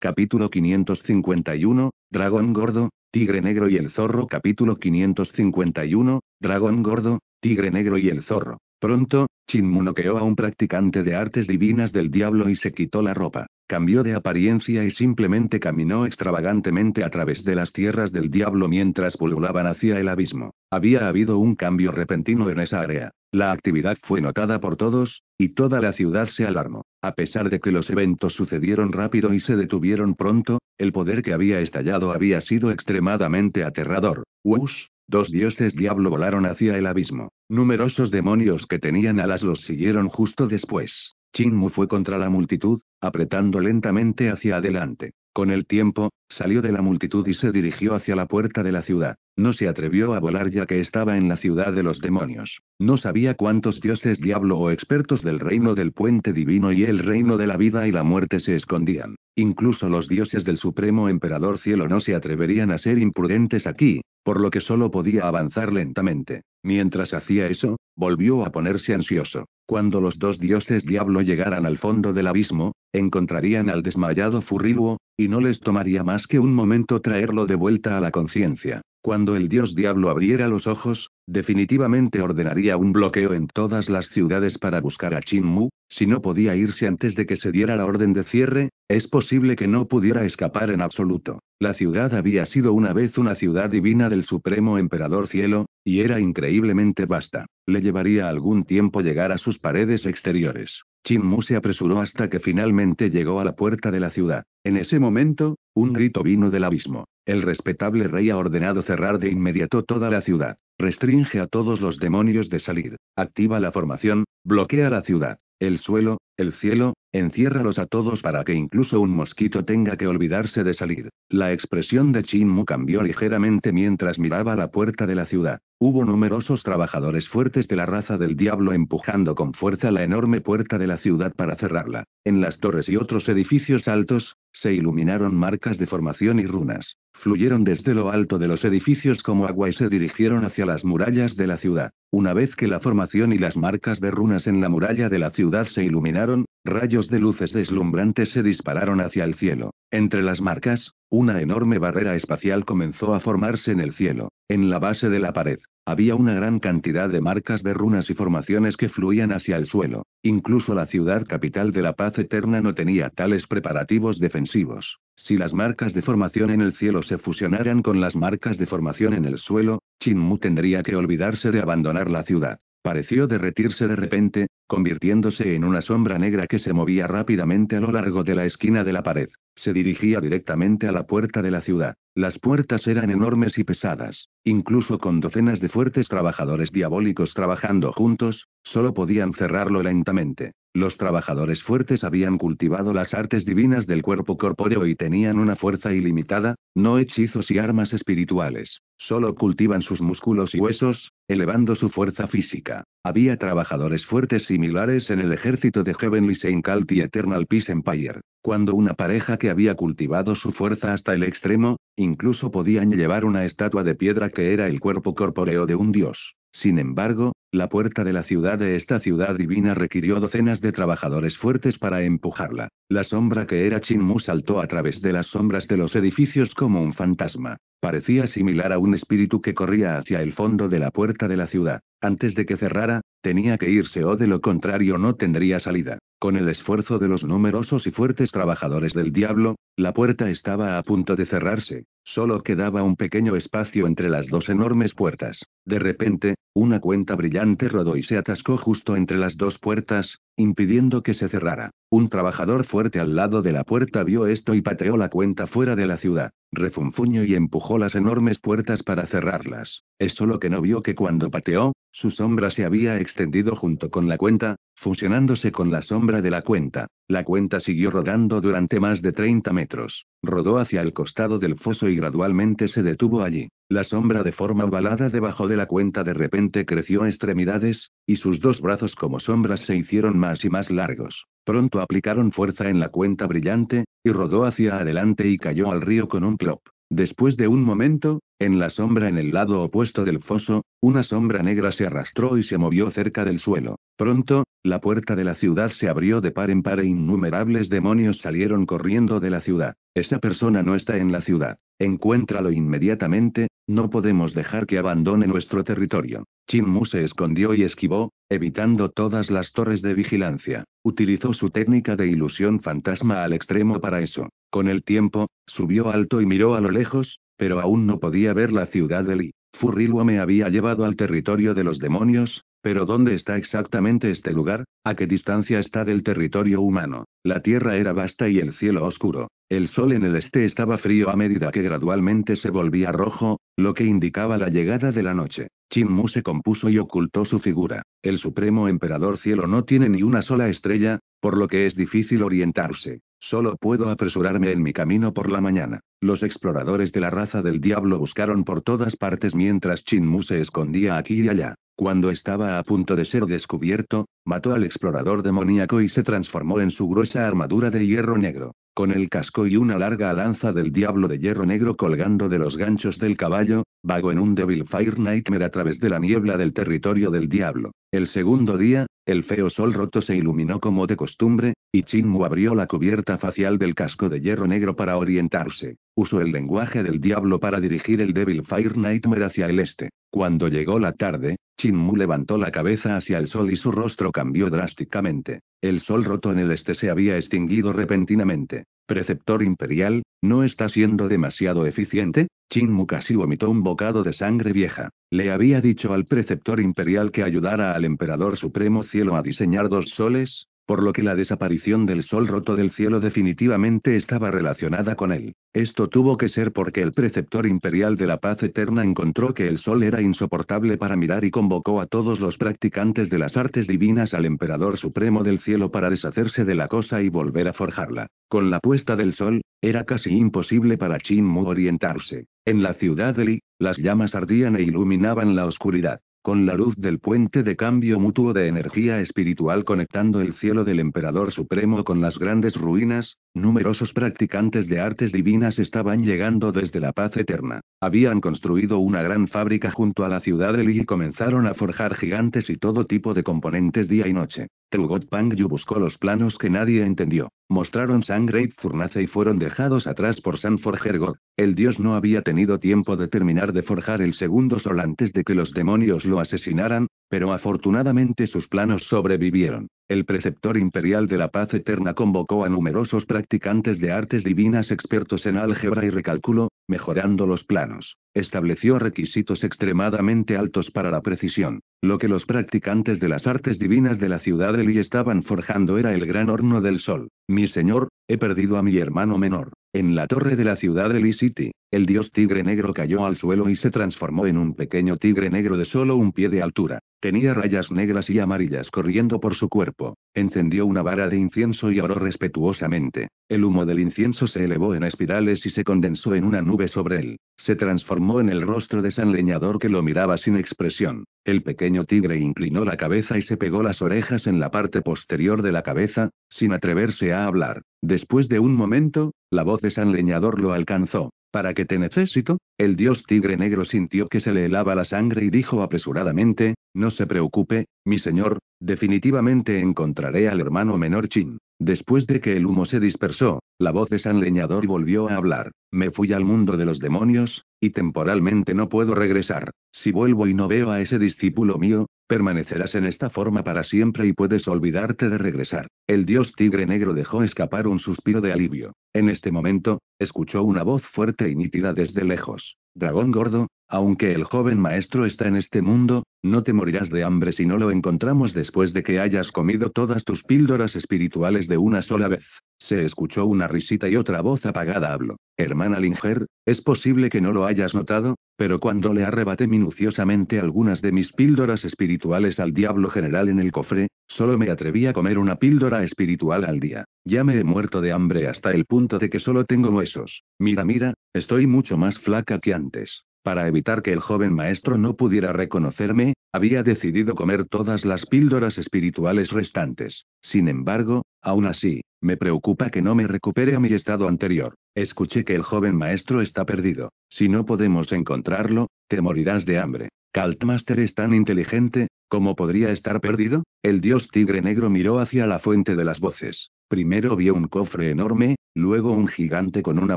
Capítulo 551, Dragón Gordo, Tigre Negro y el Zorro. Capítulo 551, Dragón Gordo, Tigre Negro y el Zorro. Pronto, Chin noqueó a un practicante de artes divinas del diablo y se quitó la ropa. Cambió de apariencia y simplemente caminó extravagantemente a través de las tierras del diablo mientras pululaban hacia el abismo. Había habido un cambio repentino en esa área. La actividad fue notada por todos, y toda la ciudad se alarmó. A pesar de que los eventos sucedieron rápido y se detuvieron pronto, el poder que había estallado había sido extremadamente aterrador. Uus, dos dioses diablo volaron hacia el abismo. Numerosos demonios que tenían alas los siguieron justo después. Chinmu fue contra la multitud, apretando lentamente hacia adelante. Con el tiempo, salió de la multitud y se dirigió hacia la puerta de la ciudad. No se atrevió a volar ya que estaba en la ciudad de los demonios. No sabía cuántos dioses diablo o expertos del reino del puente divino y el reino de la vida y la muerte se escondían. Incluso los dioses del supremo emperador cielo no se atreverían a ser imprudentes aquí, por lo que solo podía avanzar lentamente. Mientras hacía eso, volvió a ponerse ansioso. Cuando los dos dioses diablo llegaran al fondo del abismo, encontrarían al desmayado Furriluo, y no les tomaría más que un momento traerlo de vuelta a la conciencia. Cuando el dios diablo abriera los ojos, definitivamente ordenaría un bloqueo en todas las ciudades para buscar a Chinmu. Si no podía irse antes de que se diera la orden de cierre, es posible que no pudiera escapar en absoluto. La ciudad había sido una vez una ciudad divina del supremo emperador cielo, y era increíblemente vasta. Le llevaría algún tiempo llegar a sus paredes exteriores. Chin Mu se apresuró hasta que finalmente llegó a la puerta de la ciudad. En ese momento, un grito vino del abismo. El respetable rey ha ordenado cerrar de inmediato toda la ciudad. Restringe a todos los demonios de salir. Activa la formación, bloquea la ciudad. El suelo, el cielo, enciérralos a todos para que incluso un mosquito tenga que olvidarse de salir. La expresión de Chin Mu cambió ligeramente mientras miraba la puerta de la ciudad. Hubo numerosos trabajadores fuertes de la raza del diablo empujando con fuerza la enorme puerta de la ciudad para cerrarla. En las torres y otros edificios altos, se iluminaron marcas de formación y runas fluyeron desde lo alto de los edificios como agua y se dirigieron hacia las murallas de la ciudad. Una vez que la formación y las marcas de runas en la muralla de la ciudad se iluminaron, rayos de luces deslumbrantes se dispararon hacia el cielo. Entre las marcas, una enorme barrera espacial comenzó a formarse en el cielo, en la base de la pared. Había una gran cantidad de marcas de runas y formaciones que fluían hacia el suelo. Incluso la ciudad capital de la paz eterna no tenía tales preparativos defensivos. Si las marcas de formación en el cielo se fusionaran con las marcas de formación en el suelo, Chinmu tendría que olvidarse de abandonar la ciudad pareció derretirse de repente, convirtiéndose en una sombra negra que se movía rápidamente a lo largo de la esquina de la pared. Se dirigía directamente a la puerta de la ciudad. Las puertas eran enormes y pesadas. Incluso con docenas de fuertes trabajadores diabólicos trabajando juntos, solo podían cerrarlo lentamente. Los trabajadores fuertes habían cultivado las artes divinas del cuerpo corpóreo y tenían una fuerza ilimitada, no hechizos y armas espirituales. Solo cultivan sus músculos y huesos, elevando su fuerza física. Había trabajadores fuertes similares en el ejército de Heavenly Saint Cult y Eternal Peace Empire. Cuando una pareja que había cultivado su fuerza hasta el extremo, incluso podían llevar una estatua de piedra que era el cuerpo corpóreo de un dios. Sin embargo, la puerta de la ciudad de esta ciudad divina requirió docenas de trabajadores fuertes para empujarla. La sombra que era Chinmu saltó a través de las sombras de los edificios como un fantasma. Parecía similar a un espíritu que corría hacia el fondo de la puerta de la ciudad. Antes de que cerrara, tenía que irse o de lo contrario no tendría salida. Con el esfuerzo de los numerosos y fuertes trabajadores del diablo, la puerta estaba a punto de cerrarse, solo quedaba un pequeño espacio entre las dos enormes puertas. De repente, una cuenta brillante rodó y se atascó justo entre las dos puertas, impidiendo que se cerrara. Un trabajador fuerte al lado de la puerta vio esto y pateó la cuenta fuera de la ciudad, Refunfuñó y empujó las enormes puertas para cerrarlas. Es solo que no vio que cuando pateó, su sombra se había extendido junto con la cuenta, fusionándose con la sombra de la cuenta. La cuenta siguió rodando durante más de 30 metros, rodó hacia el costado del foso y gradualmente se detuvo allí. La sombra de forma ovalada debajo de la cuenta de repente creció a extremidades, y sus dos brazos como sombras se hicieron más y más largos. Pronto aplicaron fuerza en la cuenta brillante, y rodó hacia adelante y cayó al río con un plop. Después de un momento, en la sombra en el lado opuesto del foso, una sombra negra se arrastró y se movió cerca del suelo. Pronto, la puerta de la ciudad se abrió de par en par e innumerables demonios salieron corriendo de la ciudad. Esa persona no está en la ciudad. Encuéntralo inmediatamente, no podemos dejar que abandone nuestro territorio. Chin Mu se escondió y esquivó, evitando todas las torres de vigilancia. Utilizó su técnica de ilusión fantasma al extremo para eso. Con el tiempo, subió alto y miró a lo lejos, pero aún no podía ver la ciudad de Li. Furrilua me había llevado al territorio de los demonios, pero ¿dónde está exactamente este lugar? ¿A qué distancia está del territorio humano? La tierra era vasta y el cielo oscuro. El sol en el este estaba frío a medida que gradualmente se volvía rojo, lo que indicaba la llegada de la noche. Chin Mu se compuso y ocultó su figura. El supremo emperador cielo no tiene ni una sola estrella, por lo que es difícil orientarse. Solo puedo apresurarme en mi camino por la mañana. Los exploradores de la raza del diablo buscaron por todas partes mientras Chin Mu se escondía aquí y allá. Cuando estaba a punto de ser descubierto, mató al explorador demoníaco y se transformó en su gruesa armadura de hierro negro, con el casco y una larga lanza del diablo de hierro negro colgando de los ganchos del caballo, vago en un Devil Fire Nightmare a través de la niebla del territorio del diablo. El segundo día, el feo sol roto se iluminó como de costumbre, y Mu abrió la cubierta facial del casco de hierro negro para orientarse. Usó el lenguaje del diablo para dirigir el Devil Fire Nightmare hacia el este. Cuando llegó la tarde, Mu levantó la cabeza hacia el sol y su rostro cambió drásticamente. El sol roto en el este se había extinguido repentinamente. Preceptor imperial, ¿no está siendo demasiado eficiente? Mu casi vomitó un bocado de sangre vieja. Le había dicho al preceptor imperial que ayudara al emperador supremo cielo a diseñar dos soles, por lo que la desaparición del sol roto del cielo definitivamente estaba relacionada con él. Esto tuvo que ser porque el preceptor imperial de la paz eterna encontró que el sol era insoportable para mirar y convocó a todos los practicantes de las artes divinas al emperador supremo del cielo para deshacerse de la cosa y volver a forjarla. Con la puesta del sol, era casi imposible para Chin Mu orientarse. En la ciudad de Li, las llamas ardían e iluminaban la oscuridad, con la luz del puente de cambio mutuo de energía espiritual conectando el cielo del emperador supremo con las grandes ruinas, numerosos practicantes de artes divinas estaban llegando desde la paz eterna. Habían construido una gran fábrica junto a la ciudad de Li y comenzaron a forjar gigantes y todo tipo de componentes día y noche. Pang Pangyu buscó los planos que nadie entendió mostraron sangre y furnace y fueron dejados atrás por San Forgergo. El dios no había tenido tiempo de terminar de forjar el segundo sol antes de que los demonios lo asesinaran, pero afortunadamente sus planos sobrevivieron. El preceptor imperial de la paz eterna convocó a numerosos practicantes de artes divinas expertos en álgebra y recálculo, mejorando los planos. Estableció requisitos extremadamente altos para la precisión. Lo que los practicantes de las artes divinas de la ciudad de Lee estaban forjando era el gran horno del sol. Mi señor, he perdido a mi hermano menor. En la torre de la ciudad de Lee City, el dios tigre negro cayó al suelo y se transformó en un pequeño tigre negro de solo un pie de altura. Tenía rayas negras y amarillas corriendo por su cuerpo. Encendió una vara de incienso y oró respetuosamente. El humo del incienso se elevó en espirales y se condensó en una nube sobre él. Se transformó en el rostro de San Leñador que lo miraba sin expresión. El pequeño tigre inclinó la cabeza y se pegó las orejas en la parte posterior de la cabeza, sin atreverse a hablar. Después de un momento, la voz de San Leñador lo alcanzó. Para que te necesito, el dios tigre negro sintió que se le helaba la sangre y dijo apresuradamente, no se preocupe, mi señor, definitivamente encontraré al hermano menor Chin. Después de que el humo se dispersó, la voz de San Leñador volvió a hablar, me fui al mundo de los demonios, y temporalmente no puedo regresar. Si vuelvo y no veo a ese discípulo mío, Permanecerás en esta forma para siempre y puedes olvidarte de regresar. El dios tigre negro dejó escapar un suspiro de alivio. En este momento, escuchó una voz fuerte y nítida desde lejos. Dragón gordo, aunque el joven maestro está en este mundo, no te morirás de hambre si no lo encontramos después de que hayas comido todas tus píldoras espirituales de una sola vez. Se escuchó una risita y otra voz apagada habló. Hermana Linger, es posible que no lo hayas notado, pero cuando le arrebaté minuciosamente algunas de mis píldoras espirituales al diablo general en el cofre, solo me atreví a comer una píldora espiritual al día. Ya me he muerto de hambre hasta el punto de que solo tengo huesos. Mira, mira, estoy mucho más flaca que antes. Para evitar que el joven maestro no pudiera reconocerme, había decidido comer todas las píldoras espirituales restantes. Sin embargo, Aún así, me preocupa que no me recupere a mi estado anterior. Escuché que el joven maestro está perdido. Si no podemos encontrarlo, te morirás de hambre. Kaltmaster es tan inteligente, ¿cómo podría estar perdido? El dios tigre negro miró hacia la fuente de las voces. Primero vio un cofre enorme, luego un gigante con una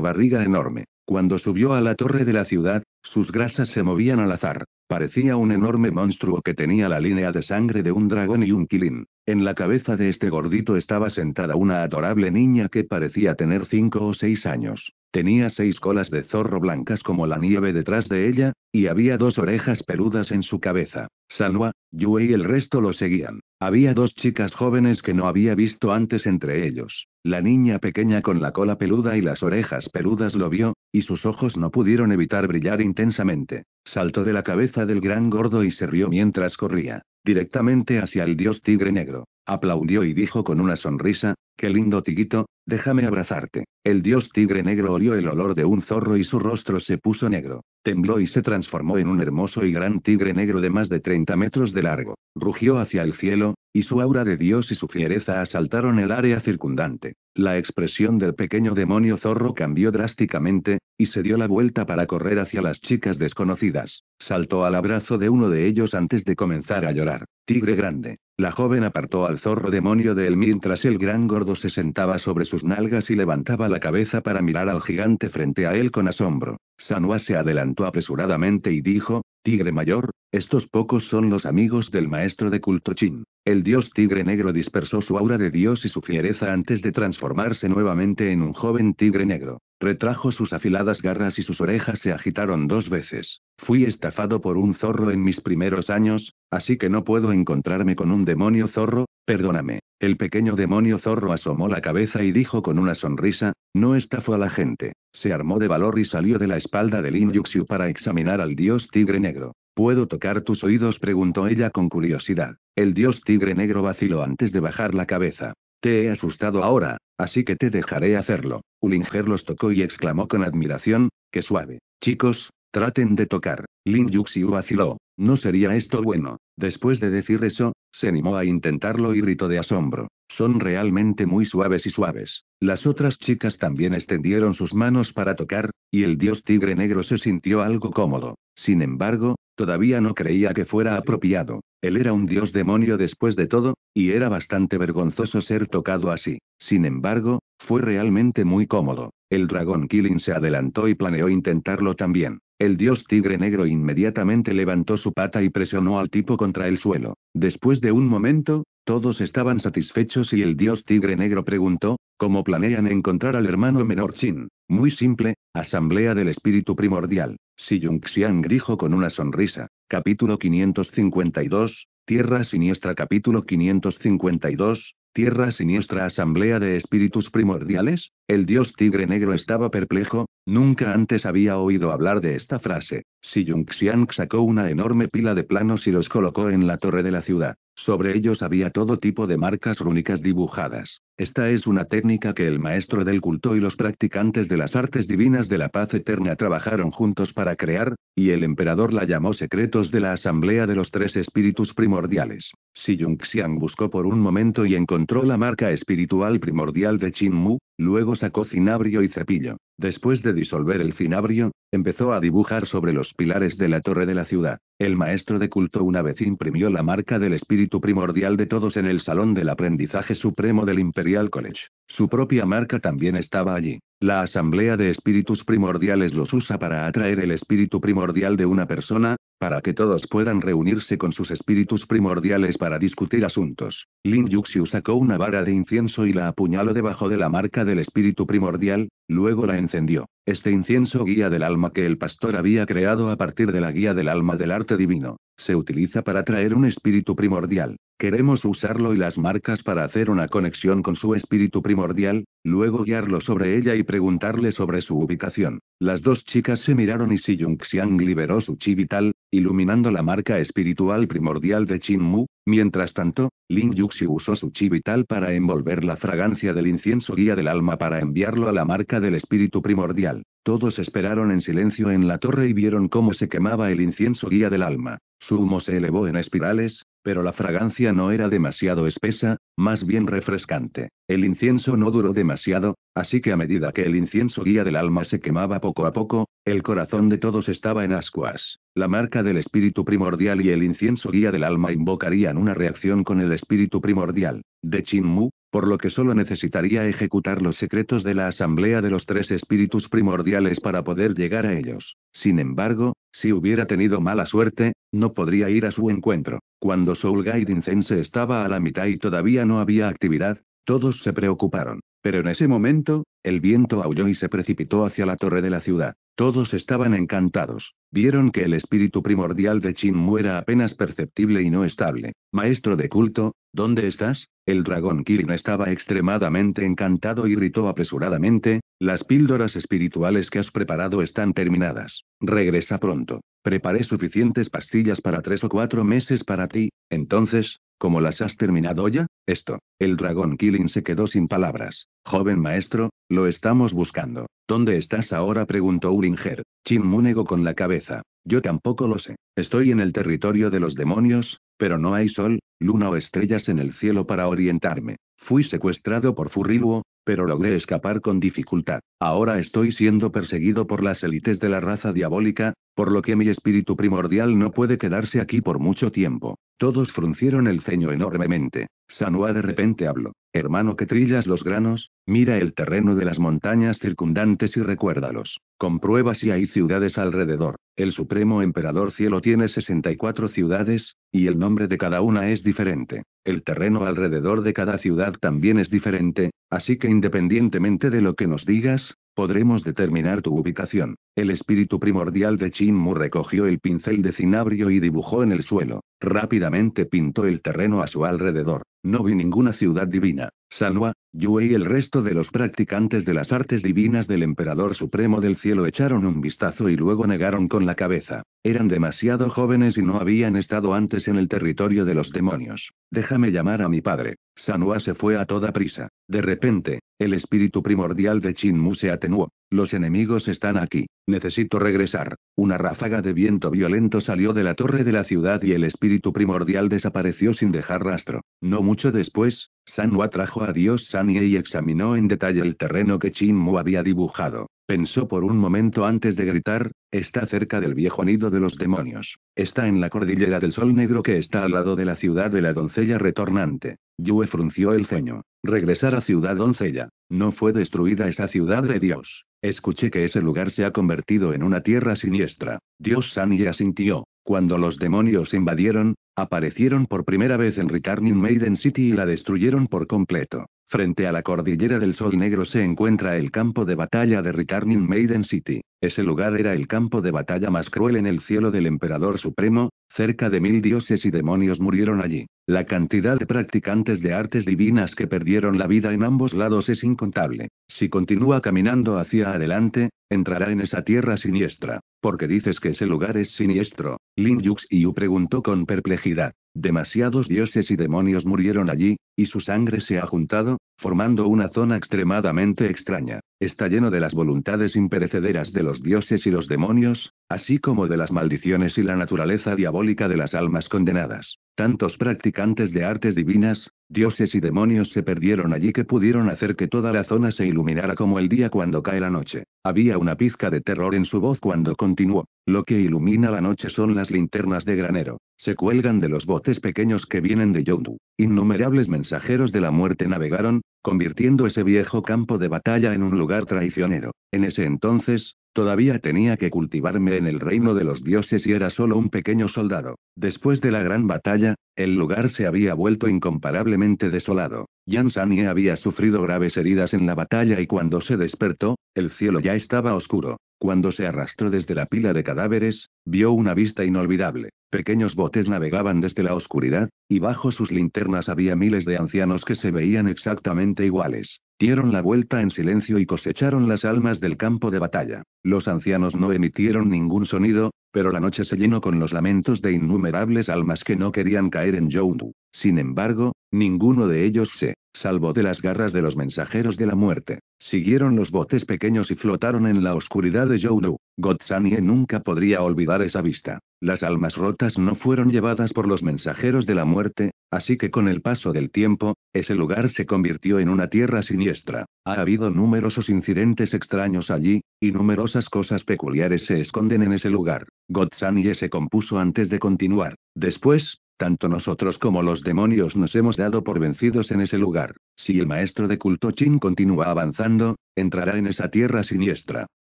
barriga enorme. Cuando subió a la torre de la ciudad, sus grasas se movían al azar. Parecía un enorme monstruo que tenía la línea de sangre de un dragón y un quilín. En la cabeza de este gordito estaba sentada una adorable niña que parecía tener cinco o seis años. Tenía seis colas de zorro blancas como la nieve detrás de ella, y había dos orejas peludas en su cabeza. Sanwa, Yue y el resto lo seguían. Había dos chicas jóvenes que no había visto antes entre ellos. La niña pequeña con la cola peluda y las orejas peludas lo vio, y sus ojos no pudieron evitar brillar intensamente. Saltó de la cabeza del gran gordo y se rió mientras corría, directamente hacia el dios tigre negro. Aplaudió y dijo con una sonrisa, Qué lindo tiguito, déjame abrazarte. El dios tigre negro olió el olor de un zorro y su rostro se puso negro. Tembló y se transformó en un hermoso y gran tigre negro de más de 30 metros de largo. Rugió hacia el cielo, y su aura de dios y su fiereza asaltaron el área circundante. La expresión del pequeño demonio zorro cambió drásticamente, y se dio la vuelta para correr hacia las chicas desconocidas. Saltó al abrazo de uno de ellos antes de comenzar a llorar. Tigre grande. La joven apartó al zorro demonio de él mientras el gran gordo se sentaba sobre sus nalgas y levantaba la cabeza para mirar al gigante frente a él con asombro. Sanwa se adelantó apresuradamente y dijo, Tigre Mayor, estos pocos son los amigos del maestro de culto Chin. El dios tigre negro dispersó su aura de dios y su fiereza antes de transformarse nuevamente en un joven tigre negro. Retrajo sus afiladas garras y sus orejas se agitaron dos veces. Fui estafado por un zorro en mis primeros años, así que no puedo encontrarme con un demonio zorro, perdóname. El pequeño demonio zorro asomó la cabeza y dijo con una sonrisa, no estafo a la gente. Se armó de valor y salió de la espalda de Lin Yuxiu para examinar al dios tigre negro. ¿Puedo tocar tus oídos? preguntó ella con curiosidad. El dios tigre negro vaciló antes de bajar la cabeza. Te he asustado ahora, así que te dejaré hacerlo. Ulinger los tocó y exclamó con admiración, qué suave. Chicos, traten de tocar. Lin Yuxiu vaciló. No sería esto bueno. Después de decir eso, se animó a intentarlo y gritó de asombro. Son realmente muy suaves y suaves. Las otras chicas también extendieron sus manos para tocar, y el dios tigre negro se sintió algo cómodo. Sin embargo, todavía no creía que fuera apropiado. Él era un dios demonio después de todo, y era bastante vergonzoso ser tocado así. Sin embargo, fue realmente muy cómodo. El dragón Killing se adelantó y planeó intentarlo también. El dios tigre negro inmediatamente levantó su pata y presionó al tipo contra el suelo. Después de un momento, todos estaban satisfechos y el dios tigre negro preguntó, ¿cómo planean encontrar al hermano menor Chin? Muy simple, Asamblea del Espíritu Primordial. Si Yunxiang dijo con una sonrisa. Capítulo 552, Tierra Siniestra capítulo 552, Tierra Siniestra Asamblea de Espíritus Primordiales, el dios Tigre Negro estaba perplejo, nunca antes había oído hablar de esta frase. Si Xiang sacó una enorme pila de planos y los colocó en la torre de la ciudad. Sobre ellos había todo tipo de marcas rúnicas dibujadas. Esta es una técnica que el maestro del culto y los practicantes de las artes divinas de la paz eterna trabajaron juntos para crear, y el emperador la llamó secretos de la asamblea de los tres espíritus primordiales. Si Yunxiang buscó por un momento y encontró la marca espiritual primordial de Chin Mu, luego sacó cinabrio y cepillo. Después de disolver el cinabrio, empezó a dibujar sobre los pilares de la torre de la ciudad. El maestro de culto una vez imprimió la marca del espíritu primordial de todos en el Salón del Aprendizaje Supremo del Imperial College. Su propia marca también estaba allí. La Asamblea de Espíritus Primordiales los usa para atraer el espíritu primordial de una persona, para que todos puedan reunirse con sus espíritus primordiales para discutir asuntos. Lin Yuxiu sacó una vara de incienso y la apuñaló debajo de la marca del espíritu primordial, Luego la encendió. Este incienso guía del alma que el pastor había creado a partir de la guía del alma del arte divino, se utiliza para traer un espíritu primordial, Queremos usarlo y las marcas para hacer una conexión con su espíritu primordial, luego guiarlo sobre ella y preguntarle sobre su ubicación. Las dos chicas se miraron y Si Yunxiang liberó su chi vital, iluminando la marca espiritual primordial de Qin Mu. Mientras tanto, Lin Yuxi usó su chi vital para envolver la fragancia del incienso guía del alma para enviarlo a la marca del espíritu primordial. Todos esperaron en silencio en la torre y vieron cómo se quemaba el incienso guía del alma. Su humo se elevó en espirales, pero la fragancia no era demasiado espesa, más bien refrescante. El incienso no duró demasiado, así que a medida que el incienso guía del alma se quemaba poco a poco, el corazón de todos estaba en ascuas. La marca del espíritu primordial y el incienso guía del alma invocarían una reacción con el espíritu primordial. De Chin Mu, por lo que solo necesitaría ejecutar los secretos de la asamblea de los tres espíritus primordiales para poder llegar a ellos. Sin embargo, si hubiera tenido mala suerte, no podría ir a su encuentro. Cuando Soul Guide estaba a la mitad y todavía no había actividad, todos se preocuparon. Pero en ese momento, el viento aulló y se precipitó hacia la torre de la ciudad. Todos estaban encantados. Vieron que el espíritu primordial de Mu era apenas perceptible y no estable. Maestro de culto, ¿dónde estás? El dragón Kirin estaba extremadamente encantado y gritó apresuradamente, las píldoras espirituales que has preparado están terminadas. Regresa pronto. Preparé suficientes pastillas para tres o cuatro meses para ti, entonces, ¿Cómo las has terminado ya? Esto. El dragón Killing se quedó sin palabras. Joven maestro, lo estamos buscando. ¿Dónde estás ahora? preguntó Uringer. Chin con la cabeza. Yo tampoco lo sé. Estoy en el territorio de los demonios, pero no hay sol, luna o estrellas en el cielo para orientarme. Fui secuestrado por Furriluo, pero logré escapar con dificultad. Ahora estoy siendo perseguido por las élites de la raza diabólica, por lo que mi espíritu primordial no puede quedarse aquí por mucho tiempo. Todos fruncieron el ceño enormemente. Sanua de repente habló. Hermano que trillas los granos, mira el terreno de las montañas circundantes y recuérdalos. Comprueba si hay ciudades alrededor. El supremo emperador cielo tiene 64 ciudades, y el nombre de cada una es diferente. El terreno alrededor de cada ciudad también es diferente, así que independientemente de lo que nos digas, Podremos determinar tu ubicación. El espíritu primordial de Chinmu recogió el pincel de cinabrio y dibujó en el suelo. Rápidamente pintó el terreno a su alrededor. No vi ninguna ciudad divina. Sanwa, Yue y el resto de los practicantes de las artes divinas del Emperador Supremo del Cielo echaron un vistazo y luego negaron con la cabeza. Eran demasiado jóvenes y no habían estado antes en el territorio de los demonios. Déjame llamar a mi padre. Sanhua se fue a toda prisa. De repente, el espíritu primordial de Chin Mu se atenuó. Los enemigos están aquí. Necesito regresar. Una ráfaga de viento violento salió de la torre de la ciudad y el espíritu primordial desapareció sin dejar rastro. No mucho después, Sanhua trajo a Dios San y examinó en detalle el terreno que Mu había dibujado. Pensó por un momento antes de gritar, está cerca del viejo nido de los demonios. Está en la cordillera del Sol Negro que está al lado de la ciudad de la doncella retornante. Yue frunció el ceño. Regresar a Ciudad Doncella. No fue destruida esa ciudad de Dios. Escuché que ese lugar se ha convertido en una tierra siniestra. Dios Sani asintió. Cuando los demonios invadieron, aparecieron por primera vez en Returning Maiden City y la destruyeron por completo. Frente a la cordillera del Sol Negro se encuentra el campo de batalla de Returning Maiden City. Ese lugar era el campo de batalla más cruel en el cielo del Emperador Supremo, cerca de mil dioses y demonios murieron allí. La cantidad de practicantes de artes divinas que perdieron la vida en ambos lados es incontable. Si continúa caminando hacia adelante, entrará en esa tierra siniestra. Porque dices que ese lugar es siniestro. Lin Yux preguntó con perplejidad. Demasiados dioses y demonios murieron allí, y su sangre se ha juntado, formando una zona extremadamente extraña. Está lleno de las voluntades imperecederas de los dioses y los demonios, así como de las maldiciones y la naturaleza diabólica de las almas condenadas. Tantos practicantes de artes divinas, dioses y demonios se perdieron allí que pudieron hacer que toda la zona se iluminara como el día cuando cae la noche. Había una pizca de terror en su voz cuando continuó. Lo que ilumina la noche son las linternas de granero. Se cuelgan de los botes pequeños que vienen de Yondu. Innumerables mensajeros de la muerte navegaron, convirtiendo ese viejo campo de batalla en un lugar traicionero. En ese entonces, todavía tenía que cultivarme en el reino de los dioses y era solo un pequeño soldado. Después de la gran batalla, el lugar se había vuelto incomparablemente desolado. Yan había sufrido graves heridas en la batalla y cuando se despertó, el cielo ya estaba oscuro. Cuando se arrastró desde la pila de cadáveres, vio una vista inolvidable. Pequeños botes navegaban desde la oscuridad, y bajo sus linternas había miles de ancianos que se veían exactamente iguales. Dieron la vuelta en silencio y cosecharon las almas del campo de batalla. Los ancianos no emitieron ningún sonido, pero la noche se llenó con los lamentos de innumerables almas que no querían caer en Youndu. Sin embargo, ninguno de ellos se salvó de las garras de los mensajeros de la muerte. Siguieron los botes pequeños y flotaron en la oscuridad de Jouru. Godzanie nunca podría olvidar esa vista. Las almas rotas no fueron llevadas por los mensajeros de la muerte, así que con el paso del tiempo, ese lugar se convirtió en una tierra siniestra. Ha habido numerosos incidentes extraños allí, y numerosas cosas peculiares se esconden en ese lugar. Godzanie se compuso antes de continuar. Después, tanto nosotros como los demonios nos hemos dado por vencidos en ese lugar. Si el maestro de culto Chin continúa avanzando, entrará en esa tierra siniestra.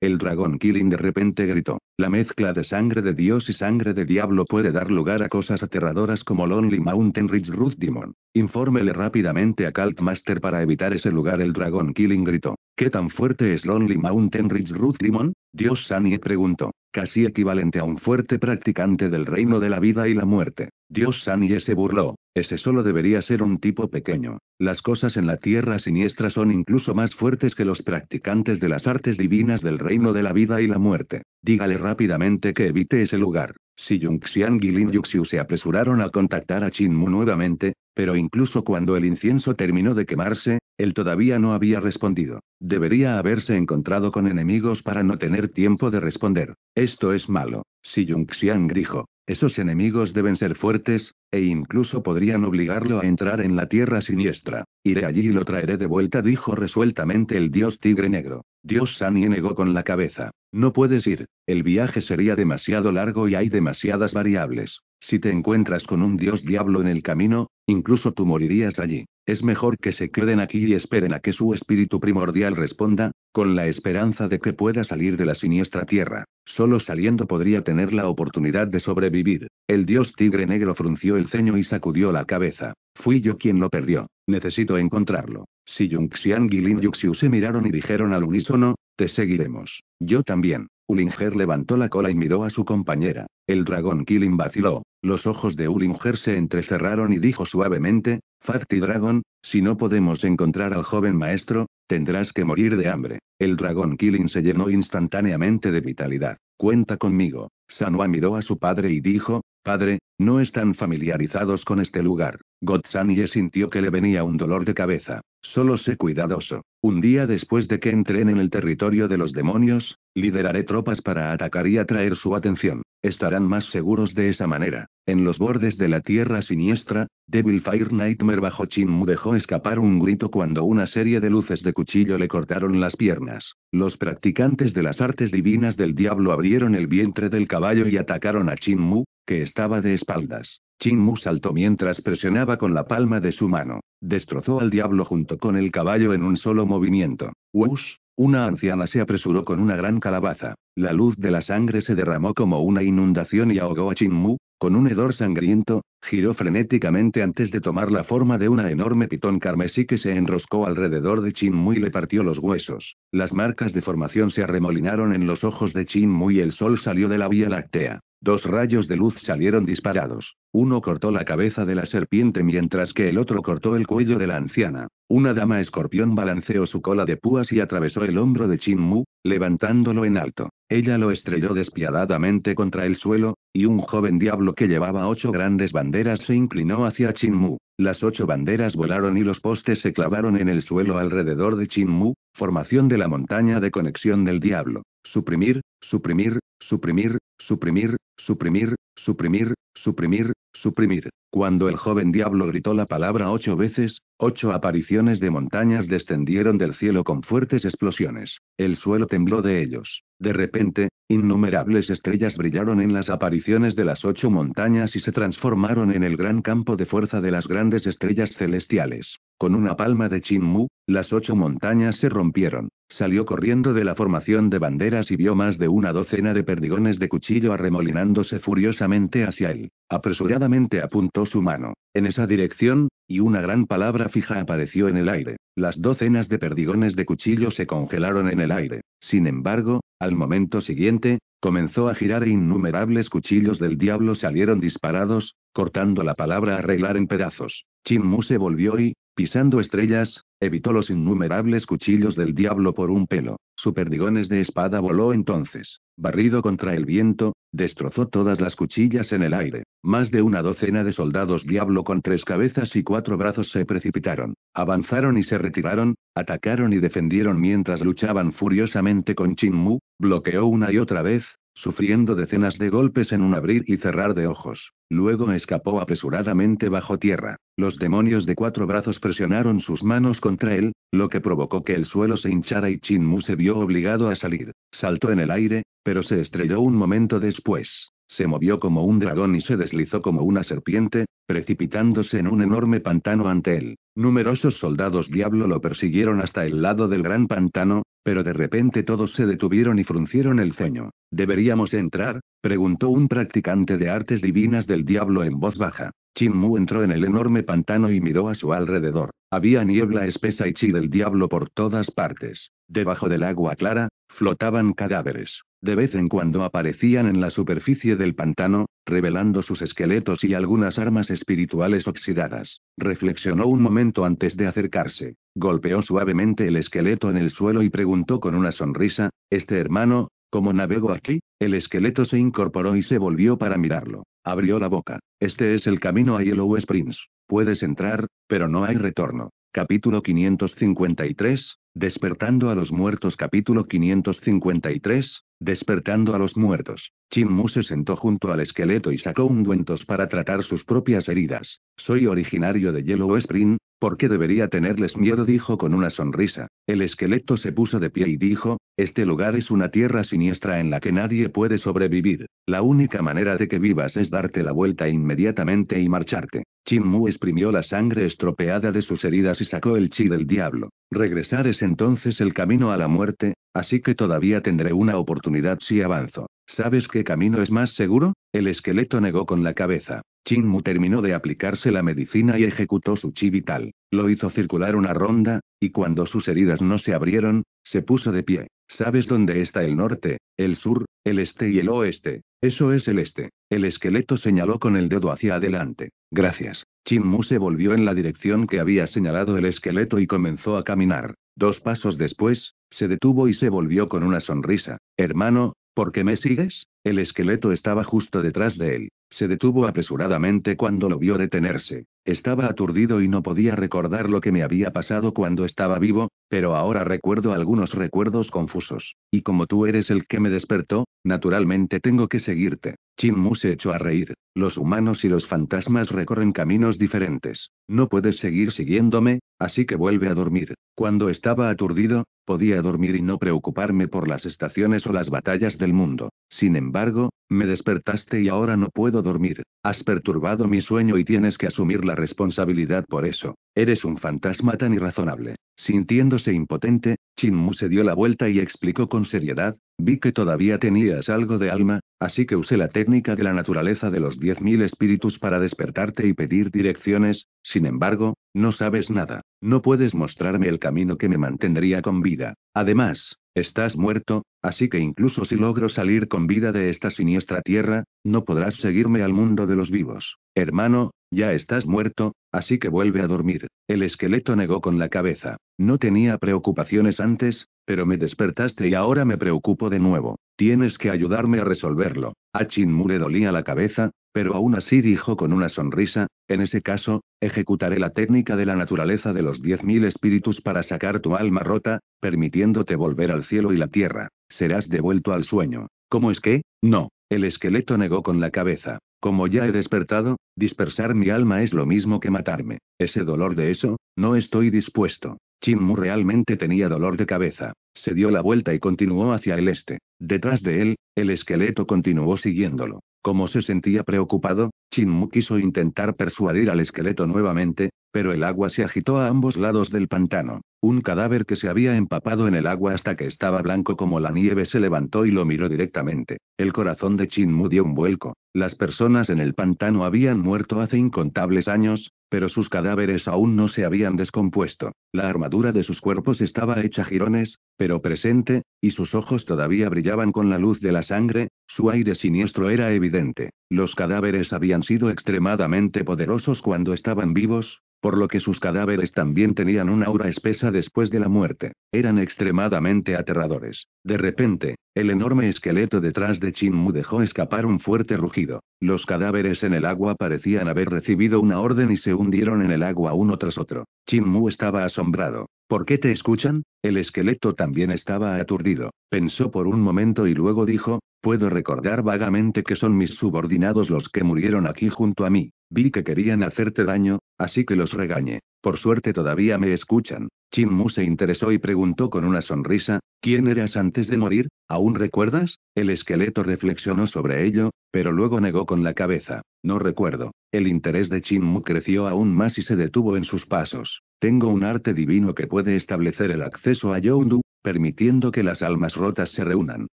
El dragón Killing de repente gritó. La mezcla de sangre de Dios y sangre de diablo puede dar lugar a cosas aterradoras como Lonely Mountain Ridge Ruth Demon. Infórmele rápidamente a Master para evitar ese lugar. El dragón Killing gritó. ¿Qué tan fuerte es Lonely Mountain Ridge Ruth Demon? Dios Sanie preguntó, casi equivalente a un fuerte practicante del reino de la vida y la muerte. Dios Sanie se burló, ese solo debería ser un tipo pequeño. Las cosas en la tierra siniestra son incluso más fuertes que los practicantes de las artes divinas del reino de la vida y la muerte. Dígale rápidamente que evite ese lugar. Si Yunxiang y Lin Yuxiu se apresuraron a contactar a Chinmu nuevamente, pero incluso cuando el incienso terminó de quemarse, él todavía no había respondido. Debería haberse encontrado con enemigos para no tener tiempo de responder. Esto es malo. Si Yunxiang dijo, esos enemigos deben ser fuertes, e incluso podrían obligarlo a entrar en la tierra siniestra. Iré allí y lo traeré de vuelta, dijo resueltamente el dios tigre negro. Dios Sani negó con la cabeza. No puedes ir, el viaje sería demasiado largo y hay demasiadas variables. Si te encuentras con un dios diablo en el camino, Incluso tú morirías allí. Es mejor que se queden aquí y esperen a que su espíritu primordial responda, con la esperanza de que pueda salir de la siniestra tierra. Solo saliendo podría tener la oportunidad de sobrevivir. El dios tigre negro frunció el ceño y sacudió la cabeza. Fui yo quien lo perdió. Necesito encontrarlo. Si Yunxiang y Lin Yuxiu se miraron y dijeron al unísono, te seguiremos. Yo también. Ulinger levantó la cola y miró a su compañera. El dragón Kilin vaciló. Los ojos de Uringer se entrecerraron y dijo suavemente, Fazti Dragon, si no podemos encontrar al joven maestro, tendrás que morir de hambre. El dragón Killing se llenó instantáneamente de vitalidad. Cuenta conmigo. Sanwa miró a su padre y dijo, Padre, no están familiarizados con este lugar. Gotsanye sintió que le venía un dolor de cabeza. Solo sé cuidadoso. Un día después de que entren en el territorio de los demonios, Lideraré tropas para atacar y atraer su atención. Estarán más seguros de esa manera. En los bordes de la tierra siniestra, Devil Fire Nightmare bajo Chinmu dejó escapar un grito cuando una serie de luces de cuchillo le cortaron las piernas. Los practicantes de las artes divinas del diablo abrieron el vientre del caballo y atacaron a Chinmu, que estaba de espaldas. Chinmu saltó mientras presionaba con la palma de su mano. Destrozó al diablo junto con el caballo en un solo movimiento. ¡Wush! Una anciana se apresuró con una gran calabaza. La luz de la sangre se derramó como una inundación y ahogó a Chinmu, con un hedor sangriento, giró frenéticamente antes de tomar la forma de una enorme pitón carmesí que se enroscó alrededor de Chinmu y le partió los huesos. Las marcas de formación se arremolinaron en los ojos de Chinmu y el sol salió de la Vía Láctea. Dos rayos de luz salieron disparados. Uno cortó la cabeza de la serpiente mientras que el otro cortó el cuello de la anciana. Una dama escorpión balanceó su cola de púas y atravesó el hombro de Chin Mu, levantándolo en alto. Ella lo estrelló despiadadamente contra el suelo, y un joven diablo que llevaba ocho grandes banderas se inclinó hacia Chin Mu. Las ocho banderas volaron y los postes se clavaron en el suelo alrededor de Chin Mu, formación de la montaña de conexión del diablo. Suprimir, suprimir, suprimir, suprimir, Suprimir, suprimir, suprimir, suprimir. Cuando el joven diablo gritó la palabra ocho veces, ocho apariciones de montañas descendieron del cielo con fuertes explosiones. El suelo tembló de ellos. De repente, innumerables estrellas brillaron en las apariciones de las ocho montañas y se transformaron en el gran campo de fuerza de las grandes estrellas celestiales. Con una palma de Chin Mu, las ocho montañas se rompieron. Salió corriendo de la formación de banderas y vio más de una docena de perdigones de cuchillo arremolinándose furiosamente hacia él. Apresuradamente apuntó su mano, en esa dirección, y una gran palabra fija apareció en el aire. Las docenas de perdigones de cuchillo se congelaron en el aire. Sin embargo, al momento siguiente, comenzó a girar e innumerables cuchillos del diablo salieron disparados, cortando la palabra arreglar en pedazos. Chin Mu se volvió y, pisando estrellas, evitó los innumerables cuchillos del diablo por un pelo, su perdigones de espada voló entonces, barrido contra el viento, destrozó todas las cuchillas en el aire, más de una docena de soldados diablo con tres cabezas y cuatro brazos se precipitaron, avanzaron y se retiraron, atacaron y defendieron mientras luchaban furiosamente con Chin Mu, bloqueó una y otra vez, sufriendo decenas de golpes en un abrir y cerrar de ojos. Luego escapó apresuradamente bajo tierra. Los demonios de cuatro brazos presionaron sus manos contra él, lo que provocó que el suelo se hinchara y Chin Mu se vio obligado a salir. Saltó en el aire, pero se estrelló un momento después. Se movió como un dragón y se deslizó como una serpiente, precipitándose en un enorme pantano ante él. Numerosos soldados diablo lo persiguieron hasta el lado del gran pantano, pero de repente todos se detuvieron y fruncieron el ceño. ¿Deberíamos entrar? preguntó un practicante de artes divinas del diablo en voz baja. Chin Mu entró en el enorme pantano y miró a su alrededor. Había niebla espesa y chi del diablo por todas partes. Debajo del agua clara, flotaban cadáveres. De vez en cuando aparecían en la superficie del pantano, revelando sus esqueletos y algunas armas espirituales oxidadas. Reflexionó un momento antes de acercarse, golpeó suavemente el esqueleto en el suelo y preguntó con una sonrisa, ¿Este hermano, cómo navego aquí? El esqueleto se incorporó y se volvió para mirarlo. Abrió la boca. Este es el camino a Yellow Springs. Puedes entrar, pero no hay retorno. Capítulo 553, Despertando a los muertos Capítulo 553, Despertando a los muertos. Chin Mu se sentó junto al esqueleto y sacó ungüentos para tratar sus propias heridas. Soy originario de Yellow Spring, ¿por qué debería tenerles miedo? dijo con una sonrisa. El esqueleto se puso de pie y dijo, este lugar es una tierra siniestra en la que nadie puede sobrevivir. La única manera de que vivas es darte la vuelta inmediatamente y marcharte. Chin Mu exprimió la sangre estropeada de sus heridas y sacó el chi del diablo. Regresar es entonces el camino a la muerte, así que todavía tendré una oportunidad si avanzo. ¿Sabes qué camino es más seguro? El esqueleto negó con la cabeza. Chin Mu terminó de aplicarse la medicina y ejecutó su chi vital. Lo hizo circular una ronda, y cuando sus heridas no se abrieron, se puso de pie. ¿Sabes dónde está el norte, el sur, el este y el oeste? Eso es el este. El esqueleto señaló con el dedo hacia adelante. Gracias. Chin Mu se volvió en la dirección que había señalado el esqueleto y comenzó a caminar. Dos pasos después, se detuvo y se volvió con una sonrisa. Hermano, ¿por qué me sigues? El esqueleto estaba justo detrás de él. Se detuvo apresuradamente cuando lo vio detenerse. Estaba aturdido y no podía recordar lo que me había pasado cuando estaba vivo, pero ahora recuerdo algunos recuerdos confusos. Y como tú eres el que me despertó, naturalmente tengo que seguirte. Chin Mu se echó a reír. Los humanos y los fantasmas recorren caminos diferentes. No puedes seguir siguiéndome, así que vuelve a dormir. Cuando estaba aturdido, podía dormir y no preocuparme por las estaciones o las batallas del mundo. Sin embargo, me despertaste y ahora no puedo dormir. Has perturbado mi sueño y tienes que asumir la responsabilidad por eso. Eres un fantasma tan irrazonable. Sintiéndose impotente, Chinmu se dio la vuelta y explicó con seriedad, vi que todavía tenías algo de alma, así que usé la técnica de la naturaleza de los mil espíritus para despertarte y pedir direcciones, sin embargo, no sabes nada, no puedes mostrarme el camino que me mantendría con vida. Además, Estás muerto, así que incluso si logro salir con vida de esta siniestra tierra, no podrás seguirme al mundo de los vivos. Hermano, ya estás muerto, así que vuelve a dormir. El esqueleto negó con la cabeza. No tenía preocupaciones antes, pero me despertaste y ahora me preocupo de nuevo. Tienes que ayudarme a resolverlo. A Chinmu le dolía la cabeza, pero aún así dijo con una sonrisa, en ese caso, ejecutaré la técnica de la naturaleza de los diez mil espíritus para sacar tu alma rota, permitiéndote volver al cielo y la tierra. Serás devuelto al sueño. ¿Cómo es que? No. El esqueleto negó con la cabeza. Como ya he despertado, dispersar mi alma es lo mismo que matarme. Ese dolor de eso, no estoy dispuesto. Chinmu realmente tenía dolor de cabeza. Se dio la vuelta y continuó hacia el este. Detrás de él, el esqueleto continuó siguiéndolo. Como se sentía preocupado, Chinmu quiso intentar persuadir al esqueleto nuevamente, pero el agua se agitó a ambos lados del pantano. Un cadáver que se había empapado en el agua hasta que estaba blanco como la nieve se levantó y lo miró directamente. El corazón de Mu dio un vuelco. Las personas en el pantano habían muerto hace incontables años, pero sus cadáveres aún no se habían descompuesto. La armadura de sus cuerpos estaba hecha jirones, pero presente, y sus ojos todavía brillaban con la luz de la sangre, su aire siniestro era evidente. Los cadáveres habían sido extremadamente poderosos cuando estaban vivos, por lo que sus cadáveres también tenían una aura espesa después de la muerte. Eran extremadamente aterradores. De repente, el enorme esqueleto detrás de Chin Mu dejó escapar un fuerte rugido. Los cadáveres en el agua parecían haber recibido una orden y se hundieron en el agua uno tras otro. Chin Mu estaba asombrado. ¿Por qué te escuchan? El esqueleto también estaba aturdido. Pensó por un momento y luego dijo, puedo recordar vagamente que son mis subordinados los que murieron aquí junto a mí. Vi que querían hacerte daño, así que los regañé. Por suerte todavía me escuchan. Chin Mu se interesó y preguntó con una sonrisa, ¿quién eras antes de morir? ¿Aún recuerdas? El esqueleto reflexionó sobre ello, pero luego negó con la cabeza. No recuerdo. El interés de Chin Mu creció aún más y se detuvo en sus pasos. Tengo un arte divino que puede establecer el acceso a Yondu, permitiendo que las almas rotas se reúnan.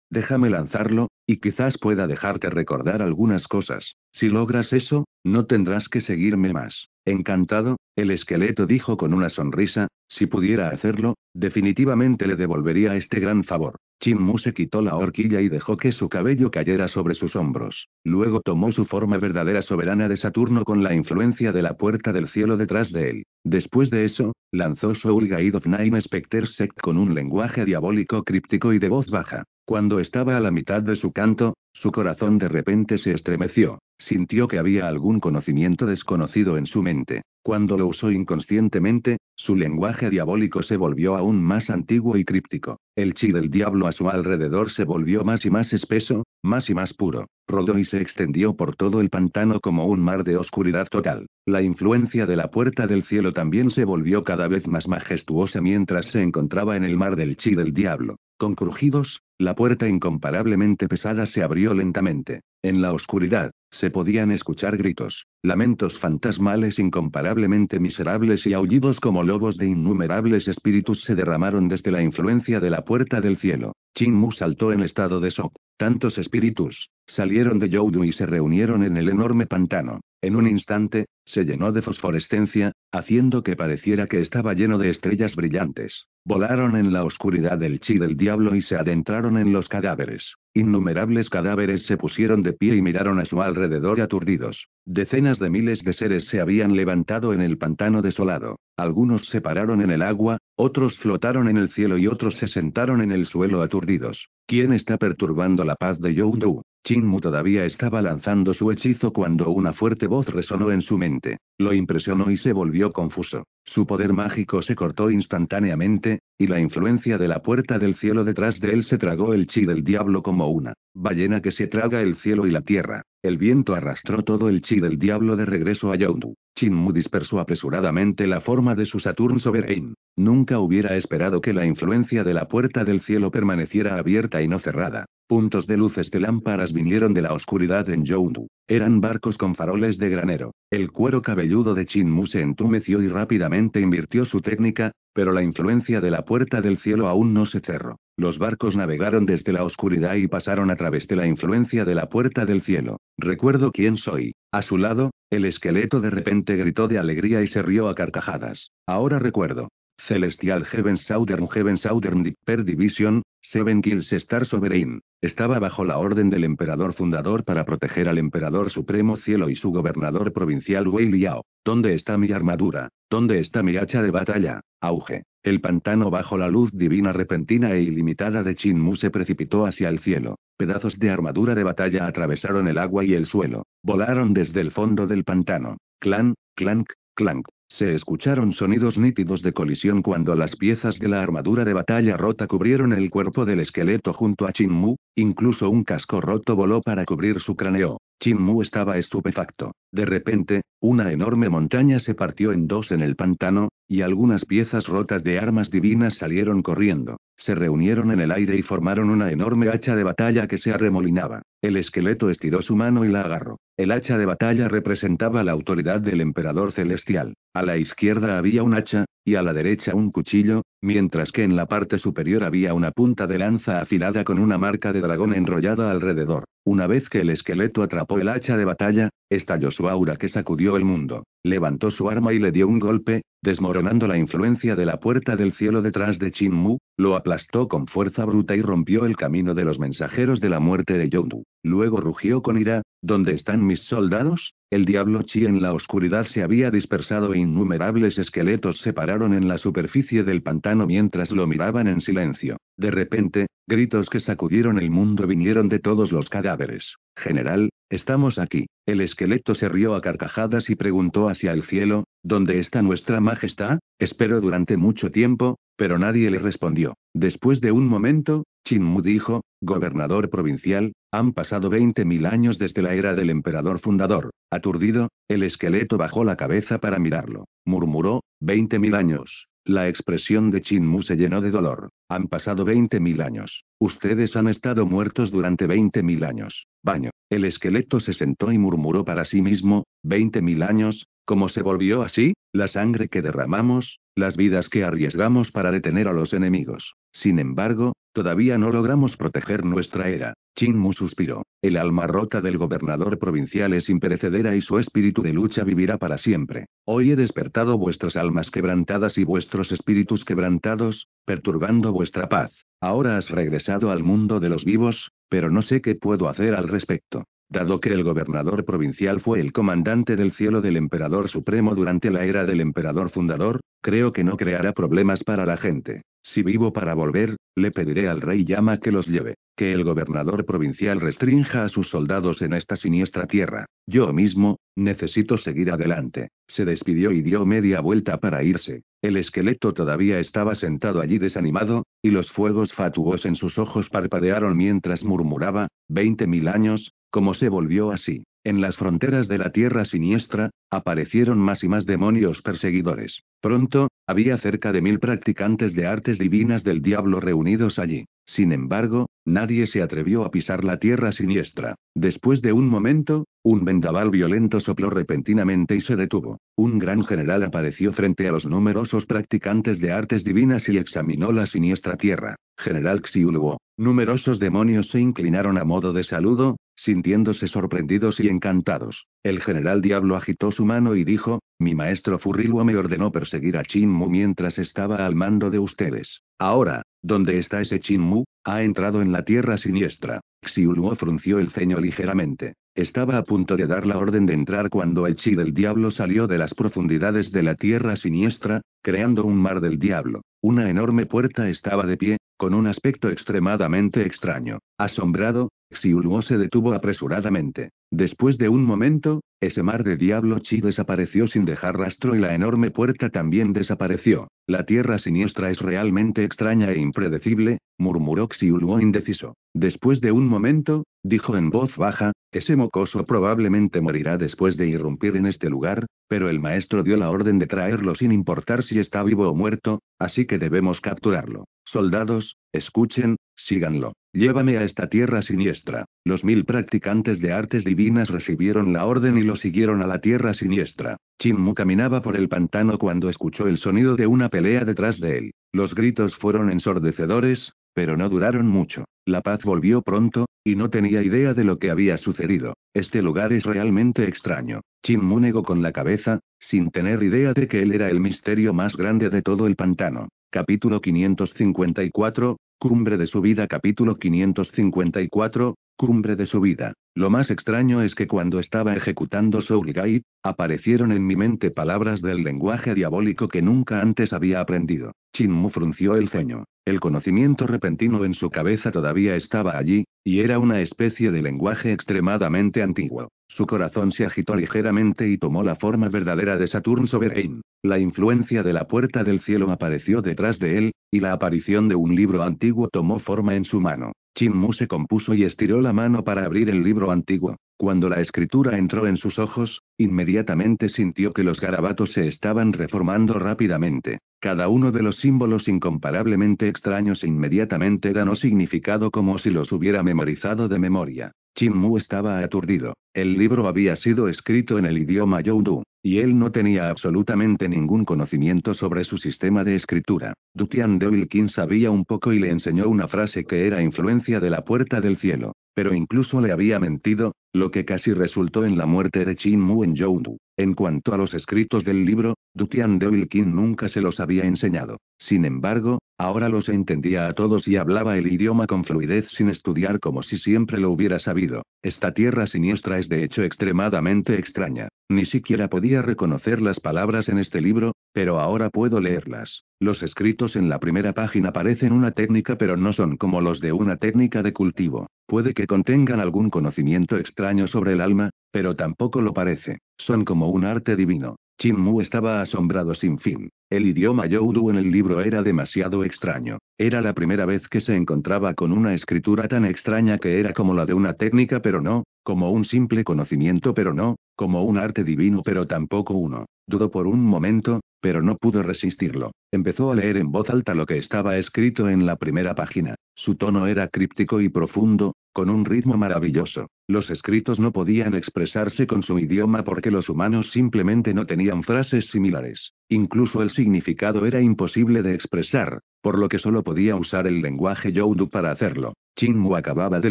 Déjame lanzarlo, y quizás pueda dejarte recordar algunas cosas. Si logras eso, no tendrás que seguirme más. Encantado, el esqueleto dijo con una sonrisa, si pudiera hacerlo, definitivamente le devolvería este gran favor. Chin Mu se quitó la horquilla y dejó que su cabello cayera sobre sus hombros. Luego tomó su forma verdadera soberana de Saturno con la influencia de la puerta del cielo detrás de él. Después de eso, lanzó Soul Guide of Nine Specter Sect con un lenguaje diabólico críptico y de voz baja. Cuando estaba a la mitad de su canto, su corazón de repente se estremeció. Sintió que había algún conocimiento desconocido en su mente. Cuando lo usó inconscientemente, su lenguaje diabólico se volvió aún más antiguo y críptico. El chi del diablo a su alrededor se volvió más y más espeso, más y más puro. Rodó y se extendió por todo el pantano como un mar de oscuridad total. La influencia de la puerta del cielo también se volvió cada vez más majestuosa mientras se encontraba en el mar del chi del diablo. Con crujidos, la puerta incomparablemente pesada se abrió lentamente. En la oscuridad, se podían escuchar gritos, lamentos fantasmales incomparablemente miserables y aullidos como lobos de innumerables espíritus se derramaron desde la influencia de la puerta del cielo. Chin Mu saltó en estado de shock. Tantos espíritus salieron de Youdu y se reunieron en el enorme pantano. En un instante, se llenó de fosforescencia, haciendo que pareciera que estaba lleno de estrellas brillantes. Volaron en la oscuridad del chi del diablo y se adentraron en los cadáveres. Innumerables cadáveres se pusieron de pie y miraron a su alrededor aturdidos. Decenas de miles de seres se habían levantado en el pantano desolado. Algunos se pararon en el agua, otros flotaron en el cielo y otros se sentaron en el suelo aturdidos. ¿Quién está perturbando la paz de Youndu? Chinmu todavía estaba lanzando su hechizo cuando una fuerte voz resonó en su mente. Lo impresionó y se volvió confuso. Su poder mágico se cortó instantáneamente, y la influencia de la puerta del cielo detrás de él se tragó el chi del diablo como una ballena que se traga el cielo y la tierra. El viento arrastró todo el chi del diablo de regreso a Yondu. Chinmu dispersó apresuradamente la forma de su Saturn Sovereign. Nunca hubiera esperado que la influencia de la puerta del cielo permaneciera abierta y no cerrada. Puntos de luces de lámparas vinieron de la oscuridad en Joundu. Eran barcos con faroles de granero. El cuero cabelludo de Chin Mu se entumeció y rápidamente invirtió su técnica, pero la influencia de la puerta del cielo aún no se cerró. Los barcos navegaron desde la oscuridad y pasaron a través de la influencia de la puerta del cielo. Recuerdo quién soy. A su lado, el esqueleto de repente gritó de alegría y se rió a carcajadas. Ahora recuerdo. Celestial Heaven Southern Heaven Southern Per Division, Seven Kills Star Sovereign, estaba bajo la orden del emperador fundador para proteger al emperador supremo cielo y su gobernador provincial Wei Liao. ¿Dónde está mi armadura? ¿Dónde está mi hacha de batalla? Auge. El pantano bajo la luz divina repentina e ilimitada de Chin Mu se precipitó hacia el cielo. Pedazos de armadura de batalla atravesaron el agua y el suelo. Volaron desde el fondo del pantano. Clan, clank, clank. Se escucharon sonidos nítidos de colisión cuando las piezas de la armadura de batalla rota cubrieron el cuerpo del esqueleto junto a Chin Mu, incluso un casco roto voló para cubrir su cráneo. Chin Mu estaba estupefacto. De repente, una enorme montaña se partió en dos en el pantano, y algunas piezas rotas de armas divinas salieron corriendo. Se reunieron en el aire y formaron una enorme hacha de batalla que se arremolinaba. El esqueleto estiró su mano y la agarró. El hacha de batalla representaba la autoridad del emperador celestial. A la izquierda había un hacha, y a la derecha un cuchillo, mientras que en la parte superior había una punta de lanza afilada con una marca de dragón enrollada alrededor. Una vez que el esqueleto atrapó el hacha de batalla, estalló su aura que sacudió el mundo, levantó su arma y le dio un golpe, desmoronando la influencia de la puerta del cielo detrás de Chin Mu, lo aplastó con fuerza bruta y rompió el camino de los mensajeros de la muerte de Yondu. Luego rugió con ira, ¿dónde están mis soldados? El diablo chi en la oscuridad se había dispersado e innumerables esqueletos se pararon en la superficie del pantano mientras lo miraban en silencio. De repente, gritos que sacudieron el mundo vinieron de todos los cadáveres. General, estamos aquí. El esqueleto se rió a carcajadas y preguntó hacia el cielo, ¿Dónde está nuestra majestad? «Espero durante mucho tiempo, pero nadie le respondió. Después de un momento, Mu dijo, Gobernador provincial, han pasado 20.000 años desde la era del emperador fundador. Aturdido, el esqueleto bajó la cabeza para mirarlo. Murmuró, 20.000 años. La expresión de Chin Mu se llenó de dolor. Han pasado 20.000 años. Ustedes han estado muertos durante 20.000 años. Baño. El esqueleto se sentó y murmuró para sí mismo, 20.000 años, como se volvió así? La sangre que derramamos, las vidas que arriesgamos para detener a los enemigos, sin embargo, todavía no logramos proteger nuestra era. Mu suspiró. El alma rota del gobernador provincial es imperecedera y su espíritu de lucha vivirá para siempre. Hoy he despertado vuestras almas quebrantadas y vuestros espíritus quebrantados, perturbando vuestra paz. Ahora has regresado al mundo de los vivos, pero no sé qué puedo hacer al respecto. Dado que el gobernador provincial fue el comandante del cielo del emperador supremo durante la era del emperador fundador, creo que no creará problemas para la gente. Si vivo para volver, le pediré al rey Llama que los lleve, que el gobernador provincial restrinja a sus soldados en esta siniestra tierra. Yo mismo, necesito seguir adelante. Se despidió y dio media vuelta para irse. El esqueleto todavía estaba sentado allí desanimado, y los fuegos fatuos en sus ojos parpadearon mientras murmuraba, veinte mil años, cómo se volvió así. En las fronteras de la Tierra Siniestra, aparecieron más y más demonios perseguidores. Pronto, había cerca de mil practicantes de artes divinas del diablo reunidos allí. Sin embargo, nadie se atrevió a pisar la Tierra Siniestra. Después de un momento, un vendaval violento sopló repentinamente y se detuvo. Un gran general apareció frente a los numerosos practicantes de artes divinas y examinó la siniestra Tierra. General Xiulwo. Numerosos demonios se inclinaron a modo de saludo, Sintiéndose sorprendidos y encantados, el general Diablo agitó su mano y dijo, mi maestro furiluo me ordenó perseguir a Chinmu mientras estaba al mando de ustedes. Ahora, ¿dónde está ese Chinmu? Ha entrado en la tierra siniestra. Xiuluo frunció el ceño ligeramente. Estaba a punto de dar la orden de entrar cuando el chi del diablo salió de las profundidades de la tierra siniestra, creando un mar del diablo. Una enorme puerta estaba de pie, con un aspecto extremadamente extraño, asombrado, Xiuluo se detuvo apresuradamente. Después de un momento, ese mar de Diablo Chi desapareció sin dejar rastro y la enorme puerta también desapareció. La tierra siniestra es realmente extraña e impredecible, murmuró Xiuluo indeciso. Después de un momento, dijo en voz baja, ese mocoso probablemente morirá después de irrumpir en este lugar, pero el maestro dio la orden de traerlo sin importar si está vivo o muerto, así que debemos capturarlo. Soldados, escuchen, síganlo. Llévame a esta tierra siniestra. Los mil practicantes de artes divinas recibieron la orden y lo siguieron a la tierra siniestra. Chinmu caminaba por el pantano cuando escuchó el sonido de una pelea detrás de él. Los gritos fueron ensordecedores, pero no duraron mucho. La paz volvió pronto, y no tenía idea de lo que había sucedido. Este lugar es realmente extraño. Chinmu negó con la cabeza, sin tener idea de que él era el misterio más grande de todo el pantano. Capítulo 554, Cumbre de su vida Capítulo 554, Cumbre de su vida. Lo más extraño es que cuando estaba ejecutando Soul Guide, aparecieron en mi mente palabras del lenguaje diabólico que nunca antes había aprendido. Chinmu frunció el ceño. El conocimiento repentino en su cabeza todavía estaba allí, y era una especie de lenguaje extremadamente antiguo. Su corazón se agitó ligeramente y tomó la forma verdadera de Saturn Sovereign. La influencia de la puerta del cielo apareció detrás de él, y la aparición de un libro antiguo tomó forma en su mano. Chin Mu se compuso y estiró la mano para abrir el libro antiguo. Cuando la escritura entró en sus ojos, inmediatamente sintió que los garabatos se estaban reformando rápidamente. Cada uno de los símbolos incomparablemente extraños inmediatamente ganó significado como si los hubiera memorizado de memoria. Chin Mu estaba aturdido. El libro había sido escrito en el idioma Youdou, y él no tenía absolutamente ningún conocimiento sobre su sistema de escritura. Dutian Wilkins sabía un poco y le enseñó una frase que era influencia de la puerta del cielo, pero incluso le había mentido, lo que casi resultó en la muerte de Chin Mu en Jiandu. En cuanto a los escritos del libro, Dutian Wilkin nunca se los había enseñado. Sin embargo, ahora los entendía a todos y hablaba el idioma con fluidez sin estudiar como si siempre lo hubiera sabido. Esta tierra siniestra es de hecho extremadamente extraña. Ni siquiera podía reconocer las palabras en este libro, pero ahora puedo leerlas. Los escritos en la primera página parecen una técnica pero no son como los de una técnica de cultivo. Puede que contengan algún conocimiento extraño extraño sobre el alma, pero tampoco lo parece. Son como un arte divino. Chin Mu estaba asombrado sin fin. El idioma Yodu en el libro era demasiado extraño. Era la primera vez que se encontraba con una escritura tan extraña que era como la de una técnica pero no, como un simple conocimiento pero no, como un arte divino pero tampoco uno. Dudó por un momento, pero no pudo resistirlo. Empezó a leer en voz alta lo que estaba escrito en la primera página. Su tono era críptico y profundo, con un ritmo maravilloso. Los escritos no podían expresarse con su idioma porque los humanos simplemente no tenían frases similares. Incluso el significado era imposible de expresar, por lo que solo podía usar el lenguaje Yodu para hacerlo. Chinmu acababa de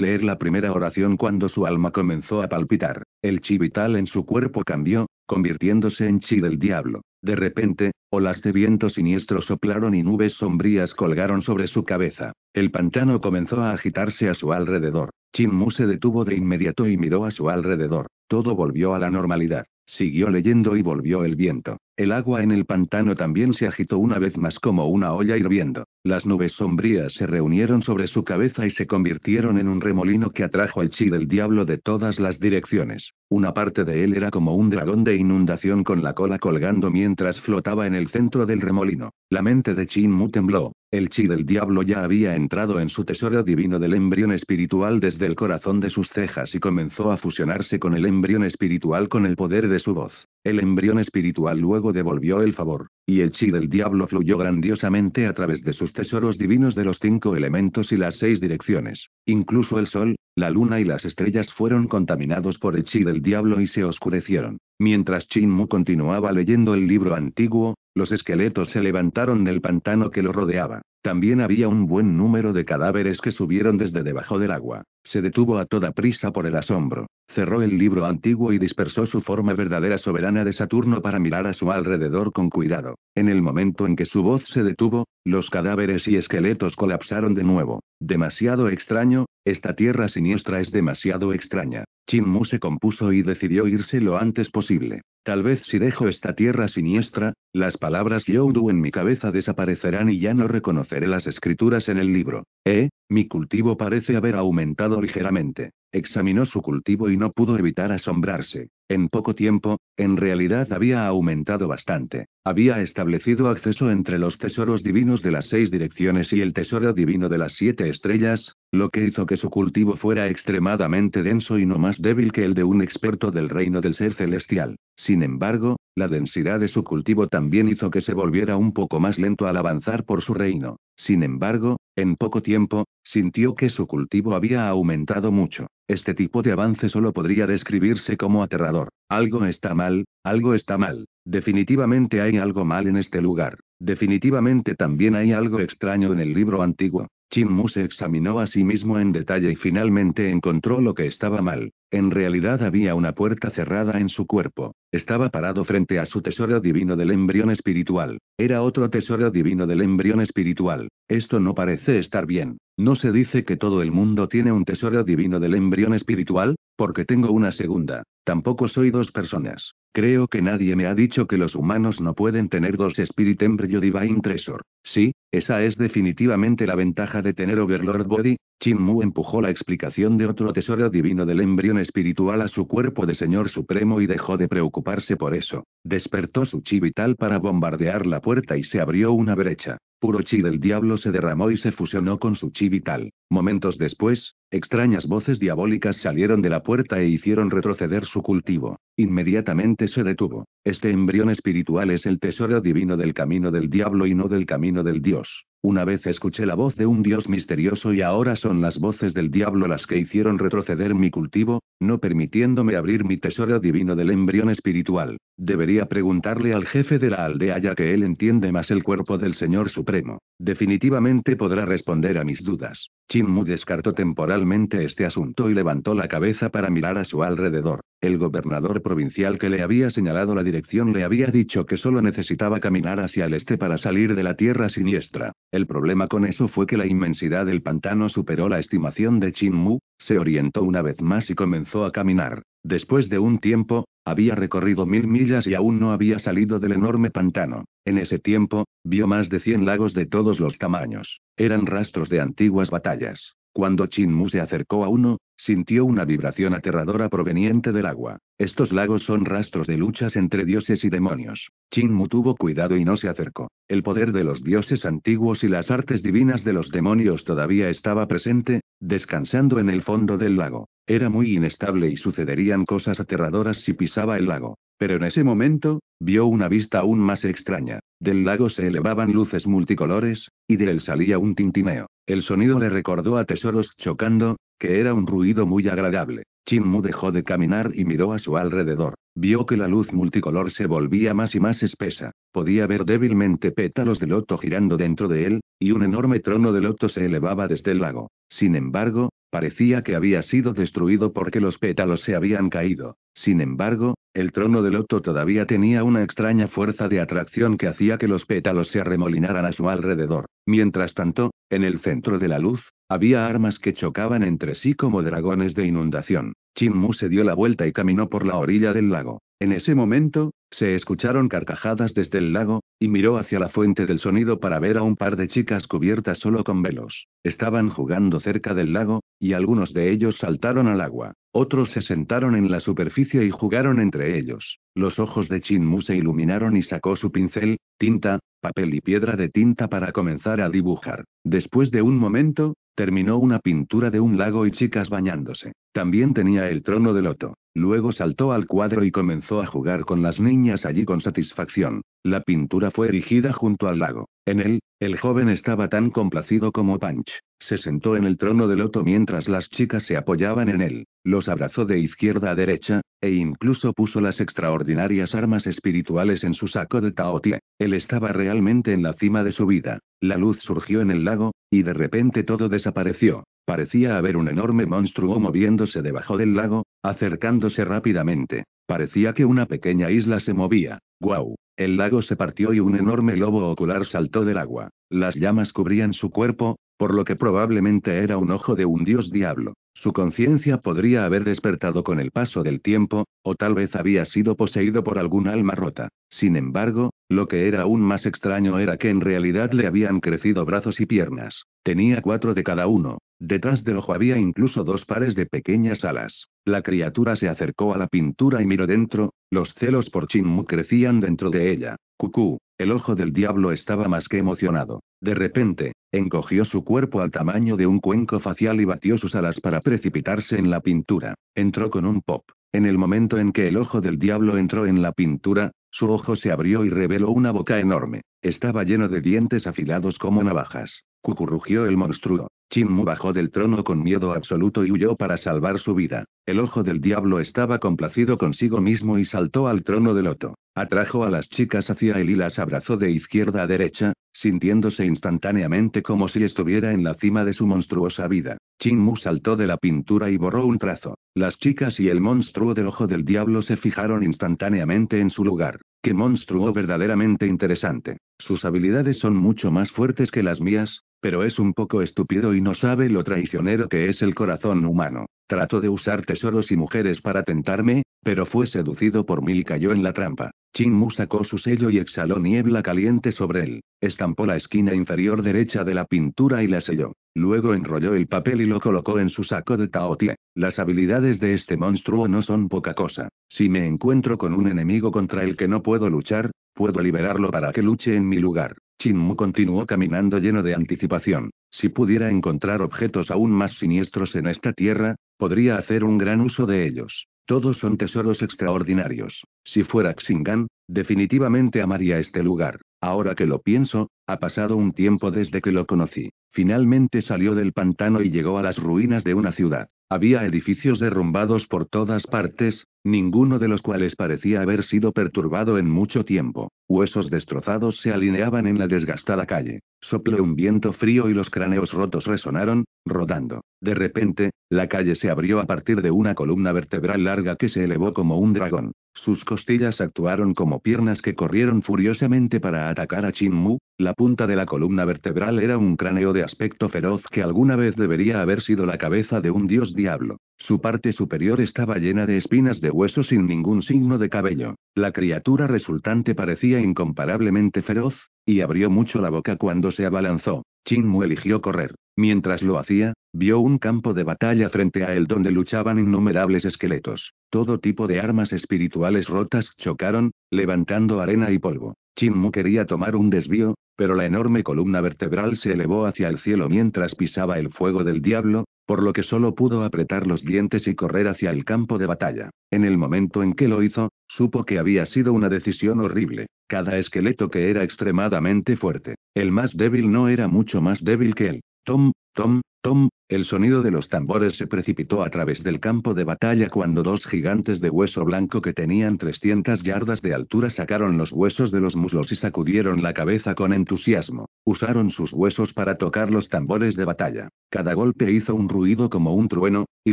leer la primera oración cuando su alma comenzó a palpitar. El chi vital en su cuerpo cambió, convirtiéndose en chi del diablo. De repente, olas de viento siniestro soplaron y nubes sombrías colgaron sobre su cabeza. El pantano comenzó a agitarse a su alrededor. Chin Mu se detuvo de inmediato y miró a su alrededor. Todo volvió a la normalidad. Siguió leyendo y volvió el viento. El agua en el pantano también se agitó una vez más como una olla hirviendo. Las nubes sombrías se reunieron sobre su cabeza y se convirtieron en un remolino que atrajo al chi del diablo de todas las direcciones. Una parte de él era como un dragón de inundación con la cola colgando mientras flotaba en el centro del remolino. La mente de Chin Mu tembló. El chi del diablo ya había entrado en su tesoro divino del embrión espiritual desde el corazón de sus cejas y comenzó a fusionarse con el embrión espiritual con el poder de su voz. El embrión espiritual luego devolvió el favor, y el chi del diablo fluyó grandiosamente a través de sus tesoros divinos de los cinco elementos y las seis direcciones. Incluso el sol, la luna y las estrellas fueron contaminados por el chi del diablo y se oscurecieron. Mientras Chin Mu continuaba leyendo el libro antiguo, los esqueletos se levantaron del pantano que lo rodeaba. También había un buen número de cadáveres que subieron desde debajo del agua. Se detuvo a toda prisa por el asombro. Cerró el libro antiguo y dispersó su forma verdadera soberana de Saturno para mirar a su alrededor con cuidado. En el momento en que su voz se detuvo, los cadáveres y esqueletos colapsaron de nuevo. Demasiado extraño, esta tierra siniestra es demasiado extraña. Chin se compuso y decidió irse lo antes posible. Tal vez si dejo esta tierra siniestra, las palabras Yodu en mi cabeza desaparecerán y ya no reconoceré las escrituras en el libro. Eh, mi cultivo parece haber aumentado ligeramente. Examinó su cultivo y no pudo evitar asombrarse. En poco tiempo, en realidad había aumentado bastante. Había establecido acceso entre los tesoros divinos de las seis direcciones y el tesoro divino de las siete estrellas, lo que hizo que su cultivo fuera extremadamente denso y no más débil que el de un experto del reino del ser celestial. Sin embargo, la densidad de su cultivo también hizo que se volviera un poco más lento al avanzar por su reino. Sin embargo, en poco tiempo, sintió que su cultivo había aumentado mucho. Este tipo de avance solo podría describirse como aterrador algo está mal, algo está mal. Definitivamente hay algo mal en este lugar. Definitivamente también hay algo extraño en el libro antiguo. Chin Mu se examinó a sí mismo en detalle y finalmente encontró lo que estaba mal. En realidad había una puerta cerrada en su cuerpo. Estaba parado frente a su tesoro divino del embrión espiritual. Era otro tesoro divino del embrión espiritual. Esto no parece estar bien. ¿No se dice que todo el mundo tiene un tesoro divino del embrión espiritual? Porque tengo una segunda. Tampoco soy dos personas. Creo que nadie me ha dicho que los humanos no pueden tener dos Spirit Embryo Divine Treasure. Sí, esa es definitivamente la ventaja de tener Overlord Body. Chin Mu empujó la explicación de otro tesoro divino del embrión espiritual a su cuerpo de Señor Supremo y dejó de preocuparse por eso. Despertó su chi vital para bombardear la puerta y se abrió una brecha. Puro chi del diablo se derramó y se fusionó con su chi vital. Momentos después, extrañas voces diabólicas salieron de la puerta e hicieron retroceder su cultivo. Inmediatamente se detuvo. Este embrión espiritual es el tesoro divino del camino del diablo y no del camino del Dios. Una vez escuché la voz de un Dios misterioso y ahora son las voces del diablo las que hicieron retroceder mi cultivo, no permitiéndome abrir mi tesoro divino del embrión espiritual. Debería preguntarle al jefe de la aldea ya que él entiende más el cuerpo del Señor Supremo. Definitivamente podrá responder a mis dudas. Chinmu descartó temporalmente este asunto y levantó la cabeza para mirar a su alrededor. El gobernador provincial que le había señalado la dirección le había dicho que solo necesitaba caminar hacia el este para salir de la tierra siniestra. El problema con eso fue que la inmensidad del pantano superó la estimación de Chin Mu, se orientó una vez más y comenzó a caminar. Después de un tiempo, había recorrido mil millas y aún no había salido del enorme pantano. En ese tiempo, vio más de 100 lagos de todos los tamaños. Eran rastros de antiguas batallas. Cuando Chin Mu se acercó a uno, sintió una vibración aterradora proveniente del agua. Estos lagos son rastros de luchas entre dioses y demonios. Chin Mu tuvo cuidado y no se acercó. El poder de los dioses antiguos y las artes divinas de los demonios todavía estaba presente, descansando en el fondo del lago. Era muy inestable y sucederían cosas aterradoras si pisaba el lago. Pero en ese momento, vio una vista aún más extraña. Del lago se elevaban luces multicolores, y de él salía un tintineo. El sonido le recordó a tesoros chocando, que era un ruido muy agradable. Chinmu dejó de caminar y miró a su alrededor. Vio que la luz multicolor se volvía más y más espesa. Podía ver débilmente pétalos de loto girando dentro de él, y un enorme trono de loto se elevaba desde el lago. Sin embargo, Parecía que había sido destruido porque los pétalos se habían caído. Sin embargo, el trono de loto todavía tenía una extraña fuerza de atracción que hacía que los pétalos se arremolinaran a su alrededor. Mientras tanto, en el centro de la luz, había armas que chocaban entre sí como dragones de inundación. Chin Mu se dio la vuelta y caminó por la orilla del lago. En ese momento, se escucharon carcajadas desde el lago, y miró hacia la fuente del sonido para ver a un par de chicas cubiertas solo con velos. Estaban jugando cerca del lago, y algunos de ellos saltaron al agua. Otros se sentaron en la superficie y jugaron entre ellos. Los ojos de Chin Mu se iluminaron y sacó su pincel, tinta, papel y piedra de tinta para comenzar a dibujar. Después de un momento, Terminó una pintura de un lago y chicas bañándose. También tenía el trono de loto. Luego saltó al cuadro y comenzó a jugar con las niñas allí con satisfacción. La pintura fue erigida junto al lago. En él, el joven estaba tan complacido como Panch. Se sentó en el trono de loto mientras las chicas se apoyaban en él, los abrazó de izquierda a derecha, e incluso puso las extraordinarias armas espirituales en su saco de Taotie. Él estaba realmente en la cima de su vida. La luz surgió en el lago, y de repente todo desapareció. Parecía haber un enorme monstruo moviéndose debajo del lago, acercándose rápidamente. Parecía que una pequeña isla se movía. ¡Guau! El lago se partió y un enorme lobo ocular saltó del agua. Las llamas cubrían su cuerpo, por lo que probablemente era un ojo de un dios diablo. Su conciencia podría haber despertado con el paso del tiempo, o tal vez había sido poseído por algún alma rota. Sin embargo, lo que era aún más extraño era que en realidad le habían crecido brazos y piernas. Tenía cuatro de cada uno. Detrás del ojo había incluso dos pares de pequeñas alas. La criatura se acercó a la pintura y miró dentro, los celos por Chinmu crecían dentro de ella. Cucú, el ojo del diablo estaba más que emocionado. De repente, encogió su cuerpo al tamaño de un cuenco facial y batió sus alas para precipitarse en la pintura. Entró con un pop. En el momento en que el ojo del diablo entró en la pintura, su ojo se abrió y reveló una boca enorme. Estaba lleno de dientes afilados como navajas. Cucurrugió el monstruo. Chinmu bajó del trono con miedo absoluto y huyó para salvar su vida. El ojo del diablo estaba complacido consigo mismo y saltó al trono de Loto. Atrajo a las chicas hacia él y las abrazó de izquierda a derecha, sintiéndose instantáneamente como si estuviera en la cima de su monstruosa vida. Chinmu saltó de la pintura y borró un trazo. Las chicas y el monstruo del ojo del diablo se fijaron instantáneamente en su lugar. ¡Qué monstruo verdaderamente interesante! Sus habilidades son mucho más fuertes que las mías, pero es un poco estúpido y no sabe lo traicionero que es el corazón humano. Trató de usar tesoros y mujeres para tentarme, pero fue seducido por mí y cayó en la trampa. Chin Mu sacó su sello y exhaló niebla caliente sobre él. Estampó la esquina inferior derecha de la pintura y la selló. Luego enrolló el papel y lo colocó en su saco de taotie. Las habilidades de este monstruo no son poca cosa. Si me encuentro con un enemigo contra el que no puedo luchar, puedo liberarlo para que luche en mi lugar. Chinmu continuó caminando lleno de anticipación. Si pudiera encontrar objetos aún más siniestros en esta tierra, podría hacer un gran uso de ellos. Todos son tesoros extraordinarios. Si fuera Xingan, definitivamente amaría este lugar. Ahora que lo pienso, ha pasado un tiempo desde que lo conocí. Finalmente salió del pantano y llegó a las ruinas de una ciudad. Había edificios derrumbados por todas partes, ninguno de los cuales parecía haber sido perturbado en mucho tiempo. Huesos destrozados se alineaban en la desgastada calle. Sopló un viento frío y los cráneos rotos resonaron, rodando. De repente, la calle se abrió a partir de una columna vertebral larga que se elevó como un dragón. Sus costillas actuaron como piernas que corrieron furiosamente para atacar a Chin Mu, la punta de la columna vertebral era un cráneo de aspecto feroz que alguna vez debería haber sido la cabeza de un dios diablo. Su parte superior estaba llena de espinas de hueso sin ningún signo de cabello. La criatura resultante parecía incomparablemente feroz, y abrió mucho la boca cuando se abalanzó. Mu eligió correr. Mientras lo hacía, vio un campo de batalla frente a él donde luchaban innumerables esqueletos. Todo tipo de armas espirituales rotas chocaron, levantando arena y polvo. Mu quería tomar un desvío, pero la enorme columna vertebral se elevó hacia el cielo mientras pisaba el fuego del diablo, por lo que solo pudo apretar los dientes y correr hacia el campo de batalla. En el momento en que lo hizo, supo que había sido una decisión horrible. Cada esqueleto que era extremadamente fuerte, el más débil no era mucho más débil que él. Tom, Tom, Tom, el sonido de los tambores se precipitó a través del campo de batalla cuando dos gigantes de hueso blanco que tenían 300 yardas de altura sacaron los huesos de los muslos y sacudieron la cabeza con entusiasmo. Usaron sus huesos para tocar los tambores de batalla. Cada golpe hizo un ruido como un trueno, y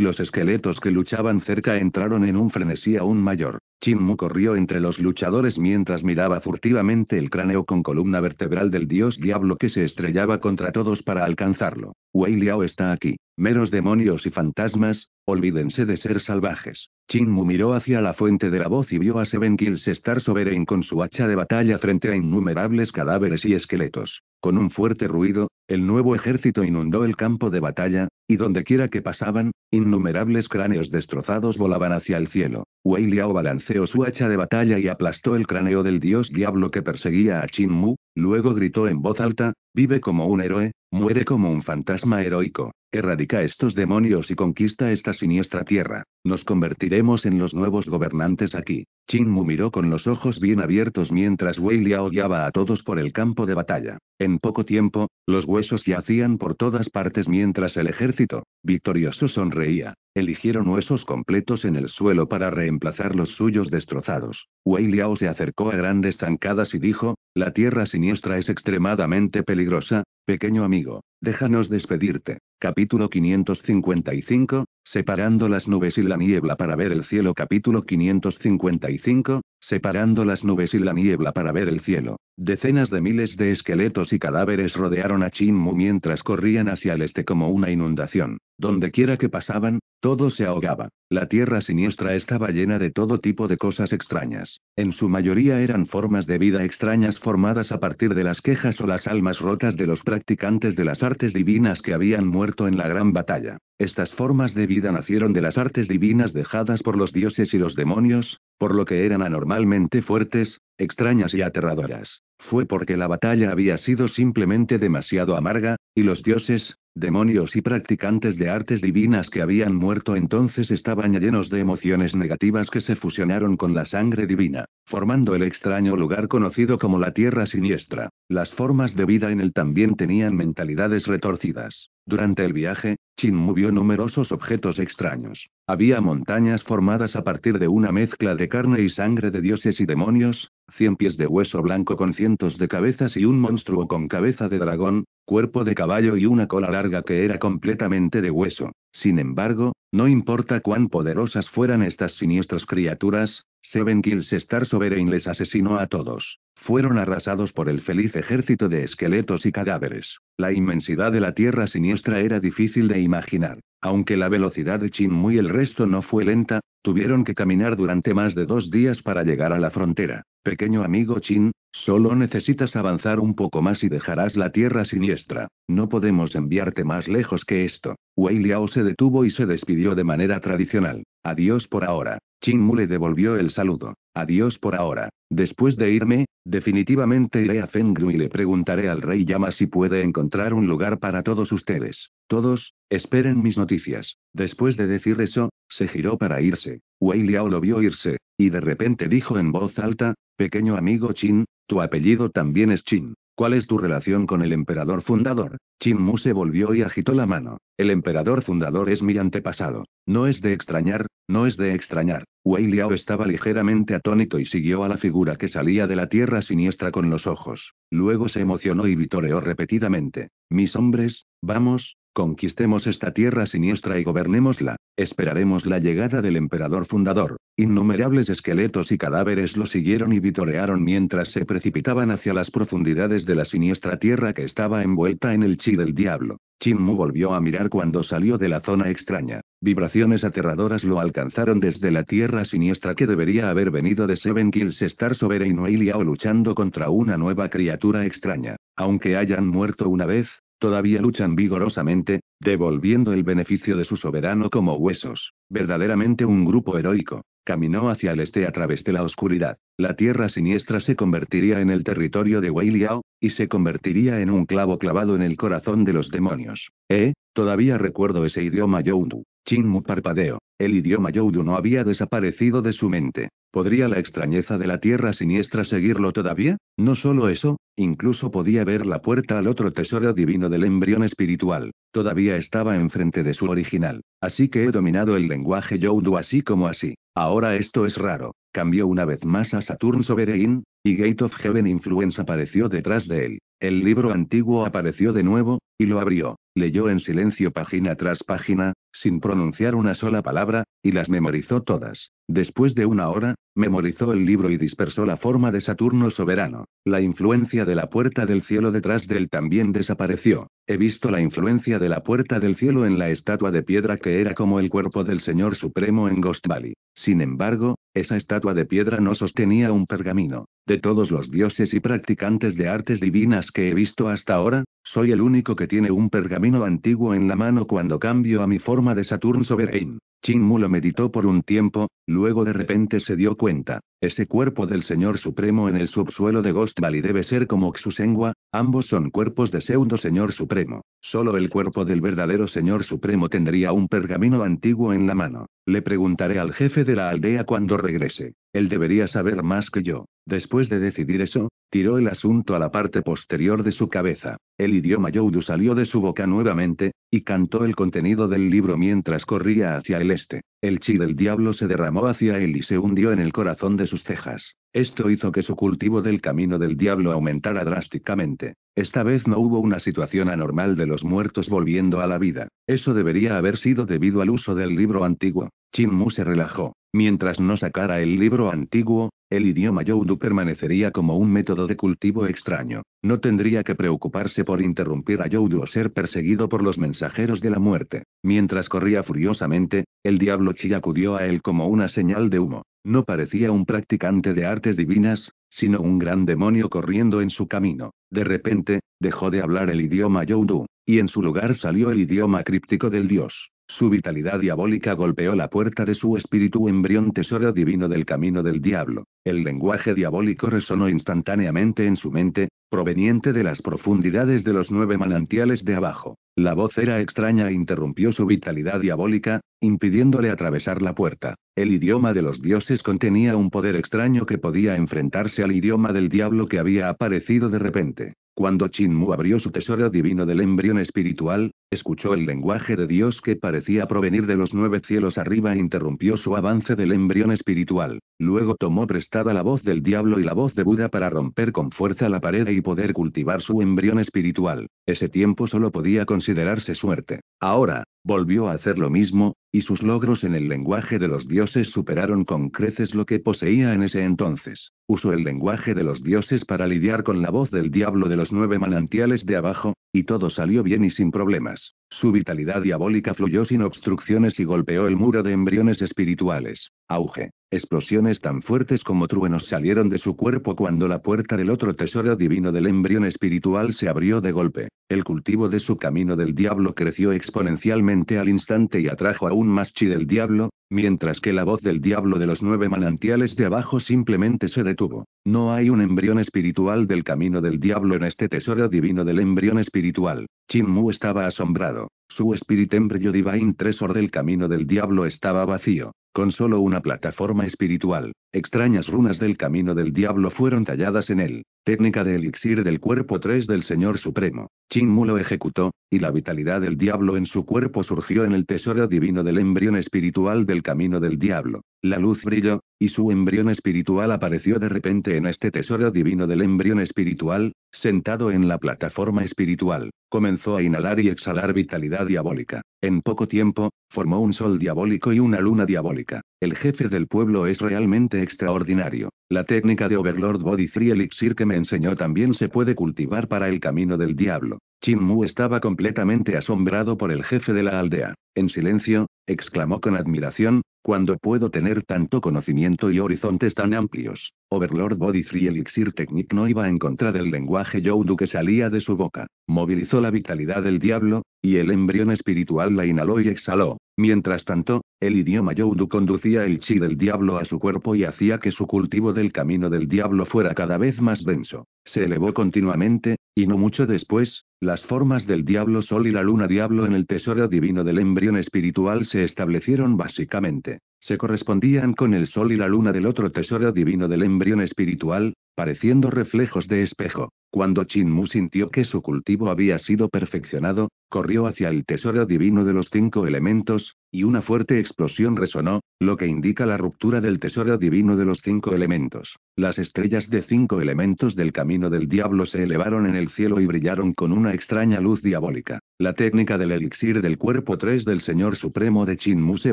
los esqueletos que luchaban cerca entraron en un frenesí aún mayor. Chinmu corrió entre los luchadores mientras miraba furtivamente el cráneo con columna vertebral del dios diablo que se estrellaba contra todos para alcanzarlo. Wei está aquí. Meros demonios y fantasmas, olvídense de ser salvajes. Chinmu miró hacia la fuente de la voz y vio a Seven Kills estar él con su hacha de batalla frente a innumerables cadáveres y esqueletos. Con un fuerte ruido, el nuevo ejército inundó el campo de batalla, y donde quiera que pasaban, innumerables cráneos destrozados volaban hacia el cielo. Wei Liao balanceó su hacha de batalla y aplastó el cráneo del dios diablo que perseguía a Chin Mu, Luego gritó en voz alta, vive como un héroe, muere como un fantasma heroico, erradica estos demonios y conquista esta siniestra tierra, nos convertiremos en los nuevos gobernantes aquí. Chin Mu miró con los ojos bien abiertos mientras Wei Liao guiaba a todos por el campo de batalla. En poco tiempo, los huesos yacían por todas partes mientras el ejército, victorioso, sonreía. Eligieron huesos completos en el suelo para reemplazar los suyos destrozados. Wei Liao se acercó a grandes zancadas y dijo, La tierra siniestra es extremadamente peligrosa, pequeño amigo. Déjanos despedirte. Capítulo 555, Separando las nubes y la niebla para ver el cielo. Capítulo 555, Separando las nubes y la niebla para ver el cielo. Decenas de miles de esqueletos y cadáveres rodearon a Chin mientras corrían hacia el este como una inundación. Donde quiera que pasaban, todo se ahogaba. La tierra siniestra estaba llena de todo tipo de cosas extrañas. En su mayoría eran formas de vida extrañas formadas a partir de las quejas o las almas rotas de los practicantes de las artes artes divinas que habían muerto en la gran batalla. Estas formas de vida nacieron de las artes divinas dejadas por los dioses y los demonios, por lo que eran anormalmente fuertes, extrañas y aterradoras. Fue porque la batalla había sido simplemente demasiado amarga, y los dioses, Demonios y practicantes de artes divinas que habían muerto entonces estaban llenos de emociones negativas que se fusionaron con la sangre divina, formando el extraño lugar conocido como la Tierra Siniestra. Las formas de vida en él también tenían mentalidades retorcidas. Durante el viaje, Chin movió numerosos objetos extraños. Había montañas formadas a partir de una mezcla de carne y sangre de dioses y demonios, cien pies de hueso blanco con cientos de cabezas y un monstruo con cabeza de dragón, cuerpo de caballo y una cola larga que era completamente de hueso. Sin embargo, no importa cuán poderosas fueran estas siniestras criaturas, Seven Kills Star Sovereign les asesinó a todos. Fueron arrasados por el feliz ejército de esqueletos y cadáveres. La inmensidad de la tierra siniestra era difícil de imaginar. Aunque la velocidad de Chinmu y el resto no fue lenta, tuvieron que caminar durante más de dos días para llegar a la frontera. Pequeño amigo Chin, solo necesitas avanzar un poco más y dejarás la tierra siniestra. No podemos enviarte más lejos que esto. Wei Liao se detuvo y se despidió de manera tradicional. Adiós por ahora. Chin Mu le devolvió el saludo. Adiós por ahora. Después de irme, definitivamente iré a Fengru y le preguntaré al rey Yama si puede encontrar un lugar para todos ustedes. Todos, esperen mis noticias. Después de decir eso, se giró para irse. Wei Liao lo vio irse, y de repente dijo en voz alta, Pequeño amigo Chin, tu apellido también es Chin. ¿Cuál es tu relación con el emperador fundador? Chin Mu se volvió y agitó la mano. El emperador fundador es mi antepasado. No es de extrañar, no es de extrañar. Wei Liao estaba ligeramente atónito y siguió a la figura que salía de la tierra siniestra con los ojos. Luego se emocionó y vitoreó repetidamente. Mis hombres, vamos, Conquistemos esta tierra siniestra y gobernémosla, esperaremos la llegada del emperador fundador. Innumerables esqueletos y cadáveres lo siguieron y vitorearon mientras se precipitaban hacia las profundidades de la siniestra tierra que estaba envuelta en el chi del diablo. Chinmu volvió a mirar cuando salió de la zona extraña. Vibraciones aterradoras lo alcanzaron desde la tierra siniestra que debería haber venido de Seven Kills Star Sovereign o luchando contra una nueva criatura extraña. Aunque hayan muerto una vez, Todavía luchan vigorosamente, devolviendo el beneficio de su soberano como huesos. Verdaderamente un grupo heroico. Caminó hacia el este a través de la oscuridad. La tierra siniestra se convertiría en el territorio de Wei y se convertiría en un clavo clavado en el corazón de los demonios. Eh, todavía recuerdo ese idioma Youndu. Chinmu Parpadeo. El idioma Youdu no había desaparecido de su mente. ¿Podría la extrañeza de la tierra siniestra seguirlo todavía? No solo eso, incluso podía ver la puerta al otro tesoro divino del embrión espiritual. Todavía estaba enfrente de su original. Así que he dominado el lenguaje Yodu así como así. Ahora esto es raro. Cambió una vez más a Saturn Sovereign, y Gate of Heaven Influence apareció detrás de él. El libro antiguo apareció de nuevo, y lo abrió. Leyó en silencio página tras página, sin pronunciar una sola palabra, y las memorizó todas. Después de una hora, memorizó el libro y dispersó la forma de Saturno soberano. La influencia de la puerta del cielo detrás de él también desapareció. He visto la influencia de la puerta del cielo en la estatua de piedra que era como el cuerpo del Señor Supremo en Ghost Valley. Sin embargo, esa estatua de piedra no sostenía un pergamino. De todos los dioses y practicantes de artes divinas que he visto hasta ahora, soy el único que tiene un pergamino antiguo en la mano cuando cambio a mi forma de Saturn Sovereign. Chin Mu lo meditó por un tiempo, luego de repente se dio cuenta. Ese cuerpo del Señor Supremo en el subsuelo de Ghost Valley debe ser como Xusengwa, ambos son cuerpos de pseudo Señor Supremo. Solo el cuerpo del verdadero Señor Supremo tendría un pergamino antiguo en la mano. Le preguntaré al jefe de la aldea cuando regrese. Él debería saber más que yo. Después de decidir eso, tiró el asunto a la parte posterior de su cabeza. El idioma Yodu salió de su boca nuevamente, y cantó el contenido del libro mientras corría hacia el este. El chi del diablo se derramó hacia él y se hundió en el corazón de sus cejas. Esto hizo que su cultivo del camino del diablo aumentara drásticamente. Esta vez no hubo una situación anormal de los muertos volviendo a la vida. Eso debería haber sido debido al uso del libro antiguo. Chin Mu se relajó. Mientras no sacara el libro antiguo, el idioma Yodu permanecería como un método de cultivo extraño. No tendría que preocuparse por interrumpir a Yodu o ser perseguido por los mensajeros de la muerte. Mientras corría furiosamente, el diablo Chi acudió a él como una señal de humo. No parecía un practicante de artes divinas, sino un gran demonio corriendo en su camino. De repente, dejó de hablar el idioma Yodu, y en su lugar salió el idioma críptico del dios. Su vitalidad diabólica golpeó la puerta de su espíritu embrión tesoro divino del camino del diablo. El lenguaje diabólico resonó instantáneamente en su mente, proveniente de las profundidades de los nueve manantiales de abajo. La voz era extraña e interrumpió su vitalidad diabólica, impidiéndole atravesar la puerta. El idioma de los dioses contenía un poder extraño que podía enfrentarse al idioma del diablo que había aparecido de repente. Cuando Mu abrió su tesoro divino del embrión espiritual, escuchó el lenguaje de Dios que parecía provenir de los nueve cielos arriba e interrumpió su avance del embrión espiritual. Luego tomó prestada la voz del diablo y la voz de Buda para romper con fuerza la pared y poder cultivar su embrión espiritual. Ese tiempo solo podía conseguir considerarse suerte. Ahora, volvió a hacer lo mismo, y sus logros en el lenguaje de los dioses superaron con creces lo que poseía en ese entonces. Usó el lenguaje de los dioses para lidiar con la voz del diablo de los nueve manantiales de abajo, y todo salió bien y sin problemas. Su vitalidad diabólica fluyó sin obstrucciones y golpeó el muro de embriones espirituales. Auge. Explosiones tan fuertes como truenos salieron de su cuerpo cuando la puerta del otro tesoro divino del embrión espiritual se abrió de golpe. El cultivo de su camino del diablo creció exponencialmente al instante y atrajo aún más chi del diablo, mientras que la voz del diablo de los nueve manantiales de abajo simplemente se detuvo. No hay un embrión espiritual del camino del diablo en este tesoro divino del embrión espiritual. Chin Mu estaba asombrado. Su espíritu embrión divine tresor del camino del diablo estaba vacío con solo una plataforma espiritual. Extrañas runas del camino del diablo fueron talladas en él. Técnica de elixir del cuerpo 3 del Señor Supremo. Ching Mu lo ejecutó, y la vitalidad del diablo en su cuerpo surgió en el tesoro divino del embrión espiritual del camino del diablo. La luz brilló, y su embrión espiritual apareció de repente en este tesoro divino del embrión espiritual, sentado en la plataforma espiritual. Comenzó a inhalar y exhalar vitalidad diabólica. En poco tiempo, formó un sol diabólico y una luna diabólica. El jefe del pueblo es realmente extraordinario. La técnica de Overlord Body Free Elixir que me enseñó también se puede cultivar para el camino del diablo. Chin Mu estaba completamente asombrado por el jefe de la aldea. En silencio, exclamó con admiración, cuando puedo tener tanto conocimiento y horizontes tan amplios. Overlord Body Free Elixir Technique no iba en contra del lenguaje Youdu que salía de su boca. Movilizó la vitalidad del diablo, y el embrión espiritual la inhaló y exhaló. Mientras tanto, el idioma yodu conducía el chi del diablo a su cuerpo y hacía que su cultivo del camino del diablo fuera cada vez más denso. Se elevó continuamente, y no mucho después, las formas del diablo sol y la luna diablo en el tesoro divino del embrión espiritual se establecieron básicamente. Se correspondían con el sol y la luna del otro tesoro divino del embrión espiritual, pareciendo reflejos de espejo. Cuando Chin Mu sintió que su cultivo había sido perfeccionado, corrió hacia el tesoro divino de los cinco elementos, y una fuerte explosión resonó, lo que indica la ruptura del tesoro divino de los cinco elementos. Las estrellas de cinco elementos del camino del diablo se elevaron en el cielo y brillaron con una extraña luz diabólica. La técnica del elixir del cuerpo 3 del Señor Supremo de Chinmu se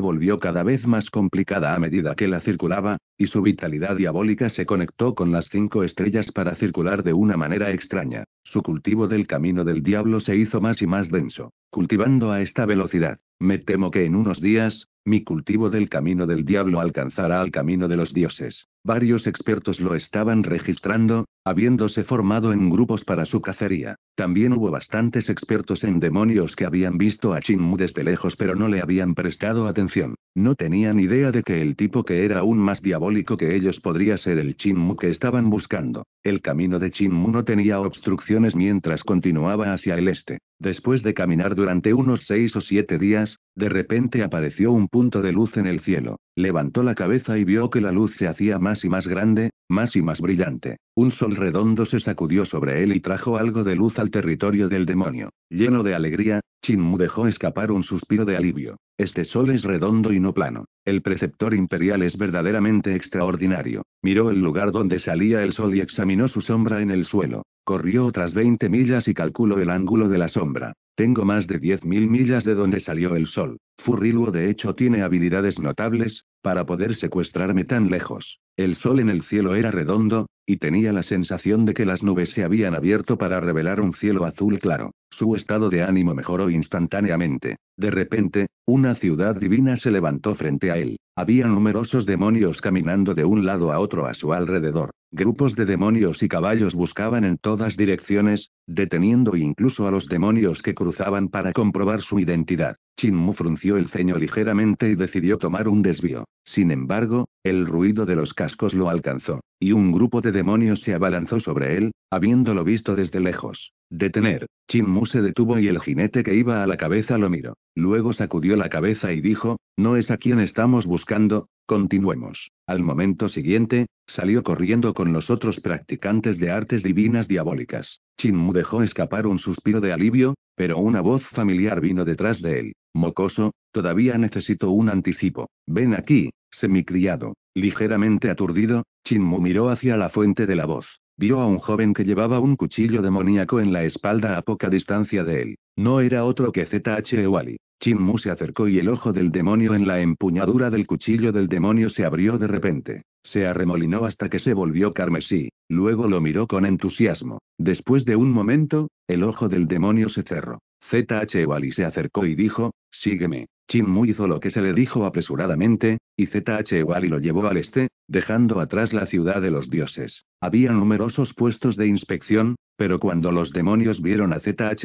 volvió cada vez más complicada a medida que la circulaba, y su vitalidad diabólica se conectó con las cinco estrellas para circular de una manera extraña. Su cultivo del camino del diablo se hizo más y más denso, cultivando a esta velocidad. Me temo que en unos días, mi cultivo del camino del diablo alcanzará al camino de los dioses. Varios expertos lo estaban registrando, habiéndose formado en grupos para su cacería. También hubo bastantes expertos en demonios que habían visto a Chinmu desde lejos pero no le habían prestado atención. No tenían idea de que el tipo que era aún más diabólico que ellos podría ser el Chinmu que estaban buscando. El camino de Chinmu no tenía obstrucciones mientras continuaba hacia el este. Después de caminar durante unos seis o siete días, de repente apareció un punto de luz en el cielo, levantó la cabeza y vio que la luz se hacía más y más grande, más y más brillante. Un sol redondo se sacudió sobre él y trajo algo de luz al territorio del demonio. Lleno de alegría, Chinmu dejó escapar un suspiro de alivio. Este sol es redondo y no plano. El preceptor imperial es verdaderamente extraordinario. Miró el lugar donde salía el sol y examinó su sombra en el suelo. Corrió otras 20 millas y calculó el ángulo de la sombra. Tengo más de 10.000 millas de donde salió el sol. Furriluo de hecho tiene habilidades notables, para poder secuestrarme tan lejos. El sol en el cielo era redondo, y tenía la sensación de que las nubes se habían abierto para revelar un cielo azul claro. Su estado de ánimo mejoró instantáneamente. De repente, una ciudad divina se levantó frente a él. Había numerosos demonios caminando de un lado a otro a su alrededor. Grupos de demonios y caballos buscaban en todas direcciones, deteniendo incluso a los demonios que cruzaban para comprobar su identidad. Chinmu frunció el ceño ligeramente y decidió tomar un desvío. Sin embargo, el ruido de los cascos lo alcanzó, y un grupo de demonios se abalanzó sobre él, habiéndolo visto desde lejos. Detener. Chinmu se detuvo y el jinete que iba a la cabeza lo miró. Luego sacudió la cabeza y dijo, no es a quien estamos buscando, Continuemos. Al momento siguiente, salió corriendo con los otros practicantes de artes divinas diabólicas. Chinmu dejó escapar un suspiro de alivio, pero una voz familiar vino detrás de él. Mocoso, todavía necesito un anticipo. Ven aquí, semicriado. Ligeramente aturdido, Chinmu miró hacia la fuente de la voz. Vio a un joven que llevaba un cuchillo demoníaco en la espalda a poca distancia de él. No era otro que ZH Ewali. Chin Mu se acercó y el ojo del demonio en la empuñadura del cuchillo del demonio se abrió de repente. Se arremolinó hasta que se volvió carmesí, luego lo miró con entusiasmo. Después de un momento, el ojo del demonio se cerró. ZH se acercó y dijo, sígueme. Chin Mu hizo lo que se le dijo apresuradamente, y ZH lo llevó al este, dejando atrás la ciudad de los dioses. Había numerosos puestos de inspección, pero cuando los demonios vieron a ZH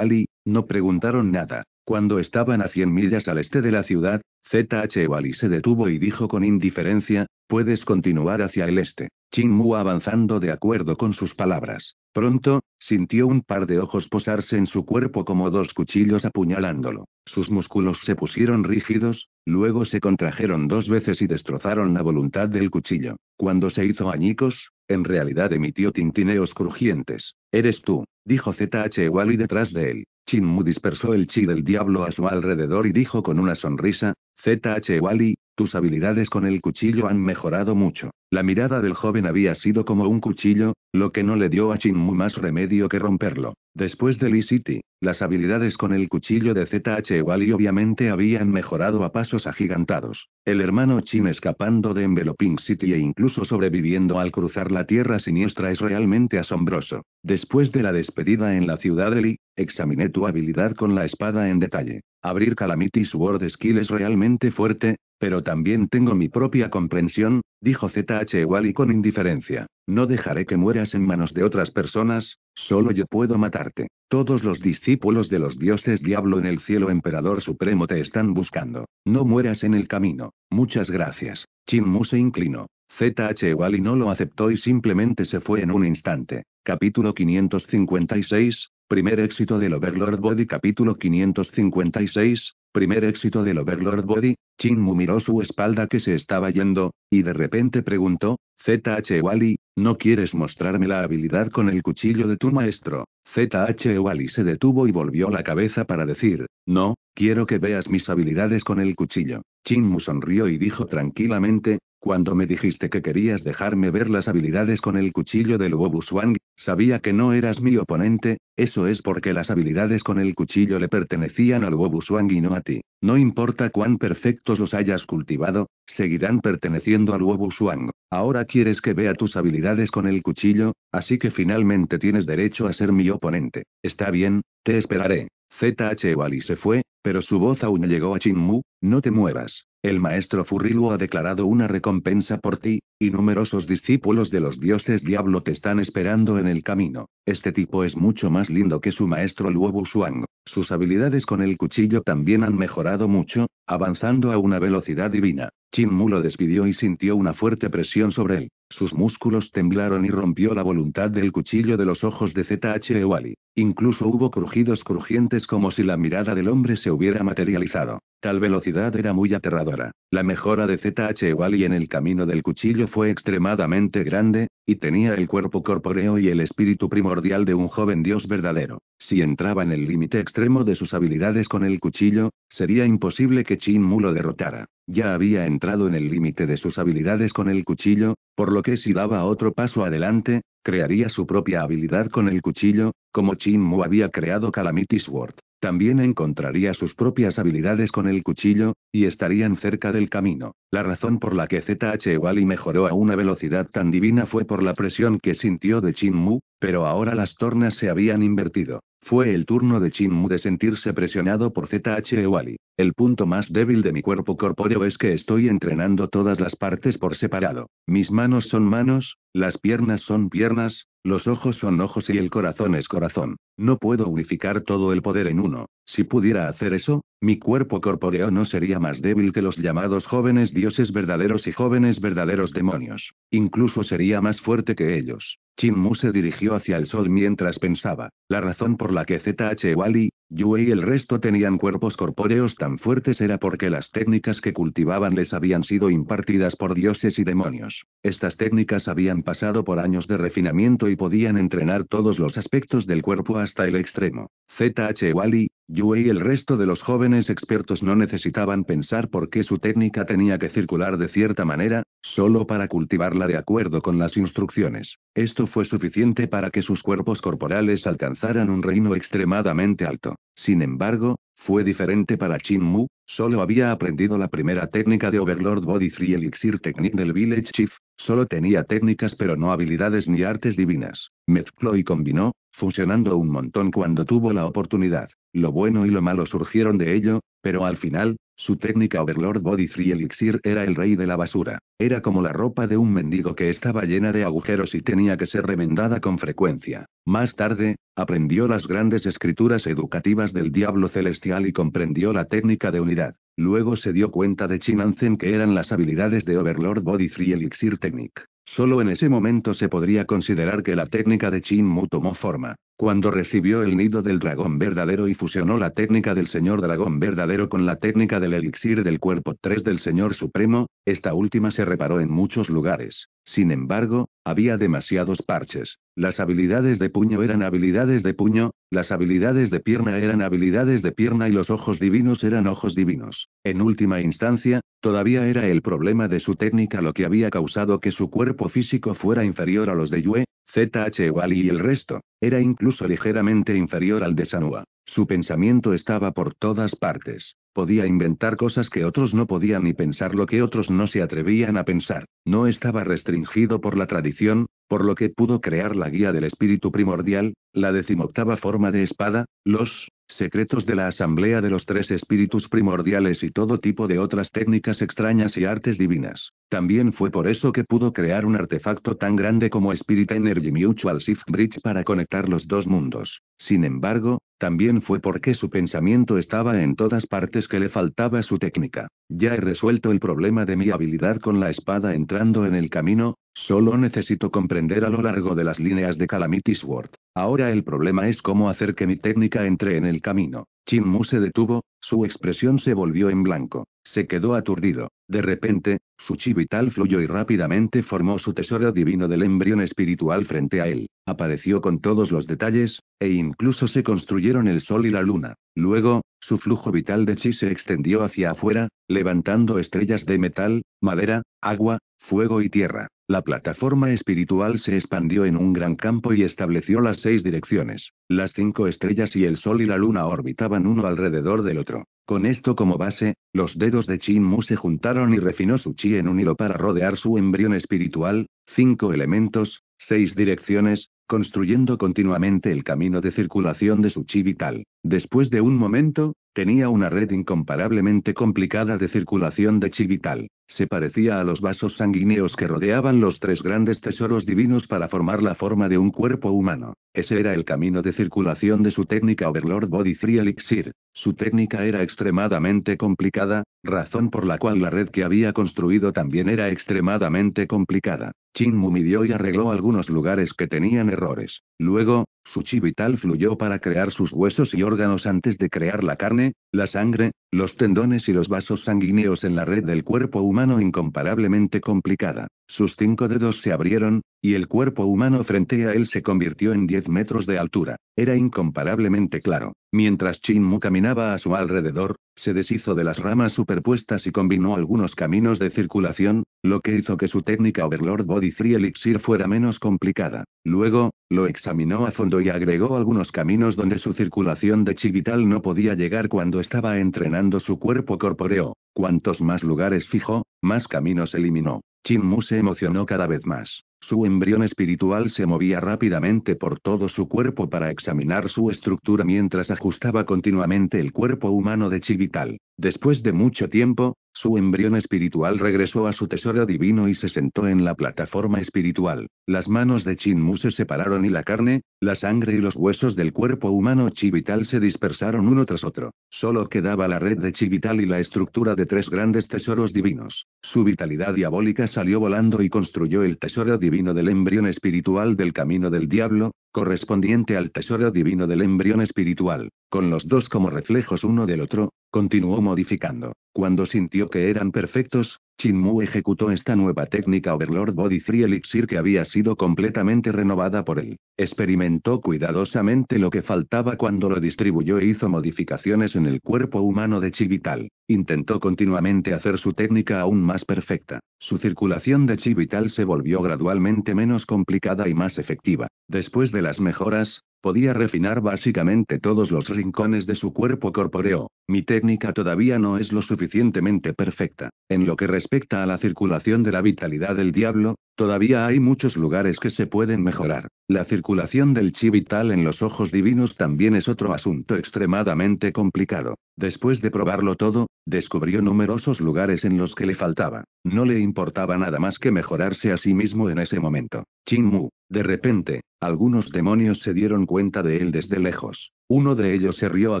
no preguntaron nada. Cuando estaban a 100 millas al este de la ciudad, ZH Wally se detuvo y dijo con indiferencia, puedes continuar hacia el este. Chin Mu avanzando de acuerdo con sus palabras. Pronto, sintió un par de ojos posarse en su cuerpo como dos cuchillos apuñalándolo. Sus músculos se pusieron rígidos, luego se contrajeron dos veces y destrozaron la voluntad del cuchillo. Cuando se hizo añicos, en realidad emitió tintineos crujientes. Eres tú, dijo ZH Wally detrás de él. Chinmu dispersó el chi del diablo a su alrededor y dijo con una sonrisa, ZH Wally, tus habilidades con el cuchillo han mejorado mucho. La mirada del joven había sido como un cuchillo, lo que no le dio a Chinmu más remedio que romperlo. Después de Lee City, las habilidades con el cuchillo de ZH Wally obviamente habían mejorado a pasos agigantados. El hermano Chin escapando de Enveloping City e incluso sobreviviendo al cruzar la tierra siniestra es realmente asombroso. Después de la despedida en la ciudad de Lee, Examiné tu habilidad con la espada en detalle. Abrir Calamity Sword Skill es realmente fuerte, pero también tengo mi propia comprensión, dijo ZH Wally con indiferencia. No dejaré que mueras en manos de otras personas, solo yo puedo matarte. Todos los discípulos de los dioses Diablo en el cielo emperador supremo te están buscando. No mueras en el camino. Muchas gracias. Chinmu se inclinó. ZH no lo aceptó y simplemente se fue en un instante. Capítulo 556, primer éxito del Overlord Body. Capítulo 556, primer éxito del Overlord Body. Chinmu miró su espalda que se estaba yendo, y de repente preguntó: ZH Wally, ¿no quieres mostrarme la habilidad con el cuchillo de tu maestro? ZH Wally se detuvo y volvió la cabeza para decir: No, quiero que veas mis habilidades con el cuchillo. Chinmu sonrió y dijo tranquilamente: cuando me dijiste que querías dejarme ver las habilidades con el cuchillo del Wobuswang, sabía que no eras mi oponente, eso es porque las habilidades con el cuchillo le pertenecían al Wobuswang y no a ti. No importa cuán perfectos los hayas cultivado, seguirán perteneciendo al Wobuswang. Ahora quieres que vea tus habilidades con el cuchillo, así que finalmente tienes derecho a ser mi oponente. Está bien, te esperaré. ZH Wally se fue, pero su voz aún llegó a Chinmu, no te muevas. El maestro Furrilu ha declarado una recompensa por ti, y numerosos discípulos de los dioses diablo te están esperando en el camino. Este tipo es mucho más lindo que su maestro Luobu Shuang. Sus habilidades con el cuchillo también han mejorado mucho, avanzando a una velocidad divina. Chin Mu lo despidió y sintió una fuerte presión sobre él. Sus músculos temblaron y rompió la voluntad del cuchillo de los ojos de ZH Incluso hubo crujidos crujientes como si la mirada del hombre se hubiera materializado. Tal velocidad era muy aterradora. La mejora de ZH en el camino del cuchillo fue extremadamente grande, y tenía el cuerpo corpóreo y el espíritu primordial de un joven dios verdadero. Si entraba en el límite extremo de sus habilidades con el cuchillo, sería imposible que Chin Mu lo derrotara. Ya había entrado en el límite de sus habilidades con el cuchillo, por lo que si daba otro paso adelante, crearía su propia habilidad con el cuchillo, como Chin-Mu había creado Calamity Sword. También encontraría sus propias habilidades con el cuchillo, y estarían cerca del camino. La razón por la que ZH Wally mejoró a una velocidad tan divina fue por la presión que sintió de Chin Mu, pero ahora las tornas se habían invertido. Fue el turno de Mu de sentirse presionado por ZH Wally. E el punto más débil de mi cuerpo corpóreo es que estoy entrenando todas las partes por separado. Mis manos son manos, las piernas son piernas, los ojos son ojos y el corazón es corazón. No puedo unificar todo el poder en uno. Si pudiera hacer eso, mi cuerpo corpóreo no sería más débil que los llamados jóvenes dioses verdaderos y jóvenes verdaderos demonios. Incluso sería más fuerte que ellos. Chin Mu se dirigió hacia el sol mientras pensaba. La razón por la que ZH Wally Yue y el resto tenían cuerpos corpóreos tan fuertes era porque las técnicas que cultivaban les habían sido impartidas por dioses y demonios. Estas técnicas habían pasado por años de refinamiento y podían entrenar todos los aspectos del cuerpo hasta el extremo. ZH Wally, Yue y el resto de los jóvenes expertos no necesitaban pensar por qué su técnica tenía que circular de cierta manera, solo para cultivarla de acuerdo con las instrucciones. Esto fue suficiente para que sus cuerpos corporales alcanzaran un reino extremadamente alto sin embargo, fue diferente para Chin Mu, solo había aprendido la primera técnica de Overlord Body Free Elixir Technique del Village Chief, solo tenía técnicas pero no habilidades ni artes divinas. Mezcló y combinó, fusionando un montón cuando tuvo la oportunidad. Lo bueno y lo malo surgieron de ello, pero al final, su técnica Overlord Body Free Elixir era el rey de la basura. Era como la ropa de un mendigo que estaba llena de agujeros y tenía que ser remendada con frecuencia. Más tarde, Aprendió las grandes escrituras educativas del diablo celestial y comprendió la técnica de unidad. Luego se dio cuenta de Anzen que eran las habilidades de Overlord Body Free Elixir Technique. Solo en ese momento se podría considerar que la técnica de Chin Mu tomó forma. Cuando recibió el nido del dragón verdadero y fusionó la técnica del señor dragón verdadero con la técnica del elixir del cuerpo 3 del señor supremo, esta última se reparó en muchos lugares. Sin embargo, había demasiados parches. Las habilidades de puño eran habilidades de puño, las habilidades de pierna eran habilidades de pierna y los ojos divinos eran ojos divinos. En última instancia, todavía era el problema de su técnica lo que había causado que su cuerpo físico fuera inferior a los de Yue, ZH Wally y el resto, era incluso ligeramente inferior al de Sanua. Su pensamiento estaba por todas partes. Podía inventar cosas que otros no podían ni pensar lo que otros no se atrevían a pensar. No estaba restringido por la tradición, por lo que pudo crear la guía del espíritu primordial, la decimoctava forma de espada, los secretos de la asamblea de los tres espíritus primordiales y todo tipo de otras técnicas extrañas y artes divinas. También fue por eso que pudo crear un artefacto tan grande como Spirit Energy Mutual Shift Bridge para conectar los dos mundos. Sin embargo, también fue porque su pensamiento estaba en todas partes que le faltaba su técnica. Ya he resuelto el problema de mi habilidad con la espada entrando en el camino, solo necesito comprender a lo largo de las líneas de Calamity Sword. Ahora el problema es cómo hacer que mi técnica entre en el camino. Chin Mu se detuvo, su expresión se volvió en blanco. Se quedó aturdido. De repente, su chi vital fluyó y rápidamente formó su tesoro divino del embrión espiritual frente a él. Apareció con todos los detalles, e incluso se construyeron el sol y la luna. Luego, su flujo vital de chi se extendió hacia afuera, levantando estrellas de metal, madera, agua, fuego y tierra. La plataforma espiritual se expandió en un gran campo y estableció las seis direcciones. Las cinco estrellas y el Sol y la Luna orbitaban uno alrededor del otro. Con esto como base, los dedos de Chin Mu se juntaron y refinó su chi en un hilo para rodear su embrión espiritual, cinco elementos, seis direcciones, construyendo continuamente el camino de circulación de su chi vital. Después de un momento, Tenía una red incomparablemente complicada de circulación de chivital. Se parecía a los vasos sanguíneos que rodeaban los tres grandes tesoros divinos para formar la forma de un cuerpo humano. Ese era el camino de circulación de su técnica Overlord Body Free Elixir. Su técnica era extremadamente complicada, razón por la cual la red que había construido también era extremadamente complicada. Chin Mu midió y arregló algunos lugares que tenían errores. Luego, su chivital vital fluyó para crear sus huesos y órganos antes de crear la carne, la sangre, los tendones y los vasos sanguíneos en la red del cuerpo humano incomparablemente complicada. Sus cinco dedos se abrieron, y el cuerpo humano frente a él se convirtió en 10 metros de altura. Era incomparablemente claro. Mientras Chin Mu caminaba a su alrededor, se deshizo de las ramas superpuestas y combinó algunos caminos de circulación, lo que hizo que su técnica Overlord Body Free Elixir fuera menos complicada. Luego, lo examinó a fondo y agregó algunos caminos donde su circulación de chi vital no podía llegar cuando estaba entrenado. Cuando su cuerpo corpóreo. Cuantos más lugares fijó, más caminos eliminó. Chin Mu se emocionó cada vez más. Su embrión espiritual se movía rápidamente por todo su cuerpo para examinar su estructura mientras ajustaba continuamente el cuerpo humano de Chivital. Después de mucho tiempo, su embrión espiritual regresó a su tesoro divino y se sentó en la plataforma espiritual. Las manos de Chinmu se separaron y la carne, la sangre y los huesos del cuerpo humano Chivital se dispersaron uno tras otro. Solo quedaba la red de Chivital y la estructura de tres grandes tesoros divinos. Su vitalidad diabólica salió volando y construyó el tesoro divino divino del embrión espiritual del camino del diablo, correspondiente al tesoro divino del embrión espiritual, con los dos como reflejos uno del otro, continuó modificando. Cuando sintió que eran perfectos, Chinmu ejecutó esta nueva técnica Overlord Body Free Elixir que había sido completamente renovada por él. Experimentó cuidadosamente lo que faltaba cuando lo distribuyó e hizo modificaciones en el cuerpo humano de Chivital. Intentó continuamente hacer su técnica aún más perfecta. Su circulación de Chivital se volvió gradualmente menos complicada y más efectiva. Después de las mejoras, podía refinar básicamente todos los rincones de su cuerpo corpóreo. Mi técnica todavía no es lo suficiente suficientemente perfecta. En lo que respecta a la circulación de la vitalidad del diablo, todavía hay muchos lugares que se pueden mejorar. La circulación del chi vital en los ojos divinos también es otro asunto extremadamente complicado. Después de probarlo todo, descubrió numerosos lugares en los que le faltaba. No le importaba nada más que mejorarse a sí mismo en ese momento. Chin Mu, de repente, algunos demonios se dieron cuenta de él desde lejos. Uno de ellos se rió a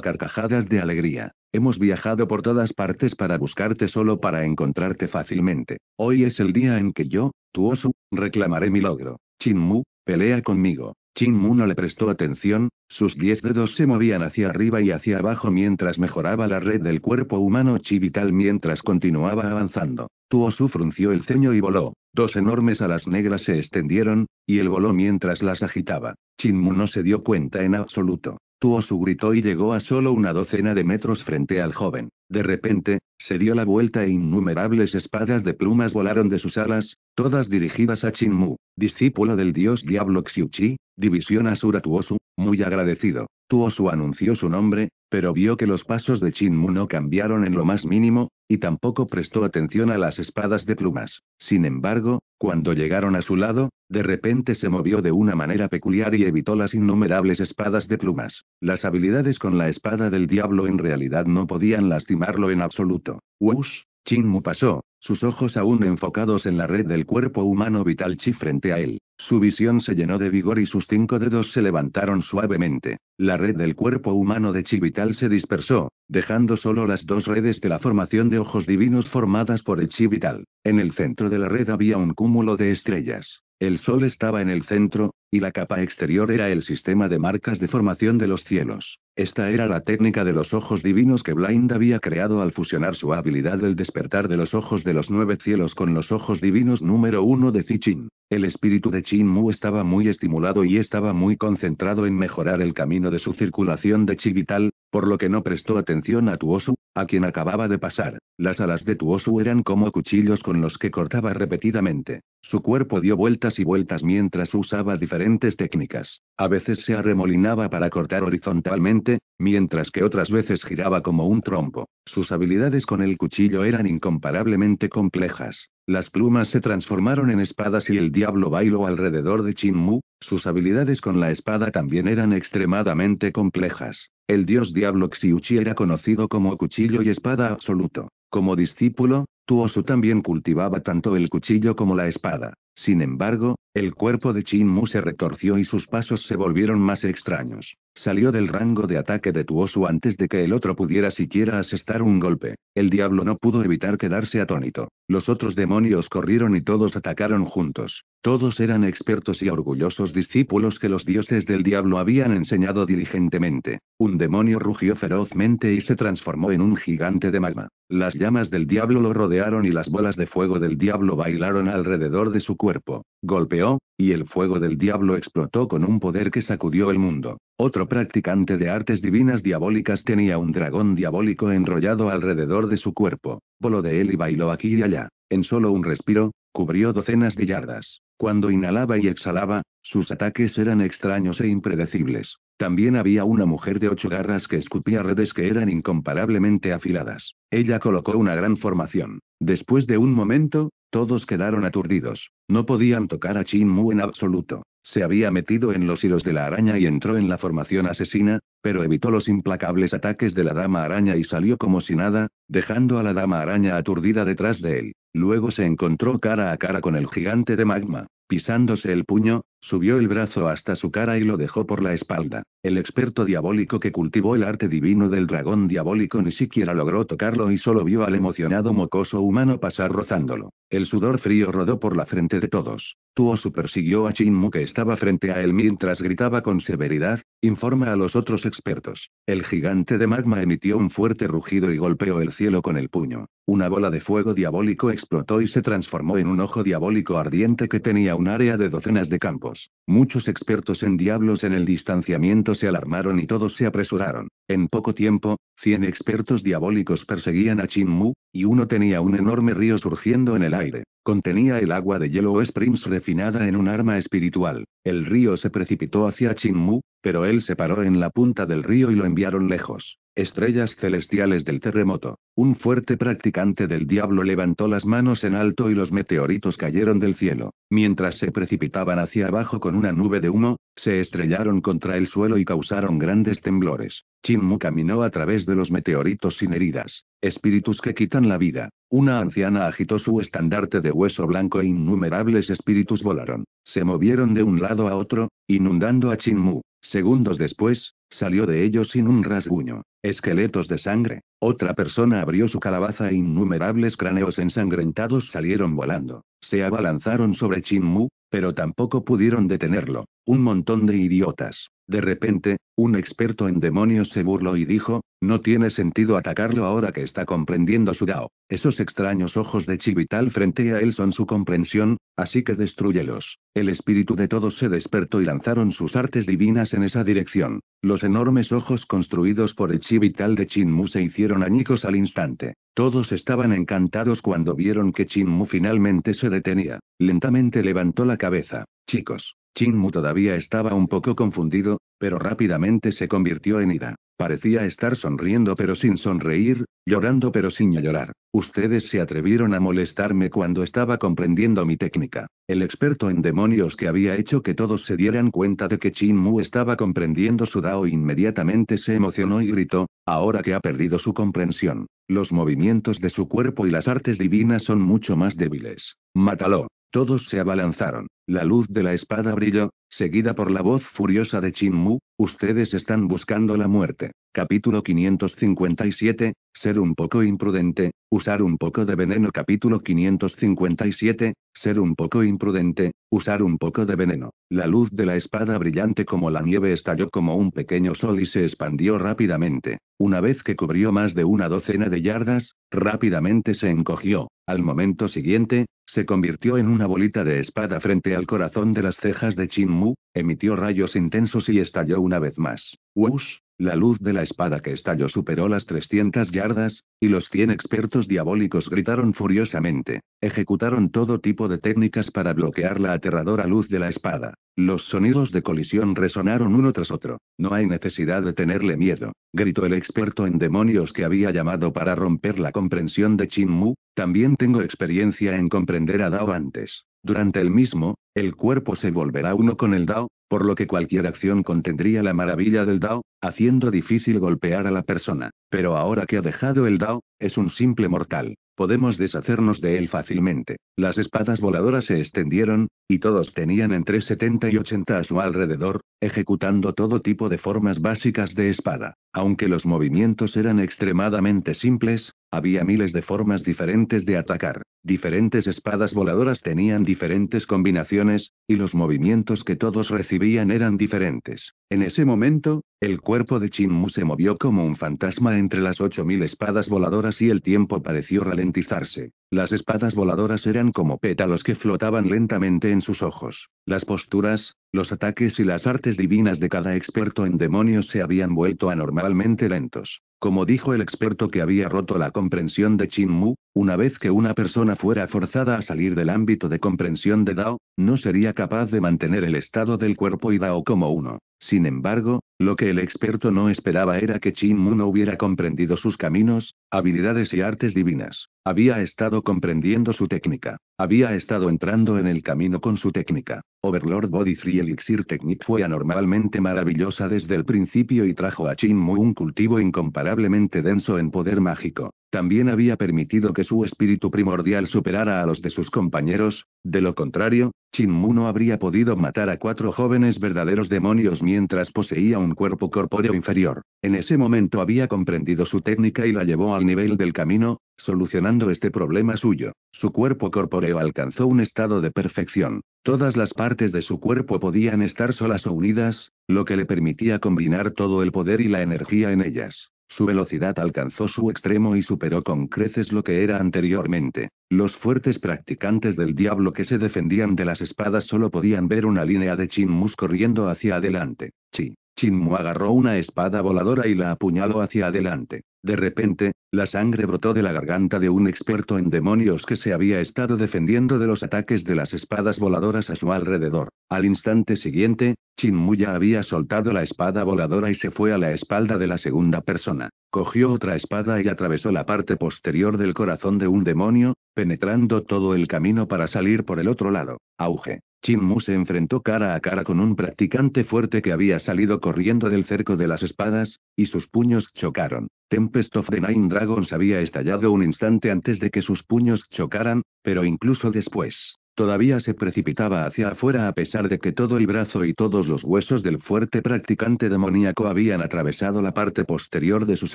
carcajadas de alegría. Hemos viajado por todas partes para buscarte solo para encontrarte fácilmente. Hoy es el día en que yo, tu reclamaré mi logro. Chinmu, pelea conmigo. Chinmu no le prestó atención, sus diez dedos se movían hacia arriba y hacia abajo mientras mejoraba la red del cuerpo humano chivital mientras continuaba avanzando. Tuosu frunció el ceño y voló. Dos enormes alas negras se extendieron, y él voló mientras las agitaba. Chinmu no se dio cuenta en absoluto. Tuosu gritó y llegó a solo una docena de metros frente al joven. De repente, se dio la vuelta e innumerables espadas de plumas volaron de sus alas, todas dirigidas a Chinmu, discípulo del dios Diablo Xiuqi, división Asura Tuosu, muy agradecido. Tuosu anunció su nombre, pero vio que los pasos de Chinmu no cambiaron en lo más mínimo, y tampoco prestó atención a las espadas de plumas. Sin embargo, cuando llegaron a su lado, de repente se movió de una manera peculiar y evitó las innumerables espadas de plumas. Las habilidades con la espada del diablo en realidad no podían lastimarlo en absoluto. Wush, Chinmu pasó, sus ojos aún enfocados en la red del cuerpo humano vital Chi frente a él. Su visión se llenó de vigor y sus cinco dedos se levantaron suavemente. La red del cuerpo humano de Chi vital se dispersó, dejando solo las dos redes de la formación de ojos divinos formadas por el Chi vital. En el centro de la red había un cúmulo de estrellas. El Sol estaba en el centro, y la capa exterior era el sistema de marcas de formación de los cielos. Esta era la técnica de los ojos divinos que Blind había creado al fusionar su habilidad del despertar de los ojos de los nueve cielos con los ojos divinos número uno de Zichin. El espíritu de Chin Mu estaba muy estimulado y estaba muy concentrado en mejorar el camino de su circulación de chi vital, por lo que no prestó atención a Tuosu, a quien acababa de pasar. Las alas de Tuosu eran como cuchillos con los que cortaba repetidamente. Su cuerpo dio vueltas y vueltas mientras usaba diferentes técnicas. A veces se arremolinaba para cortar horizontalmente, mientras que otras veces giraba como un trompo. Sus habilidades con el cuchillo eran incomparablemente complejas. Las plumas se transformaron en espadas y el diablo bailó alrededor de Chin Mu, sus habilidades con la espada también eran extremadamente complejas. El dios diablo Xiuchi era conocido como cuchillo y espada absoluto. Como discípulo, Tuosu también cultivaba tanto el cuchillo como la espada. Sin embargo, el cuerpo de Chin Mu se retorció y sus pasos se volvieron más extraños. Salió del rango de ataque de Tuosu antes de que el otro pudiera siquiera asestar un golpe. El diablo no pudo evitar quedarse atónito. Los otros demonios corrieron y todos atacaron juntos. Todos eran expertos y orgullosos discípulos que los dioses del diablo habían enseñado diligentemente. Un demonio rugió ferozmente y se transformó en un gigante de magma. Las llamas del diablo lo rodearon y las bolas de fuego del diablo bailaron alrededor de su cuerpo. Golpe y el fuego del diablo explotó con un poder que sacudió el mundo. Otro practicante de artes divinas diabólicas tenía un dragón diabólico enrollado alrededor de su cuerpo. Voló de él y bailó aquí y allá. En solo un respiro, cubrió docenas de yardas. Cuando inhalaba y exhalaba, sus ataques eran extraños e impredecibles. También había una mujer de ocho garras que escupía redes que eran incomparablemente afiladas. Ella colocó una gran formación. Después de un momento, todos quedaron aturdidos. No podían tocar a Chin Mu en absoluto. Se había metido en los hilos de la araña y entró en la formación asesina, pero evitó los implacables ataques de la dama araña y salió como si nada, dejando a la dama araña aturdida detrás de él. Luego se encontró cara a cara con el gigante de magma, pisándose el puño, Subió el brazo hasta su cara y lo dejó por la espalda. El experto diabólico que cultivó el arte divino del dragón diabólico ni siquiera logró tocarlo y solo vio al emocionado mocoso humano pasar rozándolo. El sudor frío rodó por la frente de todos. Tuosu persiguió a Chinmu que estaba frente a él mientras gritaba con severidad, informa a los otros expertos. El gigante de magma emitió un fuerte rugido y golpeó el cielo con el puño. Una bola de fuego diabólico explotó y se transformó en un ojo diabólico ardiente que tenía un área de docenas de campos. Muchos expertos en diablos en el distanciamiento se alarmaron y todos se apresuraron. En poco tiempo, cien expertos diabólicos perseguían a Chin Mu, y uno tenía un enorme río surgiendo en el aire. Contenía el agua de hielo Springs refinada en un arma espiritual. El río se precipitó hacia Chin Mu, pero él se paró en la punta del río y lo enviaron lejos estrellas celestiales del terremoto. Un fuerte practicante del diablo levantó las manos en alto y los meteoritos cayeron del cielo. Mientras se precipitaban hacia abajo con una nube de humo, se estrellaron contra el suelo y causaron grandes temblores. Chinmu caminó a través de los meteoritos sin heridas. Espíritus que quitan la vida. Una anciana agitó su estandarte de hueso blanco e innumerables espíritus volaron. Se movieron de un lado a otro, inundando a Chinmu. Segundos después, Salió de ellos sin un rasguño. Esqueletos de sangre. Otra persona abrió su calabaza e innumerables cráneos ensangrentados salieron volando. Se abalanzaron sobre Mu, pero tampoco pudieron detenerlo. Un montón de idiotas. De repente, un experto en demonios se burló y dijo, no tiene sentido atacarlo ahora que está comprendiendo su Dao. Esos extraños ojos de Chivital frente a él son su comprensión, así que destruyelos. El espíritu de todos se despertó y lanzaron sus artes divinas en esa dirección. Los enormes ojos construidos por el Chivital de Chinmu se hicieron añicos al instante. Todos estaban encantados cuando vieron que Chinmu finalmente se detenía. Lentamente levantó la cabeza. Chicos, Mu todavía estaba un poco confundido, pero rápidamente se convirtió en Ida. Parecía estar sonriendo pero sin sonreír, llorando pero sin llorar. Ustedes se atrevieron a molestarme cuando estaba comprendiendo mi técnica. El experto en demonios que había hecho que todos se dieran cuenta de que Chin Mu estaba comprendiendo su Dao inmediatamente se emocionó y gritó, ahora que ha perdido su comprensión. Los movimientos de su cuerpo y las artes divinas son mucho más débiles. Mátalo. Todos se abalanzaron. La luz de la espada brilló, seguida por la voz furiosa de Chin Mu, ustedes están buscando la muerte. Capítulo 557, ser un poco imprudente, usar un poco de veneno. Capítulo 557, ser un poco imprudente, usar un poco de veneno. La luz de la espada brillante como la nieve estalló como un pequeño sol y se expandió rápidamente. Una vez que cubrió más de una docena de yardas, rápidamente se encogió. Al momento siguiente, se convirtió en una bolita de espada frente al corazón de las cejas de Chin Mu, emitió rayos intensos y estalló una vez más. ¡Wush! La luz de la espada que estalló superó las 300 yardas, y los 100 expertos diabólicos gritaron furiosamente. Ejecutaron todo tipo de técnicas para bloquear la aterradora luz de la espada. Los sonidos de colisión resonaron uno tras otro. No hay necesidad de tenerle miedo, gritó el experto en demonios que había llamado para romper la comprensión de Chin Mu, también tengo experiencia en comprender a Dao antes. Durante el mismo, el cuerpo se volverá uno con el Dao, por lo que cualquier acción contendría la maravilla del Dao, haciendo difícil golpear a la persona. Pero ahora que ha dejado el Dao, es un simple mortal. Podemos deshacernos de él fácilmente. Las espadas voladoras se extendieron, y todos tenían entre 70 y 80 a su alrededor, ejecutando todo tipo de formas básicas de espada. Aunque los movimientos eran extremadamente simples, había miles de formas diferentes de atacar. Diferentes espadas voladoras tenían diferentes combinaciones, y los movimientos que todos recibían eran diferentes. En ese momento, el cuerpo de Mu se movió como un fantasma entre las 8.000 espadas voladoras y el tiempo pareció ralentizarse. Las espadas voladoras eran como pétalos que flotaban lentamente en sus ojos. Las posturas, los ataques y las artes divinas de cada experto en demonios se habían vuelto anormalmente lentos. Como dijo el experto que había roto la comprensión de Chin Mu, una vez que una persona fuera forzada a salir del ámbito de comprensión de Dao, no sería capaz de mantener el estado del cuerpo y Dao como uno. Sin embargo, lo que el experto no esperaba era que Chin no hubiera comprendido sus caminos, habilidades y artes divinas. Había estado comprendiendo su técnica. Había estado entrando en el camino con su técnica. Overlord Body Free Elixir Technique fue anormalmente maravillosa desde el principio y trajo a Chin Mu un cultivo incomparablemente denso en poder mágico. También había permitido que su espíritu primordial superara a los de sus compañeros, de lo contrario, Chin Mu no habría podido matar a cuatro jóvenes verdaderos demonios mientras poseía un cuerpo corpóreo inferior. En ese momento había comprendido su técnica y la llevó al nivel del camino, solucionando este problema suyo. Su cuerpo corpóreo alcanzó un estado de perfección. Todas las partes de su cuerpo podían estar solas o unidas, lo que le permitía combinar todo el poder y la energía en ellas. Su velocidad alcanzó su extremo y superó con creces lo que era anteriormente. Los fuertes practicantes del diablo que se defendían de las espadas solo podían ver una línea de Chin corriendo hacia adelante. Chi. Chinmu agarró una espada voladora y la apuñaló hacia adelante. De repente, la sangre brotó de la garganta de un experto en demonios que se había estado defendiendo de los ataques de las espadas voladoras a su alrededor. Al instante siguiente, Chinmu ya había soltado la espada voladora y se fue a la espalda de la segunda persona. Cogió otra espada y atravesó la parte posterior del corazón de un demonio, penetrando todo el camino para salir por el otro lado. Auge. Chin se enfrentó cara a cara con un practicante fuerte que había salido corriendo del cerco de las espadas, y sus puños chocaron. Tempest of the Nine Dragons había estallado un instante antes de que sus puños chocaran, pero incluso después, Todavía se precipitaba hacia afuera a pesar de que todo el brazo y todos los huesos del fuerte practicante demoníaco habían atravesado la parte posterior de sus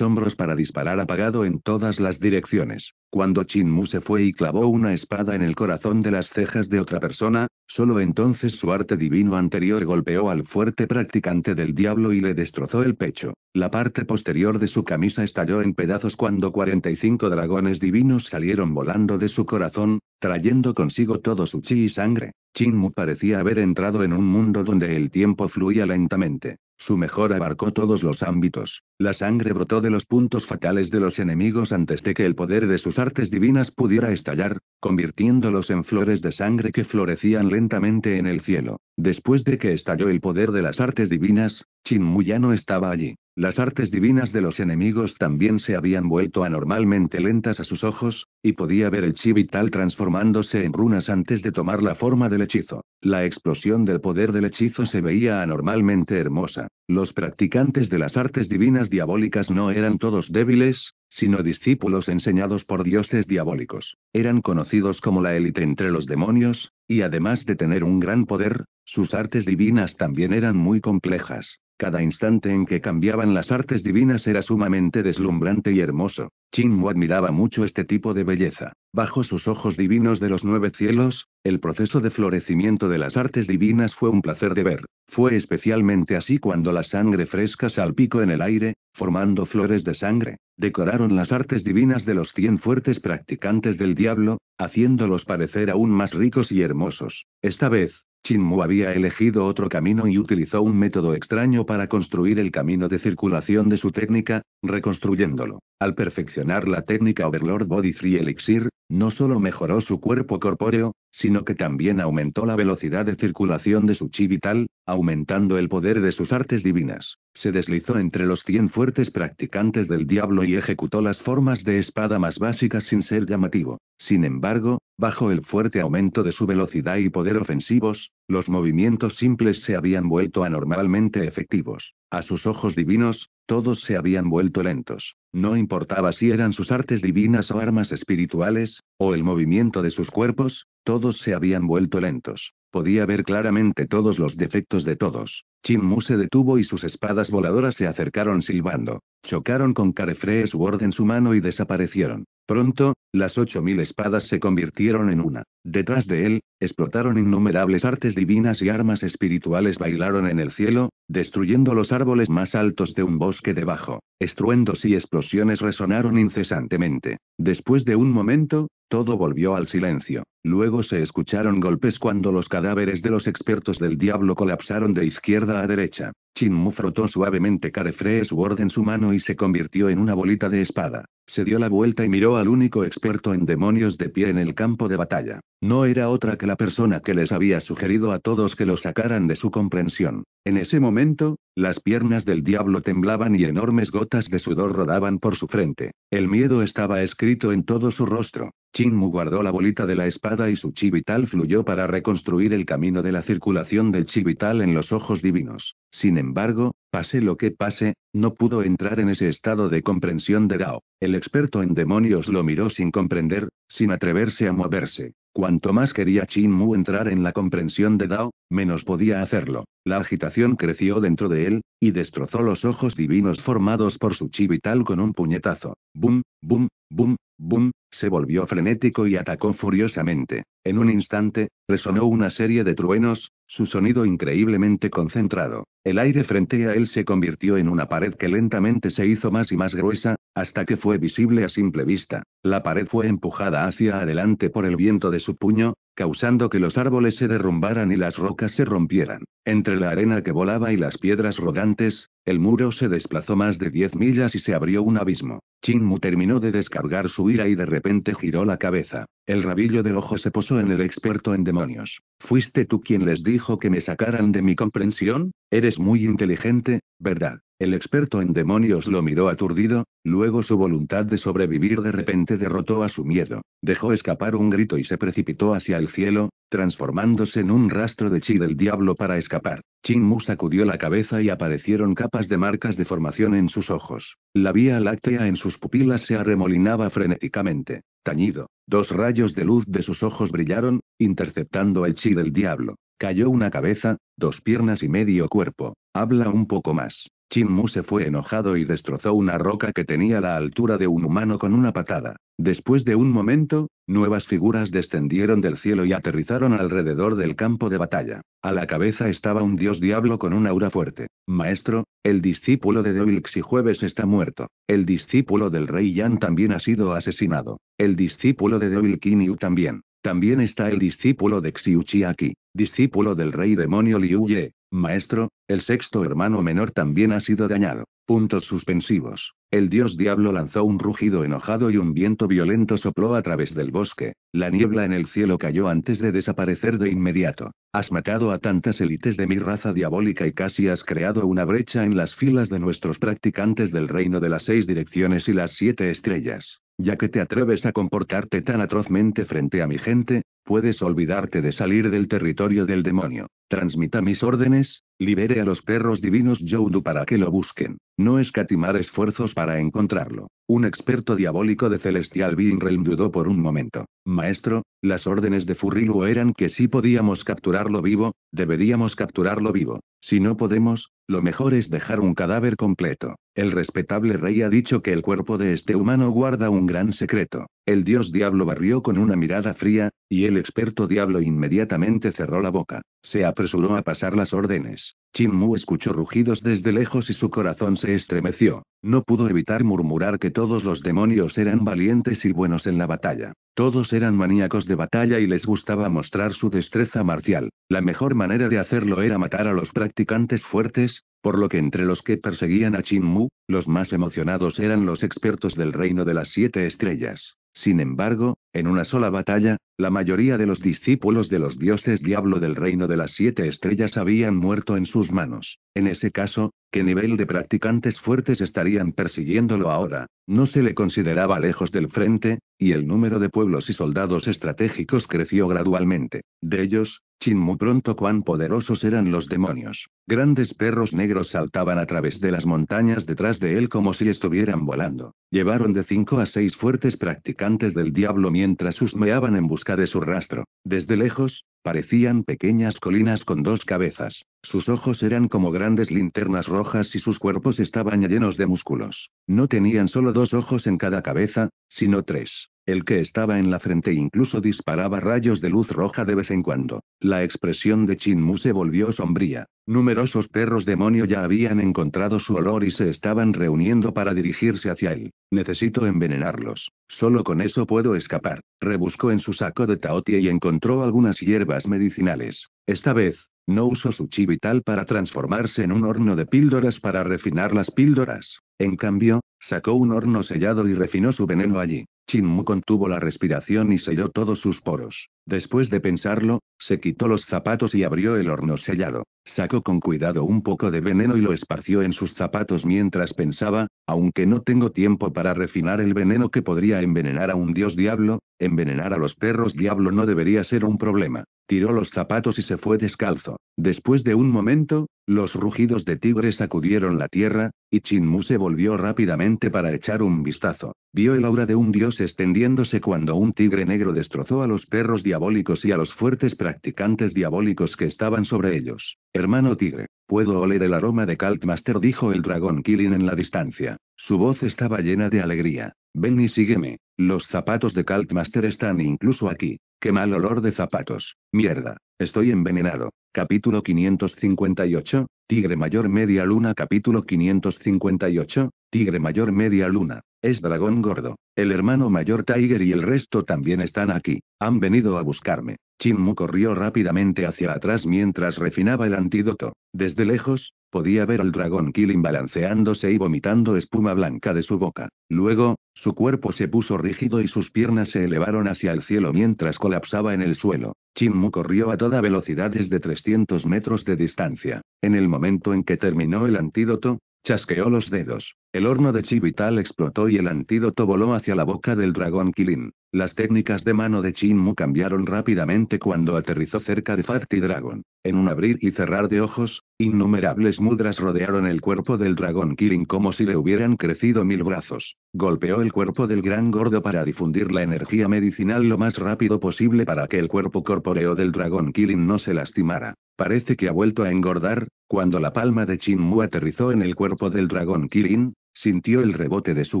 hombros para disparar apagado en todas las direcciones. Cuando Chin Mu se fue y clavó una espada en el corazón de las cejas de otra persona, solo entonces su arte divino anterior golpeó al fuerte practicante del diablo y le destrozó el pecho. La parte posterior de su camisa estalló en pedazos cuando 45 dragones divinos salieron volando de su corazón, trayendo consigo todo su chi y sangre. Chin Mu parecía haber entrado en un mundo donde el tiempo fluía lentamente. Su mejor abarcó todos los ámbitos. La sangre brotó de los puntos fatales de los enemigos antes de que el poder de sus artes divinas pudiera estallar, convirtiéndolos en flores de sangre que florecían lentamente en el cielo. Después de que estalló el poder de las artes divinas, Chin ya no estaba allí. Las artes divinas de los enemigos también se habían vuelto anormalmente lentas a sus ojos, y podía ver el chi vital transformándose en runas antes de tomar la forma del hechizo. La explosión del poder del hechizo se veía anormalmente hermosa. Los practicantes de las artes divinas diabólicas no eran todos débiles, sino discípulos enseñados por dioses diabólicos. Eran conocidos como la élite entre los demonios, y además de tener un gran poder, sus artes divinas también eran muy complejas. Cada instante en que cambiaban las artes divinas era sumamente deslumbrante y hermoso. Mu admiraba mucho este tipo de belleza. Bajo sus ojos divinos de los nueve cielos, el proceso de florecimiento de las artes divinas fue un placer de ver. Fue especialmente así cuando la sangre fresca salpicó en el aire, formando flores de sangre. Decoraron las artes divinas de los cien fuertes practicantes del diablo, haciéndolos parecer aún más ricos y hermosos. Esta vez, Chinmu había elegido otro camino y utilizó un método extraño para construir el camino de circulación de su técnica, reconstruyéndolo. Al perfeccionar la técnica Overlord Body Free Elixir, no solo mejoró su cuerpo corpóreo, sino que también aumentó la velocidad de circulación de su chi vital, aumentando el poder de sus artes divinas. Se deslizó entre los 100 fuertes practicantes del diablo y ejecutó las formas de espada más básicas sin ser llamativo. Sin embargo, bajo el fuerte aumento de su velocidad y poder ofensivos, los movimientos simples se habían vuelto anormalmente efectivos. A sus ojos divinos, todos se habían vuelto lentos. No importaba si eran sus artes divinas o armas espirituales, o el movimiento de sus cuerpos, todos se habían vuelto lentos. Podía ver claramente todos los defectos de todos. Chin Mu se detuvo y sus espadas voladoras se acercaron silbando. Chocaron con Carefree Sword en su mano y desaparecieron. Pronto, las ocho mil espadas se convirtieron en una. Detrás de él, explotaron innumerables artes divinas y armas espirituales bailaron en el cielo, destruyendo los árboles más altos de un bosque debajo. Estruendos y explosiones resonaron incesantemente. Después de un momento, todo volvió al silencio. Luego se escucharon golpes cuando los cadáveres de los expertos del diablo colapsaron de izquierda a derecha. Chinmu frotó suavemente Carefree Sword en su mano y se convirtió en una bolita de espada. Se dio la vuelta y miró al único experto en demonios de pie en el campo de batalla. No era otra que la persona que les había sugerido a todos que lo sacaran de su comprensión. En ese momento, las piernas del diablo temblaban y enormes gotas de sudor rodaban por su frente. El miedo estaba escrito en todo su rostro. Mu guardó la bolita de la espada y su chi vital fluyó para reconstruir el camino de la circulación del chi vital en los ojos divinos. Sin embargo, pase lo que pase, no pudo entrar en ese estado de comprensión de Dao. El experto en demonios lo miró sin comprender, sin atreverse a moverse. Cuanto más quería Chin Mu entrar en la comprensión de Dao, menos podía hacerlo. La agitación creció dentro de él, y destrozó los ojos divinos formados por su chivital con un puñetazo. Bum, bum, bum, bum, se volvió frenético y atacó furiosamente. En un instante, resonó una serie de truenos, su sonido increíblemente concentrado. El aire frente a él se convirtió en una pared que lentamente se hizo más y más gruesa, hasta que fue visible a simple vista. La pared fue empujada hacia adelante por el viento de su puño, causando que los árboles se derrumbaran y las rocas se rompieran. Entre la arena que volaba y las piedras rodantes, el muro se desplazó más de 10 millas y se abrió un abismo. Chinmu terminó de descargar su ira y de repente giró la cabeza. El rabillo del ojo se posó en el experto en demonios. ¿Fuiste tú quien les dijo que me sacaran de mi comprensión? Eres muy inteligente, ¿verdad? El experto en demonios lo miró aturdido, luego su voluntad de sobrevivir de repente derrotó a su miedo. Dejó escapar un grito y se precipitó hacia el cielo, transformándose en un rastro de chi del diablo para escapar. Chin Mu sacudió la cabeza y aparecieron capas de marcas de formación en sus ojos. La vía láctea en sus pupilas se arremolinaba frenéticamente. Tañido. Dos rayos de luz de sus ojos brillaron, interceptando el chi del diablo. Cayó una cabeza, dos piernas y medio cuerpo. Habla un poco más. Chin Mu se fue enojado y destrozó una roca que tenía la altura de un humano con una patada. Después de un momento, nuevas figuras descendieron del cielo y aterrizaron alrededor del campo de batalla. A la cabeza estaba un dios diablo con un aura fuerte. Maestro, el discípulo de Deoil y Jueves está muerto. El discípulo del rey Yan también ha sido asesinado. El discípulo de Qin Yu también. También está el discípulo de Xiuchi aquí, discípulo del rey demonio Liu Ye, Maestro, el sexto hermano menor también ha sido dañado. Puntos suspensivos. El dios diablo lanzó un rugido enojado y un viento violento sopló a través del bosque. La niebla en el cielo cayó antes de desaparecer de inmediato. Has matado a tantas élites de mi raza diabólica y casi has creado una brecha en las filas de nuestros practicantes del reino de las seis direcciones y las siete estrellas. Ya que te atreves a comportarte tan atrozmente frente a mi gente, puedes olvidarte de salir del territorio del demonio. Transmita mis órdenes, libere a los perros divinos Joudu para que lo busquen. No escatimar esfuerzos para encontrarlo. Un experto diabólico de Celestial Being dudó por un momento. Maestro, las órdenes de Furrilu eran que si podíamos capturarlo vivo, deberíamos capturarlo vivo. Si no podemos, lo mejor es dejar un cadáver completo. El respetable rey ha dicho que el cuerpo de este humano guarda un gran secreto. El dios diablo barrió con una mirada fría, y el experto diablo inmediatamente cerró la boca. Se apresuró a pasar las órdenes. Chin Mu escuchó rugidos desde lejos y su corazón se estremeció. No pudo evitar murmurar que todos los demonios eran valientes y buenos en la batalla. Todos eran maníacos de batalla y les gustaba mostrar su destreza marcial. La mejor manera de hacerlo era matar a los practicantes fuertes, por lo que entre los que perseguían a Chin Mu, los más emocionados eran los expertos del reino de las siete estrellas. Sin embargo, en una sola batalla, la mayoría de los discípulos de los dioses diablo del reino de las siete estrellas habían muerto en sus manos. En ese caso, ¿qué nivel de practicantes fuertes estarían persiguiéndolo ahora? No se le consideraba lejos del frente, y el número de pueblos y soldados estratégicos creció gradualmente. De ellos, Chin muy pronto cuán poderosos eran los demonios. Grandes perros negros saltaban a través de las montañas detrás de él como si estuvieran volando. Llevaron de cinco a seis fuertes practicantes del diablo mientras husmeaban en busca de su rastro. Desde lejos, parecían pequeñas colinas con dos cabezas. Sus ojos eran como grandes linternas rojas y sus cuerpos estaban llenos de músculos. No tenían solo dos ojos en cada cabeza, sino tres. El que estaba en la frente incluso disparaba rayos de luz roja de vez en cuando. La expresión de Chinmu se volvió sombría. Numerosos perros demonio ya habían encontrado su olor y se estaban reuniendo para dirigirse hacia él. Necesito envenenarlos. Solo con eso puedo escapar. Rebuscó en su saco de taotie y encontró algunas hierbas medicinales. Esta vez, no usó su chivital para transformarse en un horno de píldoras para refinar las píldoras. En cambio, sacó un horno sellado y refinó su veneno allí. Chinmu contuvo la respiración y selló todos sus poros. Después de pensarlo, se quitó los zapatos y abrió el horno sellado. Sacó con cuidado un poco de veneno y lo esparció en sus zapatos mientras pensaba, aunque no tengo tiempo para refinar el veneno que podría envenenar a un dios diablo, envenenar a los perros diablo no debería ser un problema. Tiró los zapatos y se fue descalzo. Después de un momento, los rugidos de tigre sacudieron la tierra, y Chinmu se volvió rápidamente para echar un vistazo. Vio el aura de un dios extendiéndose cuando un tigre negro destrozó a los perros diabólicos y a los fuertes practicantes diabólicos que estaban sobre ellos. Hermano tigre, puedo oler el aroma de Kaltmaster, dijo el dragón Killing en la distancia. Su voz estaba llena de alegría. Ven y sígueme. Los zapatos de Kaltmaster están incluso aquí. Qué mal olor de zapatos. Mierda. Estoy envenenado. Capítulo 558, Tigre Mayor Media Luna Capítulo 558, Tigre Mayor Media Luna, es Dragón Gordo, el hermano mayor Tiger y el resto también están aquí, han venido a buscarme. Chinmu corrió rápidamente hacia atrás mientras refinaba el antídoto. Desde lejos, podía ver al dragón Killing balanceándose y vomitando espuma blanca de su boca. Luego, su cuerpo se puso rígido y sus piernas se elevaron hacia el cielo mientras colapsaba en el suelo. Chinmu corrió a toda velocidad desde 300 metros de distancia. En el momento en que terminó el antídoto, chasqueó los dedos. El horno de chi explotó y el antídoto voló hacia la boca del dragón Kilin. Las técnicas de mano de Chinmu cambiaron rápidamente cuando aterrizó cerca de Fasti Dragon. En un abrir y cerrar de ojos, innumerables mudras rodearon el cuerpo del dragón Kirin como si le hubieran crecido mil brazos. Golpeó el cuerpo del gran gordo para difundir la energía medicinal lo más rápido posible para que el cuerpo corpóreo del dragón Kirin no se lastimara. Parece que ha vuelto a engordar, cuando la palma de Mu aterrizó en el cuerpo del dragón Kirin, sintió el rebote de su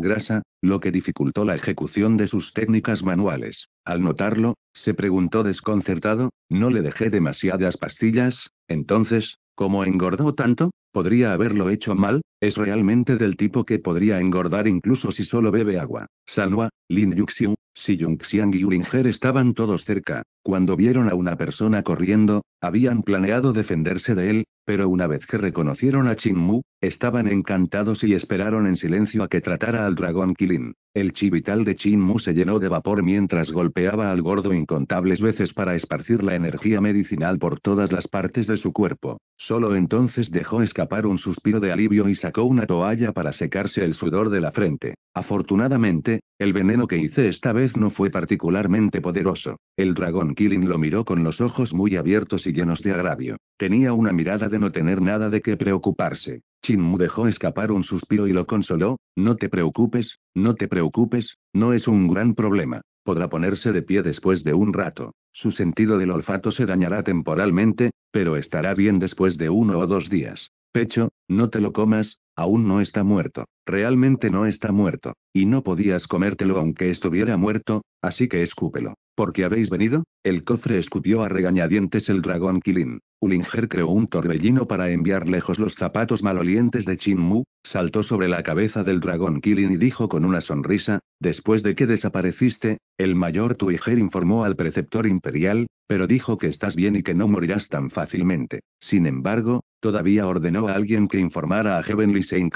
grasa, lo que dificultó la ejecución de sus técnicas manuales. Al notarlo, se preguntó desconcertado, ¿no le dejé demasiadas pastillas? Entonces, ¿cómo engordó tanto? ¿Podría haberlo hecho mal? Es realmente del tipo que podría engordar incluso si solo bebe agua. Sanwa, Lin Yuxiu, si Yunxiang y Uringer estaban todos cerca, cuando vieron a una persona corriendo, habían planeado defenderse de él, pero una vez que reconocieron a Mu, estaban encantados y esperaron en silencio a que tratara al dragón Kilin. El chi vital de Mu se llenó de vapor mientras golpeaba al gordo incontables veces para esparcir la energía medicinal por todas las partes de su cuerpo. Solo entonces dejó escapar un suspiro de alivio y sacó una toalla para secarse el sudor de la frente. Afortunadamente, el veneno que hice esta vez no fue particularmente poderoso. El dragón Kirin lo miró con los ojos muy abiertos y llenos de agravio. Tenía una mirada de no tener nada de qué preocuparse. Chinmu dejó escapar un suspiro y lo consoló, no te preocupes, no te preocupes, no es un gran problema. Podrá ponerse de pie después de un rato. Su sentido del olfato se dañará temporalmente, pero estará bien después de uno o dos días pecho, no te lo comas, aún no está muerto, realmente no está muerto, y no podías comértelo aunque estuviera muerto, así que escúpelo, ¿por qué habéis venido, el cofre escupió a regañadientes el dragón Kilin. Ulinger creó un torbellino para enviar lejos los zapatos malolientes de Chin Mu, saltó sobre la cabeza del dragón Kilin y dijo con una sonrisa, después de que desapareciste, el mayor Tuiger informó al preceptor imperial, pero dijo que estás bien y que no morirás tan fácilmente. Sin embargo, todavía ordenó a alguien que informara a Heavenly Saint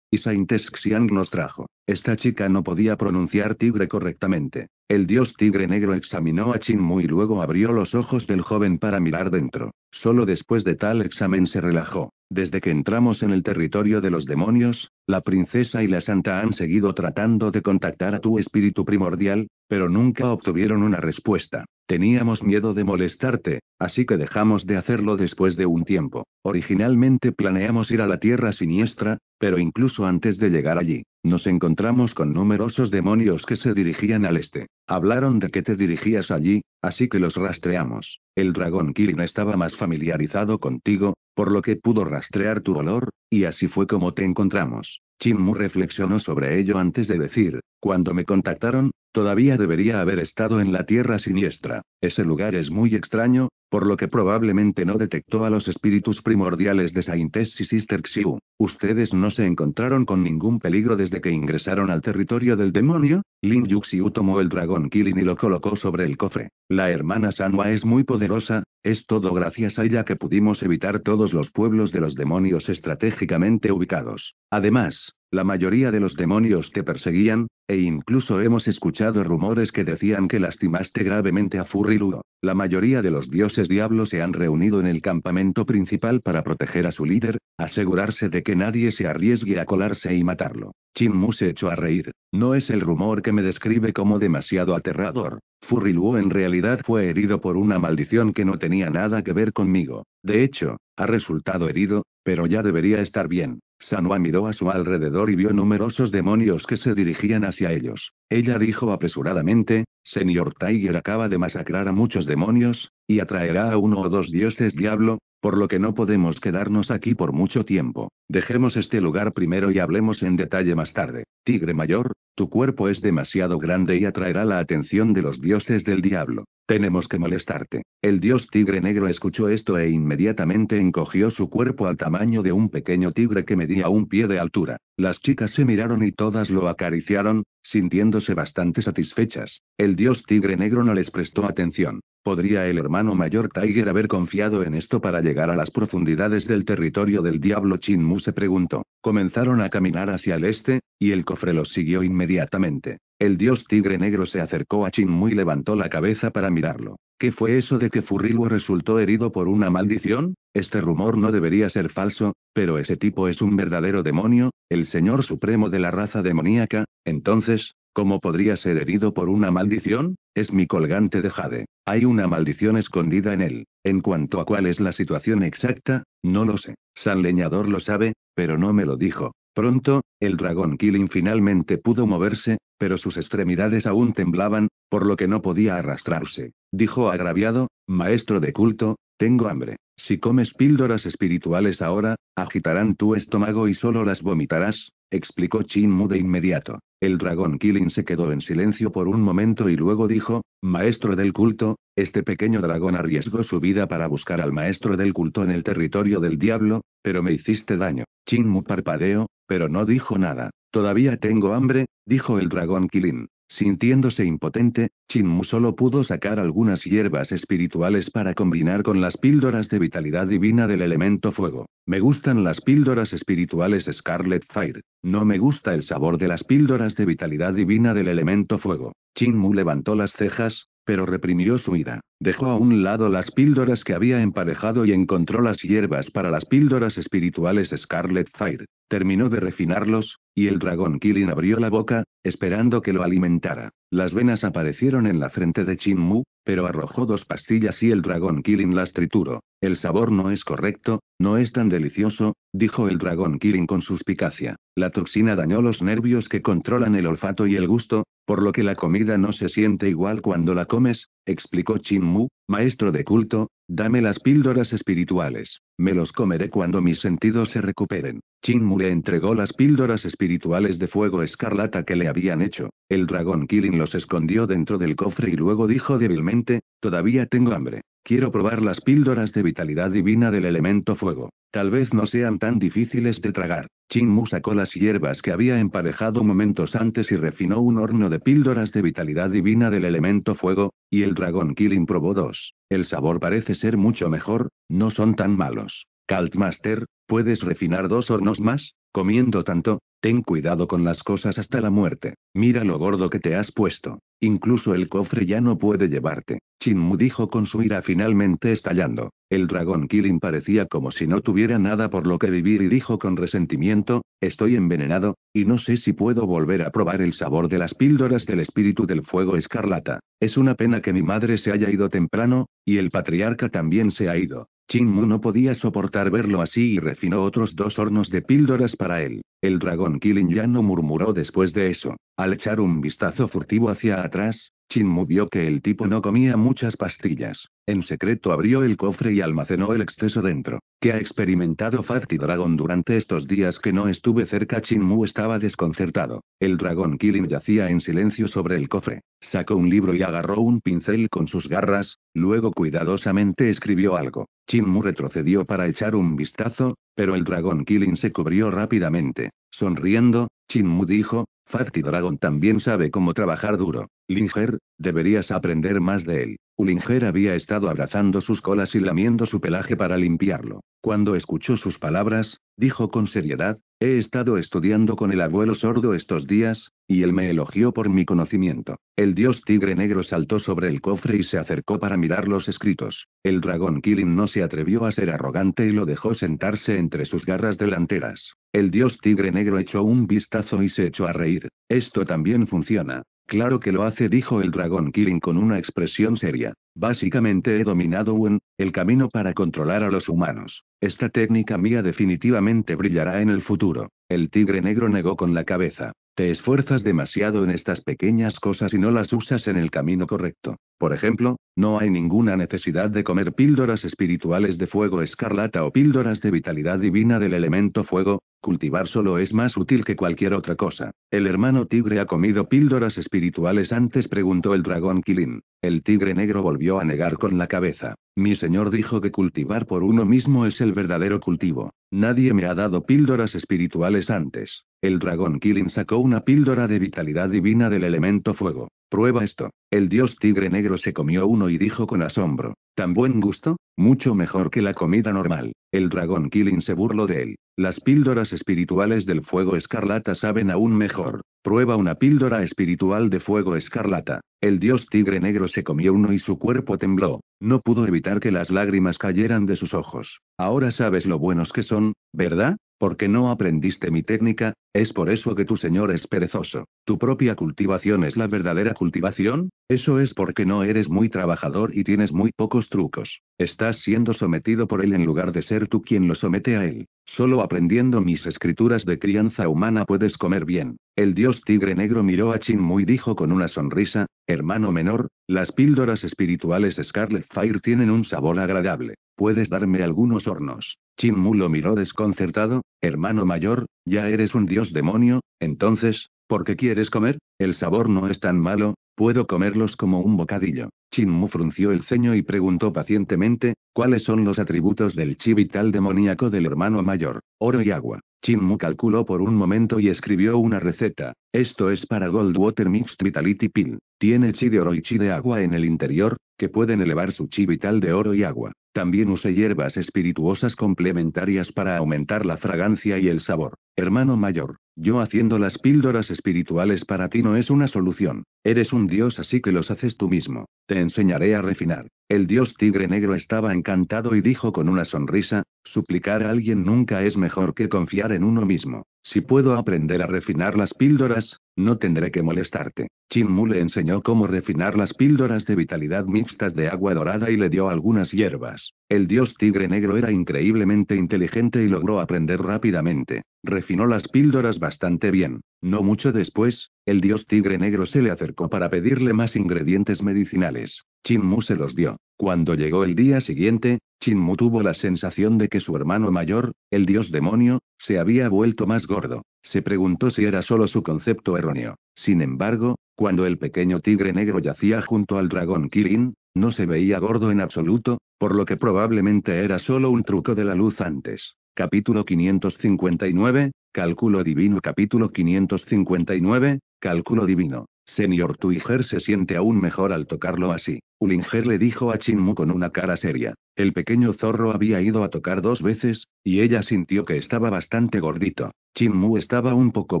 y Saintes Xiang nos trajo. Esta chica no podía pronunciar tigre correctamente. El dios tigre negro examinó a Chin Mu y luego abrió los ojos del joven para mirar dentro. Solo después de tal examen se relajó. Desde que entramos en el territorio de los demonios, la princesa y la santa han seguido tratando de contactar a tu espíritu primordial, pero nunca obtuvieron una respuesta. Teníamos miedo de molestarte, así que dejamos de hacerlo después de un tiempo. Originalmente planeamos ir a la Tierra Siniestra, pero incluso antes de llegar allí, nos encontramos con numerosos demonios que se dirigían al este. Hablaron de que te dirigías allí, así que los rastreamos. El dragón Kirin estaba más familiarizado contigo, por lo que pudo rastrear tu olor, y así fue como te encontramos. Mu reflexionó sobre ello antes de decir, cuando me contactaron, todavía debería haber estado en la Tierra Siniestra. Ese lugar es muy extraño, por lo que probablemente no detectó a los espíritus primordiales de Saintess y Sister Xiu. ¿Ustedes no se encontraron con ningún peligro desde que ingresaron al territorio del demonio? Lin Yuxiu tomó el dragón Kirin y lo colocó sobre el cofre. La hermana Sanwa es muy poderosa, es todo gracias a ella que pudimos evitar todos los pueblos de los demonios estratégicamente ubicados. Además, la mayoría de los demonios te perseguían, e incluso hemos escuchado rumores que decían que lastimaste gravemente a Furilu. La mayoría de los dioses diablos se han reunido en el campamento principal para proteger a su líder, asegurarse de que nadie se arriesgue a colarse y matarlo. Chinmu se echó a reír. No es el rumor que me describe como demasiado aterrador. Furriluo en realidad fue herido por una maldición que no tenía nada que ver conmigo. De hecho, ha resultado herido, pero ya debería estar bien. Sanua miró a su alrededor y vio numerosos demonios que se dirigían hacia ellos. Ella dijo apresuradamente, Señor Tiger acaba de masacrar a muchos demonios, y atraerá a uno o dos dioses diablo, por lo que no podemos quedarnos aquí por mucho tiempo. Dejemos este lugar primero y hablemos en detalle más tarde. Tigre mayor, tu cuerpo es demasiado grande y atraerá la atención de los dioses del diablo. Tenemos que molestarte. El dios tigre negro escuchó esto e inmediatamente encogió su cuerpo al tamaño de un pequeño tigre que medía un pie de altura. Las chicas se miraron y todas lo acariciaron, Sintiéndose bastante satisfechas, el dios tigre negro no les prestó atención. ¿Podría el hermano mayor Tiger haber confiado en esto para llegar a las profundidades del territorio del diablo Chin Mu? se preguntó. Comenzaron a caminar hacia el este, y el cofre los siguió inmediatamente. El dios tigre negro se acercó a Chin Mu y levantó la cabeza para mirarlo. ¿Qué fue eso de que furrillo resultó herido por una maldición? Este rumor no debería ser falso, pero ese tipo es un verdadero demonio, el señor supremo de la raza demoníaca, entonces, ¿cómo podría ser herido por una maldición? Es mi colgante de jade. Hay una maldición escondida en él. En cuanto a cuál es la situación exacta, no lo sé. San Leñador lo sabe, pero no me lo dijo. Pronto, el dragón Killing finalmente pudo moverse, pero sus extremidades aún temblaban, por lo que no podía arrastrarse. Dijo agraviado, maestro de culto, tengo hambre. Si comes píldoras espirituales ahora, agitarán tu estómago y solo las vomitarás, explicó Chin Mu de inmediato. El dragón Kilin se quedó en silencio por un momento y luego dijo, Maestro del culto, este pequeño dragón arriesgó su vida para buscar al maestro del culto en el territorio del diablo, pero me hiciste daño. Mu parpadeó, pero no dijo nada. Todavía tengo hambre, dijo el dragón Kilin. Sintiéndose impotente, Chinmu solo pudo sacar algunas hierbas espirituales para combinar con las píldoras de vitalidad divina del elemento fuego. Me gustan las píldoras espirituales Scarlet Fire. No me gusta el sabor de las píldoras de vitalidad divina del elemento fuego. Chinmu levantó las cejas, pero reprimió su ira, dejó a un lado las píldoras que había emparejado y encontró las hierbas para las píldoras espirituales Scarlet Fire. Terminó de refinarlos, y el dragón Kirin abrió la boca, esperando que lo alimentara. Las venas aparecieron en la frente de Chin Mu, pero arrojó dos pastillas y el dragón Kirin las trituró. El sabor no es correcto, no es tan delicioso, dijo el dragón Kirin con suspicacia. La toxina dañó los nervios que controlan el olfato y el gusto, por lo que la comida no se siente igual cuando la comes, explicó Chin Mu, maestro de culto, dame las píldoras espirituales, me los comeré cuando mis sentidos se recuperen. Chinmu le entregó las píldoras espirituales de fuego escarlata que le habían hecho. El dragón Kirin los escondió dentro del cofre y luego dijo débilmente, todavía tengo hambre. Quiero probar las píldoras de vitalidad divina del elemento fuego. Tal vez no sean tan difíciles de tragar. Chinmu sacó las hierbas que había emparejado momentos antes y refinó un horno de píldoras de vitalidad divina del elemento fuego, y el dragón Kirin probó dos. El sabor parece ser mucho mejor, no son tan malos. Caltmaster, ¿puedes refinar dos hornos más? Comiendo tanto, ten cuidado con las cosas hasta la muerte. Mira lo gordo que te has puesto. Incluso el cofre ya no puede llevarte. Chinmu dijo con su ira finalmente estallando. El dragón Kirin parecía como si no tuviera nada por lo que vivir y dijo con resentimiento, estoy envenenado, y no sé si puedo volver a probar el sabor de las píldoras del espíritu del fuego escarlata. Es una pena que mi madre se haya ido temprano, y el patriarca también se ha ido. Ching Mu no podía soportar verlo así y refinó otros dos hornos de píldoras para él. El dragón Killing ya no murmuró después de eso. Al echar un vistazo furtivo hacia atrás, Chinmu vio que el tipo no comía muchas pastillas. En secreto abrió el cofre y almacenó el exceso dentro. ¿Qué ha experimentado Fatty Dragon durante estos días que no estuve cerca? Chinmu estaba desconcertado. El dragón Killing yacía en silencio sobre el cofre. Sacó un libro y agarró un pincel con sus garras, luego cuidadosamente escribió algo. Chinmu retrocedió para echar un vistazo, pero el dragón Killing se cubrió rápidamente. Sonriendo, Chinmu dijo, y Dragon también sabe cómo trabajar duro. Linger, deberías aprender más de él. Ulinger había estado abrazando sus colas y lamiendo su pelaje para limpiarlo. Cuando escuchó sus palabras, dijo con seriedad, He estado estudiando con el abuelo sordo estos días, y él me elogió por mi conocimiento. El dios tigre negro saltó sobre el cofre y se acercó para mirar los escritos. El dragón Killing no se atrevió a ser arrogante y lo dejó sentarse entre sus garras delanteras. El dios tigre negro echó un vistazo y se echó a reír. Esto también funciona. Claro que lo hace, dijo el dragón Killing con una expresión seria. Básicamente he dominado un, el camino para controlar a los humanos. Esta técnica mía definitivamente brillará en el futuro. El tigre negro negó con la cabeza. Te esfuerzas demasiado en estas pequeñas cosas y no las usas en el camino correcto. Por ejemplo, no hay ninguna necesidad de comer píldoras espirituales de fuego escarlata o píldoras de vitalidad divina del elemento fuego, cultivar solo es más útil que cualquier otra cosa. El hermano tigre ha comido píldoras espirituales antes, preguntó el dragón Kilin. El tigre negro volvió a negar con la cabeza. Mi señor dijo que cultivar por uno mismo es el verdadero cultivo. Nadie me ha dado píldoras espirituales antes. El dragón Kilin sacó una píldora de vitalidad divina del elemento fuego. Prueba esto. El dios tigre negro se comió uno y dijo con asombro. Tan buen gusto, mucho mejor que la comida normal. El dragón Killing se burló de él. Las píldoras espirituales del fuego escarlata saben aún mejor. Prueba una píldora espiritual de fuego escarlata. El dios tigre negro se comió uno y su cuerpo tembló. No pudo evitar que las lágrimas cayeran de sus ojos. Ahora sabes lo buenos que son, ¿verdad? Porque no aprendiste mi técnica, es por eso que tu señor es perezoso. Tu propia cultivación es la verdadera cultivación, eso es porque no eres muy trabajador y tienes muy pocos trucos. Estás siendo sometido por él en lugar de ser tú quien lo somete a él. Solo aprendiendo mis escrituras de crianza humana puedes comer bien. El dios tigre negro miró a Chin muy y dijo con una sonrisa, hermano menor, las píldoras espirituales Scarlet Fire tienen un sabor agradable. Puedes darme algunos hornos. Chin lo miró desconcertado. Hermano mayor, ya eres un dios demonio, entonces, ¿por qué quieres comer? El sabor no es tan malo, Puedo comerlos como un bocadillo. Chinmu frunció el ceño y preguntó pacientemente, ¿cuáles son los atributos del chi vital demoníaco del hermano mayor? Oro y agua. Chinmu calculó por un momento y escribió una receta. Esto es para Goldwater Mixed Vitality Pill. Tiene chi de oro y chi de agua en el interior, que pueden elevar su chi vital de oro y agua. También use hierbas espirituosas complementarias para aumentar la fragancia y el sabor. Hermano mayor, yo haciendo las píldoras espirituales para ti no es una solución. Eres un dios así que los haces tú mismo. Te enseñaré a refinar. El dios tigre negro estaba encantado y dijo con una sonrisa, suplicar a alguien nunca es mejor que confiar en uno mismo. Si puedo aprender a refinar las píldoras, no tendré que molestarte. Chin Mu le enseñó cómo refinar las píldoras de vitalidad mixtas de agua dorada y le dio algunas hierbas. El dios tigre negro era increíblemente inteligente y logró aprender rápidamente. Refinó las píldoras bastante bien. No mucho después, el dios tigre negro se le acercó para pedirle más ingredientes medicinales. Chinmu se los dio. Cuando llegó el día siguiente, Chinmu tuvo la sensación de que su hermano mayor, el dios demonio, se había vuelto más gordo. Se preguntó si era solo su concepto erróneo. Sin embargo, cuando el pequeño tigre negro yacía junto al dragón Kirin, no se veía gordo en absoluto, por lo que probablemente era solo un truco de la luz antes. Capítulo 559, Cálculo Divino Capítulo 559, Cálculo Divino Señor Tuiger se siente aún mejor al tocarlo así. Ulinger le dijo a Chinmu con una cara seria. El pequeño zorro había ido a tocar dos veces, y ella sintió que estaba bastante gordito. Chinmu estaba un poco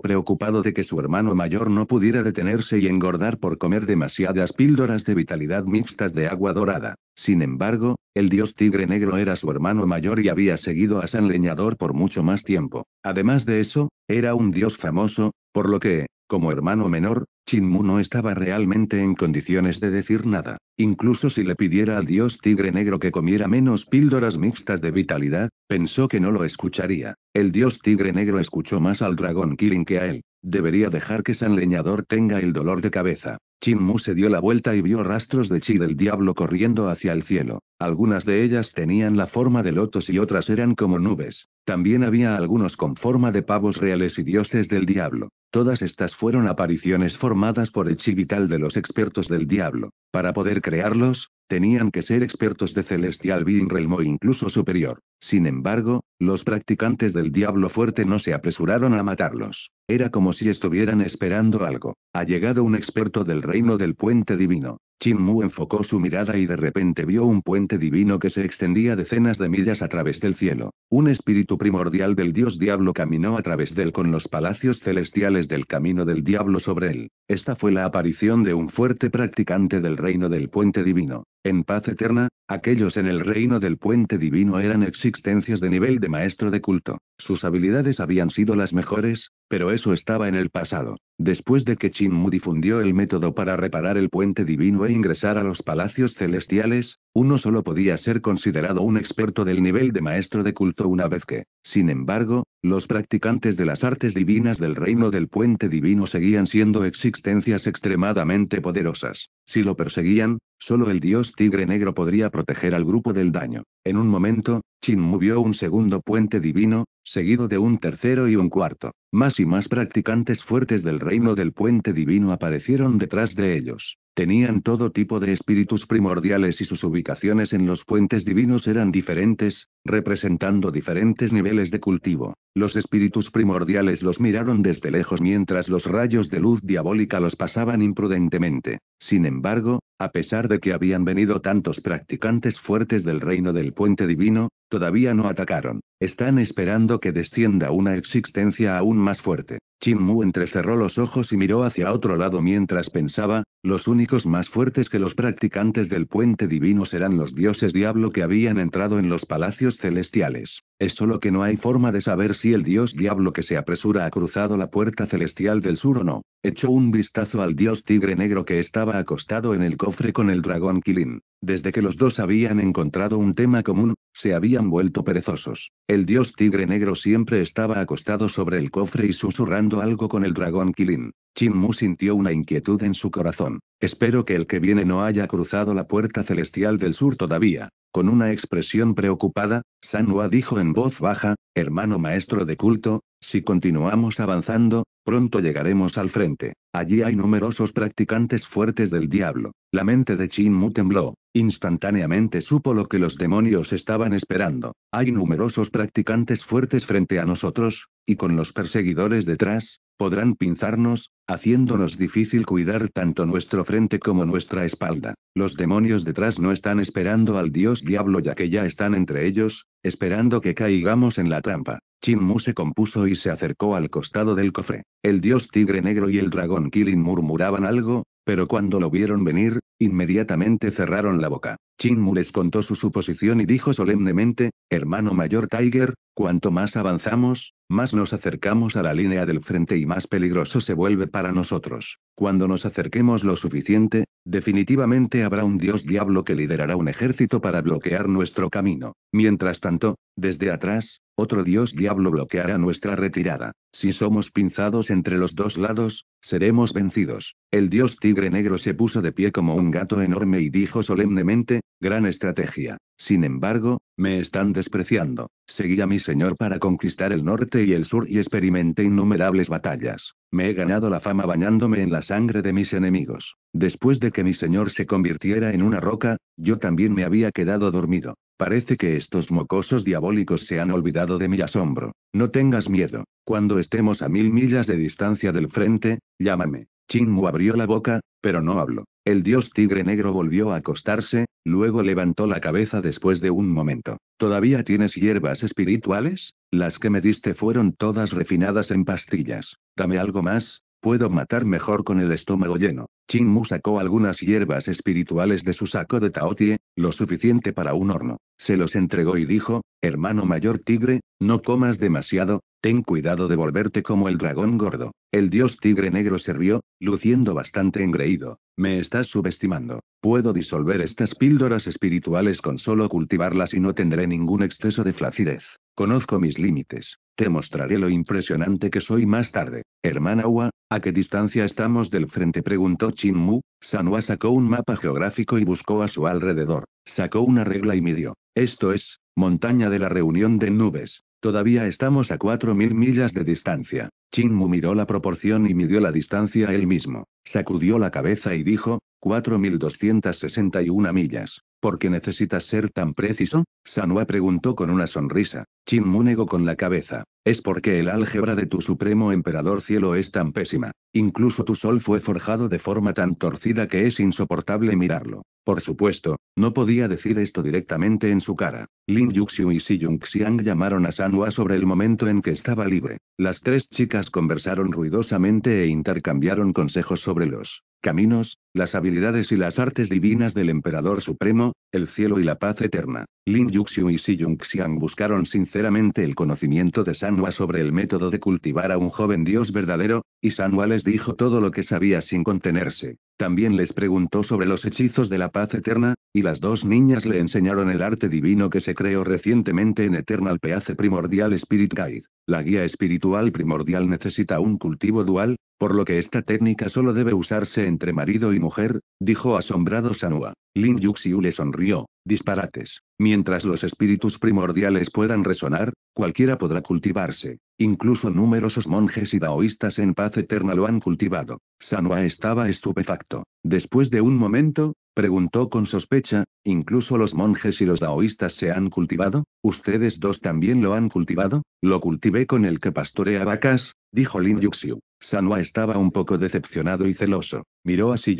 preocupado de que su hermano mayor no pudiera detenerse y engordar por comer demasiadas píldoras de vitalidad mixtas de agua dorada. Sin embargo, el dios tigre negro era su hermano mayor y había seguido a San Leñador por mucho más tiempo. Además de eso, era un dios famoso, por lo que, como hermano menor, Chinmu no estaba realmente en condiciones de decir nada, incluso si le pidiera al dios tigre negro que comiera menos píldoras mixtas de vitalidad, pensó que no lo escucharía. El dios tigre negro escuchó más al dragón Kirin que a él. Debería dejar que San Leñador tenga el dolor de cabeza. Chinmu se dio la vuelta y vio rastros de chi del diablo corriendo hacia el cielo. Algunas de ellas tenían la forma de lotos y otras eran como nubes. También había algunos con forma de pavos reales y dioses del diablo. Todas estas fueron apariciones formadas por el chivital de los expertos del diablo. Para poder crearlos, tenían que ser expertos de celestial being realm incluso superior. Sin embargo, los practicantes del diablo fuerte no se apresuraron a matarlos. Era como si estuvieran esperando algo. Ha llegado un experto del reino del puente divino. Chin Mu enfocó su mirada y de repente vio un puente divino que se extendía decenas de millas a través del cielo. Un espíritu primordial del dios diablo caminó a través de él con los palacios celestiales del camino del diablo sobre él. Esta fue la aparición de un fuerte practicante del reino del puente divino. En paz eterna, aquellos en el reino del puente divino eran existencias de nivel de maestro de culto. Sus habilidades habían sido las mejores, pero eso estaba en el pasado. Después de que Mu difundió el método para reparar el puente divino e ingresar a los palacios celestiales, uno solo podía ser considerado un experto del nivel de maestro de culto una vez que sin embargo, los practicantes de las artes divinas del reino del puente divino seguían siendo existencias extremadamente poderosas. Si lo perseguían, solo el dios tigre negro podría proteger al grupo del daño. En un momento, Chin movió un segundo puente divino, seguido de un tercero y un cuarto. Más y más practicantes fuertes del reino del puente divino aparecieron detrás de ellos. Tenían todo tipo de espíritus primordiales y sus ubicaciones en los puentes divinos eran diferentes, representando diferentes niveles de cultivo. Los espíritus primordiales los miraron desde lejos mientras los rayos de luz diabólica los pasaban imprudentemente. Sin embargo, a pesar de que habían venido tantos practicantes fuertes del reino del puente divino, Todavía no atacaron. Están esperando que descienda una existencia aún más fuerte. Chin Mu entrecerró los ojos y miró hacia otro lado mientras pensaba, los únicos más fuertes que los practicantes del puente divino serán los dioses diablo que habían entrado en los palacios celestiales. Es solo que no hay forma de saber si el dios diablo que se apresura ha cruzado la puerta celestial del sur o no. Echó un vistazo al dios tigre negro que estaba acostado en el cofre con el dragón Kilin. Desde que los dos habían encontrado un tema común, se habían vuelto perezosos. El dios tigre negro siempre estaba acostado sobre el cofre y susurrando algo con el dragón Kilin. Chin Mu sintió una inquietud en su corazón. Espero que el que viene no haya cruzado la puerta celestial del sur todavía. Con una expresión preocupada, Hua dijo en voz baja, hermano maestro de culto, si continuamos avanzando, pronto llegaremos al frente. Allí hay numerosos practicantes fuertes del diablo. La mente de Chin Mu tembló. Instantáneamente supo lo que los demonios estaban esperando. Hay numerosos practicantes fuertes frente a nosotros, y con los perseguidores detrás, podrán pinzarnos, haciéndonos difícil cuidar tanto nuestro frente como nuestra espalda. Los demonios detrás no están esperando al dios diablo ya que ya están entre ellos, Esperando que caigamos en la trampa, Chin Mu se compuso y se acercó al costado del cofre. El dios tigre negro y el dragón Kirin murmuraban algo, pero cuando lo vieron venir, inmediatamente cerraron la boca. Chinmu les contó su suposición y dijo solemnemente, hermano mayor Tiger, cuanto más avanzamos, más nos acercamos a la línea del frente y más peligroso se vuelve para nosotros. Cuando nos acerquemos lo suficiente, definitivamente habrá un dios diablo que liderará un ejército para bloquear nuestro camino. Mientras tanto, desde atrás, otro dios diablo bloqueará nuestra retirada. Si somos pinzados entre los dos lados, seremos vencidos. El dios tigre negro se puso de pie como un gato enorme y dijo solemnemente, Gran estrategia. Sin embargo, me están despreciando. Seguí a mi señor para conquistar el norte y el sur y experimenté innumerables batallas. Me he ganado la fama bañándome en la sangre de mis enemigos. Después de que mi señor se convirtiera en una roca, yo también me había quedado dormido. Parece que estos mocosos diabólicos se han olvidado de mi asombro. No tengas miedo. Cuando estemos a mil millas de distancia del frente, llámame. Chinmu abrió la boca, pero no habló. El dios tigre negro volvió a acostarse, luego levantó la cabeza después de un momento. ¿Todavía tienes hierbas espirituales? Las que me diste fueron todas refinadas en pastillas. Dame algo más, puedo matar mejor con el estómago lleno. Chinmu sacó algunas hierbas espirituales de su saco de taotie, lo suficiente para un horno. Se los entregó y dijo, hermano mayor tigre, no comas demasiado, Ten cuidado de volverte como el dragón gordo. El dios tigre negro se rió, luciendo bastante engreído. Me estás subestimando. Puedo disolver estas píldoras espirituales con solo cultivarlas y no tendré ningún exceso de flacidez. Conozco mis límites. Te mostraré lo impresionante que soy más tarde. Hermana Hua, ¿a qué distancia estamos del frente? preguntó Chin Mu. Hua sacó un mapa geográfico y buscó a su alrededor. Sacó una regla y midió. Esto es, montaña de la reunión de nubes. Todavía estamos a 4.000 millas de distancia. Chinmu miró la proporción y midió la distancia él mismo. Sacudió la cabeza y dijo, 4.261 millas. ¿Por qué necesitas ser tan preciso? Sanua preguntó con una sonrisa. Chinmu negó con la cabeza. Es porque el álgebra de tu supremo emperador cielo es tan pésima. Incluso tu sol fue forjado de forma tan torcida que es insoportable mirarlo. Por supuesto, no podía decir esto directamente en su cara. Lin Yuxiu y Si Yunxiang llamaron a Sanhua sobre el momento en que estaba libre. Las tres chicas conversaron ruidosamente e intercambiaron consejos sobre los caminos, las habilidades y las artes divinas del Emperador Supremo, el cielo y la paz eterna. Lin Yuxiu y Xi Yunxiang buscaron sinceramente el conocimiento de Sanhua sobre el método de cultivar a un joven dios verdadero, y Sanhua les dijo todo lo que sabía sin contenerse. También les preguntó sobre los hechizos de la paz eterna, y las dos niñas le enseñaron el arte divino que se creó recientemente en Eternal Peace Primordial Spirit Guide. La guía espiritual primordial necesita un cultivo dual, por lo que esta técnica solo debe usarse entre marido y mujer, dijo asombrado Sanua. Lin Yuxiu le sonrió. Disparates. Mientras los espíritus primordiales puedan resonar, cualquiera podrá cultivarse. Incluso numerosos monjes y daoístas en paz eterna lo han cultivado. Sanua estaba estupefacto. Después de un momento, Preguntó con sospecha, ¿incluso los monjes y los daoístas se han cultivado? ¿Ustedes dos también lo han cultivado? Lo cultivé con el que pastorea vacas, dijo Lin Yuxiu. Sanwa estaba un poco decepcionado y celoso. Miró a Xi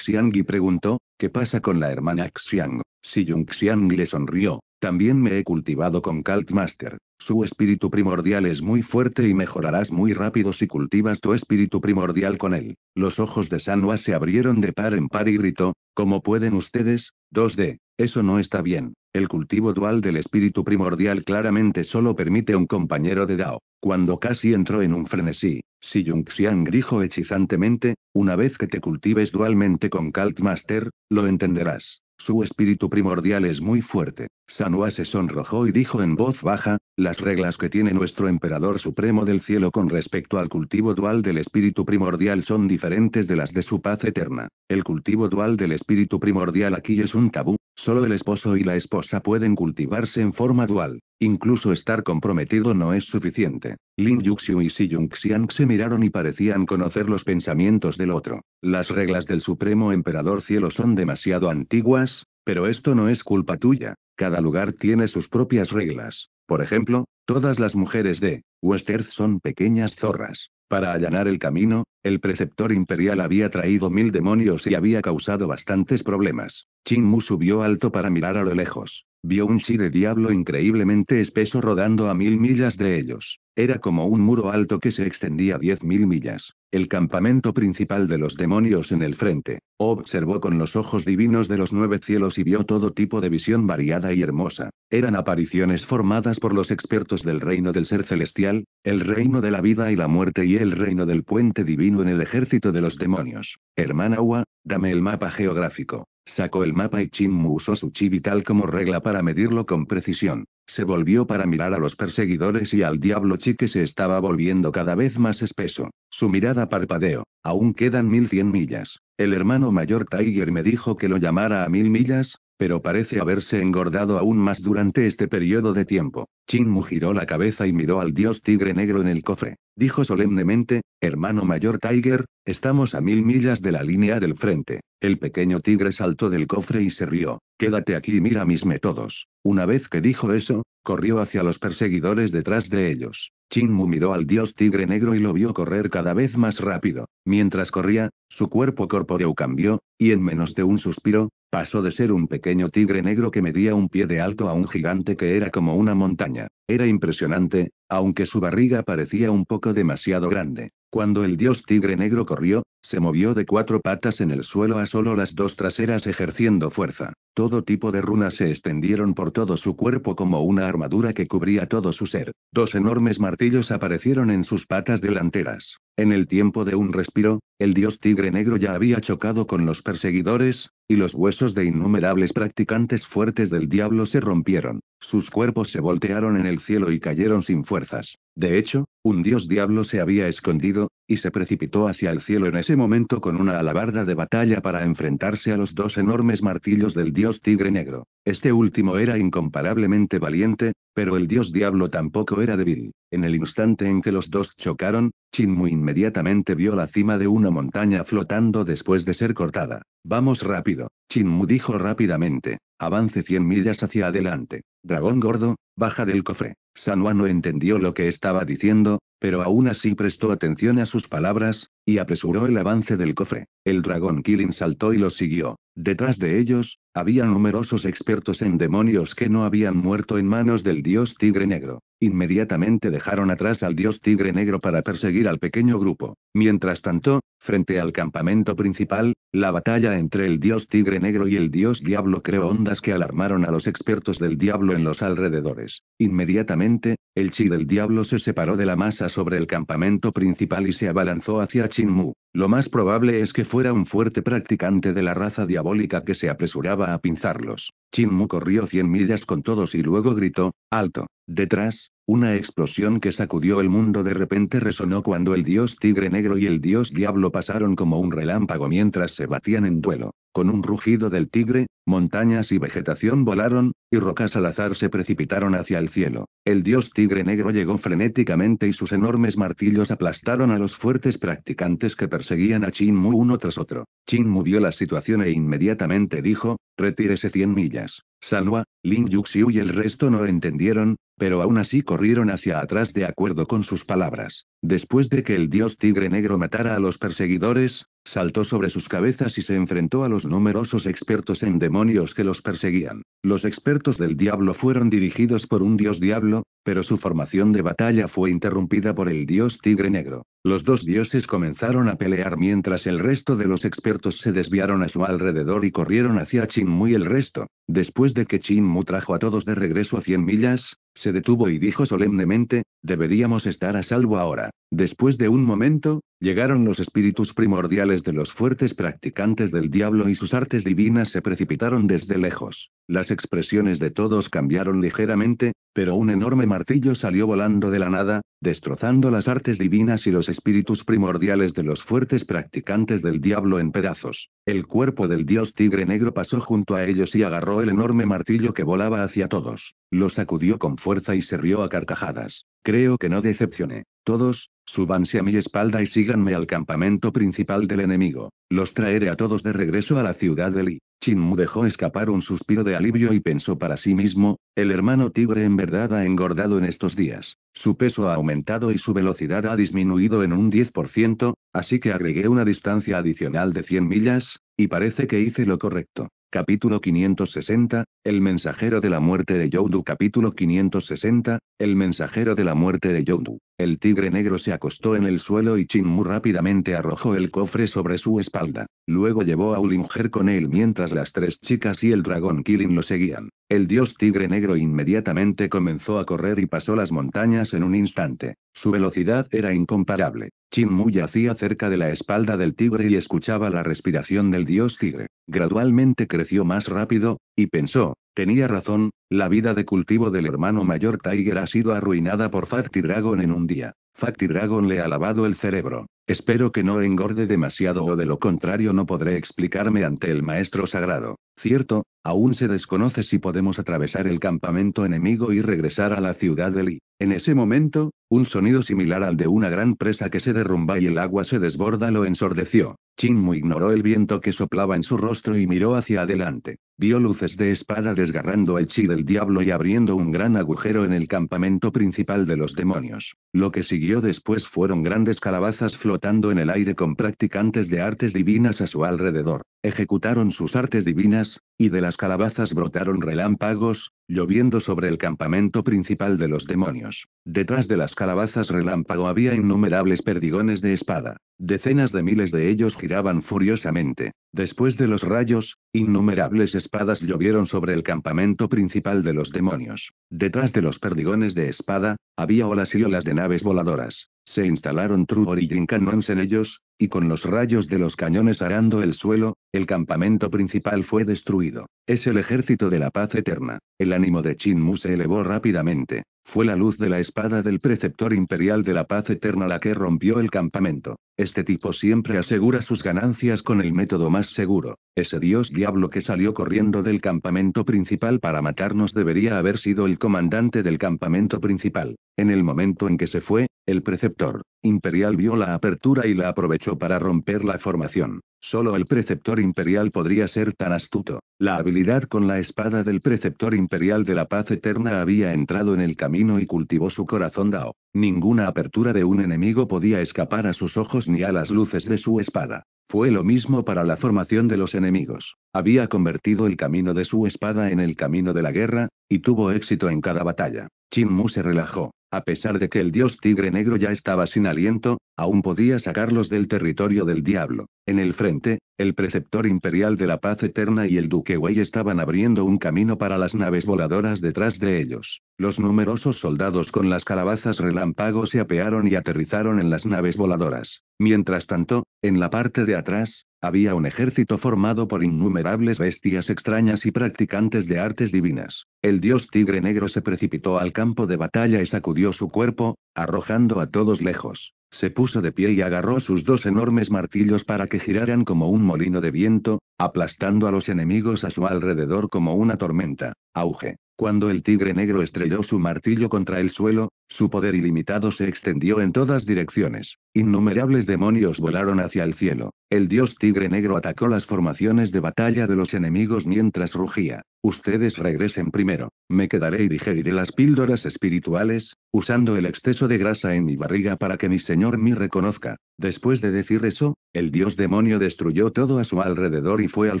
y preguntó, ¿qué pasa con la hermana Xiang? Si le sonrió, también me he cultivado con Caltmaster. Su espíritu primordial es muy fuerte y mejorarás muy rápido si cultivas tu espíritu primordial con él. Los ojos de Sanwa se abrieron de par en par y gritó, ¿Cómo pueden ustedes? 2D. Eso no está bien. El cultivo dual del espíritu primordial claramente solo permite un compañero de Dao. Cuando casi entró en un frenesí, Si Xiang dijo hechizantemente, una vez que te cultives dualmente con Cult Master, lo entenderás. Su espíritu primordial es muy fuerte. Sanua se sonrojó y dijo en voz baja, las reglas que tiene nuestro emperador supremo del cielo con respecto al cultivo dual del espíritu primordial son diferentes de las de su paz eterna. El cultivo dual del espíritu primordial aquí es un tabú, solo el esposo y la esposa pueden cultivarse en forma dual. Incluso estar comprometido no es suficiente. Lin Yuxiu y Xi Yunxiang se miraron y parecían conocer los pensamientos del otro. Las reglas del Supremo Emperador Cielo son demasiado antiguas, pero esto no es culpa tuya. Cada lugar tiene sus propias reglas. Por ejemplo, todas las mujeres de Westerth son pequeñas zorras. Para allanar el camino, el preceptor imperial había traído mil demonios y había causado bastantes problemas. Qin Mu subió alto para mirar a lo lejos. Vio un chi de diablo increíblemente espeso rodando a mil millas de ellos. Era como un muro alto que se extendía diez mil millas. El campamento principal de los demonios en el frente. Observó con los ojos divinos de los nueve cielos y vio todo tipo de visión variada y hermosa. Eran apariciones formadas por los expertos del reino del ser celestial, el reino de la vida y la muerte y el reino del puente divino en el ejército de los demonios. Hermana Ua, dame el mapa geográfico. Sacó el mapa y Mu usó su chi como regla para medirlo con precisión. Se volvió para mirar a los perseguidores y al diablo chi que se estaba volviendo cada vez más espeso. Su mirada parpadeó. Aún quedan mil cien millas. El hermano mayor Tiger me dijo que lo llamara a mil millas, pero parece haberse engordado aún más durante este periodo de tiempo. Mu giró la cabeza y miró al dios tigre negro en el cofre dijo solemnemente, hermano mayor Tiger, estamos a mil millas de la línea del frente. El pequeño tigre saltó del cofre y se rió. Quédate aquí y mira mis métodos. Una vez que dijo eso, corrió hacia los perseguidores detrás de ellos. Chinmu miró al dios tigre negro y lo vio correr cada vez más rápido. Mientras corría, su cuerpo corpóreo cambió, y en menos de un suspiro, pasó de ser un pequeño tigre negro que medía un pie de alto a un gigante que era como una montaña. Era impresionante, aunque su barriga parecía un poco demasiado grande. Cuando el dios tigre negro corrió, se movió de cuatro patas en el suelo a solo las dos traseras ejerciendo fuerza. Todo tipo de runas se extendieron por todo su cuerpo como una armadura que cubría todo su ser. Dos enormes martillos aparecieron en sus patas delanteras. En el tiempo de un respiro, el dios tigre negro ya había chocado con los perseguidores, y los huesos de innumerables practicantes fuertes del diablo se rompieron. Sus cuerpos se voltearon en el cielo y cayeron sin fuerzas. De hecho, un dios diablo se había escondido, y se precipitó hacia el cielo en ese momento con una alabarda de batalla para enfrentarse a los dos enormes martillos del dios tigre negro. Este último era incomparablemente valiente, pero el dios diablo tampoco era débil. En el instante en que los dos chocaron, Chinmu inmediatamente vio la cima de una montaña flotando después de ser cortada. Vamos rápido. Chinmu dijo rápidamente. Avance 100 millas hacia adelante. Dragón gordo, baja del cofre. Sanwa no entendió lo que estaba diciendo, pero aún así prestó atención a sus palabras, y apresuró el avance del cofre. El dragón Killing saltó y lo siguió. Detrás de ellos, había numerosos expertos en demonios que no habían muerto en manos del dios tigre negro. Inmediatamente dejaron atrás al dios tigre negro para perseguir al pequeño grupo. Mientras tanto, frente al campamento principal, la batalla entre el dios tigre negro y el dios diablo creó ondas que alarmaron a los expertos del diablo en los alrededores. Inmediatamente, el chi del diablo se separó de la masa sobre el campamento principal y se abalanzó hacia Chinmu. Lo más probable es que fuera un fuerte practicante de la raza diabólica que se apresuraba a pinzarlos. Chinmu corrió cien millas con todos y luego gritó, alto. Detrás, una explosión que sacudió el mundo de repente resonó cuando el dios tigre negro y el dios diablo pasaron como un relámpago mientras se batían en duelo. Con un rugido del tigre, Montañas y vegetación volaron, y rocas al azar se precipitaron hacia el cielo. El dios tigre negro llegó frenéticamente y sus enormes martillos aplastaron a los fuertes practicantes que perseguían a Chin Mu uno tras otro. Chin Mu vio la situación e inmediatamente dijo, retírese 100 millas. Sanwa, Lin Yuxiu y el resto no entendieron, pero aún así corrieron hacia atrás de acuerdo con sus palabras. Después de que el dios tigre negro matara a los perseguidores, saltó sobre sus cabezas y se enfrentó a los numerosos expertos en demonios que los perseguían. Los expertos del diablo fueron dirigidos por un dios diablo, pero su formación de batalla fue interrumpida por el dios tigre negro. Los dos dioses comenzaron a pelear mientras el resto de los expertos se desviaron a su alrededor y corrieron hacia Chin Mu y el resto. Después de que Chin trajo a todos de regreso a 100 millas, se detuvo y dijo solemnemente, deberíamos estar a salvo ahora. Después de un momento, llegaron los espíritus primordiales de los fuertes practicantes del diablo y sus artes divinas se precipitaron desde lejos. Las expresiones de todos cambiaron ligeramente, pero un enorme martillo salió volando de la nada, destrozando las artes divinas y los espíritus primordiales de los fuertes practicantes del diablo en pedazos. El cuerpo del dios tigre negro pasó junto a ellos y agarró el enorme martillo que volaba hacia todos. Lo sacudió con fuerza fuerza y se rió a carcajadas. Creo que no decepcioné. Todos, súbanse a mi espalda y síganme al campamento principal del enemigo. Los traeré a todos de regreso a la ciudad de Li. Chinmu dejó escapar un suspiro de alivio y pensó para sí mismo, el hermano tigre en verdad ha engordado en estos días. Su peso ha aumentado y su velocidad ha disminuido en un 10%, así que agregué una distancia adicional de 100 millas, y parece que hice lo correcto. Capítulo 560, El mensajero de la muerte de Yodu Capítulo 560, El mensajero de la muerte de Yodu El tigre negro se acostó en el suelo y Mu rápidamente arrojó el cofre sobre su espalda. Luego llevó a Ulinger con él mientras las tres chicas y el dragón Kirin lo seguían. El dios tigre negro inmediatamente comenzó a correr y pasó las montañas en un instante. Su velocidad era incomparable. Chin Mu yacía cerca de la espalda del tigre y escuchaba la respiración del dios tigre. Gradualmente creció más rápido, y pensó, tenía razón, la vida de cultivo del hermano mayor Tiger ha sido arruinada por Facti Dragon en un día. Facti Dragon le ha lavado el cerebro. Espero que no engorde demasiado o de lo contrario no podré explicarme ante el maestro sagrado. Cierto, aún se desconoce si podemos atravesar el campamento enemigo y regresar a la ciudad de Li». En ese momento, un sonido similar al de una gran presa que se derrumba y el agua se desborda lo ensordeció. Chinmu ignoró el viento que soplaba en su rostro y miró hacia adelante. Vio luces de espada desgarrando el chi del diablo y abriendo un gran agujero en el campamento principal de los demonios. Lo que siguió después fueron grandes calabazas flotando en el aire con practicantes de artes divinas a su alrededor. Ejecutaron sus artes divinas, y de las calabazas brotaron relámpagos, lloviendo sobre el campamento principal de los demonios. Detrás de las calabazas relámpago había innumerables perdigones de espada. Decenas de miles de ellos giraban furiosamente. Después de los rayos, innumerables espadas llovieron sobre el campamento principal de los demonios. Detrás de los perdigones de espada, había olas y olas de naves voladoras. Se instalaron Trubor y Jinkanons en ellos, y con los rayos de los cañones arando el suelo, el campamento principal fue destruido. Es el ejército de la paz eterna. El ánimo de Chin Mu se elevó rápidamente. Fue la luz de la espada del preceptor imperial de la paz eterna la que rompió el campamento. Este tipo siempre asegura sus ganancias con el método más seguro. Ese dios diablo que salió corriendo del campamento principal para matarnos debería haber sido el comandante del campamento principal. En el momento en que se fue, el preceptor imperial vio la apertura y la aprovechó para romper la formación. Solo el preceptor imperial podría ser tan astuto. La habilidad con la espada del preceptor imperial de la paz eterna había entrado en el camino y cultivó su corazón dao. Ninguna apertura de un enemigo podía escapar a sus ojos ni a las luces de su espada. Fue lo mismo para la formación de los enemigos. Había convertido el camino de su espada en el camino de la guerra, y tuvo éxito en cada batalla. Chin Mu se relajó. A pesar de que el dios tigre negro ya estaba sin aliento, Aún podía sacarlos del territorio del diablo. En el frente, el preceptor imperial de la paz eterna y el duque Wei estaban abriendo un camino para las naves voladoras detrás de ellos. Los numerosos soldados con las calabazas relámpago se apearon y aterrizaron en las naves voladoras. Mientras tanto, en la parte de atrás, había un ejército formado por innumerables bestias extrañas y practicantes de artes divinas. El dios tigre negro se precipitó al campo de batalla y sacudió su cuerpo, arrojando a todos lejos. Se puso de pie y agarró sus dos enormes martillos para que giraran como un molino de viento, aplastando a los enemigos a su alrededor como una tormenta. Auge. Cuando el tigre negro estrelló su martillo contra el suelo, su poder ilimitado se extendió en todas direcciones. Innumerables demonios volaron hacia el cielo. El dios tigre negro atacó las formaciones de batalla de los enemigos mientras rugía. Ustedes regresen primero. Me quedaré y digeriré las píldoras espirituales, usando el exceso de grasa en mi barriga para que mi señor me reconozca. Después de decir eso, el dios demonio destruyó todo a su alrededor y fue al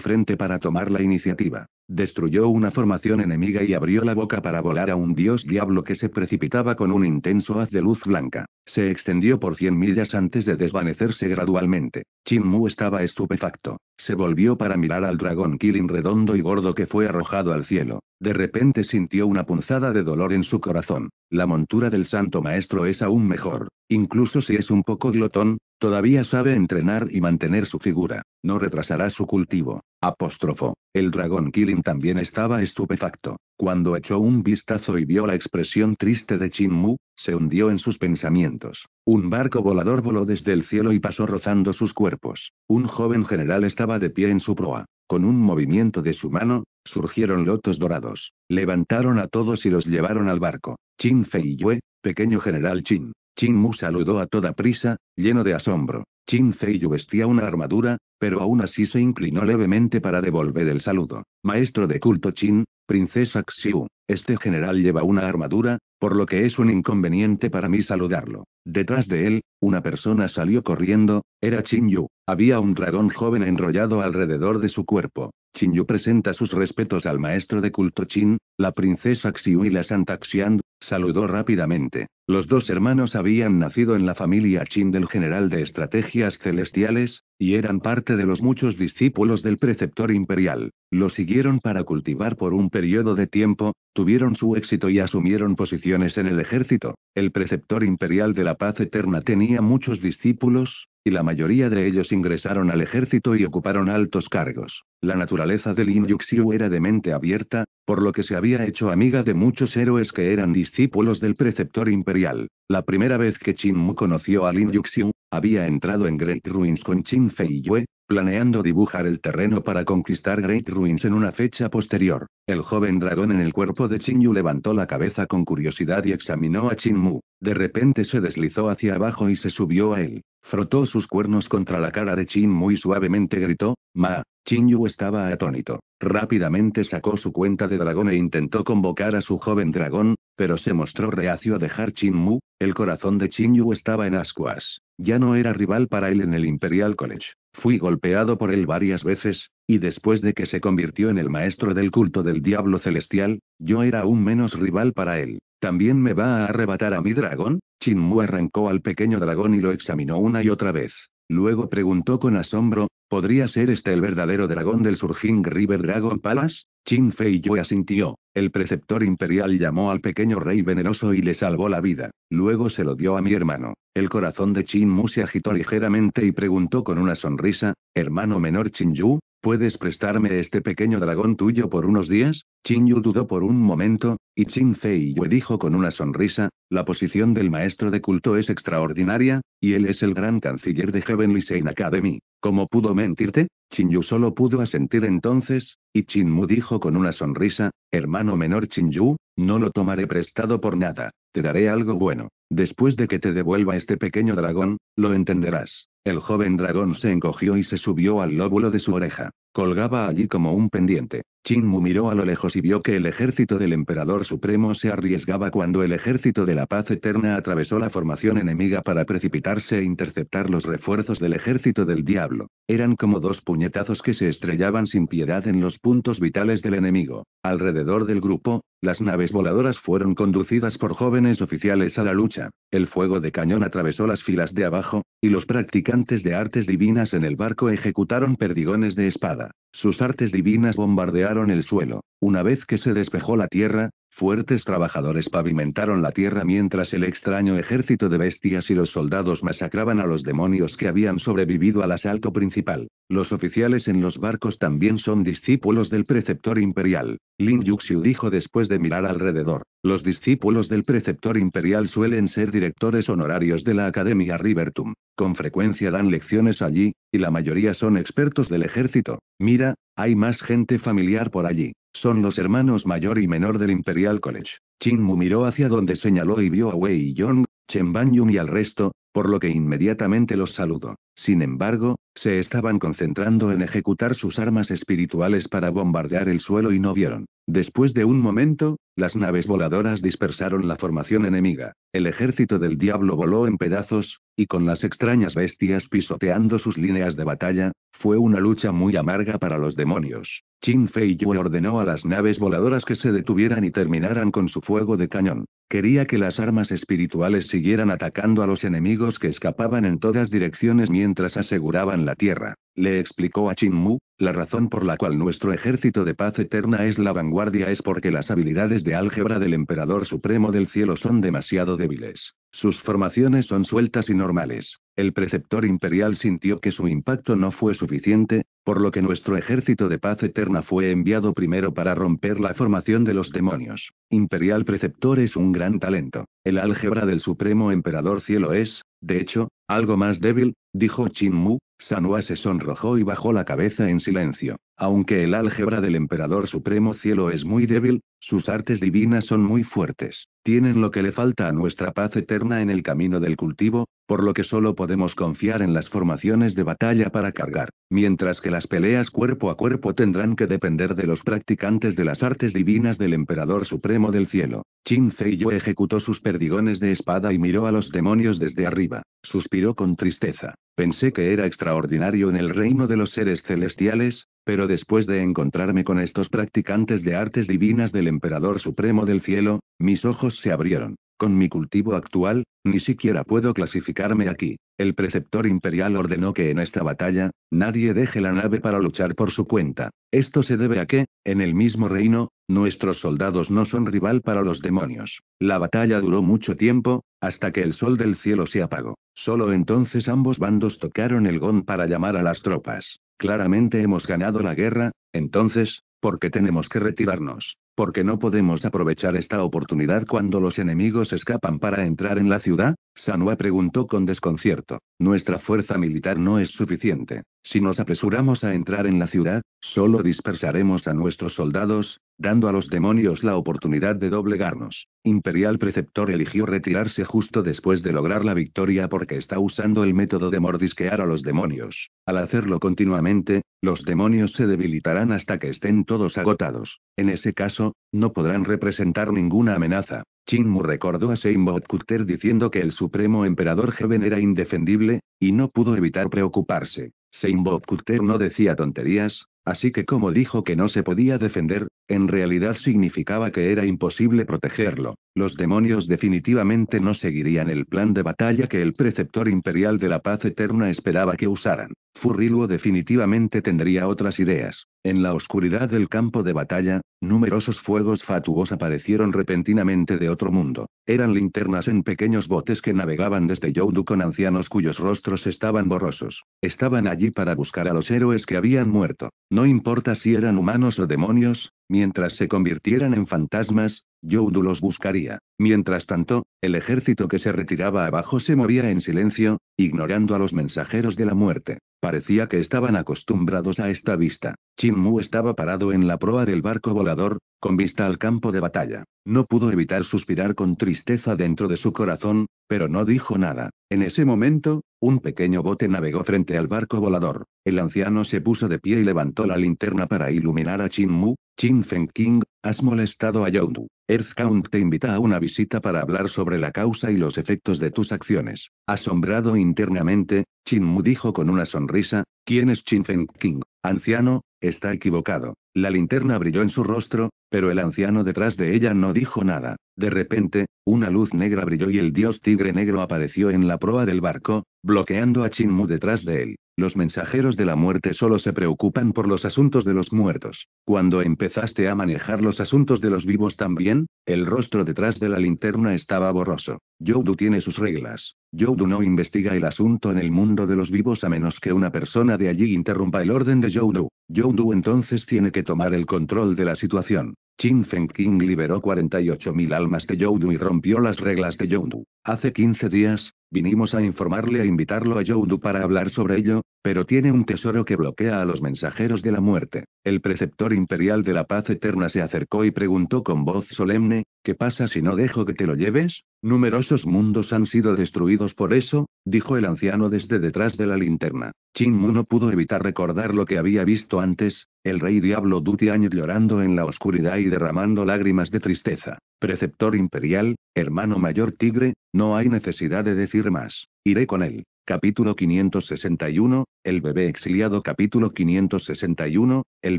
frente para tomar la iniciativa. Destruyó una formación enemiga y abrió la boca para volar a un dios diablo que se precipitaba con un intenso haz de luz blanca. Se extendió por 100 millas antes de desvanecerse gradualmente. Chin Mu estaba estupefacto. Se volvió para mirar al dragón Killing redondo y gordo que fue arrojado al cielo. De repente sintió una punzada de dolor en su corazón. La montura del santo maestro es aún mejor. Incluso si es un poco glotón, Todavía sabe entrenar y mantener su figura. No retrasará su cultivo. Apóstrofo. El dragón Killing también estaba estupefacto. Cuando echó un vistazo y vio la expresión triste de Chin Mu, se hundió en sus pensamientos. Un barco volador voló desde el cielo y pasó rozando sus cuerpos. Un joven general estaba de pie en su proa. Con un movimiento de su mano, surgieron lotos dorados. Levantaron a todos y los llevaron al barco. Chin Yue, pequeño general Chin. Chin Mu saludó a toda prisa, lleno de asombro. Chin yu vestía una armadura, pero aún así se inclinó levemente para devolver el saludo. Maestro de culto Chin, princesa Xiu, este general lleva una armadura, por lo que es un inconveniente para mí saludarlo. Detrás de él, una persona salió corriendo, era Chin Yu. Había un dragón joven enrollado alrededor de su cuerpo. Chin Yu presenta sus respetos al maestro de culto Chin, la princesa Xiu y la santa Xiang. Saludó rápidamente. Los dos hermanos habían nacido en la familia Chin del general de estrategias celestiales, y eran parte de los muchos discípulos del preceptor imperial. Lo siguieron para cultivar por un periodo de tiempo, tuvieron su éxito y asumieron posiciones en el ejército. El preceptor imperial de la paz eterna tenía muchos discípulos, y la mayoría de ellos ingresaron al ejército y ocuparon altos cargos. La naturaleza de Lin Yuxiu era de mente abierta, por lo que se había hecho amiga de muchos héroes que eran discípulos del preceptor imperial. La primera vez que Qin Mu conoció a Lin Yuxiu, había entrado en Great Ruins con Qin Fei Yue, planeando dibujar el terreno para conquistar Great Ruins en una fecha posterior. El joven dragón en el cuerpo de Qin Yu levantó la cabeza con curiosidad y examinó a Qin Mu. De repente se deslizó hacia abajo y se subió a él. Frotó sus cuernos contra la cara de Chin muy suavemente gritó, Ma. Chin Yu estaba atónito. Rápidamente sacó su cuenta de dragón e intentó convocar a su joven dragón, pero se mostró reacio a dejar Chin Mu, el corazón de Chin Yu estaba en ascuas. Ya no era rival para él en el Imperial College. Fui golpeado por él varias veces, y después de que se convirtió en el maestro del culto del diablo celestial, yo era aún menos rival para él. ¿También me va a arrebatar a mi dragón? Chin Mu arrancó al pequeño dragón y lo examinó una y otra vez. Luego preguntó con asombro, ¿Podría ser este el verdadero dragón del Surging River Dragon Palace? Chin Fei Yue asintió. El preceptor imperial llamó al pequeño rey veneroso y le salvó la vida. Luego se lo dio a mi hermano. El corazón de Chin Mu se agitó ligeramente y preguntó con una sonrisa, hermano menor Chin Yu, ¿puedes prestarme este pequeño dragón tuyo por unos días? Chin Yu dudó por un momento, y Chin Fei Yue dijo con una sonrisa, la posición del maestro de culto es extraordinaria, y él es el gran canciller de Heavenly Sein Academy. ¿Cómo pudo mentirte? Chinyu solo pudo asentir entonces, y Chinmu dijo con una sonrisa, hermano menor Chinyu, no lo tomaré prestado por nada, te daré algo bueno. Después de que te devuelva este pequeño dragón, lo entenderás. El joven dragón se encogió y se subió al lóbulo de su oreja. Colgaba allí como un pendiente. Mu miró a lo lejos y vio que el ejército del emperador supremo se arriesgaba cuando el ejército de la paz eterna atravesó la formación enemiga para precipitarse e interceptar los refuerzos del ejército del diablo. Eran como dos puñetazos que se estrellaban sin piedad en los puntos vitales del enemigo. Alrededor del grupo, las naves voladoras fueron conducidas por jóvenes oficiales a la lucha. El fuego de cañón atravesó las filas de abajo, y los practicantes de artes divinas en el barco ejecutaron perdigones de espada. Sus artes divinas bombardearon el suelo. Una vez que se despejó la tierra, fuertes trabajadores pavimentaron la tierra mientras el extraño ejército de bestias y los soldados masacraban a los demonios que habían sobrevivido al asalto principal. Los oficiales en los barcos también son discípulos del preceptor imperial. Lin Yuxiu dijo después de mirar alrededor. Los discípulos del preceptor imperial suelen ser directores honorarios de la Academia Rivertum. Con frecuencia dan lecciones allí, y la mayoría son expertos del ejército. Mira, hay más gente familiar por allí. Son los hermanos mayor y menor del Imperial College. Chin Mu miró hacia donde señaló y vio a Wei Yong, Chen Ban y al resto, por lo que inmediatamente los saludó. Sin embargo, se estaban concentrando en ejecutar sus armas espirituales para bombardear el suelo y no vieron. Después de un momento, las naves voladoras dispersaron la formación enemiga. El ejército del diablo voló en pedazos, y con las extrañas bestias pisoteando sus líneas de batalla, fue una lucha muy amarga para los demonios. Qin Fei Yue ordenó a las naves voladoras que se detuvieran y terminaran con su fuego de cañón. Quería que las armas espirituales siguieran atacando a los enemigos que escapaban en todas direcciones mientras aseguraban la tierra. Le explicó a Mu, la razón por la cual nuestro ejército de paz eterna es la vanguardia es porque las habilidades de álgebra del emperador supremo del cielo son demasiado débiles. Sus formaciones son sueltas y normales. El preceptor imperial sintió que su impacto no fue suficiente, por lo que nuestro ejército de paz eterna fue enviado primero para romper la formación de los demonios. Imperial Preceptor es un gran talento. El álgebra del Supremo Emperador Cielo es, de hecho, algo más débil, dijo Chin Mu. Sanua se sonrojó y bajó la cabeza en silencio. Aunque el álgebra del Emperador Supremo Cielo es muy débil, sus artes divinas son muy fuertes. Tienen lo que le falta a nuestra paz eterna en el camino del cultivo, por lo que solo podemos confiar en las formaciones de batalla para cargar, mientras que las peleas cuerpo a cuerpo tendrán que depender de los practicantes de las artes divinas del Emperador Supremo del Cielo. Qin Yo ejecutó sus perdigones de espada y miró a los demonios desde arriba, suspiró con tristeza. Pensé que era extraordinario en el reino de los seres celestiales, pero después de encontrarme con estos practicantes de artes divinas del Emperador Supremo del Cielo, mis ojos se abrieron. Con mi cultivo actual, ni siquiera puedo clasificarme aquí. El preceptor imperial ordenó que en esta batalla, nadie deje la nave para luchar por su cuenta. Esto se debe a que, en el mismo reino, nuestros soldados no son rival para los demonios. La batalla duró mucho tiempo, hasta que el sol del cielo se apagó. Solo entonces ambos bandos tocaron el gong para llamar a las tropas. Claramente hemos ganado la guerra, entonces, porque tenemos que retirarnos. Porque no podemos aprovechar esta oportunidad cuando los enemigos escapan para entrar en la ciudad, Sanwa preguntó con desconcierto. Nuestra fuerza militar no es suficiente. Si nos apresuramos a entrar en la ciudad, solo dispersaremos a nuestros soldados, dando a los demonios la oportunidad de doblegarnos. Imperial Preceptor eligió retirarse justo después de lograr la victoria porque está usando el método de mordisquear a los demonios. Al hacerlo continuamente, los demonios se debilitarán hasta que estén todos agotados. En ese caso, no podrán representar ninguna amenaza. Mu recordó a Seinbob diciendo que el supremo emperador Heaven era indefendible, y no pudo evitar preocuparse. Seinbob no decía tonterías, así que como dijo que no se podía defender, en realidad significaba que era imposible protegerlo. Los demonios definitivamente no seguirían el plan de batalla que el preceptor imperial de la paz eterna esperaba que usaran. Furriluo definitivamente tendría otras ideas. En la oscuridad del campo de batalla, numerosos fuegos fatuos aparecieron repentinamente de otro mundo. Eran linternas en pequeños botes que navegaban desde Yodu con ancianos cuyos rostros estaban borrosos. Estaban allí para buscar a los héroes que habían muerto. No importa si eran humanos o demonios, mientras se convirtieran en fantasmas, yodu los buscaría. Mientras tanto, el ejército que se retiraba abajo se movía en silencio, ignorando a los mensajeros de la muerte. Parecía que estaban acostumbrados a esta vista. Chin Mu estaba parado en la proa del barco volador, con vista al campo de batalla. No pudo evitar suspirar con tristeza dentro de su corazón, pero no dijo nada. En ese momento, un pequeño bote navegó frente al barco volador. El anciano se puso de pie y levantó la linterna para iluminar a Chin Mu, Chin Feng King, has molestado a Earth Count te invita a una visita para hablar sobre la causa y los efectos de tus acciones. Asombrado internamente, Chin Mu dijo con una sonrisa, ¿quién es Chin Feng King? Anciano, está equivocado. La linterna brilló en su rostro, pero el anciano detrás de ella no dijo nada. De repente, una luz negra brilló y el dios tigre negro apareció en la proa del barco, bloqueando a Chin Mu detrás de él. Los mensajeros de la muerte solo se preocupan por los asuntos de los muertos. Cuando empezaste a manejar los asuntos de los vivos también, el rostro detrás de la linterna estaba borroso. Yodu tiene sus reglas. Yodu no investiga el asunto en el mundo de los vivos a menos que una persona de allí interrumpa el orden de Yodu. Yodu entonces tiene que tomar el control de la situación. Qin Feng King liberó 48.000 almas de Yodu y rompió las reglas de Yodu. Hace 15 días, vinimos a informarle e invitarlo a Yodu para hablar sobre ello, pero tiene un tesoro que bloquea a los mensajeros de la muerte. El preceptor imperial de la paz eterna se acercó y preguntó con voz solemne, ¿qué pasa si no dejo que te lo lleves? Numerosos mundos han sido destruidos por eso, dijo el anciano desde detrás de la linterna. Chin Mu no pudo evitar recordar lo que había visto antes, el rey Diablo Dutián llorando en la oscuridad y derramando lágrimas de tristeza. Preceptor imperial, hermano mayor tigre, no hay necesidad de decir más. Iré con él. Capítulo 561, el bebé exiliado capítulo 561, el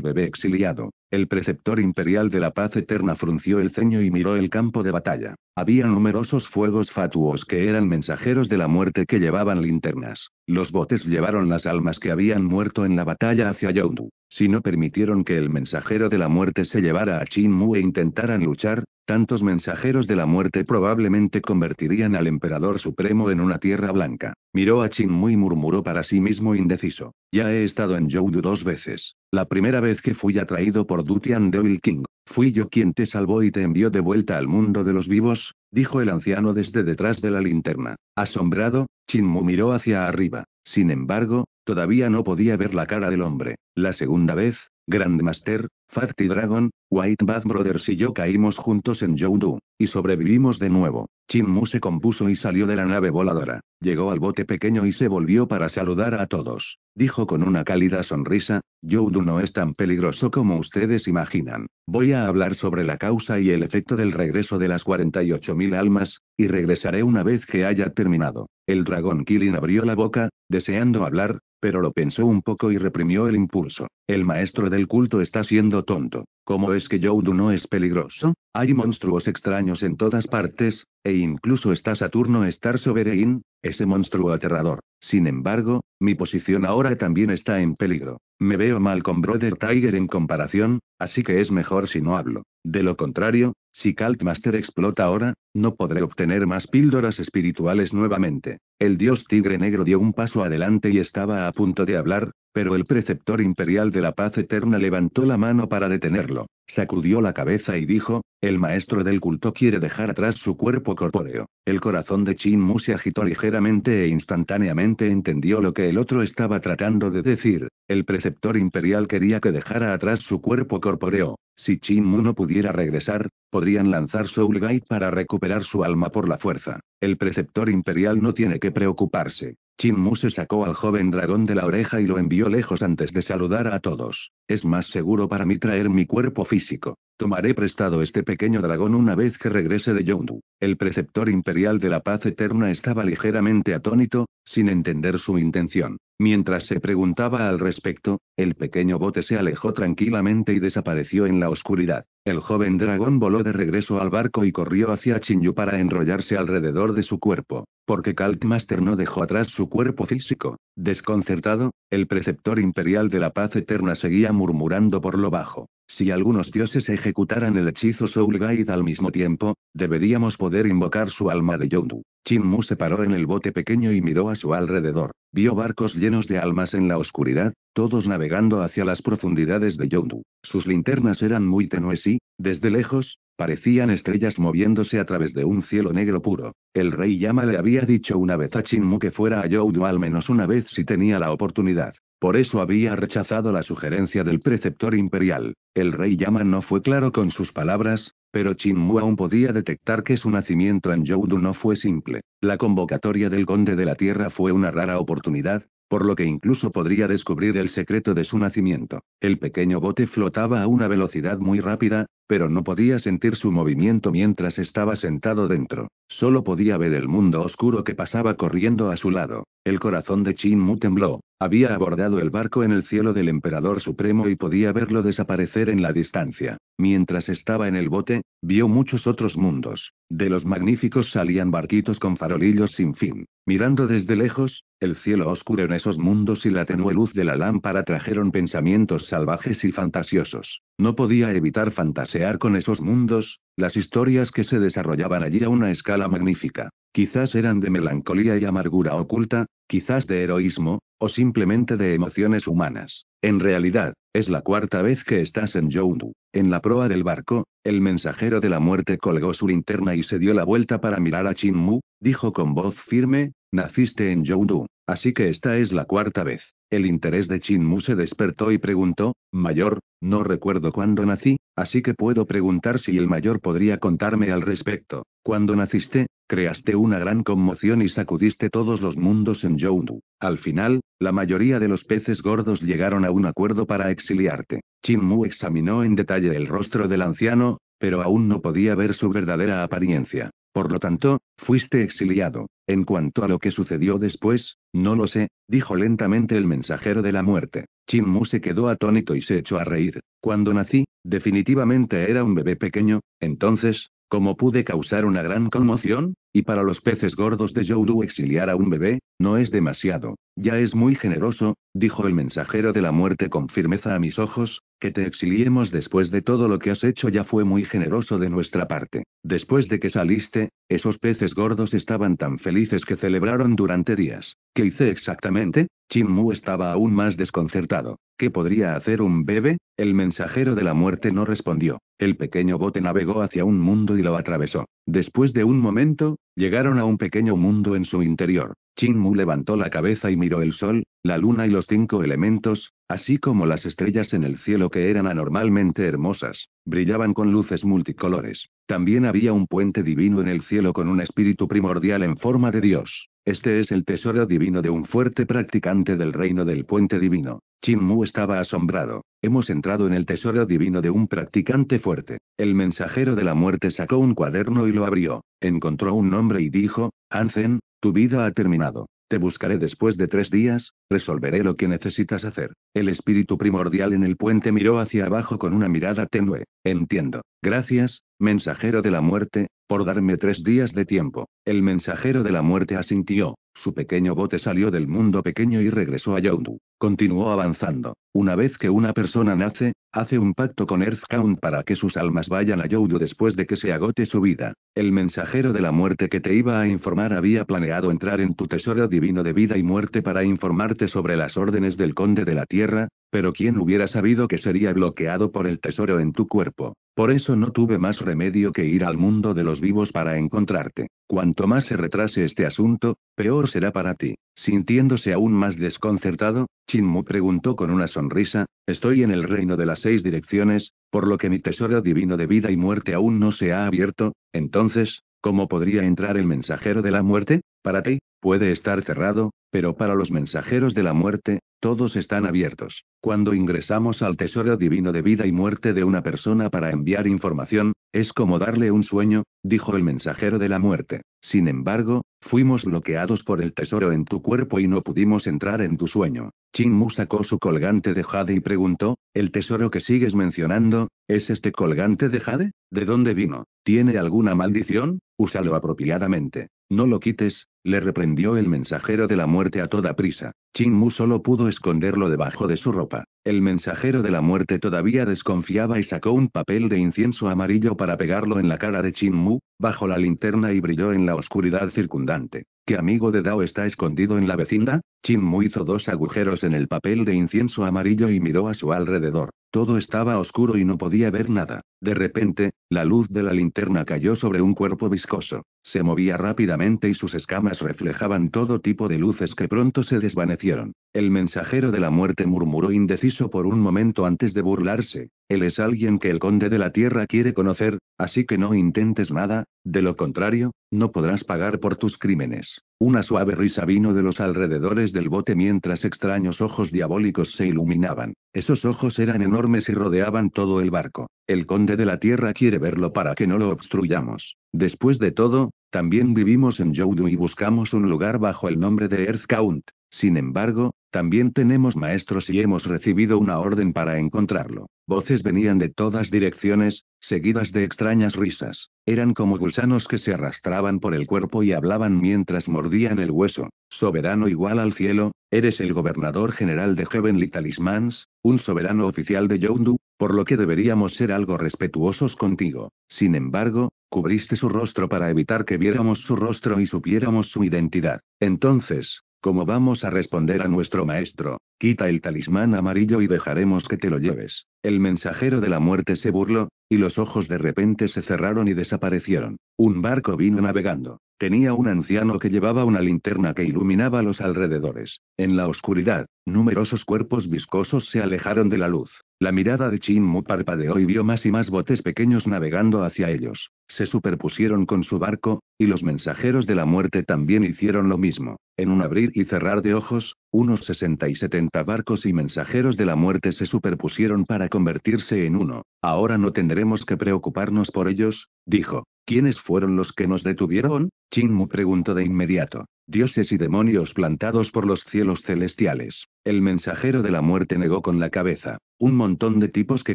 bebé exiliado. El preceptor imperial de la paz eterna frunció el ceño y miró el campo de batalla. Había numerosos fuegos fatuos que eran mensajeros de la muerte que llevaban linternas. Los botes llevaron las almas que habían muerto en la batalla hacia Yondu. Si no permitieron que el mensajero de la muerte se llevara a Chin Mu e intentaran luchar, tantos mensajeros de la muerte probablemente convertirían al emperador supremo en una tierra blanca. Miró a Chin Mu y murmuró para sí mismo deciso. Ya he estado en Joudu dos veces. La primera vez que fui atraído por Dutian Devil King, fui yo quien te salvó y te envió de vuelta al mundo de los vivos, dijo el anciano desde detrás de la linterna. Asombrado, Chinmu miró hacia arriba. Sin embargo, todavía no podía ver la cara del hombre. La segunda vez, Grandmaster, Fatty Dragon, White Bad Brothers y yo caímos juntos en Yowdu y sobrevivimos de nuevo. Chin Mu se compuso y salió de la nave voladora, llegó al bote pequeño y se volvió para saludar a todos. Dijo con una cálida sonrisa, "Yowdu no es tan peligroso como ustedes imaginan. Voy a hablar sobre la causa y el efecto del regreso de las 48.000 almas, y regresaré una vez que haya terminado. El dragón Kirin abrió la boca, deseando hablar, pero lo pensó un poco y reprimió el impulso. El maestro del culto está siendo tonto. ¿Cómo es que Yodu no es peligroso? Hay monstruos extraños en todas partes, e incluso está Saturno Star Sovereign, ese monstruo aterrador. Sin embargo, mi posición ahora también está en peligro. Me veo mal con Brother Tiger en comparación, así que es mejor si no hablo. De lo contrario, si Master explota ahora, no podré obtener más píldoras espirituales nuevamente. El dios tigre negro dio un paso adelante y estaba a punto de hablar, pero el preceptor imperial de la paz eterna levantó la mano para detenerlo, sacudió la cabeza y dijo, el maestro del culto quiere dejar atrás su cuerpo corpóreo. El corazón de Chin Mu se agitó ligeramente e instantáneamente entendió lo que el otro estaba tratando de decir, el preceptor imperial quería que dejara atrás su cuerpo corpóreo, si Chin Mu no pudiera regresar, podrían lanzar Soul Guide para recuperar su alma por la fuerza. El preceptor imperial no tiene que preocuparse. Chin Mu se sacó al joven dragón de la oreja y lo envió lejos antes de saludar a todos. Es más seguro para mí traer mi cuerpo físico. Tomaré prestado este pequeño dragón una vez que regrese de Yondu. El preceptor imperial de la paz eterna estaba ligeramente atónito, sin entender su intención. Mientras se preguntaba al respecto, el pequeño bote se alejó tranquilamente y desapareció en la oscuridad. El joven dragón voló de regreso al barco y corrió hacia Chinyu para enrollarse alrededor de su cuerpo, porque Kaltmaster no dejó atrás su cuerpo físico. Desconcertado, el preceptor imperial de la paz eterna seguía murmurando por lo bajo. Si algunos dioses ejecutaran el hechizo Soul Guide al mismo tiempo, deberíamos poder invocar su alma de Yondu. Chinmu se paró en el bote pequeño y miró a su alrededor. Vio barcos llenos de almas en la oscuridad, todos navegando hacia las profundidades de Yondu. Sus linternas eran muy tenues y, desde lejos, parecían estrellas moviéndose a través de un cielo negro puro. El rey Yama le había dicho una vez a Chinmu que fuera a Yondu al menos una vez si tenía la oportunidad. Por eso había rechazado la sugerencia del preceptor imperial. El rey Yama no fue claro con sus palabras, pero Chin Mu aún podía detectar que su nacimiento en Joudu no fue simple. La convocatoria del conde de la tierra fue una rara oportunidad, por lo que incluso podría descubrir el secreto de su nacimiento. El pequeño bote flotaba a una velocidad muy rápida, pero no podía sentir su movimiento mientras estaba sentado dentro. Solo podía ver el mundo oscuro que pasaba corriendo a su lado. El corazón de Chin Mu tembló. Había abordado el barco en el cielo del Emperador Supremo y podía verlo desaparecer en la distancia. Mientras estaba en el bote, vio muchos otros mundos. De los magníficos salían barquitos con farolillos sin fin. Mirando desde lejos, el cielo oscuro en esos mundos y la tenue luz de la lámpara trajeron pensamientos salvajes y fantasiosos. No podía evitar fantasear con esos mundos, las historias que se desarrollaban allí a una escala magnífica. Quizás eran de melancolía y amargura oculta, quizás de heroísmo, o simplemente de emociones humanas. En realidad, es la cuarta vez que estás en Joundu. En la proa del barco, el mensajero de la muerte colgó su linterna y se dio la vuelta para mirar a Chin Mu, dijo con voz firme, naciste en Joundu, así que esta es la cuarta vez. El interés de Chin Mu se despertó y preguntó, Mayor, no recuerdo cuándo nací, así que puedo preguntar si el mayor podría contarme al respecto. Cuando naciste, creaste una gran conmoción y sacudiste todos los mundos en Youndu. Al final, la mayoría de los peces gordos llegaron a un acuerdo para exiliarte. Mu examinó en detalle el rostro del anciano, pero aún no podía ver su verdadera apariencia. Por lo tanto, fuiste exiliado. En cuanto a lo que sucedió después, no lo sé, dijo lentamente el mensajero de la muerte. Chin Mu se quedó atónito y se echó a reír. Cuando nací, definitivamente era un bebé pequeño, entonces, ¿cómo pude causar una gran conmoción? Y para los peces gordos de Du exiliar a un bebé, no es demasiado, ya es muy generoso, dijo el mensajero de la muerte con firmeza a mis ojos, que te exiliemos después de todo lo que has hecho ya fue muy generoso de nuestra parte. Después de que saliste, esos peces gordos estaban tan felices que celebraron durante días. ¿Qué hice exactamente? Mu estaba aún más desconcertado. ¿Qué podría hacer un bebé? El mensajero de la muerte no respondió. El pequeño bote navegó hacia un mundo y lo atravesó. Después de un momento, llegaron a un pequeño mundo en su interior. Chin Mu levantó la cabeza y miró el sol, la luna y los cinco elementos, así como las estrellas en el cielo que eran anormalmente hermosas, brillaban con luces multicolores. También había un puente divino en el cielo con un espíritu primordial en forma de Dios. Este es el tesoro divino de un fuerte practicante del reino del puente divino. Chin Mu estaba asombrado. Hemos entrado en el tesoro divino de un practicante fuerte. El mensajero de la muerte sacó un cuaderno y lo abrió. Encontró un nombre y dijo, Anzen, tu vida ha terminado. Te buscaré después de tres días, resolveré lo que necesitas hacer. El espíritu primordial en el puente miró hacia abajo con una mirada tenue. Entiendo. Gracias, mensajero de la muerte, por darme tres días de tiempo. El mensajero de la muerte asintió. Su pequeño bote salió del mundo pequeño y regresó a Yondu. Continuó avanzando. Una vez que una persona nace, hace un pacto con EarthCount para que sus almas vayan a Yodo después de que se agote su vida. El mensajero de la muerte que te iba a informar había planeado entrar en tu tesoro divino de vida y muerte para informarte sobre las órdenes del conde de la tierra, pero ¿quién hubiera sabido que sería bloqueado por el tesoro en tu cuerpo. Por eso no tuve más remedio que ir al mundo de los vivos para encontrarte. Cuanto más se retrase este asunto, peor será para ti. Sintiéndose aún más desconcertado, Chinmu preguntó con una sonrisa, estoy en el reino de las seis direcciones, por lo que mi tesoro divino de vida y muerte aún no se ha abierto, entonces, ¿cómo podría entrar el mensajero de la muerte? Para ti, puede estar cerrado, pero para los mensajeros de la muerte, todos están abiertos. Cuando ingresamos al tesoro divino de vida y muerte de una persona para enviar información, es como darle un sueño, dijo el mensajero de la muerte. Sin embargo, Fuimos bloqueados por el tesoro en tu cuerpo y no pudimos entrar en tu sueño. Chin Mu sacó su colgante de jade y preguntó, ¿el tesoro que sigues mencionando, es este colgante de jade? ¿De dónde vino? ¿Tiene alguna maldición? Úsalo apropiadamente. No lo quites, le reprendió el mensajero de la muerte a toda prisa. Chin Mu solo pudo esconderlo debajo de su ropa. El mensajero de la muerte todavía desconfiaba y sacó un papel de incienso amarillo para pegarlo en la cara de Chin Mu, bajo la linterna y brilló en la oscuridad circundante. ¿Qué amigo de Dao está escondido en la vecindad? Mu hizo dos agujeros en el papel de incienso amarillo y miró a su alrededor. Todo estaba oscuro y no podía ver nada. De repente, la luz de la linterna cayó sobre un cuerpo viscoso. Se movía rápidamente y sus escamas reflejaban todo tipo de luces que pronto se desvanecieron. El mensajero de la muerte murmuró indeciso por un momento antes de burlarse. Él es alguien que el conde de la tierra quiere conocer, así que no intentes nada, de lo contrario, no podrás pagar por tus crímenes. Una suave risa vino de los alrededores del bote mientras extraños ojos diabólicos se iluminaban. Esos ojos eran enormes y rodeaban todo el barco. El conde de la tierra quiere verlo para que no lo obstruyamos. Después de todo, también vivimos en Joudu y buscamos un lugar bajo el nombre de Earth Count. Sin embargo, también tenemos maestros y hemos recibido una orden para encontrarlo. Voces venían de todas direcciones, seguidas de extrañas risas. Eran como gusanos que se arrastraban por el cuerpo y hablaban mientras mordían el hueso. Soberano igual al cielo, eres el gobernador general de Heavenly Talismans, un soberano oficial de Yondu, por lo que deberíamos ser algo respetuosos contigo. Sin embargo, Cubriste su rostro para evitar que viéramos su rostro y supiéramos su identidad. Entonces, ¿cómo vamos a responder a nuestro maestro? Quita el talismán amarillo y dejaremos que te lo lleves. El mensajero de la muerte se burló, y los ojos de repente se cerraron y desaparecieron. Un barco vino navegando. Tenía un anciano que llevaba una linterna que iluminaba los alrededores. En la oscuridad, numerosos cuerpos viscosos se alejaron de la luz. La mirada de Chin Mu parpadeó y vio más y más botes pequeños navegando hacia ellos. Se superpusieron con su barco, y los mensajeros de la muerte también hicieron lo mismo. En un abrir y cerrar de ojos, unos 60 y 70 barcos y mensajeros de la muerte se superpusieron para convertirse en uno. Ahora no tendremos que preocuparnos por ellos, dijo. ¿Quiénes fueron los que nos detuvieron? Chinmu preguntó de inmediato. Dioses y demonios plantados por los cielos celestiales. El mensajero de la muerte negó con la cabeza. Un montón de tipos que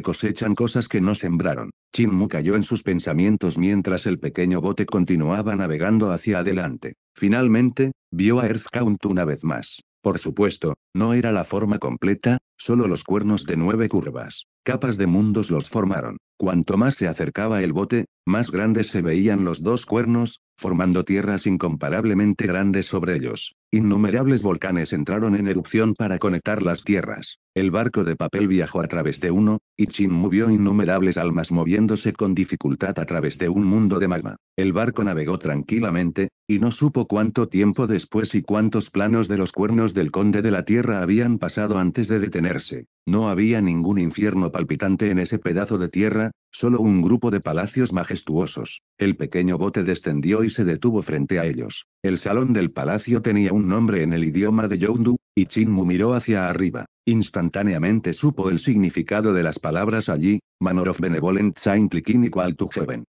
cosechan cosas que no sembraron. Chinmu cayó en sus pensamientos mientras el pequeño bote continuaba navegando hacia adelante. Finalmente, vio a Earthcount una vez más. Por supuesto, no era la forma completa, solo los cuernos de nueve curvas. Capas de mundos los formaron. Cuanto más se acercaba el bote, más grandes se veían los dos cuernos, formando tierras incomparablemente grandes sobre ellos. Innumerables volcanes entraron en erupción para conectar las tierras. El barco de papel viajó a través de uno, y movió innumerables almas moviéndose con dificultad a través de un mundo de magma. El barco navegó tranquilamente, y no supo cuánto tiempo después y cuántos planos de los cuernos del conde de la tierra habían pasado antes de detenerse. No había ningún infierno palpitante en ese pedazo de tierra, solo un grupo de palacios majestuosos. El pequeño bote descendió y se detuvo frente a ellos. El salón del palacio tenía un nombre en el idioma de Yondu, y Chin miró hacia arriba. Instantáneamente supo el significado de las palabras allí, Manor of Benevolent Saint Likin Equal to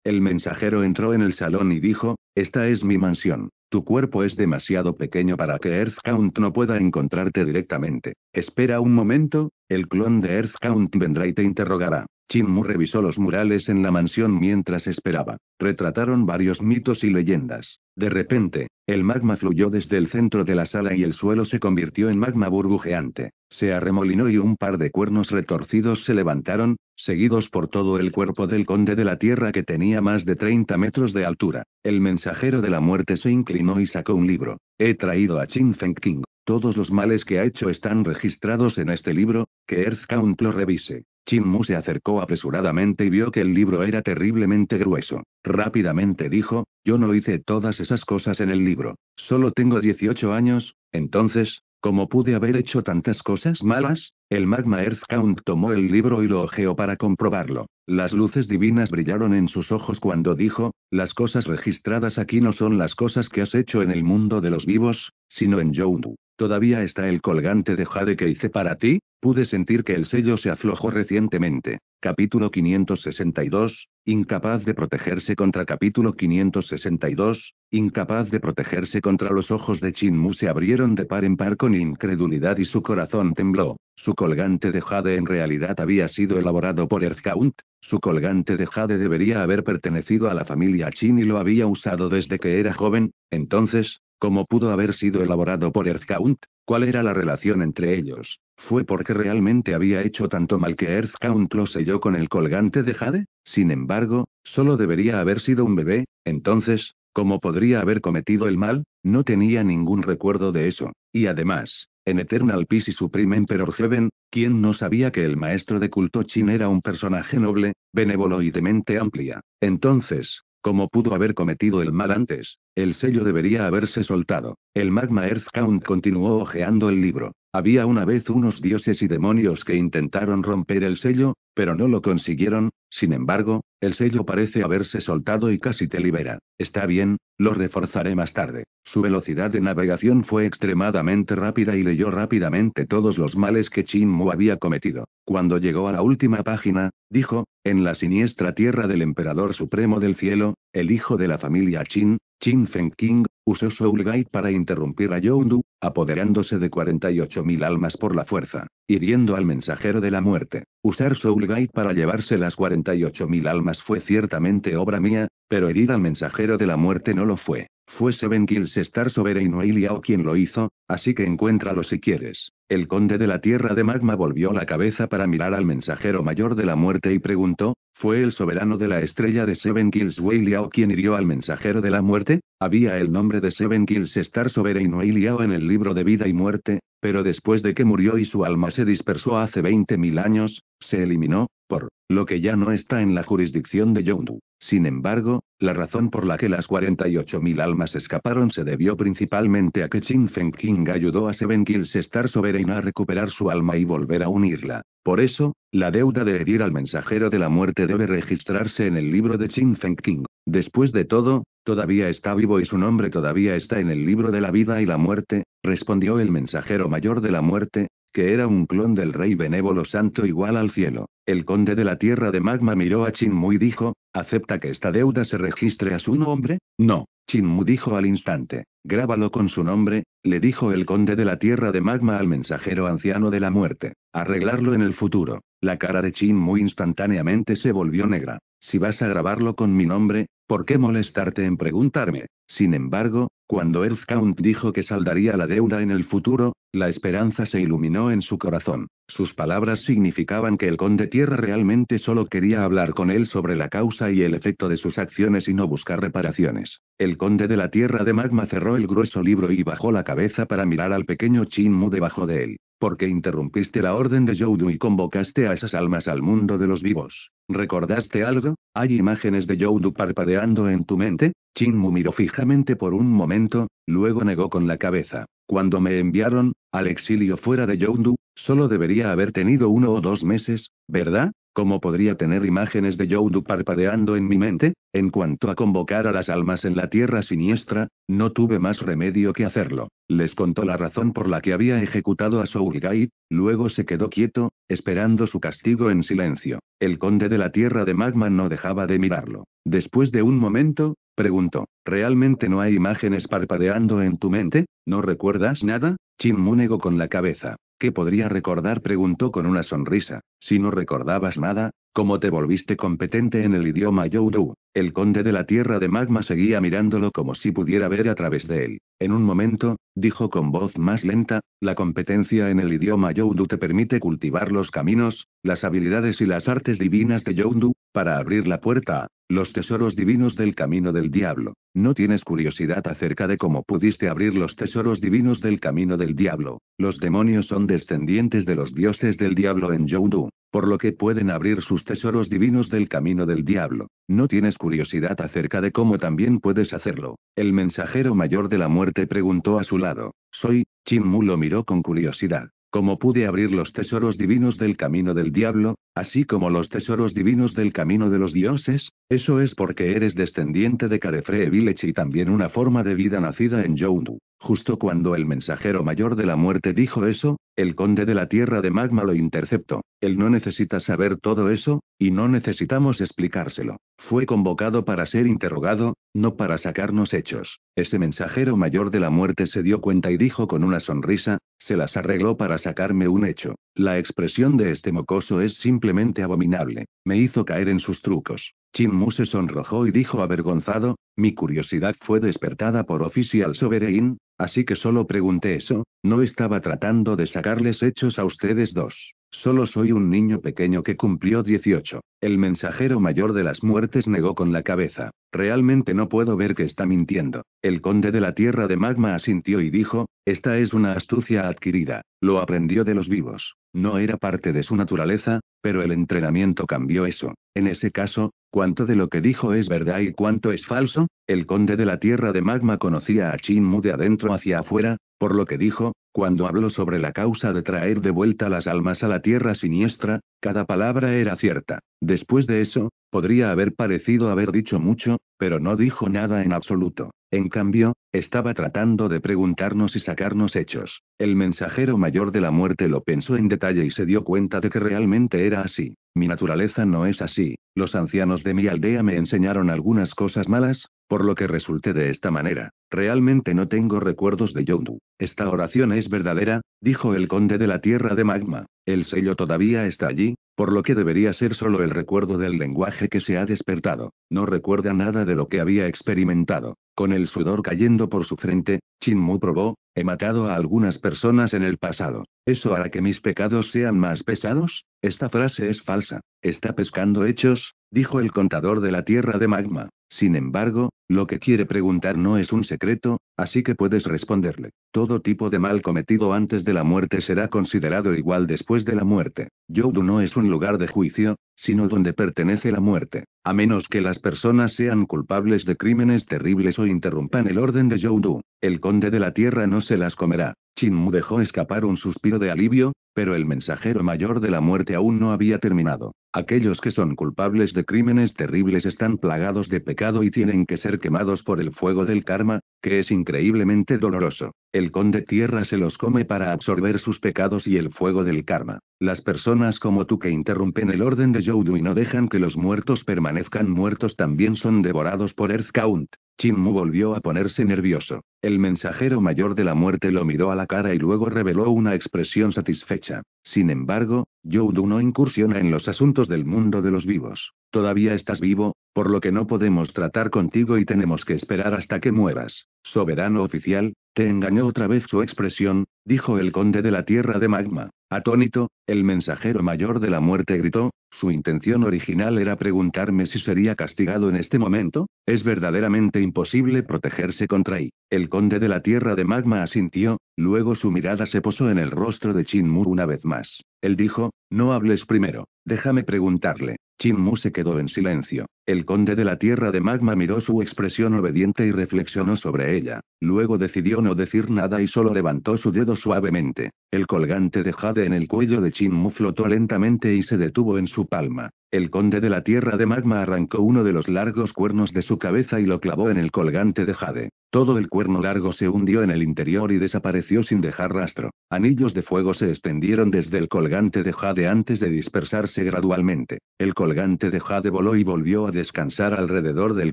El mensajero entró en el salón y dijo, esta es mi mansión. Tu cuerpo es demasiado pequeño para que Earthcount no pueda encontrarte directamente. Espera un momento, el clon de Earthcount vendrá y te interrogará. Chin revisó los murales en la mansión mientras esperaba. Retrataron varios mitos y leyendas. De repente, el magma fluyó desde el centro de la sala y el suelo se convirtió en magma burbujeante. Se arremolinó y un par de cuernos retorcidos se levantaron, seguidos por todo el cuerpo del conde de la tierra que tenía más de 30 metros de altura. El mensajero de la muerte se inclinó y sacó un libro. He traído a Chin Feng King. Todos los males que ha hecho están registrados en este libro, que Earth Count lo revise. Chin Mu se acercó apresuradamente y vio que el libro era terriblemente grueso. Rápidamente dijo, yo no hice todas esas cosas en el libro. Solo tengo 18 años, entonces, ¿cómo pude haber hecho tantas cosas malas? El Magma Earth Count tomó el libro y lo ojeó para comprobarlo. Las luces divinas brillaron en sus ojos cuando dijo, las cosas registradas aquí no son las cosas que has hecho en el mundo de los vivos, sino en Joundu". ¿Todavía está el colgante de jade que hice para ti? Pude sentir que el sello se aflojó recientemente. Capítulo 562, incapaz de protegerse contra capítulo 562, incapaz de protegerse contra los ojos de Chin Mu se abrieron de par en par con incredulidad y su corazón tembló. Su colgante de jade en realidad había sido elaborado por Earthcount. su colgante de jade debería haber pertenecido a la familia Chin y lo había usado desde que era joven, entonces, ¿Cómo pudo haber sido elaborado por Earthcount, cuál era la relación entre ellos. ¿Fue porque realmente había hecho tanto mal que Earthcount lo selló con el colgante de Jade? Sin embargo, solo debería haber sido un bebé, entonces, ¿cómo podría haber cometido el mal? No tenía ningún recuerdo de eso. Y además, en Eternal Peace y Supreme Emperor Heaven, ¿quién no sabía que el maestro de culto Chin era un personaje noble, benévolo y de mente amplia? Entonces, ¿cómo pudo haber cometido el mal antes? El sello debería haberse soltado. El Magma Earth Count continuó hojeando el libro. Había una vez unos dioses y demonios que intentaron romper el sello, pero no lo consiguieron, sin embargo, el sello parece haberse soltado y casi te libera. Está bien, lo reforzaré más tarde. Su velocidad de navegación fue extremadamente rápida y leyó rápidamente todos los males que Mu había cometido. Cuando llegó a la última página, dijo, en la siniestra tierra del Emperador Supremo del Cielo, el hijo de la familia Qin, Qin Feng King, usó Soul Guide para interrumpir a Youndu, apoderándose de 48.000 almas por la fuerza, hiriendo al mensajero de la muerte. Usar Soul Guide para llevarse las 48.000 almas fue ciertamente obra mía, pero herir al mensajero de la muerte no lo fue. Fue Seven Kills Star Sovereign o quien lo hizo, así que encuéntralo si quieres. El conde de la tierra de Magma volvió la cabeza para mirar al mensajero mayor de la muerte y preguntó, ¿fue el soberano de la estrella de Seven Kills Wei quien hirió al mensajero de la muerte? Había el nombre de Seven Kills Star Sovereign Wei en el libro de vida y muerte, pero después de que murió y su alma se dispersó hace 20.000 años, se eliminó, por lo que ya no está en la jurisdicción de Yondu. Sin embargo, la razón por la que las 48.000 almas escaparon se debió principalmente a que Qingfeng Feng King ayudó a Seven Kills Star Sovereign a recuperar su alma y volver a unirla. Por eso, la deuda de herir al mensajero de la muerte debe registrarse en el libro de Qingfeng Feng King. Después de todo, todavía está vivo y su nombre todavía está en el libro de la vida y la muerte, respondió el mensajero mayor de la muerte, que era un clon del rey benévolo santo igual al cielo. El conde de la tierra de Magma miró a Chinmu y dijo, ¿acepta que esta deuda se registre a su nombre? No. Chinmu dijo al instante, grábalo con su nombre, le dijo el conde de la tierra de Magma al mensajero anciano de la muerte, arreglarlo en el futuro. La cara de Chinmu instantáneamente se volvió negra. Si vas a grabarlo con mi nombre, ¿por qué molestarte en preguntarme? Sin embargo, cuando Earthcount dijo que saldaría la deuda en el futuro, la esperanza se iluminó en su corazón. Sus palabras significaban que el conde Tierra realmente solo quería hablar con él sobre la causa y el efecto de sus acciones y no buscar reparaciones. El conde de la Tierra de Magma cerró el grueso libro y bajó la cabeza para mirar al pequeño Chinmu debajo de él. Porque interrumpiste la orden de Joudu y convocaste a esas almas al mundo de los vivos. ¿Recordaste algo? ¿Hay imágenes de Youdu parpadeando en tu mente? Chinmu miró fijamente por un momento, luego negó con la cabeza. Cuando me enviaron, al exilio fuera de Youndu, solo debería haber tenido uno o dos meses, ¿verdad? ¿Cómo podría tener imágenes de Yodu parpadeando en mi mente? En cuanto a convocar a las almas en la tierra siniestra, no tuve más remedio que hacerlo. Les contó la razón por la que había ejecutado a Sourigai, luego se quedó quieto, esperando su castigo en silencio. El conde de la tierra de Magma no dejaba de mirarlo. Después de un momento, preguntó, ¿realmente no hay imágenes parpadeando en tu mente? ¿No recuerdas nada? Chin con la cabeza. ¿Qué podría recordar? preguntó con una sonrisa. Si no recordabas nada, ¿cómo te volviste competente en el idioma Yowdu? El conde de la tierra de magma seguía mirándolo como si pudiera ver a través de él. En un momento, dijo con voz más lenta, la competencia en el idioma Yowdu te permite cultivar los caminos, las habilidades y las artes divinas de Youdu para abrir la puerta, los tesoros divinos del camino del diablo. ¿No tienes curiosidad acerca de cómo pudiste abrir los tesoros divinos del camino del diablo? Los demonios son descendientes de los dioses del diablo en du por lo que pueden abrir sus tesoros divinos del camino del diablo. ¿No tienes curiosidad acerca de cómo también puedes hacerlo? El mensajero mayor de la muerte preguntó a su lado. Soy, Chin Mu lo miró con curiosidad. Como pude abrir los tesoros divinos del camino del diablo, así como los tesoros divinos del camino de los dioses, eso es porque eres descendiente de Carefree Village y también una forma de vida nacida en Yondu. Justo cuando el mensajero mayor de la muerte dijo eso, el conde de la tierra de magma lo interceptó. Él no necesita saber todo eso, y no necesitamos explicárselo. Fue convocado para ser interrogado, no para sacarnos hechos. Ese mensajero mayor de la muerte se dio cuenta y dijo con una sonrisa, se las arregló para sacarme un hecho. La expresión de este mocoso es simplemente abominable. Me hizo caer en sus trucos. Chin Mu se sonrojó y dijo avergonzado, mi curiosidad fue despertada por Oficial Sovereign, así que solo pregunté eso, no estaba tratando de sacarles hechos a ustedes dos. Solo soy un niño pequeño que cumplió 18. El mensajero mayor de las muertes negó con la cabeza. Realmente no puedo ver que está mintiendo. El conde de la tierra de magma asintió y dijo, esta es una astucia adquirida. Lo aprendió de los vivos. No era parte de su naturaleza, pero el entrenamiento cambió eso. En ese caso, ¿cuánto de lo que dijo es verdad y cuánto es falso? El conde de la tierra de magma conocía a Chinmu de adentro hacia afuera, por lo que dijo, cuando habló sobre la causa de traer de vuelta las almas a la tierra siniestra, cada palabra era cierta. Después de eso, podría haber parecido haber dicho mucho, pero no dijo nada en absoluto. En cambio, estaba tratando de preguntarnos y sacarnos hechos. El mensajero mayor de la muerte lo pensó en detalle y se dio cuenta de que realmente era así. Mi naturaleza no es así, los ancianos de mi aldea me enseñaron algunas cosas malas, por lo que resulté de esta manera. Realmente no tengo recuerdos de Yondu. Esta oración es verdadera, dijo el conde de la tierra de Magma. El sello todavía está allí, por lo que debería ser solo el recuerdo del lenguaje que se ha despertado. No recuerda nada de lo que había experimentado. Con el sudor cayendo por su frente, Chinmu probó, He matado a algunas personas en el pasado. ¿Eso hará que mis pecados sean más pesados? Esta frase es falsa. Está pescando hechos, dijo el contador de la Tierra de Magma. Sin embargo, lo que quiere preguntar no es un secreto, así que puedes responderle. Todo tipo de mal cometido antes de la muerte será considerado igual después de la muerte. Yodu no es un lugar de juicio, sino donde pertenece la muerte. A menos que las personas sean culpables de crímenes terribles o interrumpan el orden de Yodu. El conde de la tierra no se las comerá. Chinmu dejó escapar un suspiro de alivio, pero el mensajero mayor de la muerte aún no había terminado. Aquellos que son culpables de crímenes terribles están plagados de pecado y tienen que ser quemados por el fuego del karma, que es increíblemente doloroso. El conde tierra se los come para absorber sus pecados y el fuego del karma. Las personas como tú que interrumpen el orden de Joudu y no dejan que los muertos permanezcan muertos también son devorados por Earth Count. Chinmu volvió a ponerse nervioso. El mensajero mayor de la muerte lo miró a la cara y luego reveló una expresión satisfecha. Sin embargo, Yodu no incursiona en los asuntos del mundo de los vivos. Todavía estás vivo, por lo que no podemos tratar contigo y tenemos que esperar hasta que mueras. Soberano oficial, te engañó otra vez su expresión, dijo el conde de la tierra de Magma. Atónito, el mensajero mayor de la muerte gritó, su intención original era preguntarme si sería castigado en este momento, es verdaderamente imposible protegerse contra él. El conde de la tierra de Magma asintió, luego su mirada se posó en el rostro de Chin una vez más. Él dijo, no hables primero, déjame preguntarle. Chin Mu se quedó en silencio. El conde de la tierra de Magma miró su expresión obediente y reflexionó sobre ella. Luego decidió no decir nada y solo levantó su dedo suavemente. El colgante de jade en el cuello de Chin Mu flotó lentamente y se detuvo en su palma. El conde de la tierra de magma arrancó uno de los largos cuernos de su cabeza y lo clavó en el colgante de jade. Todo el cuerno largo se hundió en el interior y desapareció sin dejar rastro. Anillos de fuego se extendieron desde el colgante de jade antes de dispersarse gradualmente. El colgante de jade voló y volvió a descansar alrededor del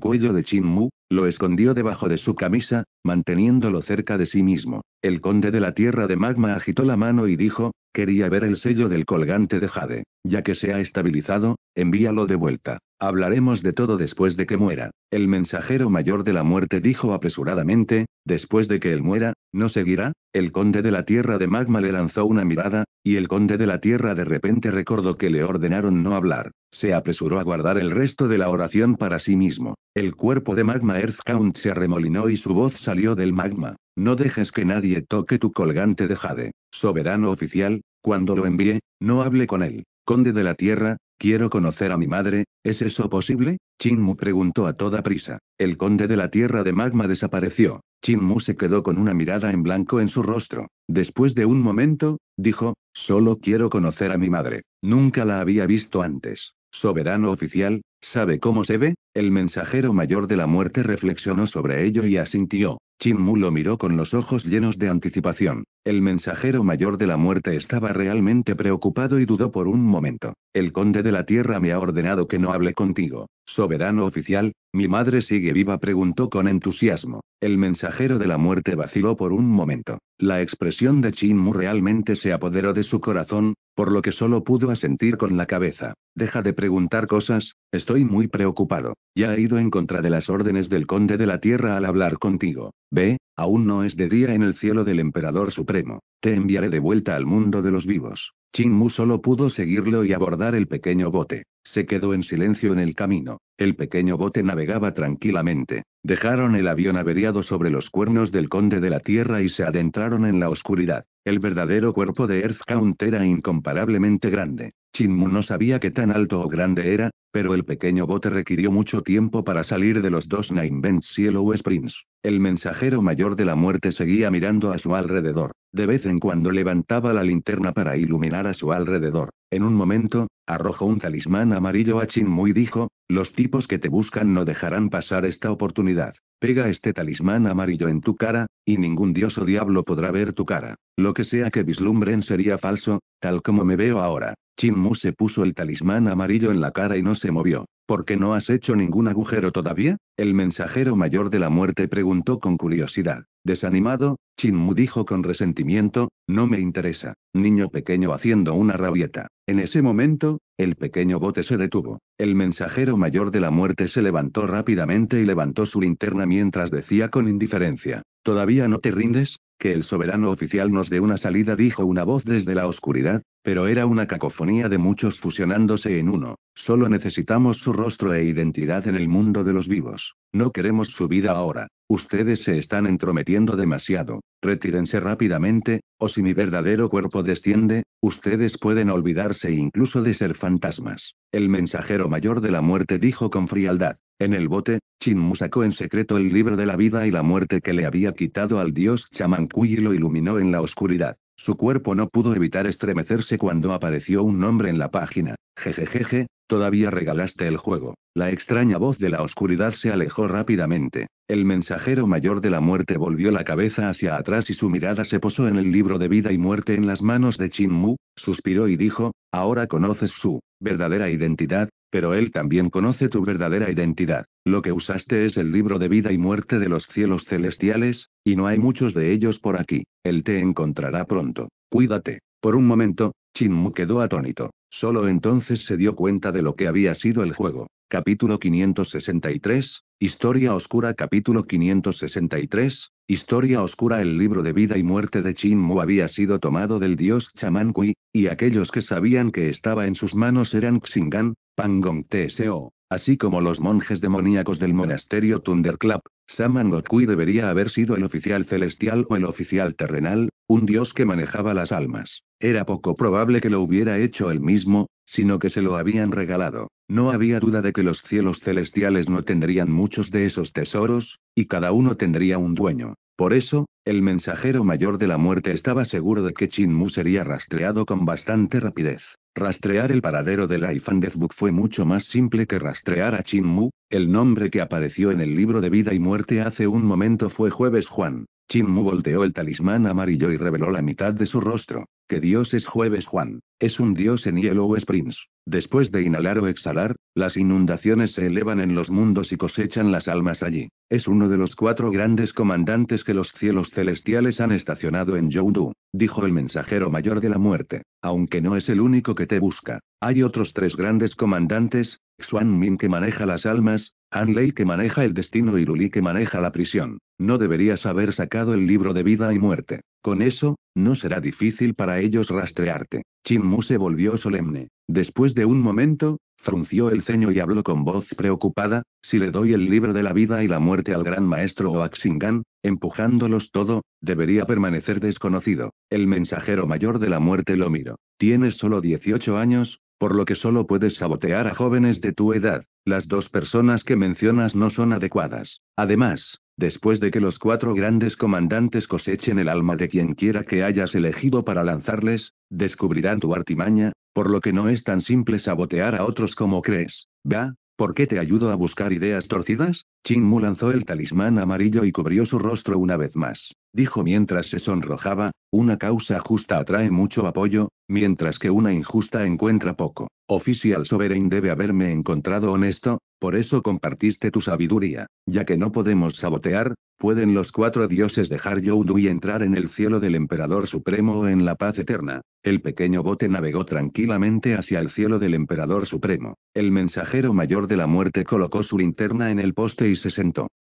cuello de Chin Mu, lo escondió debajo de su camisa, manteniéndolo cerca de sí mismo. El conde de la tierra de magma agitó la mano y dijo, Quería ver el sello del colgante de Jade. Ya que se ha estabilizado, envíalo de vuelta. Hablaremos de todo después de que muera. El mensajero mayor de la muerte dijo apresuradamente, después de que él muera, ¿no seguirá? El conde de la Tierra de Magma le lanzó una mirada, y el conde de la Tierra de repente recordó que le ordenaron no hablar. Se apresuró a guardar el resto de la oración para sí mismo. El cuerpo de Magma Earth Count se arremolinó y su voz salió del magma. No dejes que nadie toque tu colgante de jade. Soberano oficial, cuando lo envíe, no hable con él. Conde de la Tierra, quiero conocer a mi madre, ¿es eso posible? Chinmu preguntó a toda prisa. El conde de la Tierra de Magma desapareció. Chinmu se quedó con una mirada en blanco en su rostro. Después de un momento, dijo, solo quiero conocer a mi madre. Nunca la había visto antes. Soberano oficial, ¿sabe cómo se ve? El mensajero mayor de la muerte reflexionó sobre ello y asintió. Chin Mu lo miró con los ojos llenos de anticipación. El mensajero mayor de la muerte estaba realmente preocupado y dudó por un momento. El conde de la tierra me ha ordenado que no hable contigo. Soberano oficial, mi madre sigue viva, preguntó con entusiasmo. El mensajero de la muerte vaciló por un momento. La expresión de Chin Mu realmente se apoderó de su corazón, por lo que solo pudo asentir con la cabeza. Deja de preguntar cosas, estoy muy preocupado. Ya he ido en contra de las órdenes del conde de la tierra al hablar contigo. Ve, aún no es de día en el cielo del emperador supremo te enviaré de vuelta al mundo de los vivos. Chin Mu solo pudo seguirlo y abordar el pequeño bote. Se quedó en silencio en el camino. El pequeño bote navegaba tranquilamente. Dejaron el avión averiado sobre los cuernos del conde de la Tierra y se adentraron en la oscuridad. El verdadero cuerpo de Earth Count era incomparablemente grande. Chinmu no sabía qué tan alto o grande era, pero el pequeño bote requirió mucho tiempo para salir de los dos Ninevents Cielo Springs. El mensajero mayor de la muerte seguía mirando a su alrededor. De vez en cuando levantaba la linterna para iluminar a su alrededor. En un momento, arrojó un talismán amarillo a Chinmu y dijo, los tipos que te buscan no dejarán pasar esta oportunidad. Pega este talismán amarillo en tu cara, y ningún dios o diablo podrá ver tu cara. Lo que sea que vislumbren sería falso, tal como me veo ahora. Chin se puso el talismán amarillo en la cara y no se movió. ¿Por qué no has hecho ningún agujero todavía? El mensajero mayor de la muerte preguntó con curiosidad. Desanimado, Chinmu dijo con resentimiento, no me interesa, niño pequeño haciendo una rabieta. En ese momento, el pequeño bote se detuvo. El mensajero mayor de la muerte se levantó rápidamente y levantó su linterna mientras decía con indiferencia, ¿todavía no te rindes? Que el soberano oficial nos dé una salida, dijo una voz desde la oscuridad, pero era una cacofonía de muchos fusionándose en uno. Solo necesitamos su rostro e identidad en el mundo de los vivos. No queremos su vida ahora. Ustedes se están entrometiendo demasiado. Retírense rápidamente, o si mi verdadero cuerpo desciende, ustedes pueden olvidarse incluso de ser fantasmas. El mensajero mayor de la muerte dijo con frialdad. En el bote, Chinmu sacó en secreto el libro de la vida y la muerte que le había quitado al dios Chamancuy y lo iluminó en la oscuridad. Su cuerpo no pudo evitar estremecerse cuando apareció un nombre en la página. Jejejeje, todavía regalaste el juego. La extraña voz de la oscuridad se alejó rápidamente. El mensajero mayor de la muerte volvió la cabeza hacia atrás y su mirada se posó en el libro de vida y muerte en las manos de Chin Mu, suspiró y dijo, ahora conoces su verdadera identidad, pero él también conoce tu verdadera identidad. Lo que usaste es el libro de vida y muerte de los cielos celestiales, y no hay muchos de ellos por aquí. Él te encontrará pronto. Cuídate. Por un momento, Chinmu quedó atónito. Solo entonces se dio cuenta de lo que había sido el juego. Capítulo 563, Historia Oscura Capítulo 563, Historia Oscura El libro de vida y muerte de Chin Mu había sido tomado del dios Chaman Kui, y aquellos que sabían que estaba en sus manos eran Xingan, Pangong TSO, así como los monjes demoníacos del monasterio Thunderclap, Saman Gokui debería haber sido el oficial celestial o el oficial terrenal, un dios que manejaba las almas. Era poco probable que lo hubiera hecho él mismo, sino que se lo habían regalado. No había duda de que los cielos celestiales no tendrían muchos de esos tesoros, y cada uno tendría un dueño. Por eso, el mensajero mayor de la muerte estaba seguro de que Chinmu sería rastreado con bastante rapidez. Rastrear el paradero de la Death Deathbook fue mucho más simple que rastrear a Chin Mu, el nombre que apareció en el libro de vida y muerte hace un momento fue Jueves Juan. Chin Mu volteó el talismán amarillo y reveló la mitad de su rostro. que dios es Jueves Juan? Es un dios en Yellow Springs. Después de inhalar o exhalar, las inundaciones se elevan en los mundos y cosechan las almas allí. Es uno de los cuatro grandes comandantes que los cielos celestiales han estacionado en Joudu dijo el mensajero mayor de la muerte, aunque no es el único que te busca. Hay otros tres grandes comandantes, Xuan Min que maneja las almas, An Lei que maneja el destino y Luli que maneja la prisión. No deberías haber sacado el libro de vida y muerte. Con eso, no será difícil para ellos rastrearte. Chin Mu se volvió solemne. Después de un momento, frunció el ceño y habló con voz preocupada, si le doy el libro de la vida y la muerte al gran maestro Oaxingan, empujándolos todo, debería permanecer desconocido. El mensajero mayor de la muerte lo miro, Tienes solo 18 años, por lo que solo puedes sabotear a jóvenes de tu edad. Las dos personas que mencionas no son adecuadas. Además, Después de que los cuatro grandes comandantes cosechen el alma de quienquiera que hayas elegido para lanzarles, descubrirán tu artimaña, por lo que no es tan simple sabotear a otros como crees. ¿Va? ¿Por qué te ayudo a buscar ideas torcidas? Chin Mu lanzó el talismán amarillo y cubrió su rostro una vez más. Dijo mientras se sonrojaba, una causa justa atrae mucho apoyo, mientras que una injusta encuentra poco. Oficial Sovereign debe haberme encontrado honesto, por eso compartiste tu sabiduría. Ya que no podemos sabotear, ¿pueden los cuatro dioses dejar Youdu y entrar en el cielo del Emperador Supremo o en la paz eterna? El pequeño bote navegó tranquilamente hacia el cielo del Emperador Supremo. El mensajero mayor de la muerte colocó su linterna en el poste y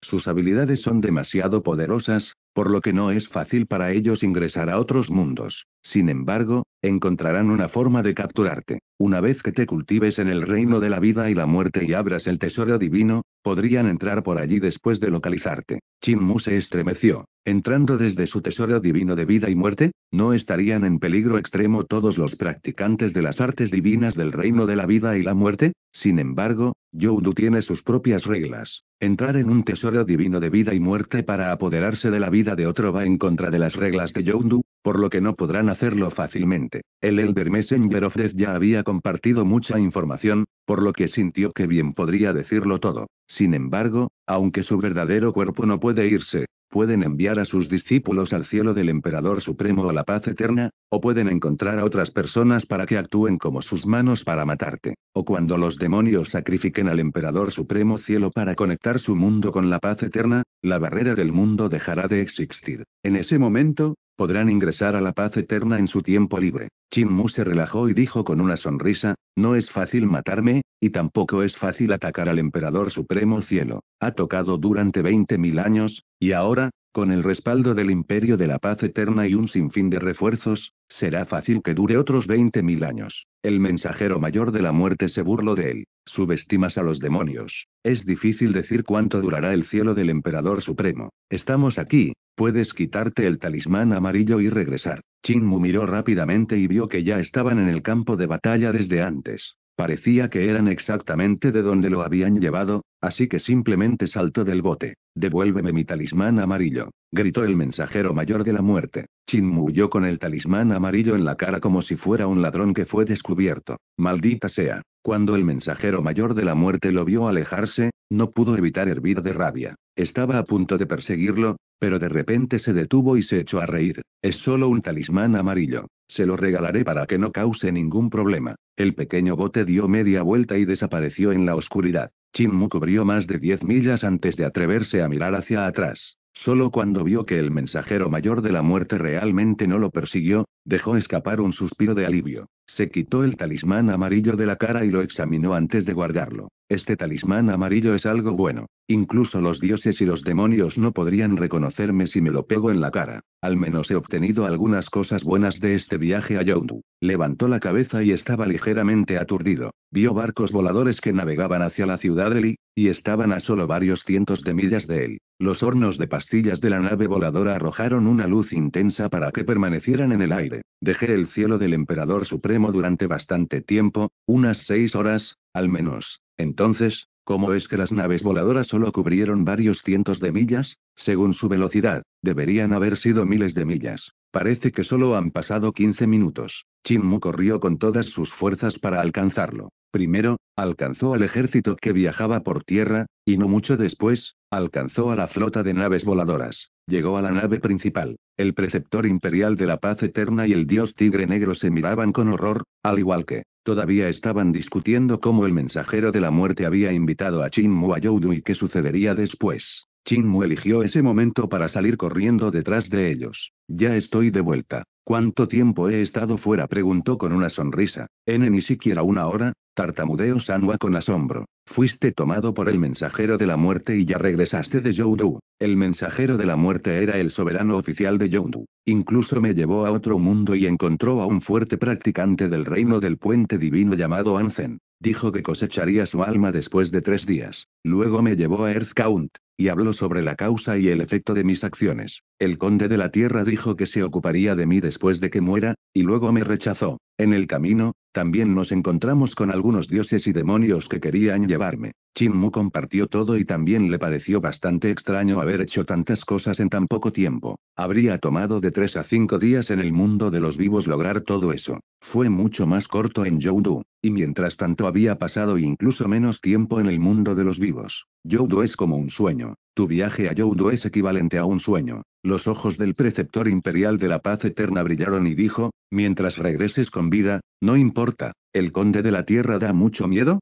sus habilidades son demasiado poderosas, por lo que no es fácil para ellos ingresar a otros mundos. Sin embargo, encontrarán una forma de capturarte. Una vez que te cultives en el reino de la vida y la muerte y abras el tesoro divino, Podrían entrar por allí después de localizarte. Chin Mu se estremeció. Entrando desde su tesoro divino de vida y muerte, ¿no estarían en peligro extremo todos los practicantes de las artes divinas del reino de la vida y la muerte? Sin embargo, Youdu tiene sus propias reglas. Entrar en un tesoro divino de vida y muerte para apoderarse de la vida de otro va en contra de las reglas de Youdu, por lo que no podrán hacerlo fácilmente. El Elder Messenger of Death ya había compartido mucha información, por lo que sintió que bien podría decirlo todo. Sin embargo, aunque su verdadero cuerpo no puede irse, pueden enviar a sus discípulos al cielo del emperador supremo a la paz eterna, o pueden encontrar a otras personas para que actúen como sus manos para matarte, o cuando los demonios sacrifiquen al emperador supremo cielo para conectar su mundo con la paz eterna, la barrera del mundo dejará de existir. En ese momento, podrán ingresar a la paz eterna en su tiempo libre. Chin Mu se relajó y dijo con una sonrisa, no es fácil matarme, y tampoco es fácil atacar al emperador supremo cielo. Ha tocado durante 20.000 años, y ahora, con el respaldo del imperio de la paz eterna y un sinfín de refuerzos, será fácil que dure otros 20.000 años. El mensajero mayor de la muerte se burló de él. Subestimas a los demonios. Es difícil decir cuánto durará el cielo del emperador supremo. Estamos aquí, Puedes quitarte el talismán amarillo y regresar. Chin Mu miró rápidamente y vio que ya estaban en el campo de batalla desde antes. Parecía que eran exactamente de donde lo habían llevado, así que simplemente saltó del bote. Devuélveme mi talismán amarillo, gritó el mensajero mayor de la muerte. Chinmuyó con el talismán amarillo en la cara como si fuera un ladrón que fue descubierto. Maldita sea. Cuando el mensajero mayor de la muerte lo vio alejarse, no pudo evitar hervir de rabia. Estaba a punto de perseguirlo, pero de repente se detuvo y se echó a reír. Es solo un talismán amarillo. Se lo regalaré para que no cause ningún problema. El pequeño bote dio media vuelta y desapareció en la oscuridad. Chinmu cubrió más de 10 millas antes de atreverse a mirar hacia atrás. Solo cuando vio que el mensajero mayor de la muerte realmente no lo persiguió, dejó escapar un suspiro de alivio. Se quitó el talismán amarillo de la cara y lo examinó antes de guardarlo. Este talismán amarillo es algo bueno. Incluso los dioses y los demonios no podrían reconocerme si me lo pego en la cara. Al menos he obtenido algunas cosas buenas de este viaje a Yondu. Levantó la cabeza y estaba ligeramente aturdido. Vio barcos voladores que navegaban hacia la ciudad de Lee, y estaban a solo varios cientos de millas de él. Los hornos de pastillas de la nave voladora arrojaron una luz intensa para que permanecieran en el aire. Dejé el cielo del emperador supremo durante bastante tiempo, unas seis horas, al menos. Entonces, ¿Cómo es que las naves voladoras solo cubrieron varios cientos de millas? Según su velocidad, deberían haber sido miles de millas. Parece que solo han pasado 15 minutos. Chinmu corrió con todas sus fuerzas para alcanzarlo. Primero, alcanzó al ejército que viajaba por tierra, y no mucho después, alcanzó a la flota de naves voladoras. Llegó a la nave principal. El preceptor imperial de la paz eterna y el dios tigre negro se miraban con horror, al igual que Todavía estaban discutiendo cómo el mensajero de la muerte había invitado a Chinmu a Youdu y qué sucedería después. Chinmu eligió ese momento para salir corriendo detrás de ellos. Ya estoy de vuelta. ¿Cuánto tiempo he estado fuera? preguntó con una sonrisa. N ni siquiera una hora, tartamudeó Sanwa con asombro. Fuiste tomado por el mensajero de la muerte y ya regresaste de Joudu. El mensajero de la muerte era el soberano oficial de Yondu. Incluso me llevó a otro mundo y encontró a un fuerte practicante del reino del puente divino llamado Anzen. Dijo que cosecharía su alma después de tres días. Luego me llevó a Earth Count y habló sobre la causa y el efecto de mis acciones. El conde de la tierra dijo que se ocuparía de mí después de que muera, y luego me rechazó. En el camino, también nos encontramos con algunos dioses y demonios que querían llevarme. Chin Mu compartió todo y también le pareció bastante extraño haber hecho tantas cosas en tan poco tiempo. Habría tomado de tres a cinco días en el mundo de los vivos lograr todo eso. Fue mucho más corto en Joudu, y mientras tanto había pasado incluso menos tiempo en el mundo de los vivos. Joudu es como un sueño. Tu viaje a Joudu es equivalente a un sueño. Los ojos del preceptor imperial de la paz eterna brillaron y dijo, mientras regreses con vida, no importa, ¿el conde de la tierra da mucho miedo?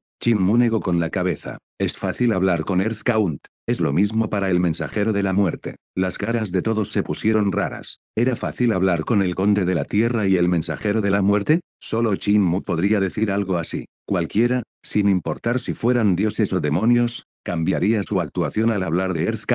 negó con la cabeza. Es fácil hablar con Earth Es lo mismo para el mensajero de la muerte. Las caras de todos se pusieron raras. ¿Era fácil hablar con el conde de la tierra y el mensajero de la muerte? Solo Chinmu podría decir algo así. Cualquiera, sin importar si fueran dioses o demonios, cambiaría su actuación al hablar de Earth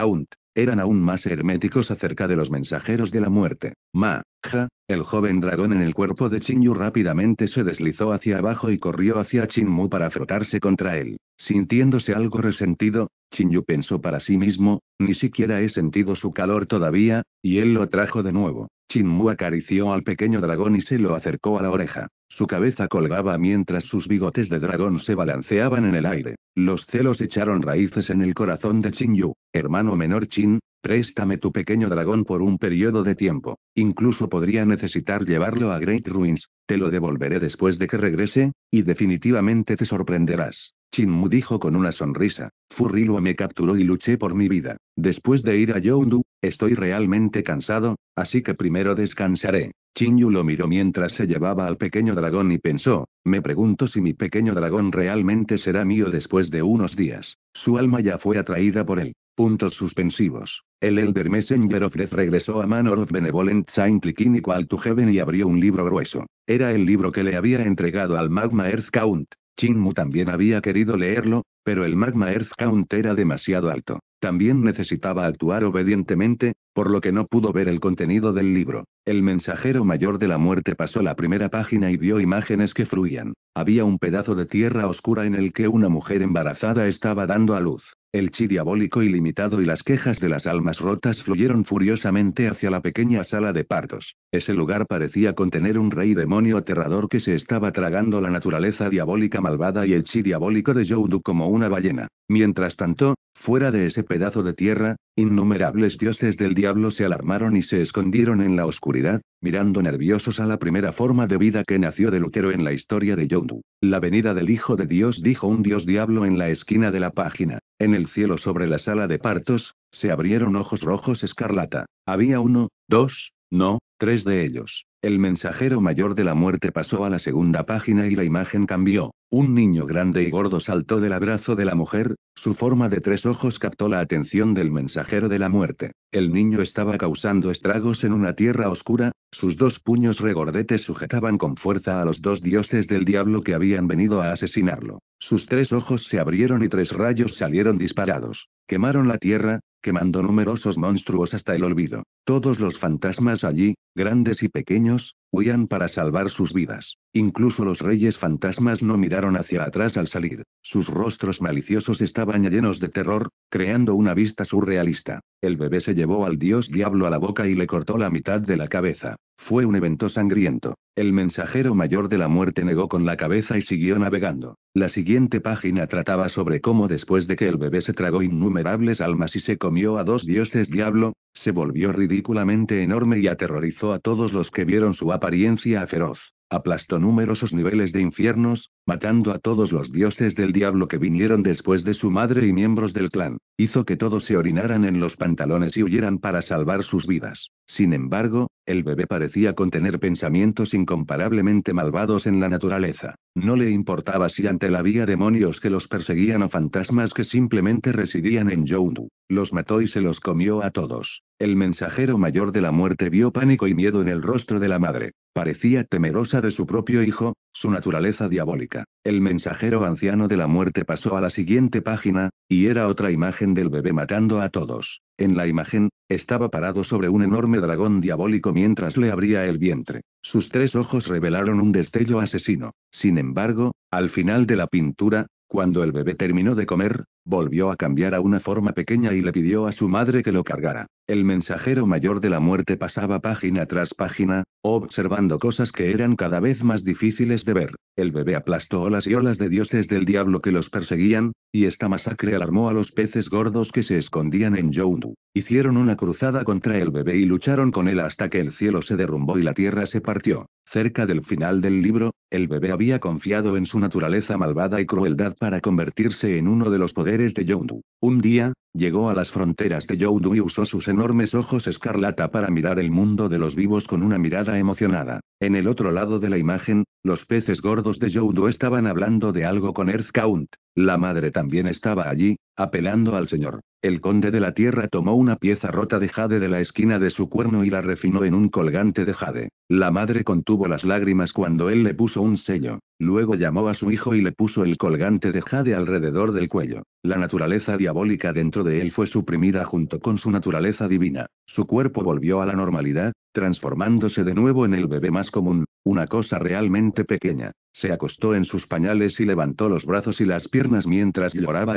eran aún más herméticos acerca de los mensajeros de la muerte. Ma, ja, el joven dragón en el cuerpo de Chin-yu rápidamente se deslizó hacia abajo y corrió hacia Chinmu para frotarse contra él. Sintiéndose algo resentido, Chinyu pensó para sí mismo, ni siquiera he sentido su calor todavía, y él lo trajo de nuevo. Mu acarició al pequeño dragón y se lo acercó a la oreja. Su cabeza colgaba mientras sus bigotes de dragón se balanceaban en el aire. Los celos echaron raíces en el corazón de Chin Yu. Hermano menor Chin, préstame tu pequeño dragón por un periodo de tiempo. Incluso podría necesitar llevarlo a Great Ruins. Te lo devolveré después de que regrese, y definitivamente te sorprenderás. Chinmu dijo con una sonrisa. Furrilua me capturó y luché por mi vida. Después de ir a Yondu, estoy realmente cansado, así que primero descansaré. Chinyu lo miró mientras se llevaba al pequeño dragón y pensó, me pregunto si mi pequeño dragón realmente será mío después de unos días. Su alma ya fue atraída por él. Puntos suspensivos. El Elder Messenger of Death regresó a Manor of Benevolent Saint y Equal to Heaven y abrió un libro grueso. Era el libro que le había entregado al Magma Earth Count. Mu también había querido leerlo, pero el Magma Earth Count era demasiado alto. También necesitaba actuar obedientemente, por lo que no pudo ver el contenido del libro. El mensajero mayor de la muerte pasó la primera página y vio imágenes que fluían. Había un pedazo de tierra oscura en el que una mujer embarazada estaba dando a luz. El chi diabólico ilimitado y las quejas de las almas rotas fluyeron furiosamente hacia la pequeña sala de partos. Ese lugar parecía contener un rey demonio aterrador que se estaba tragando la naturaleza diabólica malvada y el chi diabólico de Joudu como una ballena. Mientras tanto, Fuera de ese pedazo de tierra, innumerables dioses del diablo se alarmaron y se escondieron en la oscuridad, mirando nerviosos a la primera forma de vida que nació de Lutero en la historia de Yondu. La venida del Hijo de Dios dijo un dios diablo en la esquina de la página. En el cielo sobre la sala de partos, se abrieron ojos rojos escarlata. Había uno, dos, no, tres de ellos. El mensajero mayor de la muerte pasó a la segunda página y la imagen cambió. Un niño grande y gordo saltó del abrazo de la mujer, su forma de tres ojos captó la atención del mensajero de la muerte. El niño estaba causando estragos en una tierra oscura, sus dos puños regordetes sujetaban con fuerza a los dos dioses del diablo que habían venido a asesinarlo. Sus tres ojos se abrieron y tres rayos salieron disparados. Quemaron la tierra, quemando numerosos monstruos hasta el olvido. Todos los fantasmas allí, grandes y pequeños, huían para salvar sus vidas. Incluso los reyes fantasmas no miraron hacia atrás al salir. Sus rostros maliciosos estaban llenos de terror, creando una vista surrealista. El bebé se llevó al dios diablo a la boca y le cortó la mitad de la cabeza. Fue un evento sangriento. El mensajero mayor de la muerte negó con la cabeza y siguió navegando. La siguiente página trataba sobre cómo después de que el bebé se tragó innumerables almas y se comió a dos dioses diablo, se volvió ridículamente enorme y aterrorizó a todos los que vieron su apariencia feroz. Aplastó numerosos niveles de infiernos, matando a todos los dioses del diablo que vinieron después de su madre y miembros del clan. Hizo que todos se orinaran en los pantalones y huyeran para salvar sus vidas. Sin embargo, el bebé parecía contener pensamientos incomparablemente malvados en la naturaleza. No le importaba si ante la había demonios que los perseguían o fantasmas que simplemente residían en Yondu. Los mató y se los comió a todos. El mensajero mayor de la muerte vio pánico y miedo en el rostro de la madre. Parecía temerosa de su propio hijo, su naturaleza diabólica. El mensajero anciano de la muerte pasó a la siguiente página, y era otra imagen del bebé matando a todos. En la imagen, estaba parado sobre un enorme dragón diabólico mientras le abría el vientre. Sus tres ojos revelaron un destello asesino. Sin embargo, al final de la pintura, cuando el bebé terminó de comer, volvió a cambiar a una forma pequeña y le pidió a su madre que lo cargara. El mensajero mayor de la muerte pasaba página tras página, observando cosas que eran cada vez más difíciles de ver. El bebé aplastó olas y olas de dioses del diablo que los perseguían, y esta masacre alarmó a los peces gordos que se escondían en Youndu. Hicieron una cruzada contra el bebé y lucharon con él hasta que el cielo se derrumbó y la tierra se partió. Cerca del final del libro, el bebé había confiado en su naturaleza malvada y crueldad para convertirse en uno de los poderes de Yondu. Un día, llegó a las fronteras de Yondu y usó sus enormes ojos escarlata para mirar el mundo de los vivos con una mirada emocionada. En el otro lado de la imagen, los peces gordos de Yondu estaban hablando de algo con Earth Count. La madre también estaba allí, Apelando al señor, el conde de la tierra tomó una pieza rota de jade de la esquina de su cuerno y la refinó en un colgante de jade. La madre contuvo las lágrimas cuando él le puso un sello. Luego llamó a su hijo y le puso el colgante de jade alrededor del cuello. La naturaleza diabólica dentro de él fue suprimida junto con su naturaleza divina. Su cuerpo volvió a la normalidad, transformándose de nuevo en el bebé más común, una cosa realmente pequeña. Se acostó en sus pañales y levantó los brazos y las piernas mientras lloraba.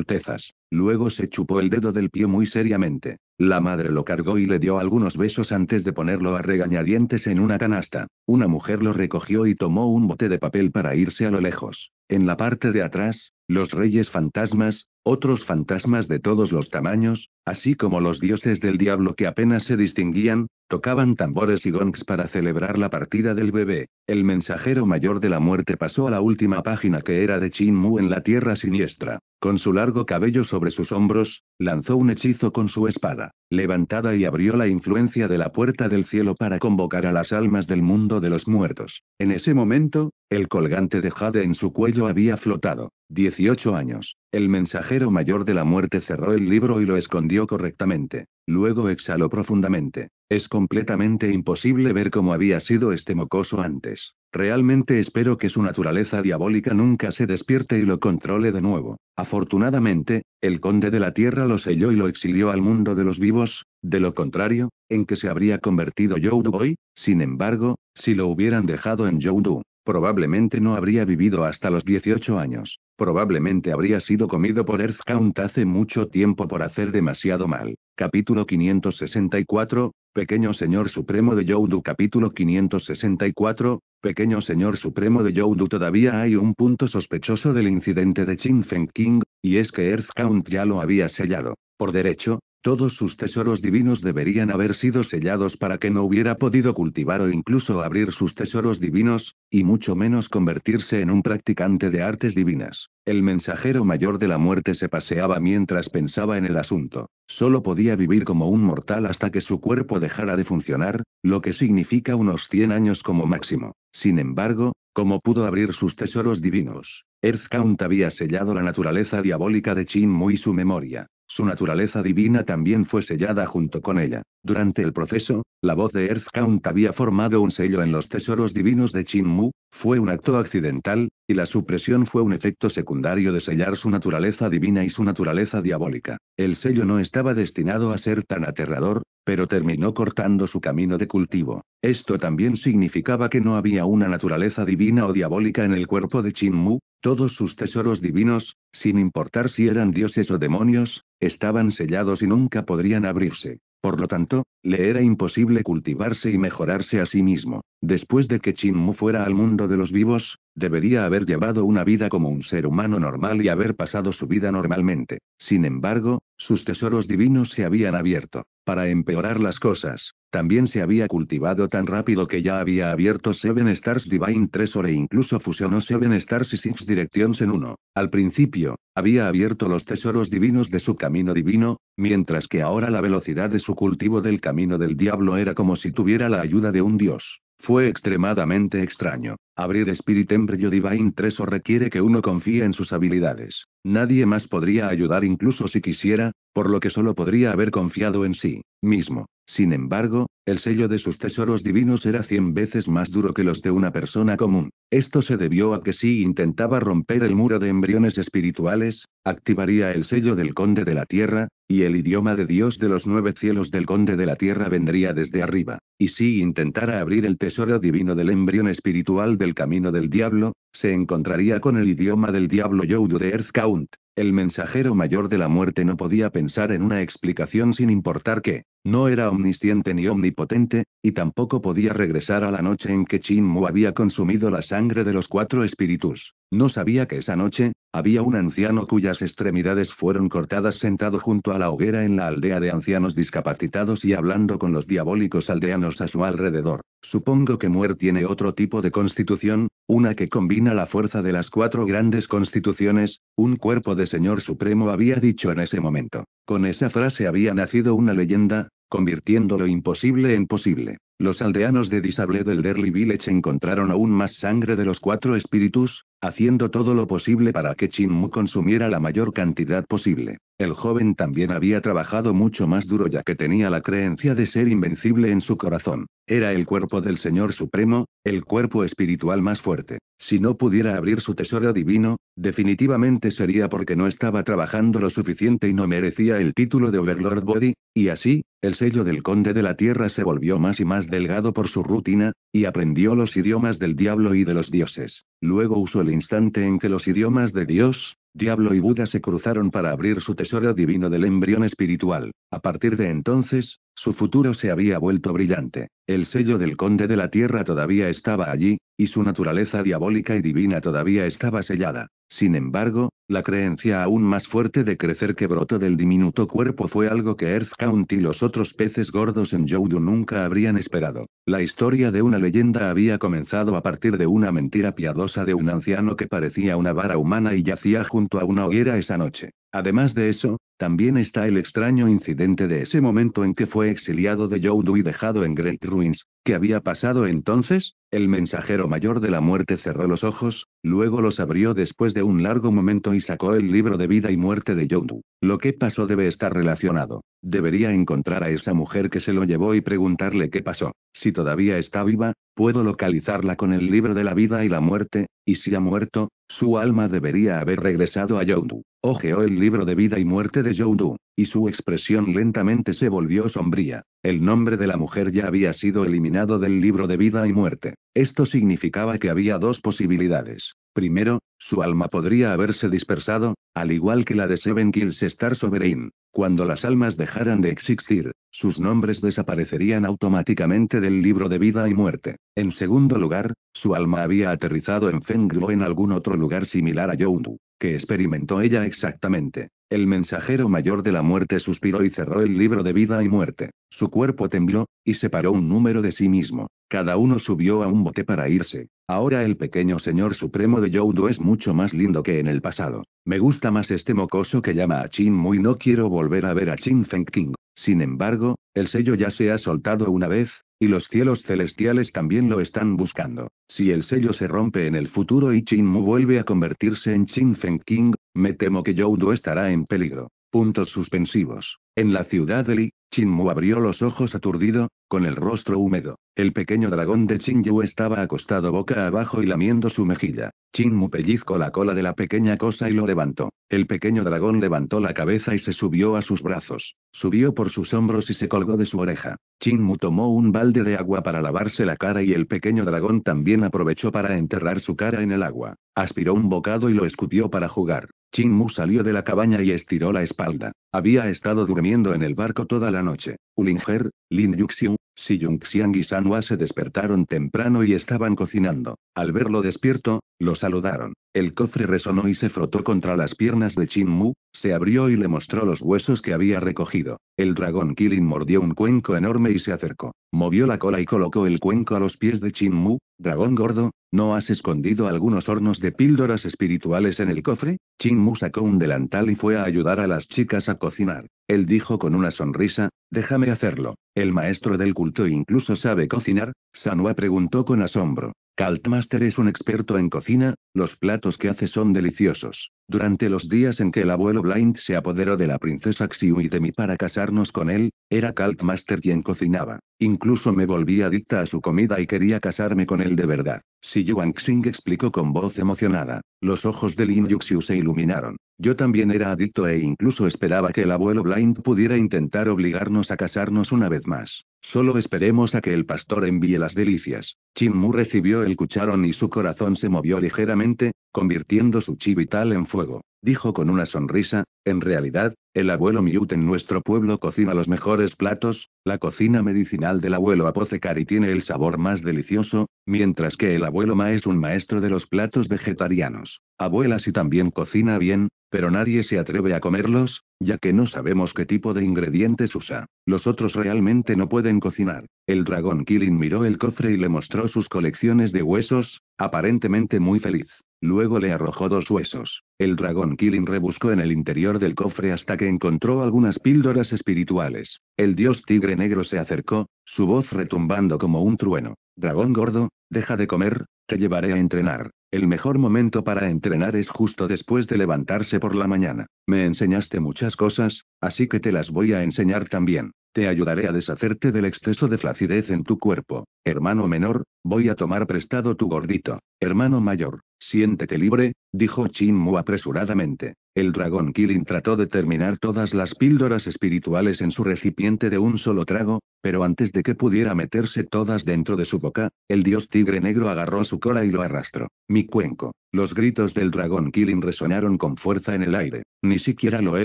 Altezas. Luego se chupó el dedo del pie muy seriamente. La madre lo cargó y le dio algunos besos antes de ponerlo a regañadientes en una canasta. Una mujer lo recogió y tomó un bote de papel para irse a lo lejos. En la parte de atrás, los reyes fantasmas, otros fantasmas de todos los tamaños, así como los dioses del diablo que apenas se distinguían, Tocaban tambores y gongs para celebrar la partida del bebé. El mensajero mayor de la muerte pasó a la última página que era de Chin Mu en la tierra siniestra. Con su largo cabello sobre sus hombros, lanzó un hechizo con su espada, levantada y abrió la influencia de la puerta del cielo para convocar a las almas del mundo de los muertos. En ese momento, el colgante de jade en su cuello había flotado. 18 años. El mensajero mayor de la muerte cerró el libro y lo escondió correctamente. Luego exhaló profundamente. Es completamente imposible ver cómo había sido este mocoso antes. Realmente espero que su naturaleza diabólica nunca se despierte y lo controle de nuevo. Afortunadamente, el conde de la Tierra lo selló y lo exilió al mundo de los vivos, de lo contrario, ¿en que se habría convertido yo hoy? Sin embargo, si lo hubieran dejado en youdou, probablemente no habría vivido hasta los 18 años probablemente habría sido comido por Earthcount hace mucho tiempo por hacer demasiado mal. Capítulo 564, Pequeño Señor Supremo de Youdu Capítulo 564, Pequeño Señor Supremo de Youdu Todavía hay un punto sospechoso del incidente de Qin Feng King, y es que Earthcount ya lo había sellado, por derecho, todos sus tesoros divinos deberían haber sido sellados para que no hubiera podido cultivar o incluso abrir sus tesoros divinos, y mucho menos convertirse en un practicante de artes divinas. El mensajero mayor de la muerte se paseaba mientras pensaba en el asunto. Solo podía vivir como un mortal hasta que su cuerpo dejara de funcionar, lo que significa unos 100 años como máximo. Sin embargo, ¿cómo pudo abrir sus tesoros divinos? Earthcount había sellado la naturaleza diabólica de Mu y su memoria su naturaleza divina también fue sellada junto con ella. Durante el proceso, la voz de Earth Count había formado un sello en los tesoros divinos de Chin Mu, fue un acto accidental, y la supresión fue un efecto secundario de sellar su naturaleza divina y su naturaleza diabólica. El sello no estaba destinado a ser tan aterrador, pero terminó cortando su camino de cultivo. Esto también significaba que no había una naturaleza divina o diabólica en el cuerpo de Chin Mu, todos sus tesoros divinos, sin importar si eran dioses o demonios, estaban sellados y nunca podrían abrirse. Por lo tanto, le era imposible cultivarse y mejorarse a sí mismo. Después de que Chin Mu fuera al mundo de los vivos, debería haber llevado una vida como un ser humano normal y haber pasado su vida normalmente. Sin embargo, sus tesoros divinos se habían abierto. Para empeorar las cosas, también se había cultivado tan rápido que ya había abierto Seven Stars Divine Tresor e incluso fusionó Seven Stars y Six Directions en uno. Al principio, había abierto los tesoros divinos de su camino divino, mientras que ahora la velocidad de su cultivo del camino del diablo era como si tuviera la ayuda de un dios. Fue extremadamente extraño. Abrir Spirit Embryo Divine 3 requiere que uno confíe en sus habilidades. Nadie más podría ayudar incluso si quisiera, por lo que solo podría haber confiado en sí mismo. Sin embargo, el sello de sus tesoros divinos era cien veces más duro que los de una persona común. Esto se debió a que si intentaba romper el muro de embriones espirituales, activaría el sello del conde de la tierra, y el idioma de Dios de los nueve cielos del conde de la tierra vendría desde arriba, y si intentara abrir el tesoro divino del embrión espiritual del camino del diablo, se encontraría con el idioma del diablo Yodu de Earth Count, el mensajero mayor de la muerte no podía pensar en una explicación sin importar que, no era omnisciente ni omnipotente, y tampoco podía regresar a la noche en que Chin Mu había consumido la sangre de los cuatro espíritus. No sabía que esa noche, había un anciano cuyas extremidades fueron cortadas sentado junto a la hoguera en la aldea de ancianos discapacitados y hablando con los diabólicos aldeanos a su alrededor. Supongo que Muer tiene otro tipo de constitución, una que combina la fuerza de las cuatro grandes constituciones, un cuerpo de Señor Supremo había dicho en ese momento. Con esa frase había nacido una leyenda, convirtiendo lo imposible en posible. Los aldeanos de Disable del Derly Village encontraron aún más sangre de los cuatro espíritus, haciendo todo lo posible para que Chinmu consumiera la mayor cantidad posible. El joven también había trabajado mucho más duro ya que tenía la creencia de ser invencible en su corazón. Era el cuerpo del Señor Supremo, el cuerpo espiritual más fuerte. Si no pudiera abrir su tesoro divino, definitivamente sería porque no estaba trabajando lo suficiente y no merecía el título de Overlord Body, y así, el sello del Conde de la Tierra se volvió más y más delgado por su rutina, y aprendió los idiomas del diablo y de los dioses. Luego usó el instante en que los idiomas de Dios, Diablo y Buda se cruzaron para abrir su tesoro divino del embrión espiritual. A partir de entonces, su futuro se había vuelto brillante. El sello del conde de la tierra todavía estaba allí, y su naturaleza diabólica y divina todavía estaba sellada. Sin embargo, la creencia aún más fuerte de crecer que brotó del diminuto cuerpo fue algo que Earth Count y los otros peces gordos en Joudu nunca habrían esperado. La historia de una leyenda había comenzado a partir de una mentira piadosa de un anciano que parecía una vara humana y yacía junto a una hoguera esa noche. Además de eso, también está el extraño incidente de ese momento en que fue exiliado de Yodu y dejado en Great Ruins. ¿Qué había pasado entonces? El mensajero mayor de la muerte cerró los ojos, luego los abrió después de un largo momento y sacó el libro de vida y muerte de Yodu. Lo que pasó debe estar relacionado. Debería encontrar a esa mujer que se lo llevó y preguntarle qué pasó. Si todavía está viva, Puedo localizarla con el libro de la vida y la muerte, y si ha muerto, su alma debería haber regresado a Yondu. Ojeó el libro de vida y muerte de Yondu, y su expresión lentamente se volvió sombría. El nombre de la mujer ya había sido eliminado del libro de vida y muerte. Esto significaba que había dos posibilidades. Primero, su alma podría haberse dispersado, al igual que la de Seven Kills Star Sovereign, cuando las almas dejaran de existir, sus nombres desaparecerían automáticamente del libro de vida y muerte. En segundo lugar, su alma había aterrizado en Fengru en algún otro lugar similar a Yondu que experimentó ella exactamente. El mensajero mayor de la muerte suspiró y cerró el libro de vida y muerte. Su cuerpo tembló, y separó un número de sí mismo. Cada uno subió a un bote para irse. Ahora el pequeño señor supremo de Youdo es mucho más lindo que en el pasado. Me gusta más este mocoso que llama a Chin Muy. No quiero volver a ver a Chin Feng King. Sin embargo, el sello ya se ha soltado una vez, y los cielos celestiales también lo están buscando. Si el sello se rompe en el futuro y Mu vuelve a convertirse en Qin Feng King, me temo que Du estará en peligro. Puntos suspensivos. En la ciudad de Li, Chinmu abrió los ojos aturdido, con el rostro húmedo. El pequeño dragón de Chinyu estaba acostado boca abajo y lamiendo su mejilla. Chinmu pellizcó la cola de la pequeña cosa y lo levantó. El pequeño dragón levantó la cabeza y se subió a sus brazos. Subió por sus hombros y se colgó de su oreja. Chinmu tomó un balde de agua para lavarse la cara y el pequeño dragón también aprovechó para enterrar su cara en el agua. Aspiró un bocado y lo escupió para jugar. Chin Mu salió de la cabaña y estiró la espalda. Había estado durmiendo en el barco toda la noche. Ulinger, Lin Yuxiu, Si Yunxiang y Sanhua se despertaron temprano y estaban cocinando. Al verlo despierto, lo saludaron. El cofre resonó y se frotó contra las piernas de Chin Mu, se abrió y le mostró los huesos que había recogido. El dragón Kirin mordió un cuenco enorme y se acercó. Movió la cola y colocó el cuenco a los pies de Chin Mu. Dragón gordo, ¿no has escondido algunos hornos de píldoras espirituales en el cofre? Chin Mu sacó un delantal y fue a ayudar a las chicas a cocinar. Él dijo con una sonrisa, déjame hacerlo. El maestro del culto incluso sabe cocinar, Sanwa preguntó con asombro. Kaltmaster es un experto en cocina, los platos que hace son deliciosos. Durante los días en que el abuelo Blind se apoderó de la princesa Xiu y de mí para casarnos con él, era Master quien cocinaba. Incluso me volví adicta a su comida y quería casarme con él de verdad. Si Yuan Xing explicó con voz emocionada. Los ojos de Lin Yuxiu se iluminaron. Yo también era adicto e incluso esperaba que el abuelo Blind pudiera intentar obligarnos a casarnos una vez más. Solo esperemos a que el pastor envíe las delicias. Chin Mu recibió el cucharón y su corazón se movió ligeramente, convirtiendo su chi vital en fuego dijo con una sonrisa, en realidad, el abuelo Miut en nuestro pueblo cocina los mejores platos, la cocina medicinal del abuelo y tiene el sabor más delicioso, mientras que el abuelo Ma es un maestro de los platos vegetarianos. Abuela sí también cocina bien, pero nadie se atreve a comerlos, ya que no sabemos qué tipo de ingredientes usa. Los otros realmente no pueden cocinar. El dragón Kirin miró el cofre y le mostró sus colecciones de huesos, aparentemente muy feliz. Luego le arrojó dos huesos. El dragón Kirin rebuscó en el interior del cofre hasta que encontró algunas píldoras espirituales. El dios tigre negro se acercó, su voz retumbando como un trueno. Dragón gordo, deja de comer, te llevaré a entrenar. El mejor momento para entrenar es justo después de levantarse por la mañana. Me enseñaste muchas cosas, así que te las voy a enseñar también. Te ayudaré a deshacerte del exceso de flacidez en tu cuerpo. Hermano menor, voy a tomar prestado tu gordito. Hermano mayor, Siéntete libre, dijo Mu apresuradamente. El dragón Killing trató de terminar todas las píldoras espirituales en su recipiente de un solo trago, pero antes de que pudiera meterse todas dentro de su boca, el dios tigre negro agarró su cola y lo arrastró. Mi cuenco. Los gritos del dragón Killing resonaron con fuerza en el aire. Ni siquiera lo he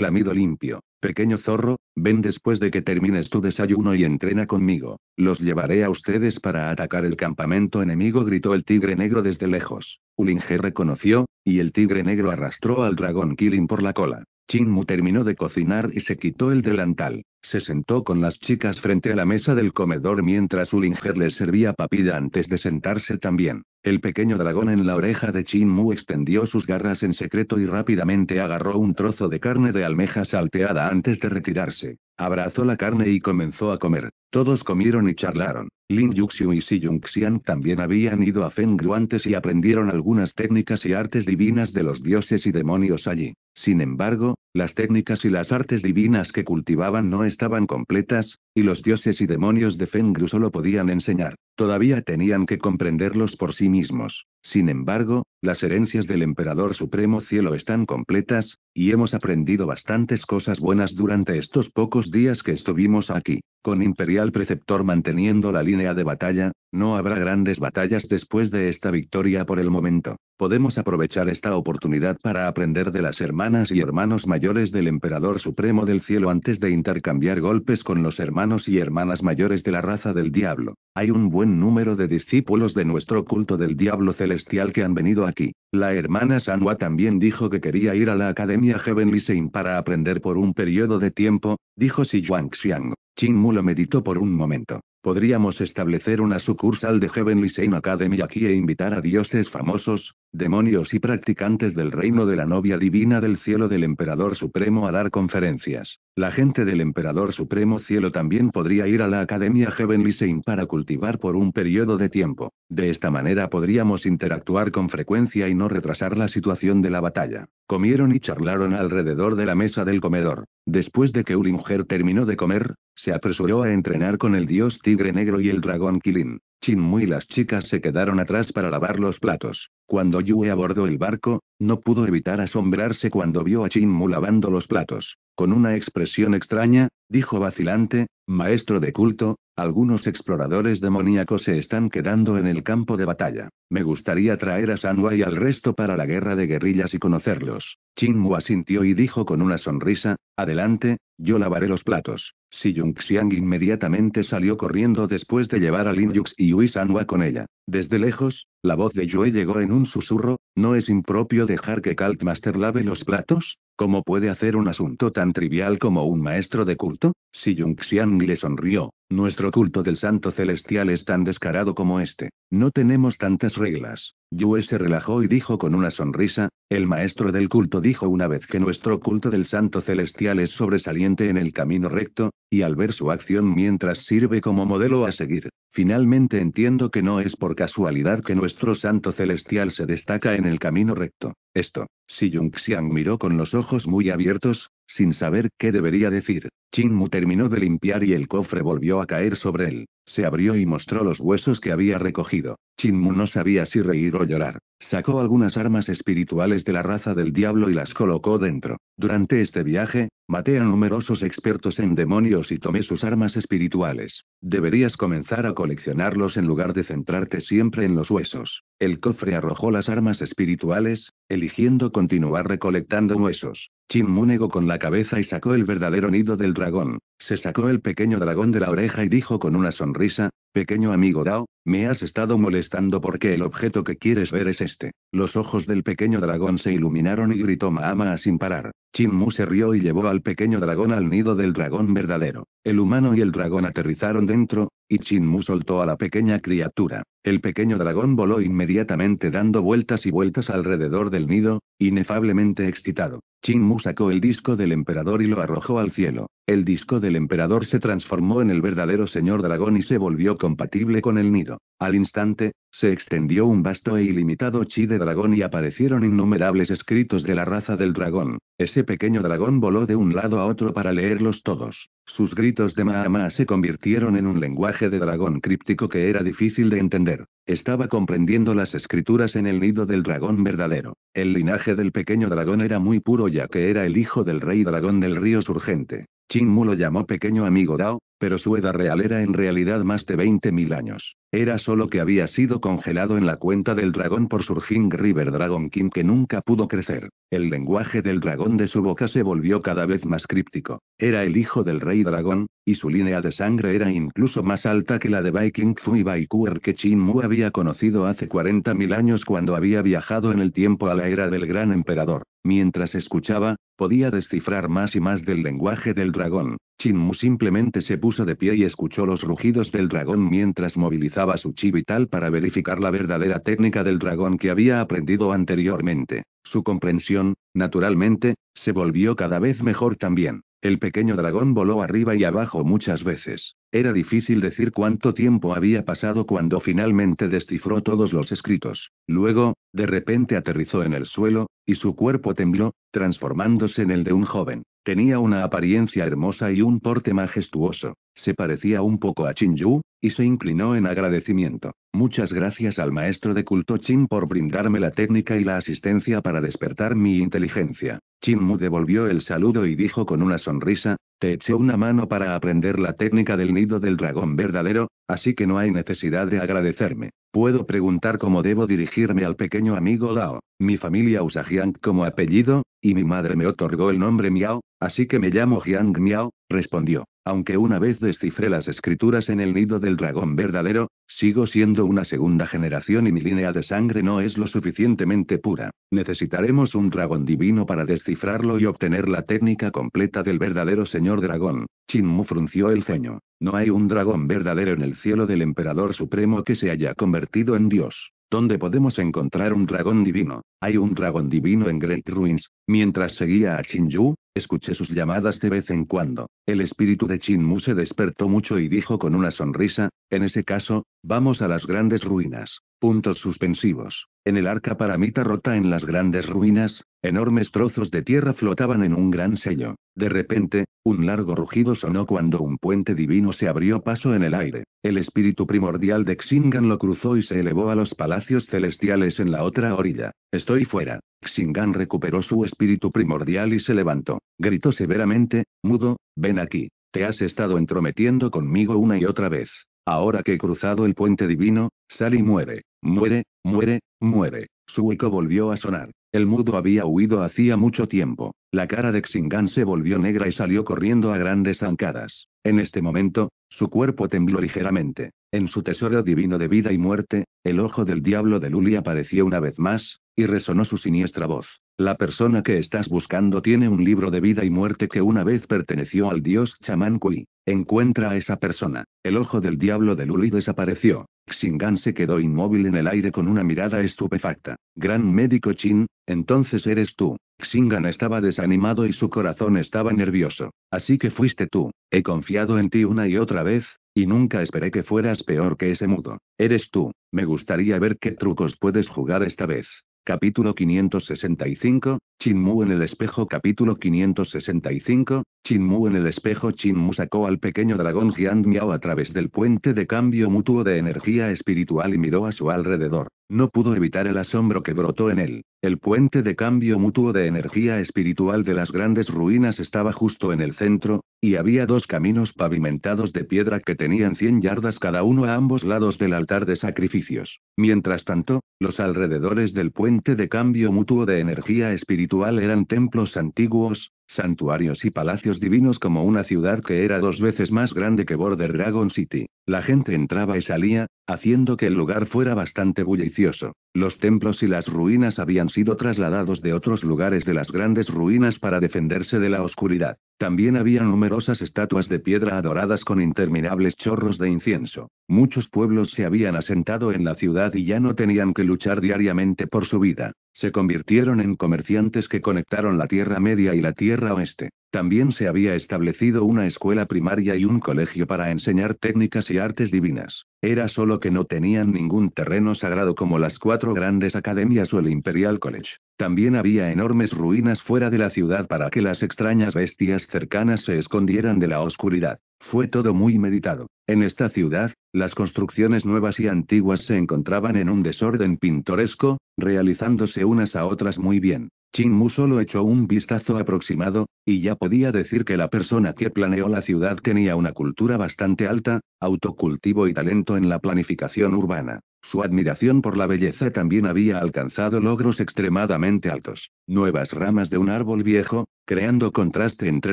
lamido limpio. Pequeño zorro, Ven después de que termines tu desayuno y entrena conmigo. Los llevaré a ustedes para atacar el campamento enemigo, gritó el tigre negro desde lejos. Ulinger reconoció, y el tigre negro arrastró al dragón Killing por la cola. Chinmu terminó de cocinar y se quitó el delantal. Se sentó con las chicas frente a la mesa del comedor mientras Ulinger le servía papilla antes de sentarse también. El pequeño dragón en la oreja de Chinmu extendió sus garras en secreto y rápidamente agarró un trozo de carne de almeja salteada antes de retirarse. music Abrazó la carne y comenzó a comer. Todos comieron y charlaron. Lin Yuxiu y Si Yunxian también habían ido a Fengru antes y aprendieron algunas técnicas y artes divinas de los dioses y demonios allí. Sin embargo, las técnicas y las artes divinas que cultivaban no estaban completas, y los dioses y demonios de Fengru solo podían enseñar. Todavía tenían que comprenderlos por sí mismos. Sin embargo, las herencias del Emperador Supremo Cielo están completas, y hemos aprendido bastantes cosas buenas durante estos pocos días que estuvimos aquí. Con Imperial Preceptor manteniendo la línea de batalla, no habrá grandes batallas después de esta victoria por el momento. Podemos aprovechar esta oportunidad para aprender de las hermanas y hermanos mayores del Emperador Supremo del Cielo antes de intercambiar golpes con los hermanos y hermanas mayores de la raza del Diablo. Hay un buen número de discípulos de nuestro culto del Diablo Celestial que han venido aquí. La hermana Sanwa también dijo que quería ir a la Academia Heavenly Sein para aprender por un periodo de tiempo, dijo Si Xiang. Chin lo meditó por un momento. Podríamos establecer una sucursal de Heavenly Sein Academy aquí e invitar a dioses famosos, demonios y practicantes del reino de la novia divina del cielo del Emperador Supremo a dar conferencias. La gente del Emperador Supremo Cielo también podría ir a la Academia Heavenly Saint para cultivar por un periodo de tiempo. De esta manera podríamos interactuar con frecuencia y no retrasar la situación de la batalla. Comieron y charlaron alrededor de la mesa del comedor. Después de que Ulinger terminó de comer, se apresuró a entrenar con el dios tigre negro y el dragón Kilin. Chinmu y las chicas se quedaron atrás para lavar los platos. Cuando Yue abordó el barco, no pudo evitar asombrarse cuando vio a Chinmu lavando los platos. Con una expresión extraña, dijo vacilante, Maestro de culto, algunos exploradores demoníacos se están quedando en el campo de batalla. Me gustaría traer a Sanwa y al resto para la guerra de guerrillas y conocerlos. Mu asintió y dijo con una sonrisa, adelante, yo lavaré los platos. Si Yunxiang inmediatamente salió corriendo después de llevar a Lin Yux y Yui Sanwa con ella. Desde lejos, la voz de Yue llegó en un susurro, ¿no es impropio dejar que Kaltmaster lave los platos? ¿Cómo puede hacer un asunto tan trivial como un maestro de culto? Si Yunxiang le sonrió, nuestro culto del santo celestial es tan descarado como este. No tenemos tantas reglas. Yue se relajó y dijo con una sonrisa, el maestro del culto dijo una vez que nuestro culto del santo celestial es sobresaliente en el camino recto, y al ver su acción mientras sirve como modelo a seguir, Finalmente entiendo que no es por casualidad que nuestro santo celestial se destaca en el camino recto. Esto, si Yunxiang miró con los ojos muy abiertos, sin saber qué debería decir, Qin Mu terminó de limpiar y el cofre volvió a caer sobre él. Se abrió y mostró los huesos que había recogido. Chinmu no sabía si reír o llorar. Sacó algunas armas espirituales de la raza del diablo y las colocó dentro. Durante este viaje, maté a numerosos expertos en demonios y tomé sus armas espirituales. Deberías comenzar a coleccionarlos en lugar de centrarte siempre en los huesos. El cofre arrojó las armas espirituales, eligiendo continuar recolectando huesos. Chin negó con la cabeza y sacó el verdadero nido del dragón. Se sacó el pequeño dragón de la oreja y dijo con una sonrisa, Pequeño amigo Dao, me has estado molestando porque el objeto que quieres ver es este. Los ojos del pequeño dragón se iluminaron y gritó Mahama sin parar. Chin Mu se rió y llevó al pequeño dragón al nido del dragón verdadero. El humano y el dragón aterrizaron dentro, y Chin Mu soltó a la pequeña criatura. El pequeño dragón voló inmediatamente dando vueltas y vueltas alrededor del nido, Inefablemente excitado, Chin Mu sacó el disco del emperador y lo arrojó al cielo. El disco del emperador se transformó en el verdadero señor dragón y se volvió compatible con el nido. Al instante, se extendió un vasto e ilimitado chi de dragón y aparecieron innumerables escritos de la raza del dragón. Ese pequeño dragón voló de un lado a otro para leerlos todos. Sus gritos de Mahama se convirtieron en un lenguaje de dragón críptico que era difícil de entender. Estaba comprendiendo las escrituras en el nido del dragón verdadero. El linaje del pequeño dragón era muy puro ya que era el hijo del rey dragón del río surgente. Chin Mu lo llamó pequeño amigo Dao, pero su edad real era en realidad más de 20.000 años. Era solo que había sido congelado en la cuenta del dragón por Surging River Dragon King que nunca pudo crecer. El lenguaje del dragón de su boca se volvió cada vez más críptico. Era el hijo del rey dragón, y su línea de sangre era incluso más alta que la de Viking Fu y Bai que Chin Mu había conocido hace 40.000 años cuando había viajado en el tiempo a la era del gran emperador. Mientras escuchaba, podía descifrar más y más del lenguaje del dragón. Chinmu simplemente se puso de pie y escuchó los rugidos del dragón mientras movilizaba su chi vital para verificar la verdadera técnica del dragón que había aprendido anteriormente. Su comprensión, naturalmente, se volvió cada vez mejor también. El pequeño dragón voló arriba y abajo muchas veces. Era difícil decir cuánto tiempo había pasado cuando finalmente descifró todos los escritos. Luego, de repente aterrizó en el suelo, y su cuerpo tembló, transformándose en el de un joven. Tenía una apariencia hermosa y un porte majestuoso. Se parecía un poco a Chin Yu, y se inclinó en agradecimiento. Muchas gracias al maestro de culto Chin por brindarme la técnica y la asistencia para despertar mi inteligencia. Chin Mu devolvió el saludo y dijo con una sonrisa, te eché una mano para aprender la técnica del nido del dragón verdadero, así que no hay necesidad de agradecerme. Puedo preguntar cómo debo dirigirme al pequeño amigo Lao. Mi familia usa Jiang como apellido, y mi madre me otorgó el nombre Miao, Así que me llamo Jiang Miao, respondió. Aunque una vez descifré las escrituras en el nido del dragón verdadero, sigo siendo una segunda generación y mi línea de sangre no es lo suficientemente pura. Necesitaremos un dragón divino para descifrarlo y obtener la técnica completa del verdadero señor dragón. Chin Mu frunció el ceño. No hay un dragón verdadero en el cielo del emperador supremo que se haya convertido en dios. ¿Dónde podemos encontrar un dragón divino. Hay un dragón divino en Great Ruins. Mientras seguía a chinju escuché sus llamadas de vez en cuando. El espíritu de Chin se despertó mucho y dijo con una sonrisa, en ese caso, vamos a las grandes ruinas. Puntos suspensivos. En el arca paramita rota en las grandes ruinas, enormes trozos de tierra flotaban en un gran sello. De repente, un largo rugido sonó cuando un puente divino se abrió paso en el aire. El espíritu primordial de Xingan lo cruzó y se elevó a los palacios celestiales en la otra orilla. Estoy fuera. Xingan recuperó su espíritu primordial y se levantó. Gritó severamente, mudo, ven aquí. Te has estado entrometiendo conmigo una y otra vez. Ahora que he cruzado el puente divino, y muere, muere, muere, muere. Su eco volvió a sonar. El mudo había huido hacía mucho tiempo. La cara de Xingan se volvió negra y salió corriendo a grandes zancadas. En este momento, su cuerpo tembló ligeramente. En su tesoro divino de vida y muerte, el ojo del diablo de Luli apareció una vez más, y resonó su siniestra voz. La persona que estás buscando tiene un libro de vida y muerte que una vez perteneció al dios chamán Kui. Encuentra a esa persona. El ojo del diablo de Luli desapareció. Xingan se quedó inmóvil en el aire con una mirada estupefacta. Gran médico Chin, entonces eres tú. Xingan estaba desanimado y su corazón estaba nervioso. Así que fuiste tú. He confiado en ti una y otra vez, y nunca esperé que fueras peor que ese mudo. Eres tú. Me gustaría ver qué trucos puedes jugar esta vez. Capítulo 565, Chinmu en el espejo Capítulo 565, Chinmu en el espejo Chinmu sacó al pequeño dragón Jiang Miao a través del puente de cambio mutuo de energía espiritual y miró a su alrededor. No pudo evitar el asombro que brotó en él. El puente de cambio mutuo de energía espiritual de las grandes ruinas estaba justo en el centro, y había dos caminos pavimentados de piedra que tenían 100 yardas cada uno a ambos lados del altar de sacrificios. Mientras tanto, los alrededores del puente de cambio mutuo de energía espiritual eran templos antiguos, santuarios y palacios divinos como una ciudad que era dos veces más grande que Border Dragon City. La gente entraba y salía, haciendo que el lugar fuera bastante bullicioso. Los templos y las ruinas habían sido trasladados de otros lugares de las grandes ruinas para defenderse de la oscuridad. También había numerosas estatuas de piedra adoradas con interminables chorros de incienso. Muchos pueblos se habían asentado en la ciudad y ya no tenían que luchar diariamente por su vida se convirtieron en comerciantes que conectaron la Tierra Media y la Tierra Oeste. También se había establecido una escuela primaria y un colegio para enseñar técnicas y artes divinas. Era solo que no tenían ningún terreno sagrado como las cuatro grandes academias o el Imperial College. También había enormes ruinas fuera de la ciudad para que las extrañas bestias cercanas se escondieran de la oscuridad. Fue todo muy meditado. En esta ciudad, las construcciones nuevas y antiguas se encontraban en un desorden pintoresco, realizándose unas a otras muy bien. Chin Mu solo echó un vistazo aproximado, y ya podía decir que la persona que planeó la ciudad tenía una cultura bastante alta, autocultivo y talento en la planificación urbana. Su admiración por la belleza también había alcanzado logros extremadamente altos. Nuevas ramas de un árbol viejo, creando contraste entre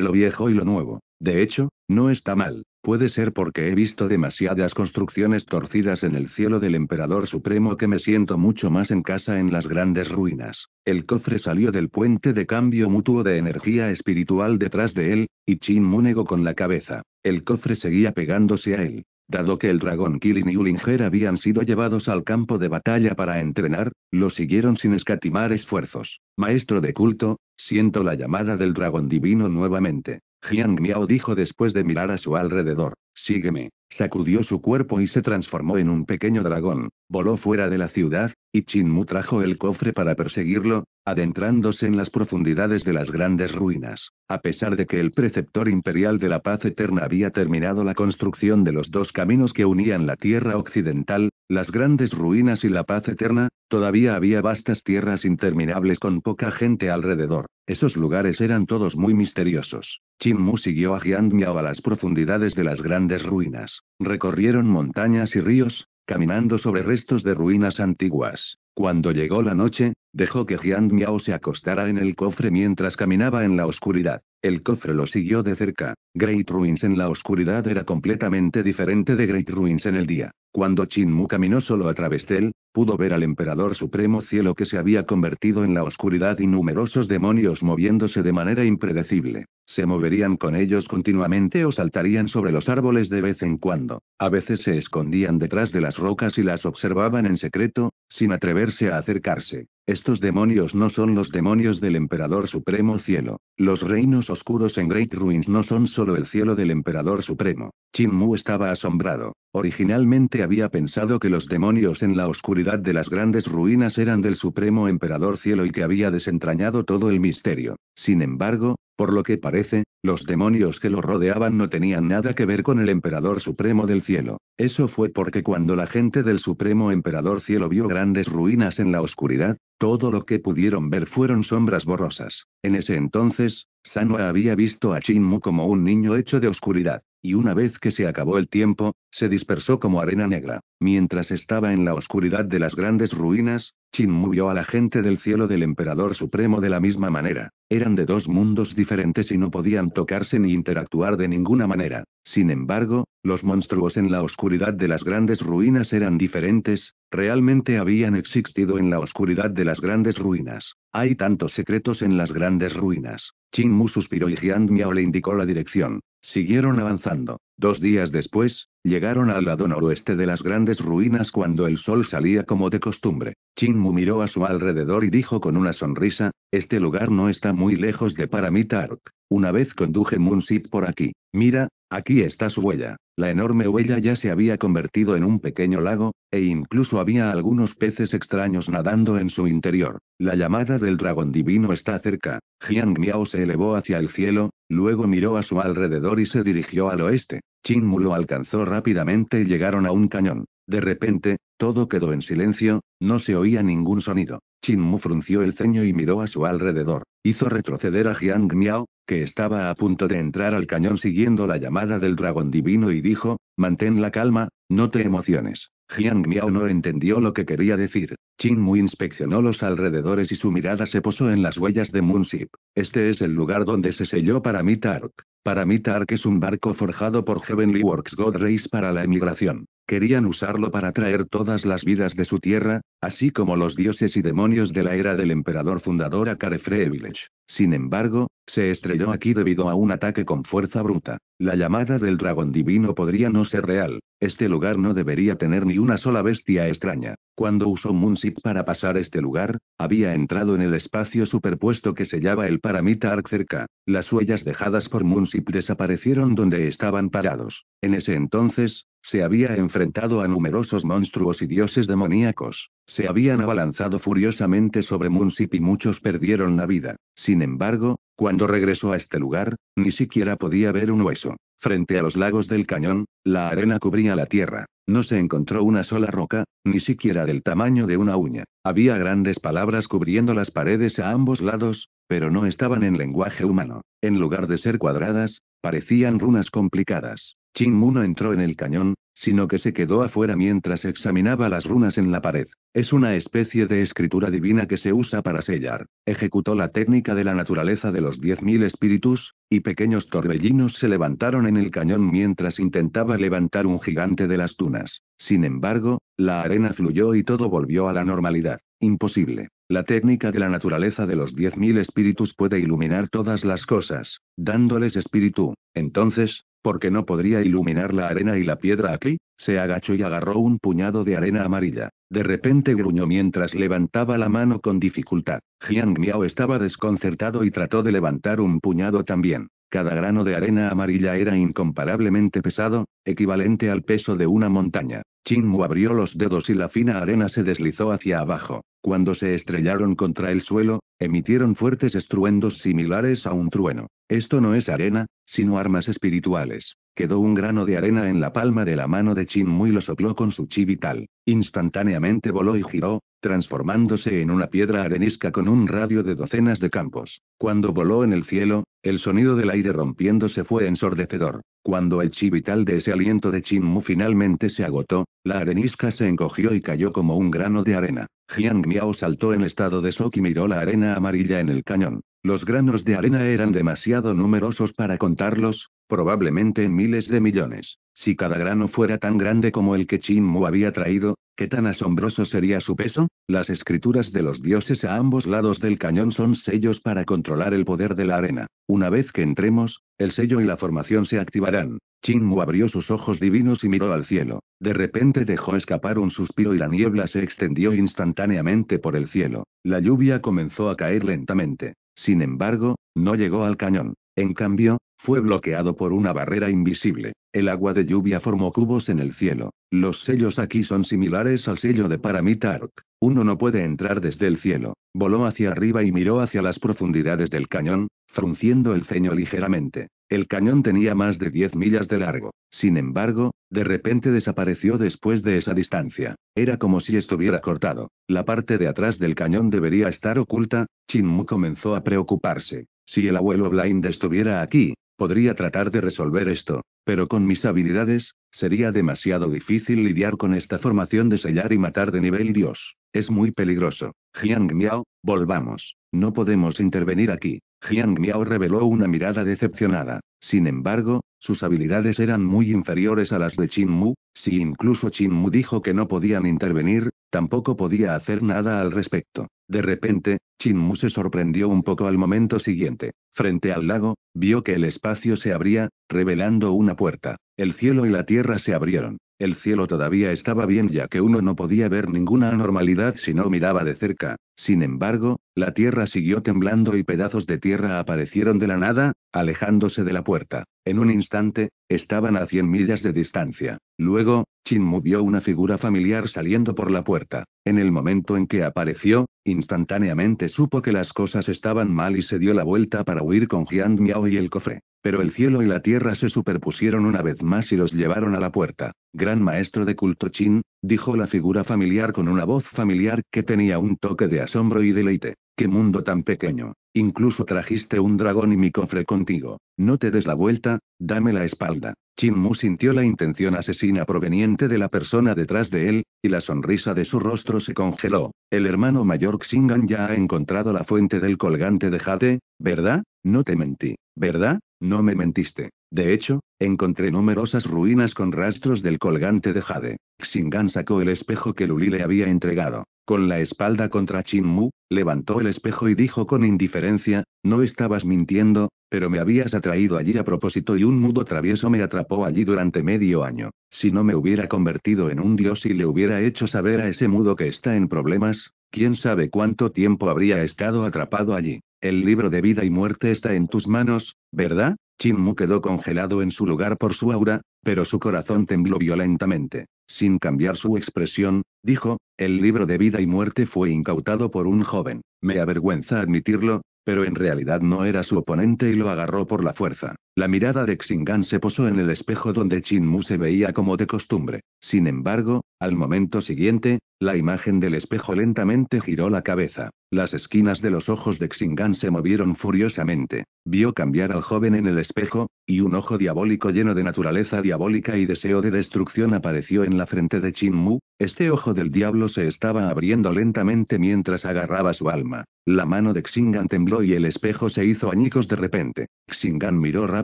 lo viejo y lo nuevo. De hecho, no está mal, puede ser porque he visto demasiadas construcciones torcidas en el cielo del emperador supremo que me siento mucho más en casa en las grandes ruinas. El cofre salió del puente de cambio mutuo de energía espiritual detrás de él, y Chin Munego con la cabeza. El cofre seguía pegándose a él. Dado que el dragón Killing y Ulinger habían sido llevados al campo de batalla para entrenar, lo siguieron sin escatimar esfuerzos. Maestro de culto, siento la llamada del dragón divino nuevamente. Jiang Miao dijo después de mirar a su alrededor. Sígueme. Sacudió su cuerpo y se transformó en un pequeño dragón. Voló fuera de la ciudad, y Chin Mu trajo el cofre para perseguirlo, adentrándose en las profundidades de las grandes ruinas. A pesar de que el preceptor imperial de la paz eterna había terminado la construcción de los dos caminos que unían la tierra occidental, las grandes ruinas y la paz eterna, todavía había vastas tierras interminables con poca gente alrededor. Esos lugares eran todos muy misteriosos. Chin Mu siguió a Jiang Miao a las profundidades de las grandes ruinas. Recorrieron montañas y ríos, caminando sobre restos de ruinas antiguas. Cuando llegó la noche, dejó que Jian Miao se acostara en el cofre mientras caminaba en la oscuridad. El cofre lo siguió de cerca. Great Ruins en la oscuridad era completamente diferente de Great Ruins en el día. Cuando Chin Mu caminó solo a través de él, pudo ver al emperador supremo cielo que se había convertido en la oscuridad y numerosos demonios moviéndose de manera impredecible. Se moverían con ellos continuamente o saltarían sobre los árboles de vez en cuando. A veces se escondían detrás de las rocas y las observaban en secreto, sin atreverse a acercarse. Estos demonios no son los demonios del Emperador Supremo Cielo. Los reinos oscuros en Great Ruins no son solo el cielo del Emperador Supremo. Chin Mu estaba asombrado. Originalmente había pensado que los demonios en la oscuridad de las grandes ruinas eran del Supremo Emperador Cielo y que había desentrañado todo el misterio. Sin embargo, por lo que parece, los demonios que lo rodeaban no tenían nada que ver con el emperador supremo del cielo. Eso fue porque cuando la gente del supremo emperador cielo vio grandes ruinas en la oscuridad, todo lo que pudieron ver fueron sombras borrosas. En ese entonces, Sanwa había visto a Chinmu como un niño hecho de oscuridad y una vez que se acabó el tiempo, se dispersó como arena negra. Mientras estaba en la oscuridad de las grandes ruinas, Chin vio a la gente del cielo del emperador supremo de la misma manera. Eran de dos mundos diferentes y no podían tocarse ni interactuar de ninguna manera. Sin embargo, los monstruos en la oscuridad de las grandes ruinas eran diferentes, realmente habían existido en la oscuridad de las grandes ruinas. Hay tantos secretos en las grandes ruinas. Chin Mu suspiró y Jiang Miao le indicó la dirección. Siguieron avanzando. Dos días después, llegaron al lado noroeste de las grandes ruinas cuando el sol salía como de costumbre. Mu miró a su alrededor y dijo con una sonrisa, este lugar no está muy lejos de Paramitark. Una vez conduje Munsip por aquí. Mira, aquí está su huella. La enorme huella ya se había convertido en un pequeño lago, e incluso había algunos peces extraños nadando en su interior. La llamada del dragón divino está cerca. Jiang Miao se elevó hacia el cielo, Luego miró a su alrededor y se dirigió al oeste. Mu lo alcanzó rápidamente y llegaron a un cañón. De repente, todo quedó en silencio, no se oía ningún sonido. Chinmu frunció el ceño y miró a su alrededor. Hizo retroceder a Jiang Miao, que estaba a punto de entrar al cañón siguiendo la llamada del dragón divino y dijo, mantén la calma, no te emociones. Jiang Miao no entendió lo que quería decir. Qin Mu inspeccionó los alrededores y su mirada se posó en las huellas de Munsip. Este es el lugar donde se selló para Para Paramitark es un barco forjado por Heavenly Works God Race para la emigración. Querían usarlo para traer todas las vidas de su tierra, así como los dioses y demonios de la era del emperador fundador a Village. Sin embargo, se estrelló aquí debido a un ataque con fuerza bruta. La llamada del dragón divino podría no ser real. Este lugar no debería tener ni una sola bestia extraña. Cuando usó Munsip para pasar este lugar, había entrado en el espacio superpuesto que sellaba el paramita Ark cerca. Las huellas dejadas por Munsip desaparecieron donde estaban parados. En ese entonces, se había enfrentado a numerosos monstruos y dioses demoníacos, se habían abalanzado furiosamente sobre Munsip y muchos perdieron la vida. Sin embargo, cuando regresó a este lugar, ni siquiera podía ver un hueso. Frente a los lagos del cañón, la arena cubría la tierra. No se encontró una sola roca, ni siquiera del tamaño de una uña. Había grandes palabras cubriendo las paredes a ambos lados, pero no estaban en lenguaje humano. En lugar de ser cuadradas, parecían runas complicadas. Mu no entró en el cañón, sino que se quedó afuera mientras examinaba las runas en la pared. Es una especie de escritura divina que se usa para sellar. Ejecutó la técnica de la naturaleza de los diez mil espíritus, y pequeños torbellinos se levantaron en el cañón mientras intentaba levantar un gigante de las tunas. Sin embargo, la arena fluyó y todo volvió a la normalidad. Imposible. La técnica de la naturaleza de los diez mil espíritus puede iluminar todas las cosas, dándoles espíritu. Entonces, porque no podría iluminar la arena y la piedra aquí, se agachó y agarró un puñado de arena amarilla. De repente gruñó mientras levantaba la mano con dificultad. Jiang Miao estaba desconcertado y trató de levantar un puñado también. Cada grano de arena amarilla era incomparablemente pesado, equivalente al peso de una montaña. Mu abrió los dedos y la fina arena se deslizó hacia abajo. Cuando se estrellaron contra el suelo, emitieron fuertes estruendos similares a un trueno. Esto no es arena, sino armas espirituales. Quedó un grano de arena en la palma de la mano de Chin Mu y lo sopló con su chi vital. Instantáneamente voló y giró, transformándose en una piedra arenisca con un radio de docenas de campos. Cuando voló en el cielo, el sonido del aire rompiéndose fue ensordecedor. Cuando el chi vital de ese aliento de Mu finalmente se agotó, la arenisca se encogió y cayó como un grano de arena. Jiang Miao saltó en estado de shock y miró la arena amarilla en el cañón. Los granos de arena eran demasiado numerosos para contarlos, probablemente en miles de millones. Si cada grano fuera tan grande como el que Chin Mu había traído, ¿Qué tan asombroso sería su peso? Las escrituras de los dioses a ambos lados del cañón son sellos para controlar el poder de la arena. Una vez que entremos, el sello y la formación se activarán. Mu abrió sus ojos divinos y miró al cielo. De repente dejó escapar un suspiro y la niebla se extendió instantáneamente por el cielo. La lluvia comenzó a caer lentamente. Sin embargo, no llegó al cañón. En cambio, fue bloqueado por una barrera invisible. El agua de lluvia formó cubos en el cielo. Los sellos aquí son similares al sello de Paramitar. Uno no puede entrar desde el cielo. Voló hacia arriba y miró hacia las profundidades del cañón, frunciendo el ceño ligeramente. El cañón tenía más de 10 millas de largo. Sin embargo, de repente desapareció después de esa distancia. Era como si estuviera cortado. La parte de atrás del cañón debería estar oculta. Chinmu comenzó a preocuparse. Si el abuelo Blind estuviera aquí, Podría tratar de resolver esto, pero con mis habilidades, sería demasiado difícil lidiar con esta formación de sellar y matar de nivel Dios. Es muy peligroso. Jiang Miao, volvamos. No podemos intervenir aquí. Jiang Miao reveló una mirada decepcionada. Sin embargo, sus habilidades eran muy inferiores a las de Chin Mu, si incluso Mu dijo que no podían intervenir, tampoco podía hacer nada al respecto. De repente, Mu se sorprendió un poco al momento siguiente. Frente al lago, vio que el espacio se abría, revelando una puerta. El cielo y la tierra se abrieron. El cielo todavía estaba bien ya que uno no podía ver ninguna anormalidad si no miraba de cerca. Sin embargo, la tierra siguió temblando y pedazos de tierra aparecieron de la nada, alejándose de la puerta. En un instante, estaban a 100 millas de distancia. Luego, Chinmu vio una figura familiar saliendo por la puerta. En el momento en que apareció, instantáneamente supo que las cosas estaban mal y se dio la vuelta para huir con Jiang Miao y el cofre. Pero el cielo y la tierra se superpusieron una vez más y los llevaron a la puerta. Gran maestro de culto Chin, dijo la figura familiar con una voz familiar que tenía un toque de asombro y deleite. Qué mundo tan pequeño. Incluso trajiste un dragón y mi cofre contigo. No te des la vuelta, dame la espalda. Chin Mu sintió la intención asesina proveniente de la persona detrás de él, y la sonrisa de su rostro se congeló. El hermano mayor Xingan ya ha encontrado la fuente del colgante de Jade, ¿verdad? No te mentí, ¿verdad? No me mentiste. De hecho, encontré numerosas ruinas con rastros del colgante de Jade. Xingan sacó el espejo que Luli le había entregado. Con la espalda contra Chin Mu, levantó el espejo y dijo con indiferencia, no estabas mintiendo, pero me habías atraído allí a propósito y un mudo travieso me atrapó allí durante medio año. Si no me hubiera convertido en un dios y le hubiera hecho saber a ese mudo que está en problemas, quién sabe cuánto tiempo habría estado atrapado allí. El libro de vida y muerte está en tus manos, ¿verdad? Chinmu quedó congelado en su lugar por su aura, pero su corazón tembló violentamente. Sin cambiar su expresión, dijo, el libro de vida y muerte fue incautado por un joven. Me avergüenza admitirlo, pero en realidad no era su oponente y lo agarró por la fuerza. La mirada de Xingan se posó en el espejo donde Chin Mu se veía como de costumbre. Sin embargo, al momento siguiente, la imagen del espejo lentamente giró la cabeza. Las esquinas de los ojos de Xingan se movieron furiosamente. Vio cambiar al joven en el espejo, y un ojo diabólico lleno de naturaleza diabólica y deseo de destrucción apareció en la frente de Chin Mu. Este ojo del diablo se estaba abriendo lentamente mientras agarraba su alma. La mano de Xingan tembló y el espejo se hizo añicos de repente. Xingan miró rápidamente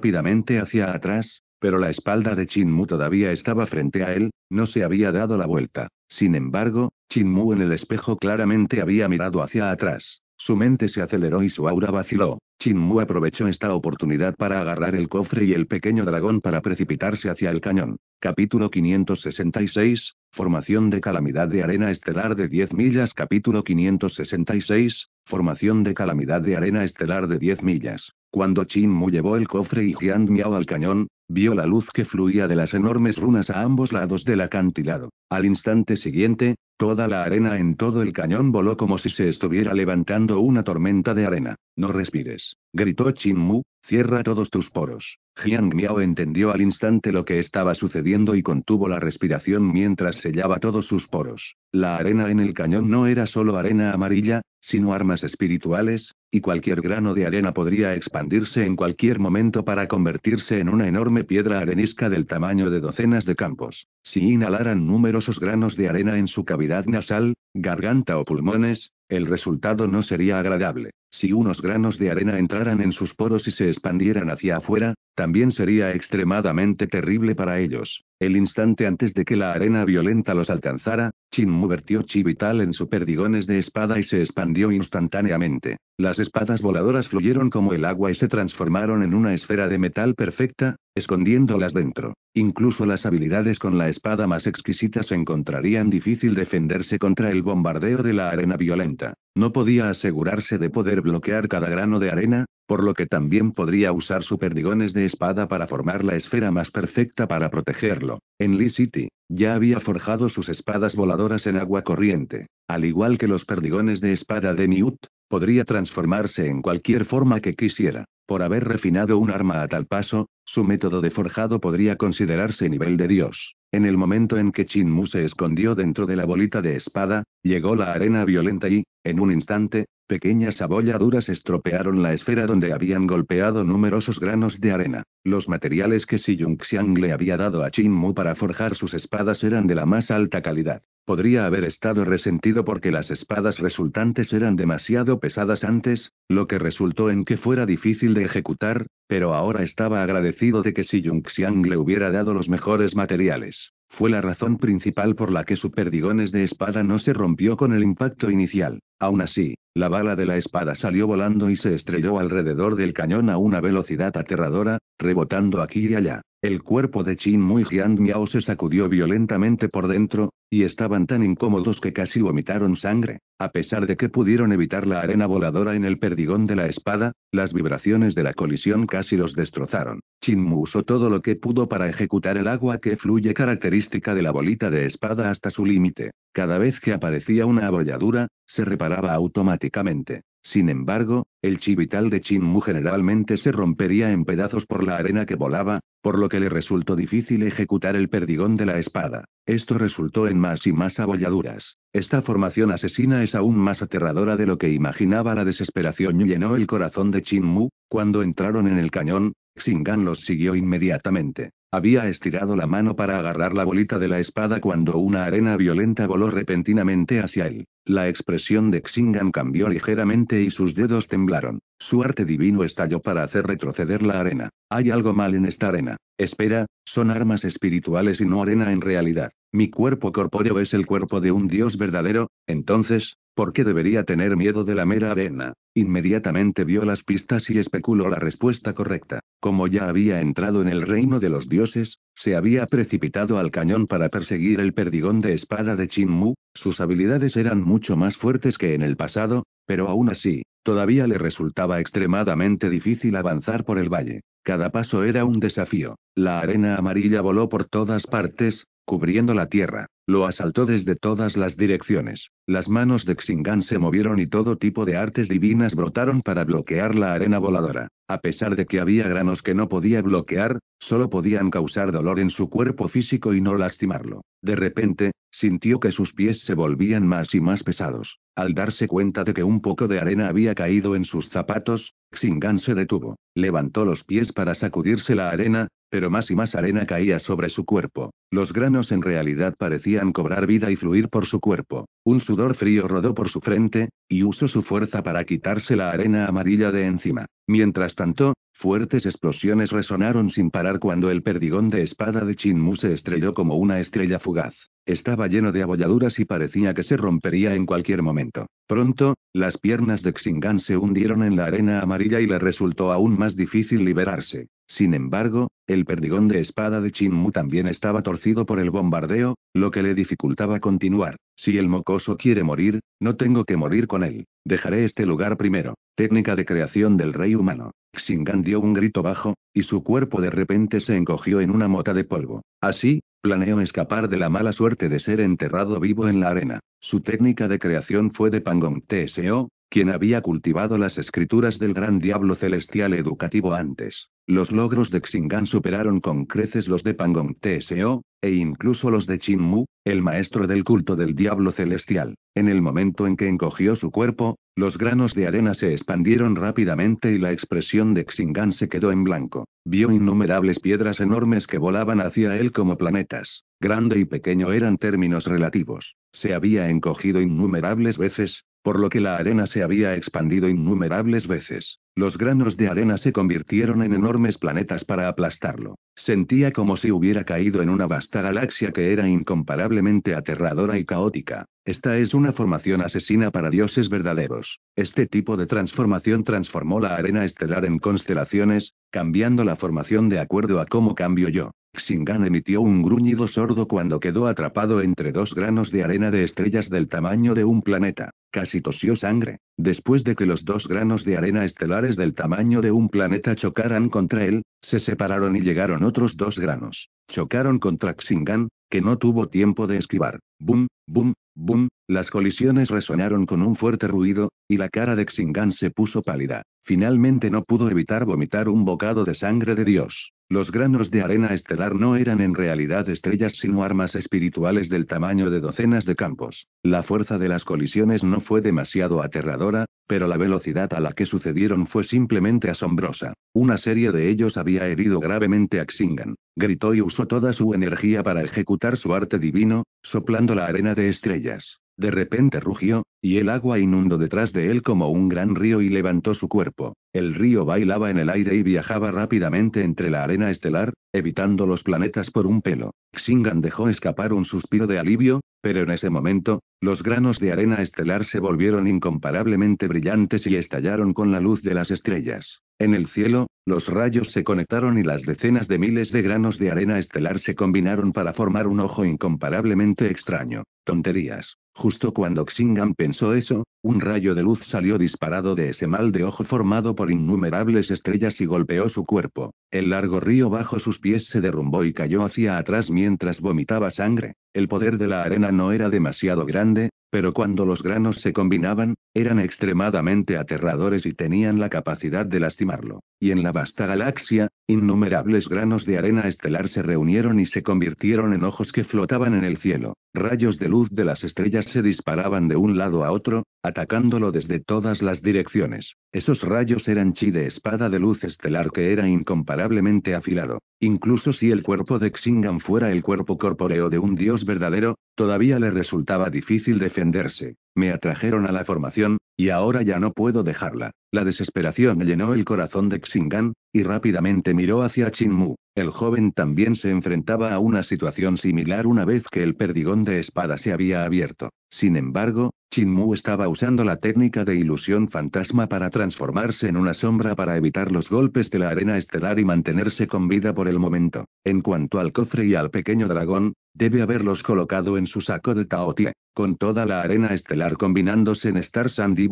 rápidamente hacia atrás, pero la espalda de Mu todavía estaba frente a él, no se había dado la vuelta. Sin embargo, Mu en el espejo claramente había mirado hacia atrás. Su mente se aceleró y su aura vaciló. Mu aprovechó esta oportunidad para agarrar el cofre y el pequeño dragón para precipitarse hacia el cañón. Capítulo 566, Formación de Calamidad de Arena Estelar de 10 millas. Capítulo 566, Formación de Calamidad de Arena Estelar de 10 millas. Cuando Chin Mu llevó el cofre y Jian Miao al cañón, vio la luz que fluía de las enormes runas a ambos lados del acantilado. Al instante siguiente, toda la arena en todo el cañón voló como si se estuviera levantando una tormenta de arena. No respires, gritó Chin Mu, Cierra todos tus poros. Jiang Miao entendió al instante lo que estaba sucediendo y contuvo la respiración mientras sellaba todos sus poros. La arena en el cañón no era solo arena amarilla, sino armas espirituales, y cualquier grano de arena podría expandirse en cualquier momento para convertirse en una enorme piedra arenisca del tamaño de docenas de campos. Si inhalaran numerosos granos de arena en su cavidad nasal, garganta o pulmones, el resultado no sería agradable. Si unos granos de arena entraran en sus poros y se expandieran hacia afuera, también sería extremadamente terrible para ellos. El instante antes de que la arena violenta los alcanzara, Chinmu vertió chi vital en su perdigones de espada y se expandió instantáneamente. Las espadas voladoras fluyeron como el agua y se transformaron en una esfera de metal perfecta, escondiéndolas dentro. Incluso las habilidades con la espada más exquisita se encontrarían difícil defenderse contra el bombardeo de la arena violenta. No podía asegurarse de poder bloquear cada grano de arena, por lo que también podría usar su perdigones de espada para formar la esfera más perfecta para protegerlo. En Lee City, ya había forjado sus espadas voladoras en agua corriente. Al igual que los perdigones de espada de Newt, podría transformarse en cualquier forma que quisiera. Por haber refinado un arma a tal paso, su método de forjado podría considerarse nivel de Dios. En el momento en que Chin Mu se escondió dentro de la bolita de espada, llegó la arena violenta y, en un instante, Pequeñas abolladuras estropearon la esfera donde habían golpeado numerosos granos de arena. Los materiales que Si Yunxiang le había dado a Qin Mu para forjar sus espadas eran de la más alta calidad. Podría haber estado resentido porque las espadas resultantes eran demasiado pesadas antes, lo que resultó en que fuera difícil de ejecutar, pero ahora estaba agradecido de que Si Yunxiang le hubiera dado los mejores materiales. Fue la razón principal por la que su perdigones de espada no se rompió con el impacto inicial. Aún así, la bala de la espada salió volando y se estrelló alrededor del cañón a una velocidad aterradora, rebotando aquí y allá. El cuerpo de Chin Mui Miao se sacudió violentamente por dentro, y estaban tan incómodos que casi vomitaron sangre. A pesar de que pudieron evitar la arena voladora en el perdigón de la espada, las vibraciones de la colisión casi los destrozaron. Chinmu usó todo lo que pudo para ejecutar el agua que fluye característica de la bolita de espada hasta su límite. Cada vez que aparecía una abolladura, se reparaba automáticamente. Sin embargo, el chivital de de Mu generalmente se rompería en pedazos por la arena que volaba, por lo que le resultó difícil ejecutar el perdigón de la espada. Esto resultó en más y más abolladuras. Esta formación asesina es aún más aterradora de lo que imaginaba la desesperación y llenó el corazón de Chin Mu. Cuando entraron en el cañón, Xingan los siguió inmediatamente. Había estirado la mano para agarrar la bolita de la espada cuando una arena violenta voló repentinamente hacia él. La expresión de Xingan cambió ligeramente y sus dedos temblaron. Su arte divino estalló para hacer retroceder la arena. Hay algo mal en esta arena. Espera, son armas espirituales y no arena en realidad. Mi cuerpo corpóreo es el cuerpo de un dios verdadero, entonces, ¿Por qué debería tener miedo de la mera arena? Inmediatamente vio las pistas y especuló la respuesta correcta. Como ya había entrado en el reino de los dioses, se había precipitado al cañón para perseguir el perdigón de espada de Chin Mu, sus habilidades eran mucho más fuertes que en el pasado, pero aún así, todavía le resultaba extremadamente difícil avanzar por el valle. Cada paso era un desafío. La arena amarilla voló por todas partes, cubriendo la tierra. Lo asaltó desde todas las direcciones. Las manos de Xingan se movieron y todo tipo de artes divinas brotaron para bloquear la arena voladora. A pesar de que había granos que no podía bloquear, solo podían causar dolor en su cuerpo físico y no lastimarlo. De repente, sintió que sus pies se volvían más y más pesados. Al darse cuenta de que un poco de arena había caído en sus zapatos, Xingan se detuvo. Levantó los pies para sacudirse la arena, pero más y más arena caía sobre su cuerpo. Los granos en realidad parecían cobrar vida y fluir por su cuerpo. Un sudor frío rodó por su frente, y usó su fuerza para quitarse la arena amarilla de encima. Mientras tanto, Fuertes explosiones resonaron sin parar cuando el perdigón de espada de Chinmu se estrelló como una estrella fugaz. Estaba lleno de abolladuras y parecía que se rompería en cualquier momento. Pronto, las piernas de Xingan se hundieron en la arena amarilla y le resultó aún más difícil liberarse. Sin embargo, el perdigón de espada de Chinmu también estaba torcido por el bombardeo, lo que le dificultaba continuar. Si el mocoso quiere morir, no tengo que morir con él. Dejaré este lugar primero. Técnica de creación del rey humano. Xingan dio un grito bajo, y su cuerpo de repente se encogió en una mota de polvo. Así, planeó escapar de la mala suerte de ser enterrado vivo en la arena. Su técnica de creación fue de Pangong Tso, quien había cultivado las escrituras del gran diablo celestial educativo antes. Los logros de Xingan superaron con creces los de Pangong TSO, e incluso los de Chin Mu, el maestro del culto del diablo celestial. En el momento en que encogió su cuerpo, los granos de arena se expandieron rápidamente y la expresión de Xingan se quedó en blanco. Vio innumerables piedras enormes que volaban hacia él como planetas. Grande y pequeño eran términos relativos. Se había encogido innumerables veces, por lo que la arena se había expandido innumerables veces. Los granos de arena se convirtieron en enormes planetas para aplastarlo. Sentía como si hubiera caído en una vasta galaxia que era incomparablemente aterradora y caótica. Esta es una formación asesina para dioses verdaderos. Este tipo de transformación transformó la arena estelar en constelaciones, cambiando la formación de acuerdo a cómo cambio yo. Xingan emitió un gruñido sordo cuando quedó atrapado entre dos granos de arena de estrellas del tamaño de un planeta. Casi tosió sangre, después de que los dos granos de arena estelares del tamaño de un planeta chocaran contra él, se separaron y llegaron otros dos granos. Chocaron contra Xingan, que no tuvo tiempo de esquivar. Boom, boom, boom, las colisiones resonaron con un fuerte ruido, y la cara de Xingan se puso pálida. Finalmente no pudo evitar vomitar un bocado de sangre de Dios. Los granos de arena estelar no eran en realidad estrellas sino armas espirituales del tamaño de docenas de campos. La fuerza de las colisiones no fue demasiado aterradora, pero la velocidad a la que sucedieron fue simplemente asombrosa. Una serie de ellos había herido gravemente a Xingan. Gritó y usó toda su energía para ejecutar su arte divino, soplando la arena de estrellas. De repente rugió, y el agua inundó detrás de él como un gran río y levantó su cuerpo. El río bailaba en el aire y viajaba rápidamente entre la arena estelar, evitando los planetas por un pelo. Xingan dejó escapar un suspiro de alivio, pero en ese momento, los granos de arena estelar se volvieron incomparablemente brillantes y estallaron con la luz de las estrellas. En el cielo, los rayos se conectaron y las decenas de miles de granos de arena estelar se combinaron para formar un ojo incomparablemente extraño. Tonterías. Justo cuando Xingan pensó eso, un rayo de luz salió disparado de ese mal de ojo formado por innumerables estrellas y golpeó su cuerpo. El largo río bajo sus pies se derrumbó y cayó hacia atrás mientras vomitaba sangre. El poder de la arena no era demasiado grande, pero cuando los granos se combinaban, eran extremadamente aterradores y tenían la capacidad de lastimarlo y en la vasta galaxia, innumerables granos de arena estelar se reunieron y se convirtieron en ojos que flotaban en el cielo. Rayos de luz de las estrellas se disparaban de un lado a otro, atacándolo desde todas las direcciones. Esos rayos eran chi de espada de luz estelar que era incomparablemente afilado. Incluso si el cuerpo de Xingan fuera el cuerpo corpóreo de un dios verdadero, todavía le resultaba difícil defenderse. Me atrajeron a la formación, y ahora ya no puedo dejarla. La desesperación llenó el corazón de Xingan, y rápidamente miró hacia Chinmu. El joven también se enfrentaba a una situación similar una vez que el perdigón de espada se había abierto. Sin embargo, Chinmu estaba usando la técnica de ilusión fantasma para transformarse en una sombra para evitar los golpes de la arena estelar y mantenerse con vida por el momento. En cuanto al cofre y al pequeño dragón, Debe haberlos colocado en su saco de Taotie, con toda la arena estelar combinándose en Star Sand y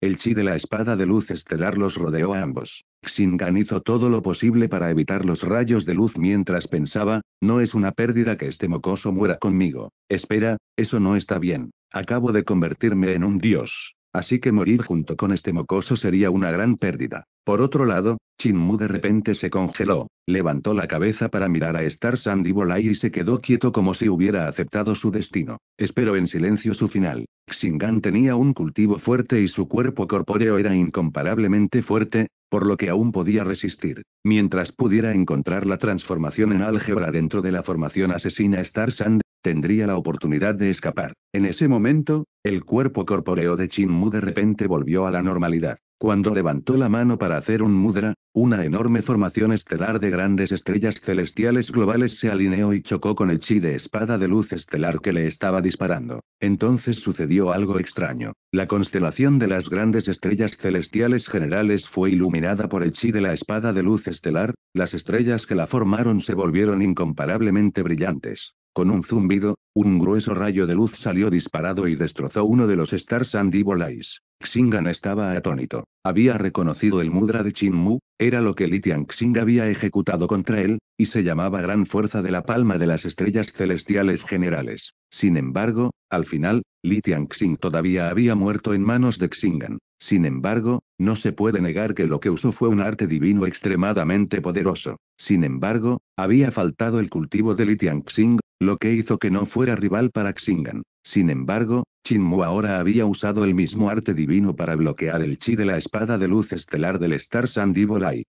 el chi de la espada de luz estelar los rodeó a ambos. Xingan hizo todo lo posible para evitar los rayos de luz mientras pensaba, no es una pérdida que este mocoso muera conmigo. Espera, eso no está bien. Acabo de convertirme en un dios. Así que morir junto con este mocoso sería una gran pérdida. Por otro lado, Mu de repente se congeló, levantó la cabeza para mirar a Star Sandy Bolai y se quedó quieto como si hubiera aceptado su destino. Esperó en silencio su final. Xingan tenía un cultivo fuerte y su cuerpo corpóreo era incomparablemente fuerte, por lo que aún podía resistir. Mientras pudiera encontrar la transformación en álgebra dentro de la formación asesina Star Sandy. Tendría la oportunidad de escapar. En ese momento, el cuerpo corpóreo de Mu de repente volvió a la normalidad. Cuando levantó la mano para hacer un mudra, una enorme formación estelar de grandes estrellas celestiales globales se alineó y chocó con el chi de espada de luz estelar que le estaba disparando. Entonces sucedió algo extraño. La constelación de las grandes estrellas celestiales generales fue iluminada por el chi de la espada de luz estelar, las estrellas que la formaron se volvieron incomparablemente brillantes. Con un zumbido, un grueso rayo de luz salió disparado y destrozó uno de los Star Sandy Volais. Xingan estaba atónito. Había reconocido el mudra de Chin Mu, era lo que Litian Xing había ejecutado contra él, y se llamaba Gran Fuerza de la Palma de las Estrellas Celestiales Generales. Sin embargo, al final, Litian Xing todavía había muerto en manos de Xingan. Sin embargo, no se puede negar que lo que usó fue un arte divino extremadamente poderoso. Sin embargo, había faltado el cultivo de Litian Xing, lo que hizo que no fuera rival para Xingan. Sin embargo, Mu ahora había usado el mismo arte divino para bloquear el chi de la espada de luz estelar del Star Sandy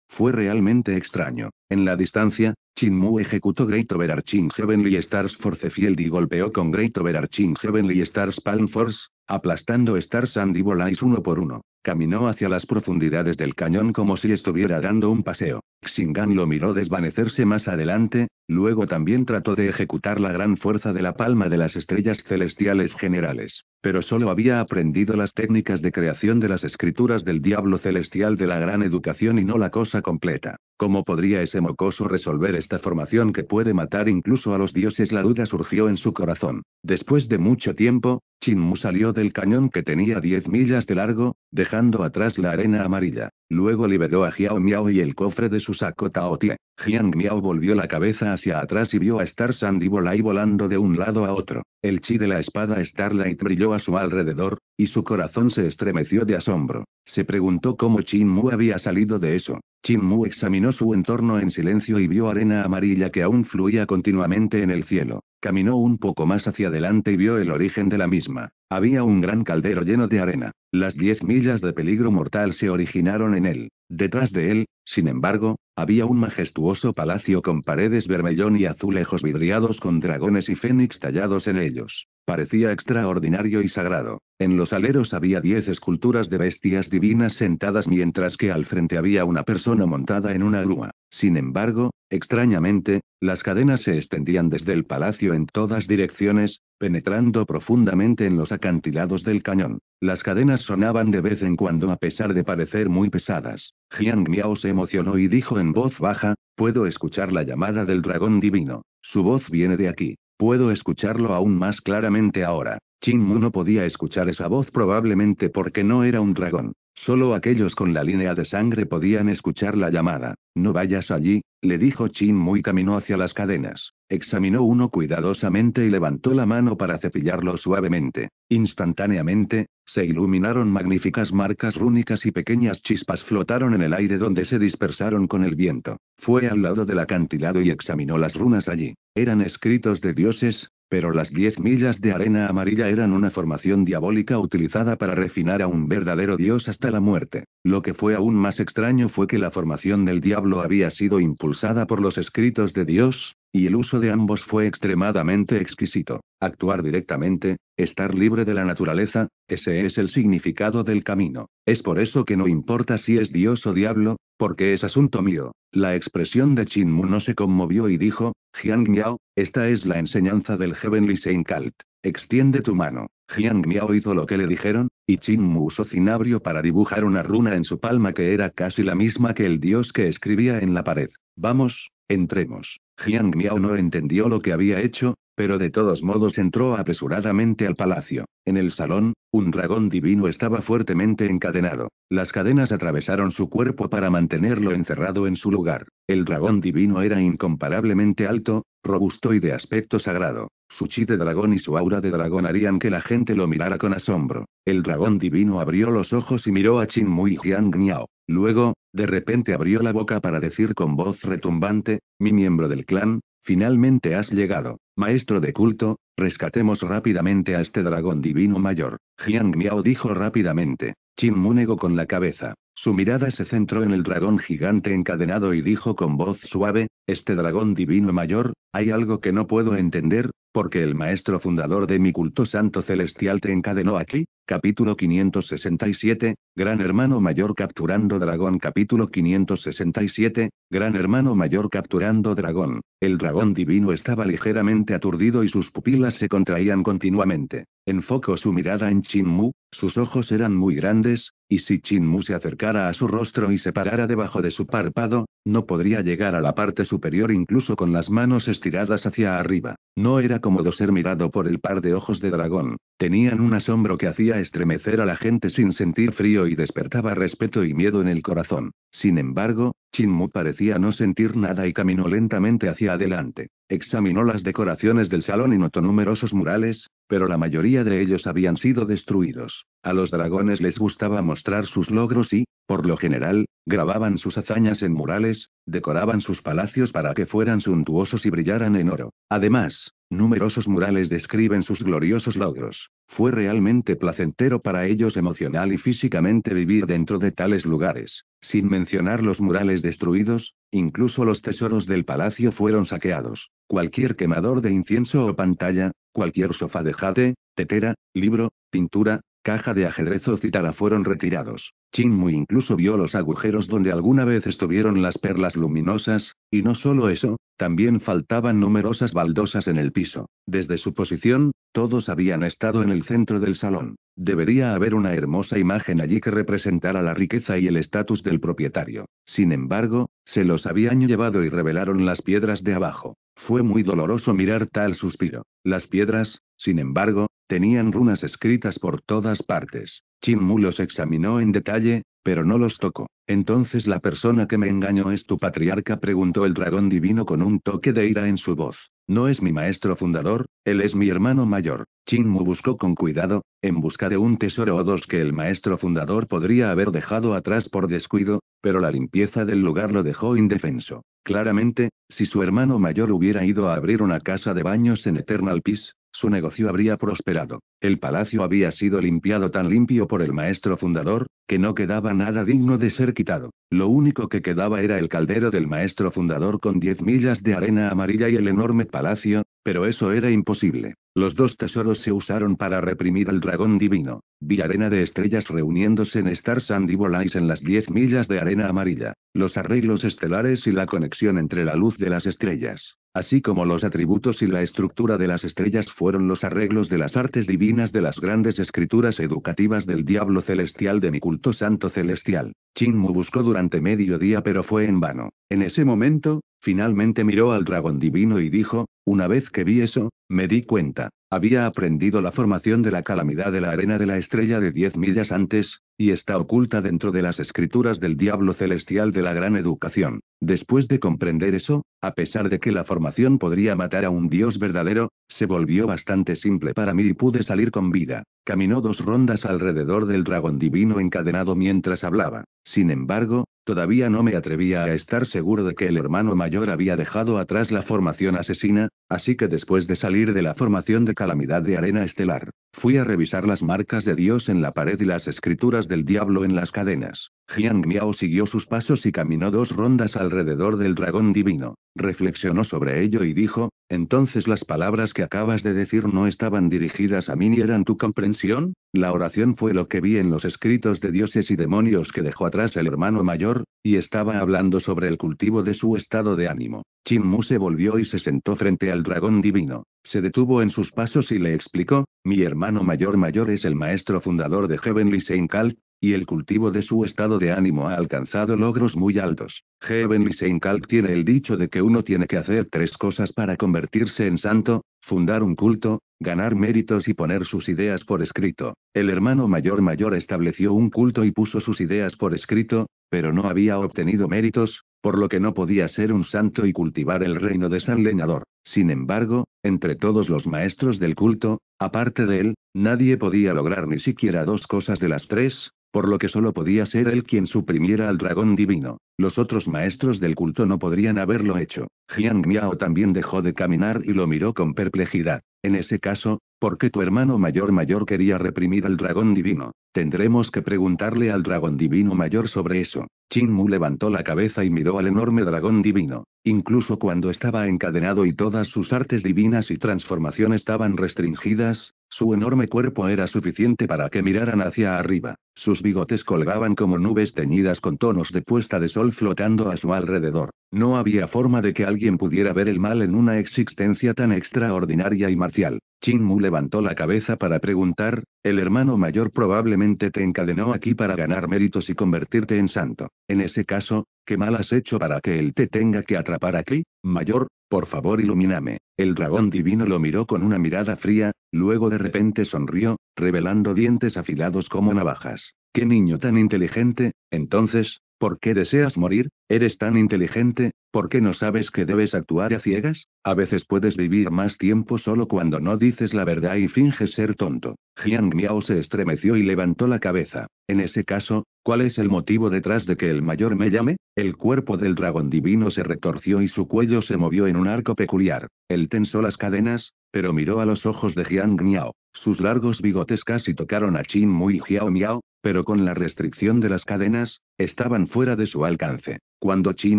Fue realmente extraño. En la distancia, Chinmu ejecutó Great Overarching Heavenly Stars Force Field y golpeó con Great Overarching Heavenly Stars Palm Force, aplastando Star Sandy uno por uno. Caminó hacia las profundidades del cañón como si estuviera dando un paseo. Xingan lo miró desvanecerse más adelante, Luego también trató de ejecutar la gran fuerza de la palma de las estrellas celestiales generales, pero solo había aprendido las técnicas de creación de las escrituras del diablo celestial de la gran educación y no la cosa completa. ¿Cómo podría ese mocoso resolver esta formación que puede matar incluso a los dioses? La duda surgió en su corazón. Después de mucho tiempo, Chin Mu salió del cañón que tenía 10 millas de largo, dejando atrás la arena amarilla. Luego liberó a Xiao Miao y el cofre de su saco Tao Tie. Jiang Miao volvió la cabeza hacia atrás y vio a Star y volando de un lado a otro. El chi de la espada Starlight brilló a su alrededor, y su corazón se estremeció de asombro. Se preguntó cómo Chin Mu había salido de eso. Chin Mu examinó su entorno en silencio y vio arena amarilla que aún fluía continuamente en el cielo. Caminó un poco más hacia adelante y vio el origen de la misma. Había un gran caldero lleno de arena. Las diez millas de peligro mortal se originaron en él. Detrás de él, sin embargo, había un majestuoso palacio con paredes vermellón y azulejos vidriados con dragones y fénix tallados en ellos. Parecía extraordinario y sagrado. En los aleros había diez esculturas de bestias divinas sentadas mientras que al frente había una persona montada en una grúa. Sin embargo, extrañamente, las cadenas se extendían desde el palacio en todas direcciones, penetrando profundamente en los acantilados del cañón. Las cadenas sonaban de vez en cuando a pesar de parecer muy pesadas. Jiang Miao se emocionó y dijo en voz baja, puedo escuchar la llamada del dragón divino. Su voz viene de aquí. Puedo escucharlo aún más claramente ahora. Qin Mu no podía escuchar esa voz probablemente porque no era un dragón. Solo aquellos con la línea de sangre podían escuchar la llamada. No vayas allí, le dijo Chin Muy caminó hacia las cadenas. Examinó uno cuidadosamente y levantó la mano para cepillarlo suavemente. Instantáneamente, se iluminaron magníficas marcas rúnicas y pequeñas chispas flotaron en el aire donde se dispersaron con el viento. Fue al lado del acantilado y examinó las runas allí. Eran escritos de dioses, pero las diez millas de arena amarilla eran una formación diabólica utilizada para refinar a un verdadero dios hasta la muerte. Lo que fue aún más extraño fue que la formación del diablo había sido impulsada por los escritos de Dios, y el uso de ambos fue extremadamente exquisito. Actuar directamente, estar libre de la naturaleza, ese es el significado del camino. Es por eso que no importa si es Dios o diablo, porque es asunto mío. La expresión de Chin Mu no se conmovió y dijo, Jiang Miao, esta es la enseñanza del Heavenly Saint Cult. Extiende tu mano. Jiang Miao hizo lo que le dijeron, y Chin Mu usó cinabrio para dibujar una runa en su palma que era casi la misma que el dios que escribía en la pared. Vamos, entremos. Jiang Miao no entendió lo que había hecho, pero de todos modos entró apresuradamente al palacio. En el salón, un dragón divino estaba fuertemente encadenado. Las cadenas atravesaron su cuerpo para mantenerlo encerrado en su lugar. El dragón divino era incomparablemente alto, robusto y de aspecto sagrado. Su chi de dragón y su aura de dragón harían que la gente lo mirara con asombro. El dragón divino abrió los ojos y miró a Qin y Jiang Miao. Luego, de repente abrió la boca para decir con voz retumbante, mi miembro del clan, finalmente has llegado, maestro de culto, rescatemos rápidamente a este dragón divino mayor. Jiang Miao dijo rápidamente, Chin con la cabeza. Su mirada se centró en el dragón gigante encadenado y dijo con voz suave, Este dragón divino mayor, hay algo que no puedo entender, porque el maestro fundador de mi culto santo celestial te encadenó aquí, capítulo 567, Gran Hermano Mayor capturando dragón, capítulo 567, Gran Hermano Mayor capturando dragón. El dragón divino estaba ligeramente aturdido y sus pupilas se contraían continuamente. Enfocó su mirada en Chin Mu, sus ojos eran muy grandes, y si Chin Mu se acercara a su rostro y se parara debajo de su párpado, no podría llegar a la parte superior incluso con las manos estiradas hacia arriba. No era cómodo ser mirado por el par de ojos de dragón. Tenían un asombro que hacía estremecer a la gente sin sentir frío y despertaba respeto y miedo en el corazón. Sin embargo, Chinmu parecía no sentir nada y caminó lentamente hacia adelante. Examinó las decoraciones del salón y notó numerosos murales, pero la mayoría de ellos habían sido destruidos. A los dragones les gustaba mostrar sus logros y, por lo general, grababan sus hazañas en murales, decoraban sus palacios para que fueran suntuosos y brillaran en oro. Además, Numerosos murales describen sus gloriosos logros. Fue realmente placentero para ellos emocional y físicamente vivir dentro de tales lugares, sin mencionar los murales destruidos, incluso los tesoros del palacio fueron saqueados. Cualquier quemador de incienso o pantalla, cualquier sofá de jade, tetera, libro, pintura, caja de ajedrez o citara fueron retirados. Chin muy incluso vio los agujeros donde alguna vez estuvieron las perlas luminosas, y no solo eso, también faltaban numerosas baldosas en el piso. Desde su posición, todos habían estado en el centro del salón. Debería haber una hermosa imagen allí que representara la riqueza y el estatus del propietario. Sin embargo, se los habían llevado y revelaron las piedras de abajo. Fue muy doloroso mirar tal suspiro. Las piedras, sin embargo, tenían runas escritas por todas partes. Chin Mu los examinó en detalle, pero no los tocó. Entonces la persona que me engañó es tu patriarca, preguntó el dragón divino con un toque de ira en su voz. No es mi maestro fundador, él es mi hermano mayor. Chinmu buscó con cuidado, en busca de un tesoro o dos que el maestro fundador podría haber dejado atrás por descuido, pero la limpieza del lugar lo dejó indefenso. Claramente, si su hermano mayor hubiera ido a abrir una casa de baños en Eternal Peace, su negocio habría prosperado. El palacio había sido limpiado tan limpio por el maestro fundador, que no quedaba nada digno de ser quitado. Lo único que quedaba era el caldero del maestro fundador con diez millas de arena amarilla y el enorme palacio, pero eso era imposible. Los dos tesoros se usaron para reprimir al dragón divino. Vi arena de estrellas reuniéndose en Star Sandy Volais en las diez millas de arena amarilla, los arreglos estelares y la conexión entre la luz de las estrellas. Así como los atributos y la estructura de las estrellas fueron los arreglos de las artes divinas de las grandes escrituras educativas del diablo celestial de mi culto santo celestial. Chinmu buscó durante medio día pero fue en vano. En ese momento, finalmente miró al dragón divino y dijo, una vez que vi eso, me di cuenta. Había aprendido la formación de la calamidad de la arena de la estrella de diez millas antes, y está oculta dentro de las escrituras del diablo celestial de la gran educación. Después de comprender eso, a pesar de que la formación podría matar a un dios verdadero, se volvió bastante simple para mí y pude salir con vida. Caminó dos rondas alrededor del dragón divino encadenado mientras hablaba. Sin embargo, todavía no me atrevía a estar seguro de que el hermano mayor había dejado atrás la formación asesina, así que después de salir de la formación de calamidad de arena estelar, Fui a revisar las marcas de Dios en la pared y las escrituras del diablo en las cadenas. Jiang Miao siguió sus pasos y caminó dos rondas alrededor del dragón divino. Reflexionó sobre ello y dijo, entonces las palabras que acabas de decir no estaban dirigidas a mí ni eran tu comprensión, la oración fue lo que vi en los escritos de dioses y demonios que dejó atrás el hermano mayor, y estaba hablando sobre el cultivo de su estado de ánimo. Chin Mu se volvió y se sentó frente al dragón divino. Se detuvo en sus pasos y le explicó, mi hermano mayor mayor es el maestro fundador de Heavenly Saint kalt y el cultivo de su estado de ánimo ha alcanzado logros muy altos. Heavenly Saint tiene el dicho de que uno tiene que hacer tres cosas para convertirse en santo, fundar un culto, ganar méritos y poner sus ideas por escrito. El hermano mayor mayor estableció un culto y puso sus ideas por escrito, pero no había obtenido méritos, por lo que no podía ser un santo y cultivar el reino de San Leñador. Sin embargo, entre todos los maestros del culto, aparte de él, nadie podía lograr ni siquiera dos cosas de las tres, por lo que solo podía ser él quien suprimiera al dragón divino. Los otros maestros del culto no podrían haberlo hecho. Jiang Miao también dejó de caminar y lo miró con perplejidad. En ese caso, ¿por qué tu hermano mayor mayor quería reprimir al dragón divino? Tendremos que preguntarle al dragón divino mayor sobre eso. Qin Mu levantó la cabeza y miró al enorme dragón divino. Incluso cuando estaba encadenado y todas sus artes divinas y transformación estaban restringidas, su enorme cuerpo era suficiente para que miraran hacia arriba. Sus bigotes colgaban como nubes teñidas con tonos de puesta de sol flotando a su alrededor. No había forma de que alguien pudiera ver el mal en una existencia tan extraordinaria y marcial. Chin Mu levantó la cabeza para preguntar, el hermano mayor probablemente te encadenó aquí para ganar méritos y convertirte en santo. En ese caso, ¿qué mal has hecho para que él te tenga que atrapar aquí, mayor? Por favor, ilumíname. El dragón divino lo miró con una mirada fría, luego de repente sonrió, revelando dientes afilados como navajas. Qué niño tan inteligente, entonces, ¿Por qué deseas morir? ¿Eres tan inteligente? ¿Por qué no sabes que debes actuar a ciegas? A veces puedes vivir más tiempo solo cuando no dices la verdad y finges ser tonto. Jiang Miao se estremeció y levantó la cabeza. En ese caso, ¿cuál es el motivo detrás de que el mayor me llame? El cuerpo del dragón divino se retorció y su cuello se movió en un arco peculiar. Él tensó las cadenas, pero miró a los ojos de Jiang Miao. Sus largos bigotes casi tocaron a Chin y Jiao Miao, pero con la restricción de las cadenas, estaban fuera de su alcance. Cuando Chin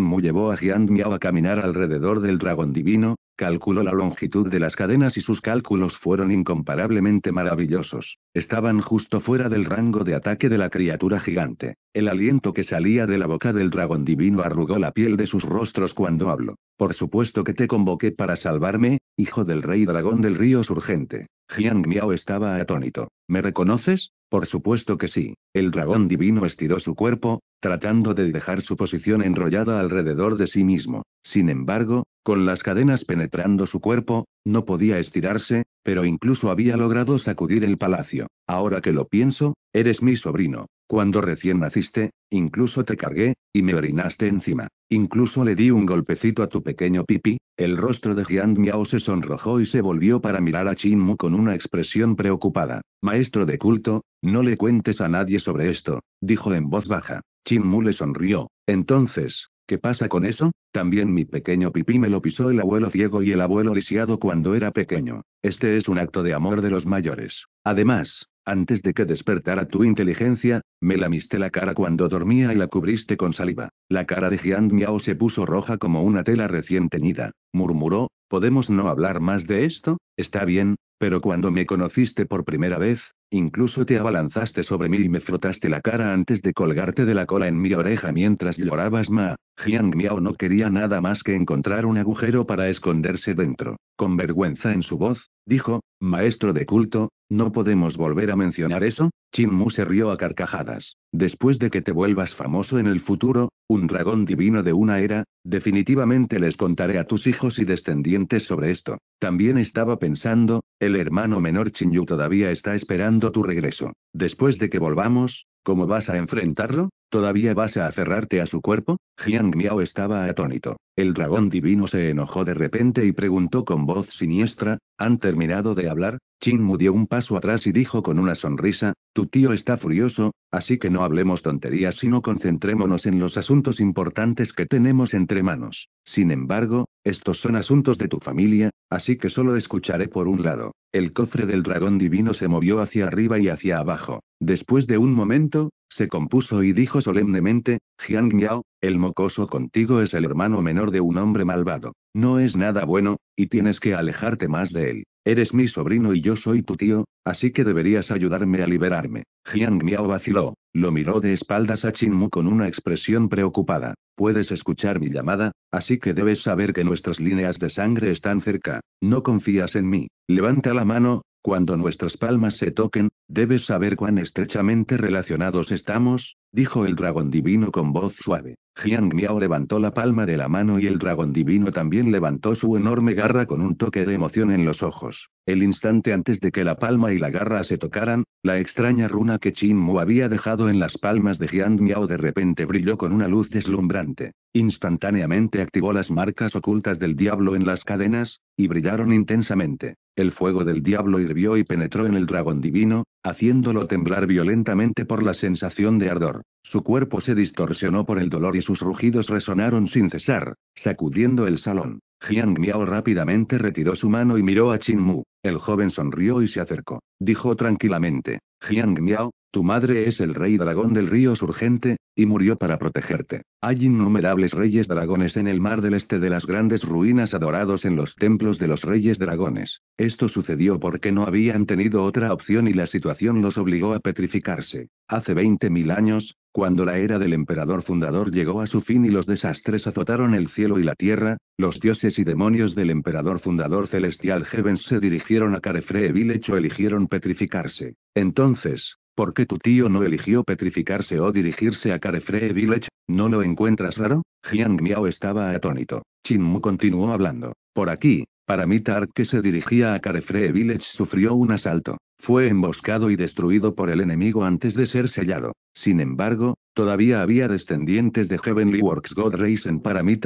Mu llevó a Jiang Miao a caminar alrededor del dragón divino, calculó la longitud de las cadenas y sus cálculos fueron incomparablemente maravillosos. Estaban justo fuera del rango de ataque de la criatura gigante. El aliento que salía de la boca del dragón divino arrugó la piel de sus rostros cuando habló. Por supuesto que te convoqué para salvarme, hijo del rey dragón del río surgente. Jiang Miao estaba atónito. ¿Me reconoces? Por supuesto que sí. El dragón divino estiró su cuerpo, tratando de dejar su posición enrollada alrededor de sí mismo. Sin embargo, con las cadenas penetrando su cuerpo, no podía estirarse, pero incluso había logrado sacudir el palacio. Ahora que lo pienso, eres mi sobrino. Cuando recién naciste, Incluso te cargué, y me orinaste encima. Incluso le di un golpecito a tu pequeño pipí. El rostro de Jiang Miao se sonrojó y se volvió para mirar a Chin Mu con una expresión preocupada. Maestro de culto, no le cuentes a nadie sobre esto, dijo en voz baja. Qin Mu le sonrió. Entonces, ¿Qué pasa con eso? También mi pequeño pipí me lo pisó el abuelo ciego y el abuelo lisiado cuando era pequeño. Este es un acto de amor de los mayores. Además, antes de que despertara tu inteligencia, me lamiste la cara cuando dormía y la cubriste con saliva. La cara de Jiang Miao se puso roja como una tela recién teñida. Murmuró, ¿podemos no hablar más de esto? Está bien, pero cuando me conociste por primera vez, Incluso te abalanzaste sobre mí y me frotaste la cara antes de colgarte de la cola en mi oreja mientras llorabas, Ma. Jiang Miao no quería nada más que encontrar un agujero para esconderse dentro. Con vergüenza en su voz, dijo, Maestro de culto, ¿no podemos volver a mencionar eso? Chin Mu se rió a carcajadas. Después de que te vuelvas famoso en el futuro, un dragón divino de una era, Definitivamente les contaré a tus hijos y descendientes sobre esto. También estaba pensando, el hermano menor Chinyu todavía está esperando tu regreso. Después de que volvamos, ¿cómo vas a enfrentarlo? ¿Todavía vas a aferrarte a su cuerpo? Jiang Miao estaba atónito. El dragón divino se enojó de repente y preguntó con voz siniestra, ¿han terminado de hablar? Chinmu dio un paso atrás y dijo con una sonrisa, tu tío está furioso, así que no hablemos tonterías sino concentrémonos en los asuntos importantes que tenemos entre manos. Sin embargo, estos son asuntos de tu familia, así que solo escucharé por un lado. El cofre del dragón divino se movió hacia arriba y hacia abajo. Después de un momento, se compuso y dijo solemnemente, Jiang Miao, el mocoso contigo es el hermano menor de un hombre malvado. No es nada bueno, y tienes que alejarte más de él. Eres mi sobrino y yo soy tu tío, así que deberías ayudarme a liberarme. Jiang Miao vaciló, lo miró de espaldas a Qin Mu con una expresión preocupada. Puedes escuchar mi llamada, así que debes saber que nuestras líneas de sangre están cerca. No confías en mí. Levanta la mano, cuando nuestras palmas se toquen, debes saber cuán estrechamente relacionados estamos, dijo el dragón divino con voz suave. Jiang Miao levantó la palma de la mano y el dragón divino también levantó su enorme garra con un toque de emoción en los ojos. El instante antes de que la palma y la garra se tocaran, la extraña runa que Qin Mu había dejado en las palmas de Jiang Miao de repente brilló con una luz deslumbrante. Instantáneamente activó las marcas ocultas del diablo en las cadenas, y brillaron intensamente. El fuego del diablo hirvió y penetró en el dragón divino, haciéndolo temblar violentamente por la sensación de ardor. Su cuerpo se distorsionó por el dolor y sus rugidos resonaron sin cesar, sacudiendo el salón. Jiang Miao rápidamente retiró su mano y miró a Chin Mu. El joven sonrió y se acercó. Dijo tranquilamente: Jiang Miao, tu madre es el rey dragón del río surgente, y murió para protegerte. Hay innumerables reyes dragones en el mar del este de las grandes ruinas adorados en los templos de los reyes dragones. Esto sucedió porque no habían tenido otra opción y la situación los obligó a petrificarse. Hace 20.000 años, cuando la era del emperador fundador llegó a su fin y los desastres azotaron el cielo y la tierra, los dioses y demonios del emperador fundador celestial Heaven se dirigieron a y Vilecho eligieron petrificarse. Entonces, ¿Por qué tu tío no eligió petrificarse o dirigirse a Carefree Village? ¿No lo encuentras raro? Jiang Miao estaba atónito. Chin Mu continuó hablando. Por aquí, para mí que se dirigía a Carefree Village sufrió un asalto. Fue emboscado y destruido por el enemigo antes de ser sellado. Sin embargo, todavía había descendientes de Heavenly Works God Race en mí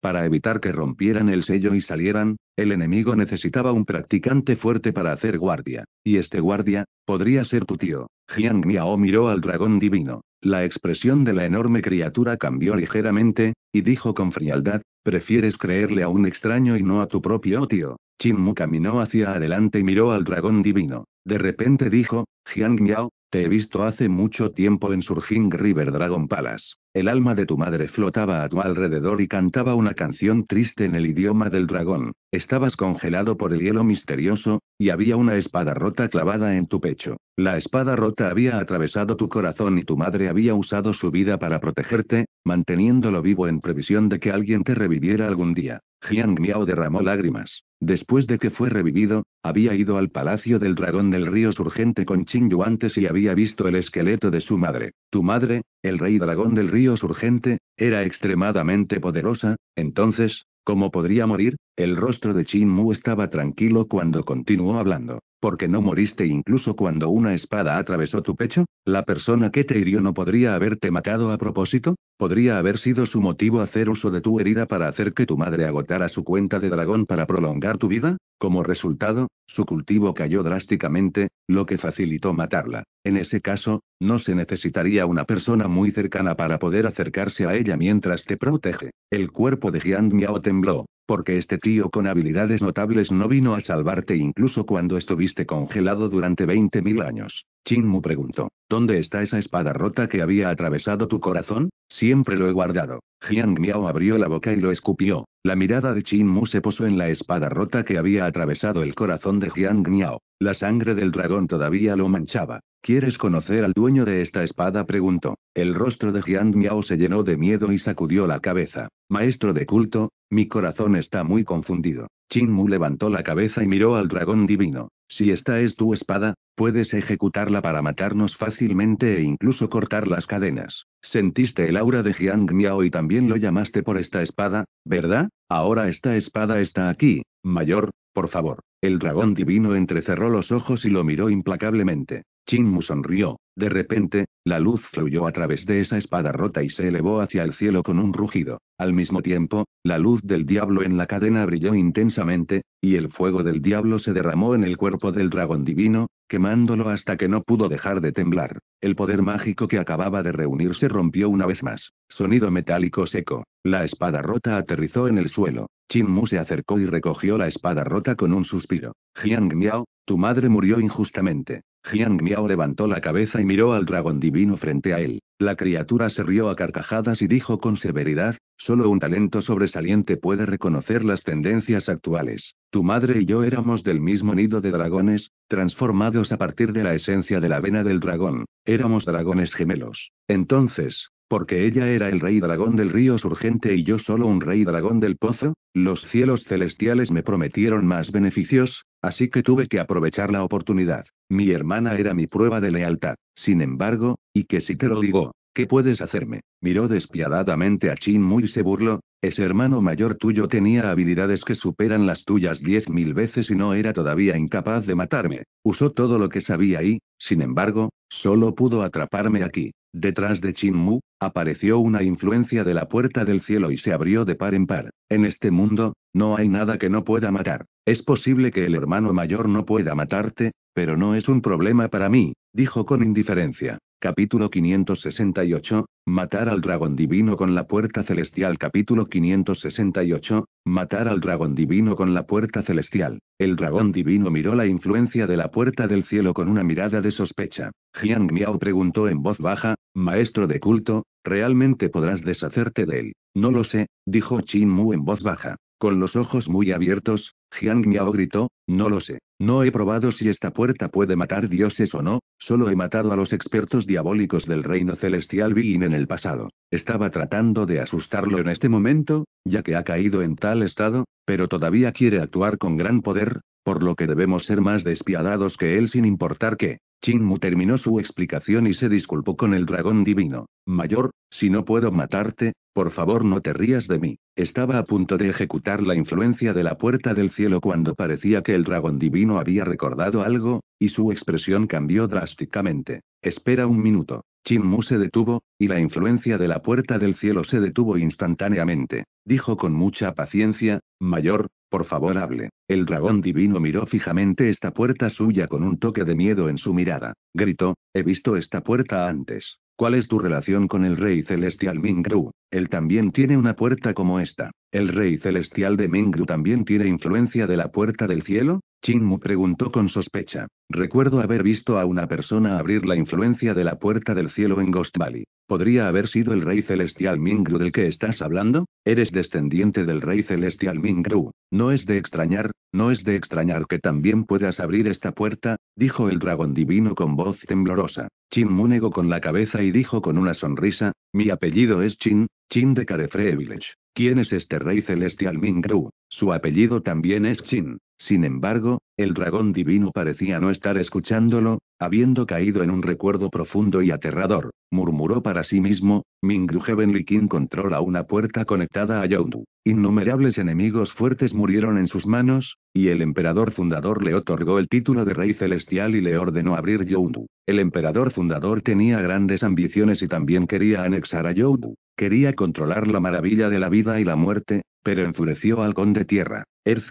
Para evitar que rompieran el sello y salieran, el enemigo necesitaba un practicante fuerte para hacer guardia. Y este guardia, podría ser tu tío. Jiang Miao miró al dragón divino. La expresión de la enorme criatura cambió ligeramente, y dijo con frialdad, prefieres creerle a un extraño y no a tu propio tío. Chin Mu caminó hacia adelante y miró al dragón divino. De repente dijo, Jiang Miao, te he visto hace mucho tiempo en Surging River Dragon Palace. El alma de tu madre flotaba a tu alrededor y cantaba una canción triste en el idioma del dragón. Estabas congelado por el hielo misterioso, y había una espada rota clavada en tu pecho. La espada rota había atravesado tu corazón y tu madre había usado su vida para protegerte, manteniéndolo vivo en previsión de que alguien te reviviera algún día. Jiang Miao derramó lágrimas. Después de que fue revivido, había ido al palacio del dragón del río surgente con Chin Yu antes y había visto el esqueleto de su madre. Tu madre, el rey dragón del río surgente, era extremadamente poderosa, entonces, ¿cómo podría morir? El rostro de Chin Mu estaba tranquilo cuando continuó hablando. ¿Por qué no moriste incluso cuando una espada atravesó tu pecho? ¿La persona que te hirió no podría haberte matado a propósito? Podría haber sido su motivo hacer uso de tu herida para hacer que tu madre agotara su cuenta de dragón para prolongar tu vida, como resultado, su cultivo cayó drásticamente, lo que facilitó matarla. En ese caso, no se necesitaría una persona muy cercana para poder acercarse a ella mientras te protege. El cuerpo de Jiang Miao tembló porque este tío con habilidades notables no vino a salvarte incluso cuando estuviste congelado durante 20.000 años. Chinmu preguntó, ¿dónde está esa espada rota que había atravesado tu corazón? Siempre lo he guardado. Jiang Miao abrió la boca y lo escupió. La mirada de Mu se posó en la espada rota que había atravesado el corazón de Jiang Miao. La sangre del dragón todavía lo manchaba. ¿Quieres conocer al dueño de esta espada? preguntó. El rostro de Jiang Miao se llenó de miedo y sacudió la cabeza. Maestro de culto, mi corazón está muy confundido. Qin Mu levantó la cabeza y miró al dragón divino. Si esta es tu espada, puedes ejecutarla para matarnos fácilmente e incluso cortar las cadenas. Sentiste el aura de Jiang Miao y también lo llamaste por esta espada, ¿verdad? Ahora esta espada está aquí, mayor, por favor. El dragón divino entrecerró los ojos y lo miró implacablemente. Chinmu sonrió. De repente, la luz fluyó a través de esa espada rota y se elevó hacia el cielo con un rugido. Al mismo tiempo, la luz del diablo en la cadena brilló intensamente, y el fuego del diablo se derramó en el cuerpo del dragón divino, quemándolo hasta que no pudo dejar de temblar. El poder mágico que acababa de reunirse rompió una vez más. Sonido metálico seco. La espada rota aterrizó en el suelo. Chin Mu se acercó y recogió la espada rota con un suspiro. Jiang Miao, tu madre murió injustamente. Jiang Miao levantó la cabeza y miró al dragón divino frente a él. La criatura se rió a carcajadas y dijo con severidad, solo un talento sobresaliente puede reconocer las tendencias actuales. Tu madre y yo éramos del mismo nido de dragones, transformados a partir de la esencia de la vena del dragón. Éramos dragones gemelos. Entonces, porque ella era el rey dragón del río surgente y yo solo un rey dragón del pozo? Los cielos celestiales me prometieron más beneficios, así que tuve que aprovechar la oportunidad. Mi hermana era mi prueba de lealtad, sin embargo, y que si te lo digo, ¿qué puedes hacerme? Miró despiadadamente a Chin Muy se burló. Ese hermano mayor tuyo tenía habilidades que superan las tuyas diez mil veces y no era todavía incapaz de matarme. Usó todo lo que sabía y, sin embargo, solo pudo atraparme aquí. Detrás de Chin Mu, apareció una influencia de la puerta del cielo y se abrió de par en par. En este mundo, no hay nada que no pueda matar. Es posible que el hermano mayor no pueda matarte, pero no es un problema para mí, dijo con indiferencia. Capítulo 568, Matar al dragón divino con la puerta celestial. Capítulo 568, Matar al dragón divino con la puerta celestial. El dragón divino miró la influencia de la puerta del cielo con una mirada de sospecha. Jiang Miao preguntó en voz baja, Maestro de culto, ¿realmente podrás deshacerte de él? No lo sé, dijo Chin Mu en voz baja. Con los ojos muy abiertos, Jiang Miao gritó, no lo sé, no he probado si esta puerta puede matar dioses o no, solo he matado a los expertos diabólicos del reino celestial Bing en el pasado. Estaba tratando de asustarlo en este momento, ya que ha caído en tal estado, pero todavía quiere actuar con gran poder, por lo que debemos ser más despiadados que él sin importar qué». Qin Mu terminó su explicación y se disculpó con el dragón divino. Mayor, si no puedo matarte, por favor no te rías de mí. Estaba a punto de ejecutar la influencia de la puerta del cielo cuando parecía que el dragón divino había recordado algo, y su expresión cambió drásticamente. Espera un minuto. Chin Mu se detuvo, y la influencia de la puerta del cielo se detuvo instantáneamente. Dijo con mucha paciencia, Mayor, por favor hable. El dragón divino miró fijamente esta puerta suya con un toque de miedo en su mirada. Gritó, he visto esta puerta antes. ¿Cuál es tu relación con el rey celestial Mingru? Él también tiene una puerta como esta. ¿El rey celestial de Mingru también tiene influencia de la puerta del cielo? Chinmu preguntó con sospecha. Recuerdo haber visto a una persona abrir la influencia de la puerta del cielo en Ghost Valley. ¿Podría haber sido el rey celestial Mingru del que estás hablando? Eres descendiente del rey celestial Mingru. No es de extrañar, no es de extrañar que también puedas abrir esta puerta, dijo el dragón divino con voz temblorosa. Chin negó con la cabeza y dijo con una sonrisa, mi apellido es Chin, Chin de Carefree Village. ¿Quién es este rey celestial Mingru? Su apellido también es Chin. Sin embargo, el dragón divino parecía no estar escuchándolo, habiendo caído en un recuerdo profundo y aterrador. Murmuró para sí mismo, Mingru Heavenly King controla una puerta conectada a Youndu. Innumerables enemigos fuertes murieron en sus manos, y el emperador fundador le otorgó el título de rey celestial y le ordenó abrir Youndu. El emperador fundador tenía grandes ambiciones y también quería anexar a Youndu. Quería controlar la maravilla de la vida y la muerte, pero enfureció al conde Tierra.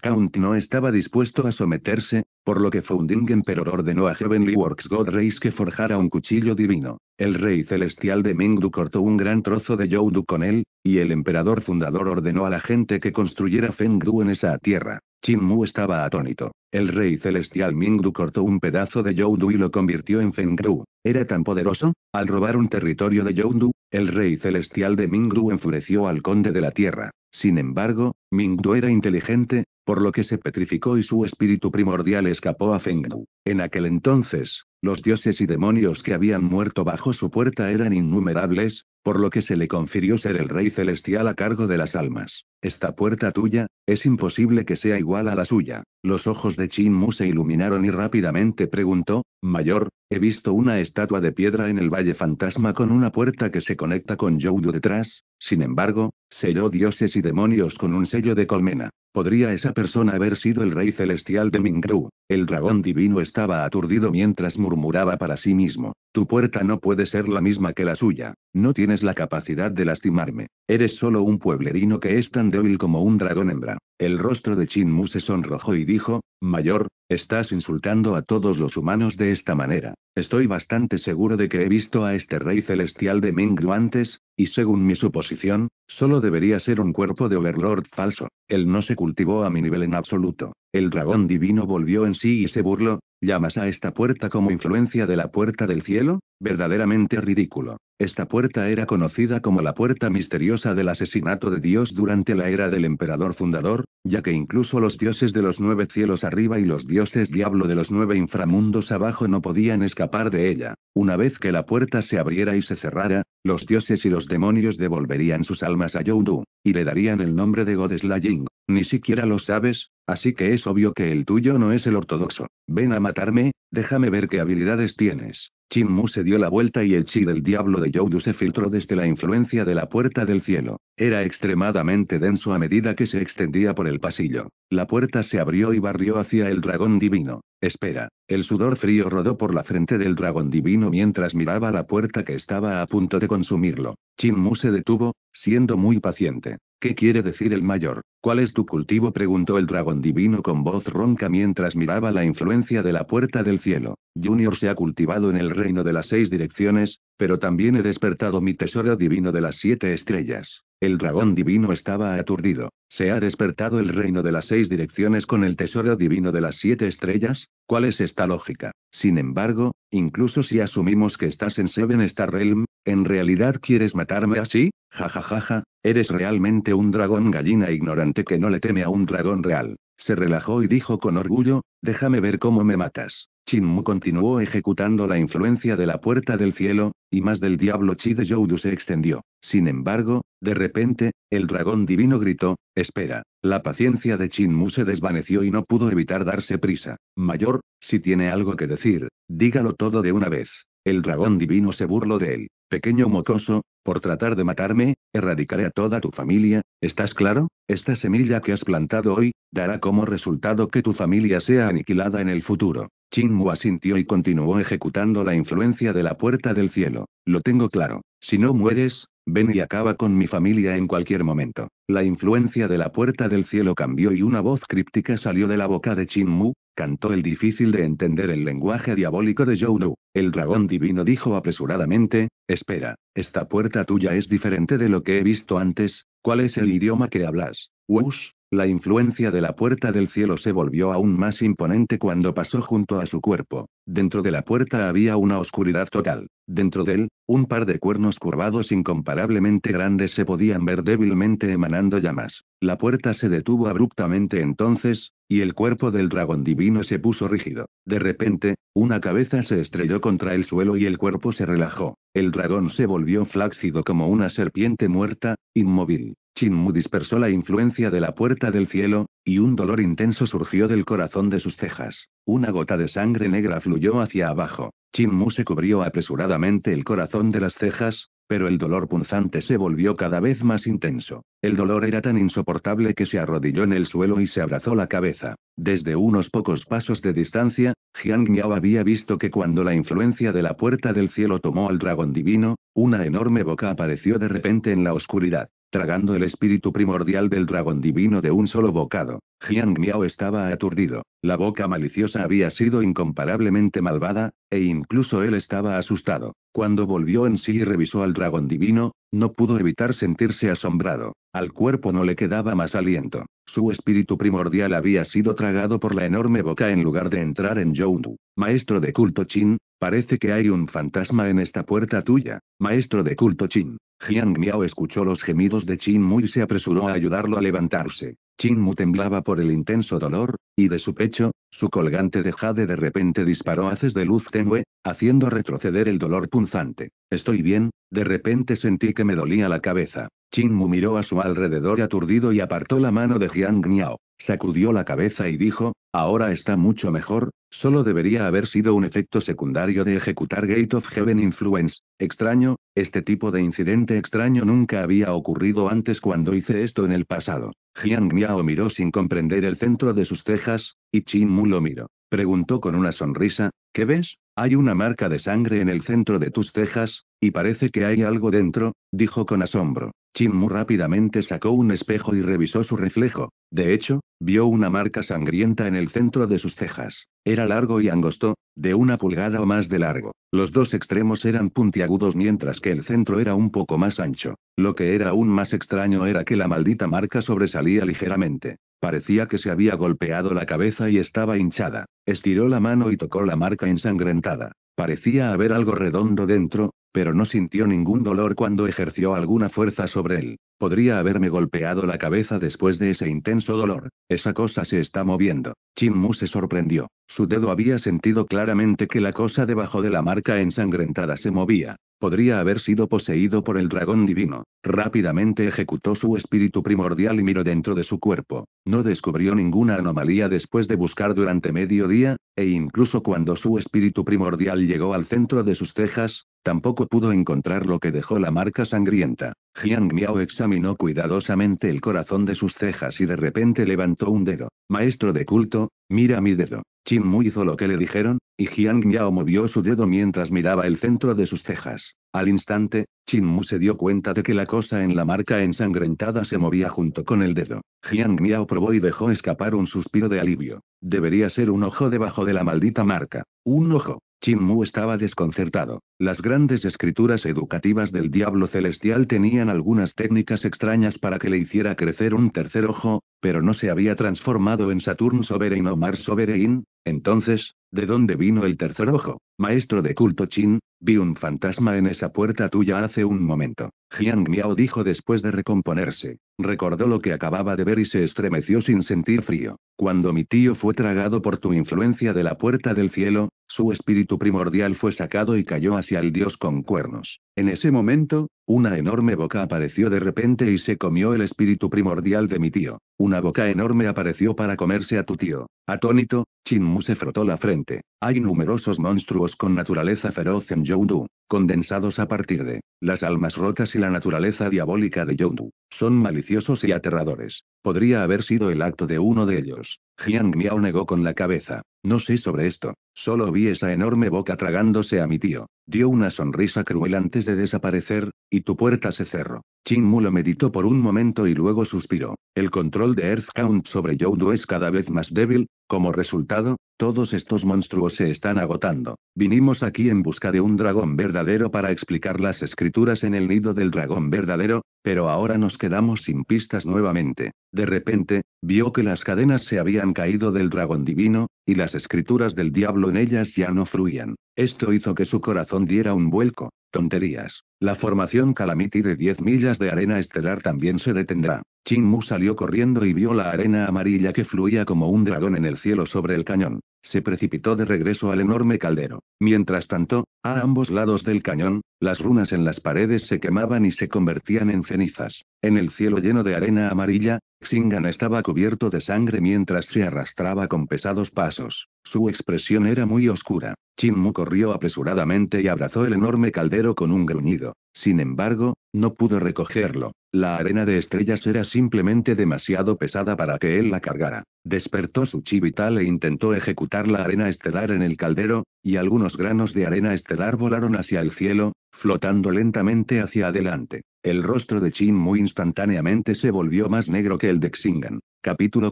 Count no estaba dispuesto a someterse, por lo que Founding Emperor ordenó a Heavenly Works God Reis que forjara un cuchillo divino. El rey celestial de Mingdu cortó un gran trozo de Youdu con él, y el emperador fundador ordenó a la gente que construyera Fengdu en esa tierra. Chin Mu estaba atónito. El rey celestial Mingdu cortó un pedazo de Youdu y lo convirtió en Fengdu. ¿Era tan poderoso? Al robar un territorio de Youdu, el rey celestial de Mingdu enfureció al conde de la tierra. Sin embargo, Mingdu era inteligente, por lo que se petrificó y su espíritu primordial escapó a Fengdu. En aquel entonces, los dioses y demonios que habían muerto bajo su puerta eran innumerables, por lo que se le confirió ser el rey celestial a cargo de las almas. Esta puerta tuya, es imposible que sea igual a la suya. Los ojos de Chin Mu se iluminaron y rápidamente preguntó, Mayor, he visto una estatua de piedra en el Valle Fantasma con una puerta que se conecta con Youdo detrás, sin embargo, selló dioses y demonios con un sello de colmena. ¿Podría esa persona haber sido el rey celestial de Mingru? El dragón divino estaba aturdido mientras murmuraba para sí mismo, Tu puerta no puede ser la misma que la suya, no tienes la capacidad de lastimarme, eres solo un pueblerino que es tan débil como un dragón hembra. El rostro de Chinmu se sonrojó y dijo, Mayor, estás insultando a todos los humanos de esta manera, Estoy bastante seguro de que he visto a este rey celestial de Mingru antes, y según mi suposición, solo debería ser un cuerpo de Overlord falso. Él no se cultivó a mi nivel en absoluto. El dragón divino volvió en sí y se burló. ¿Llamas a esta puerta como influencia de la puerta del cielo? Verdaderamente ridículo. Esta puerta era conocida como la puerta misteriosa del asesinato de Dios durante la era del emperador fundador, ya que incluso los dioses de los nueve cielos arriba y los dioses diablo de los nueve inframundos abajo no podían escapar de ella. Una vez que la puerta se abriera y se cerrara, los dioses y los demonios devolverían sus almas a Youdu, y le darían el nombre de Slaying. Ni siquiera lo sabes, así que es obvio que el tuyo no es el ortodoxo. Ven a matarme, déjame ver qué habilidades tienes. Chin Mu se dio la vuelta y el chi del diablo de Yodu se filtró desde la influencia de la puerta del cielo. Era extremadamente denso a medida que se extendía por el pasillo. La puerta se abrió y barrió hacia el dragón divino. Espera. El sudor frío rodó por la frente del dragón divino mientras miraba la puerta que estaba a punto de consumirlo. Chin Mu se detuvo, siendo muy paciente. ¿Qué quiere decir el mayor? ¿Cuál es tu cultivo? preguntó el dragón divino con voz ronca mientras miraba la influencia de la puerta del cielo. Junior se ha cultivado en el reino de las seis direcciones, pero también he despertado mi tesoro divino de las siete estrellas. El dragón divino estaba aturdido. ¿Se ha despertado el reino de las seis direcciones con el tesoro divino de las siete estrellas? ¿Cuál es esta lógica? Sin embargo, incluso si asumimos que estás en Seven Star Realm, ¿en realidad quieres matarme así? Jajajaja, ja, ja, ja. eres realmente un dragón gallina ignorante que no le teme a un dragón real. Se relajó y dijo con orgullo, déjame ver cómo me matas. Chinmu continuó ejecutando la influencia de la puerta del cielo, y más del diablo chi de du se extendió. Sin embargo, de repente, el dragón divino gritó, espera. La paciencia de Chinmu se desvaneció y no pudo evitar darse prisa. Mayor, si tiene algo que decir, dígalo todo de una vez. El dragón divino se burló de él. Pequeño mocoso, por tratar de matarme, erradicaré a toda tu familia, ¿estás claro? Esta semilla que has plantado hoy, Dará como resultado que tu familia sea aniquilada en el futuro. Mu asintió y continuó ejecutando la influencia de la puerta del cielo. Lo tengo claro. Si no mueres, ven y acaba con mi familia en cualquier momento. La influencia de la puerta del cielo cambió y una voz críptica salió de la boca de Mu, cantó el difícil de entender el lenguaje diabólico de Joulu. El dragón divino dijo apresuradamente, espera, esta puerta tuya es diferente de lo que he visto antes, ¿cuál es el idioma que hablas? Wush, la influencia de la puerta del cielo se volvió aún más imponente cuando pasó junto a su cuerpo. Dentro de la puerta había una oscuridad total. Dentro de él, un par de cuernos curvados incomparablemente grandes se podían ver débilmente emanando llamas. La puerta se detuvo abruptamente entonces, y el cuerpo del dragón divino se puso rígido. De repente, una cabeza se estrelló contra el suelo y el cuerpo se relajó. El dragón se volvió flácido como una serpiente muerta, inmóvil. Mu dispersó la influencia de la puerta del cielo, y un dolor intenso surgió del corazón de sus cejas. Una gota de sangre negra fluyó hacia abajo. Mu se cubrió apresuradamente el corazón de las cejas, pero el dolor punzante se volvió cada vez más intenso. El dolor era tan insoportable que se arrodilló en el suelo y se abrazó la cabeza. Desde unos pocos pasos de distancia, Jiang Miao había visto que cuando la influencia de la puerta del cielo tomó al dragón divino, una enorme boca apareció de repente en la oscuridad tragando el espíritu primordial del dragón divino de un solo bocado. Jiang Miao estaba aturdido, la boca maliciosa había sido incomparablemente malvada, e incluso él estaba asustado. Cuando volvió en sí y revisó al dragón divino, no pudo evitar sentirse asombrado. Al cuerpo no le quedaba más aliento. Su espíritu primordial había sido tragado por la enorme boca en lugar de entrar en Joundu. Maestro de culto Chin, parece que hay un fantasma en esta puerta tuya, maestro de culto Qin. Jiang Miao escuchó los gemidos de Chin Mu y se apresuró a ayudarlo a levantarse. Chin Mu temblaba por el intenso dolor, y de su pecho, su colgante de jade de repente disparó haces de luz tenue, haciendo retroceder el dolor punzante. Estoy bien, de repente sentí que me dolía la cabeza. Chin Mu miró a su alrededor aturdido y apartó la mano de Jiang Miao. Sacudió la cabeza y dijo, Ahora está mucho mejor, solo debería haber sido un efecto secundario de ejecutar Gate of Heaven Influence. Extraño, este tipo de incidente extraño nunca había ocurrido antes cuando hice esto en el pasado. Jiang Miao miró sin comprender el centro de sus cejas, y Chin Mu lo miró. Preguntó con una sonrisa, ¿qué ves? Hay una marca de sangre en el centro de tus cejas, y parece que hay algo dentro, dijo con asombro. Mu rápidamente sacó un espejo y revisó su reflejo. De hecho, vio una marca sangrienta en el centro de sus cejas. Era largo y angosto, de una pulgada o más de largo. Los dos extremos eran puntiagudos mientras que el centro era un poco más ancho. Lo que era aún más extraño era que la maldita marca sobresalía ligeramente. Parecía que se había golpeado la cabeza y estaba hinchada. Estiró la mano y tocó la marca ensangrentada. Parecía haber algo redondo dentro, pero no sintió ningún dolor cuando ejerció alguna fuerza sobre él. Podría haberme golpeado la cabeza después de ese intenso dolor. Esa cosa se está moviendo. Chin Mu se sorprendió. Su dedo había sentido claramente que la cosa debajo de la marca ensangrentada se movía. Podría haber sido poseído por el dragón divino. Rápidamente ejecutó su espíritu primordial y miró dentro de su cuerpo. No descubrió ninguna anomalía después de buscar durante medio día, e incluso cuando su espíritu primordial llegó al centro de sus cejas, tampoco pudo encontrar lo que dejó la marca sangrienta. Jiang Miao examinó cuidadosamente el corazón de sus cejas y de repente levantó un dedo. Maestro de culto, mira mi dedo. Chin Mu hizo lo que le dijeron, y Jiang Miao movió su dedo mientras miraba el centro de sus cejas. Al instante, Chin Mu se dio cuenta de que la cosa en la marca ensangrentada se movía junto con el dedo. Jiang Miao probó y dejó escapar un suspiro de alivio. Debería ser un ojo debajo de la maldita marca. Un ojo. Chin Mu estaba desconcertado. Las grandes escrituras educativas del diablo celestial tenían algunas técnicas extrañas para que le hiciera crecer un tercer ojo, pero no se había transformado en Saturn Sovereign o Mars Sovereign. Entonces, ¿de dónde vino el tercer ojo? Maestro de culto Chin, vi un fantasma en esa puerta tuya hace un momento. Jiang Miao dijo después de recomponerse. Recordó lo que acababa de ver y se estremeció sin sentir frío. Cuando mi tío fue tragado por tu influencia de la puerta del cielo, su espíritu primordial fue sacado y cayó hacia el dios con cuernos. En ese momento, una enorme boca apareció de repente y se comió el espíritu primordial de mi tío. Una boca enorme apareció para comerse a tu tío. Atónito, Chinmu se frotó la frente. Hay numerosos monstruos con naturaleza feroz en Joudu condensados a partir de las almas rotas y la naturaleza diabólica de Yondu. Son maliciosos y aterradores. Podría haber sido el acto de uno de ellos. Jiang Miao negó con la cabeza. No sé sobre esto. Solo vi esa enorme boca tragándose a mi tío. Dio una sonrisa cruel antes de desaparecer, y tu puerta se cerró. Chin Mu lo meditó por un momento y luego suspiró. El control de Earth Count sobre Youdu es cada vez más débil, como resultado, todos estos monstruos se están agotando. Vinimos aquí en busca de un dragón verdadero para explicar las escrituras en el nido del dragón verdadero, pero ahora nos quedamos sin pistas nuevamente. De repente, vio que las cadenas se habían caído del dragón divino, y las escrituras del diablo en ellas ya no fluían. Esto hizo que su corazón diera un vuelco. Tonterías. La formación Calamity de 10 millas de arena estelar también se detendrá. Chin Mu salió corriendo y vio la arena amarilla que fluía como un dragón en el cielo sobre el cañón. Se precipitó de regreso al enorme caldero. Mientras tanto, a ambos lados del cañón, las runas en las paredes se quemaban y se convertían en cenizas. En el cielo lleno de arena amarilla, Xingan estaba cubierto de sangre mientras se arrastraba con pesados pasos. Su expresión era muy oscura. Chinmu corrió apresuradamente y abrazó el enorme caldero con un gruñido. Sin embargo, no pudo recogerlo. La arena de estrellas era simplemente demasiado pesada para que él la cargara. Despertó su chi vital e intentó ejecutar la arena estelar en el caldero, y algunos granos de arena estelar volaron hacia el cielo, flotando lentamente hacia adelante. El rostro de Chin muy instantáneamente se volvió más negro que el de Xingan. Capítulo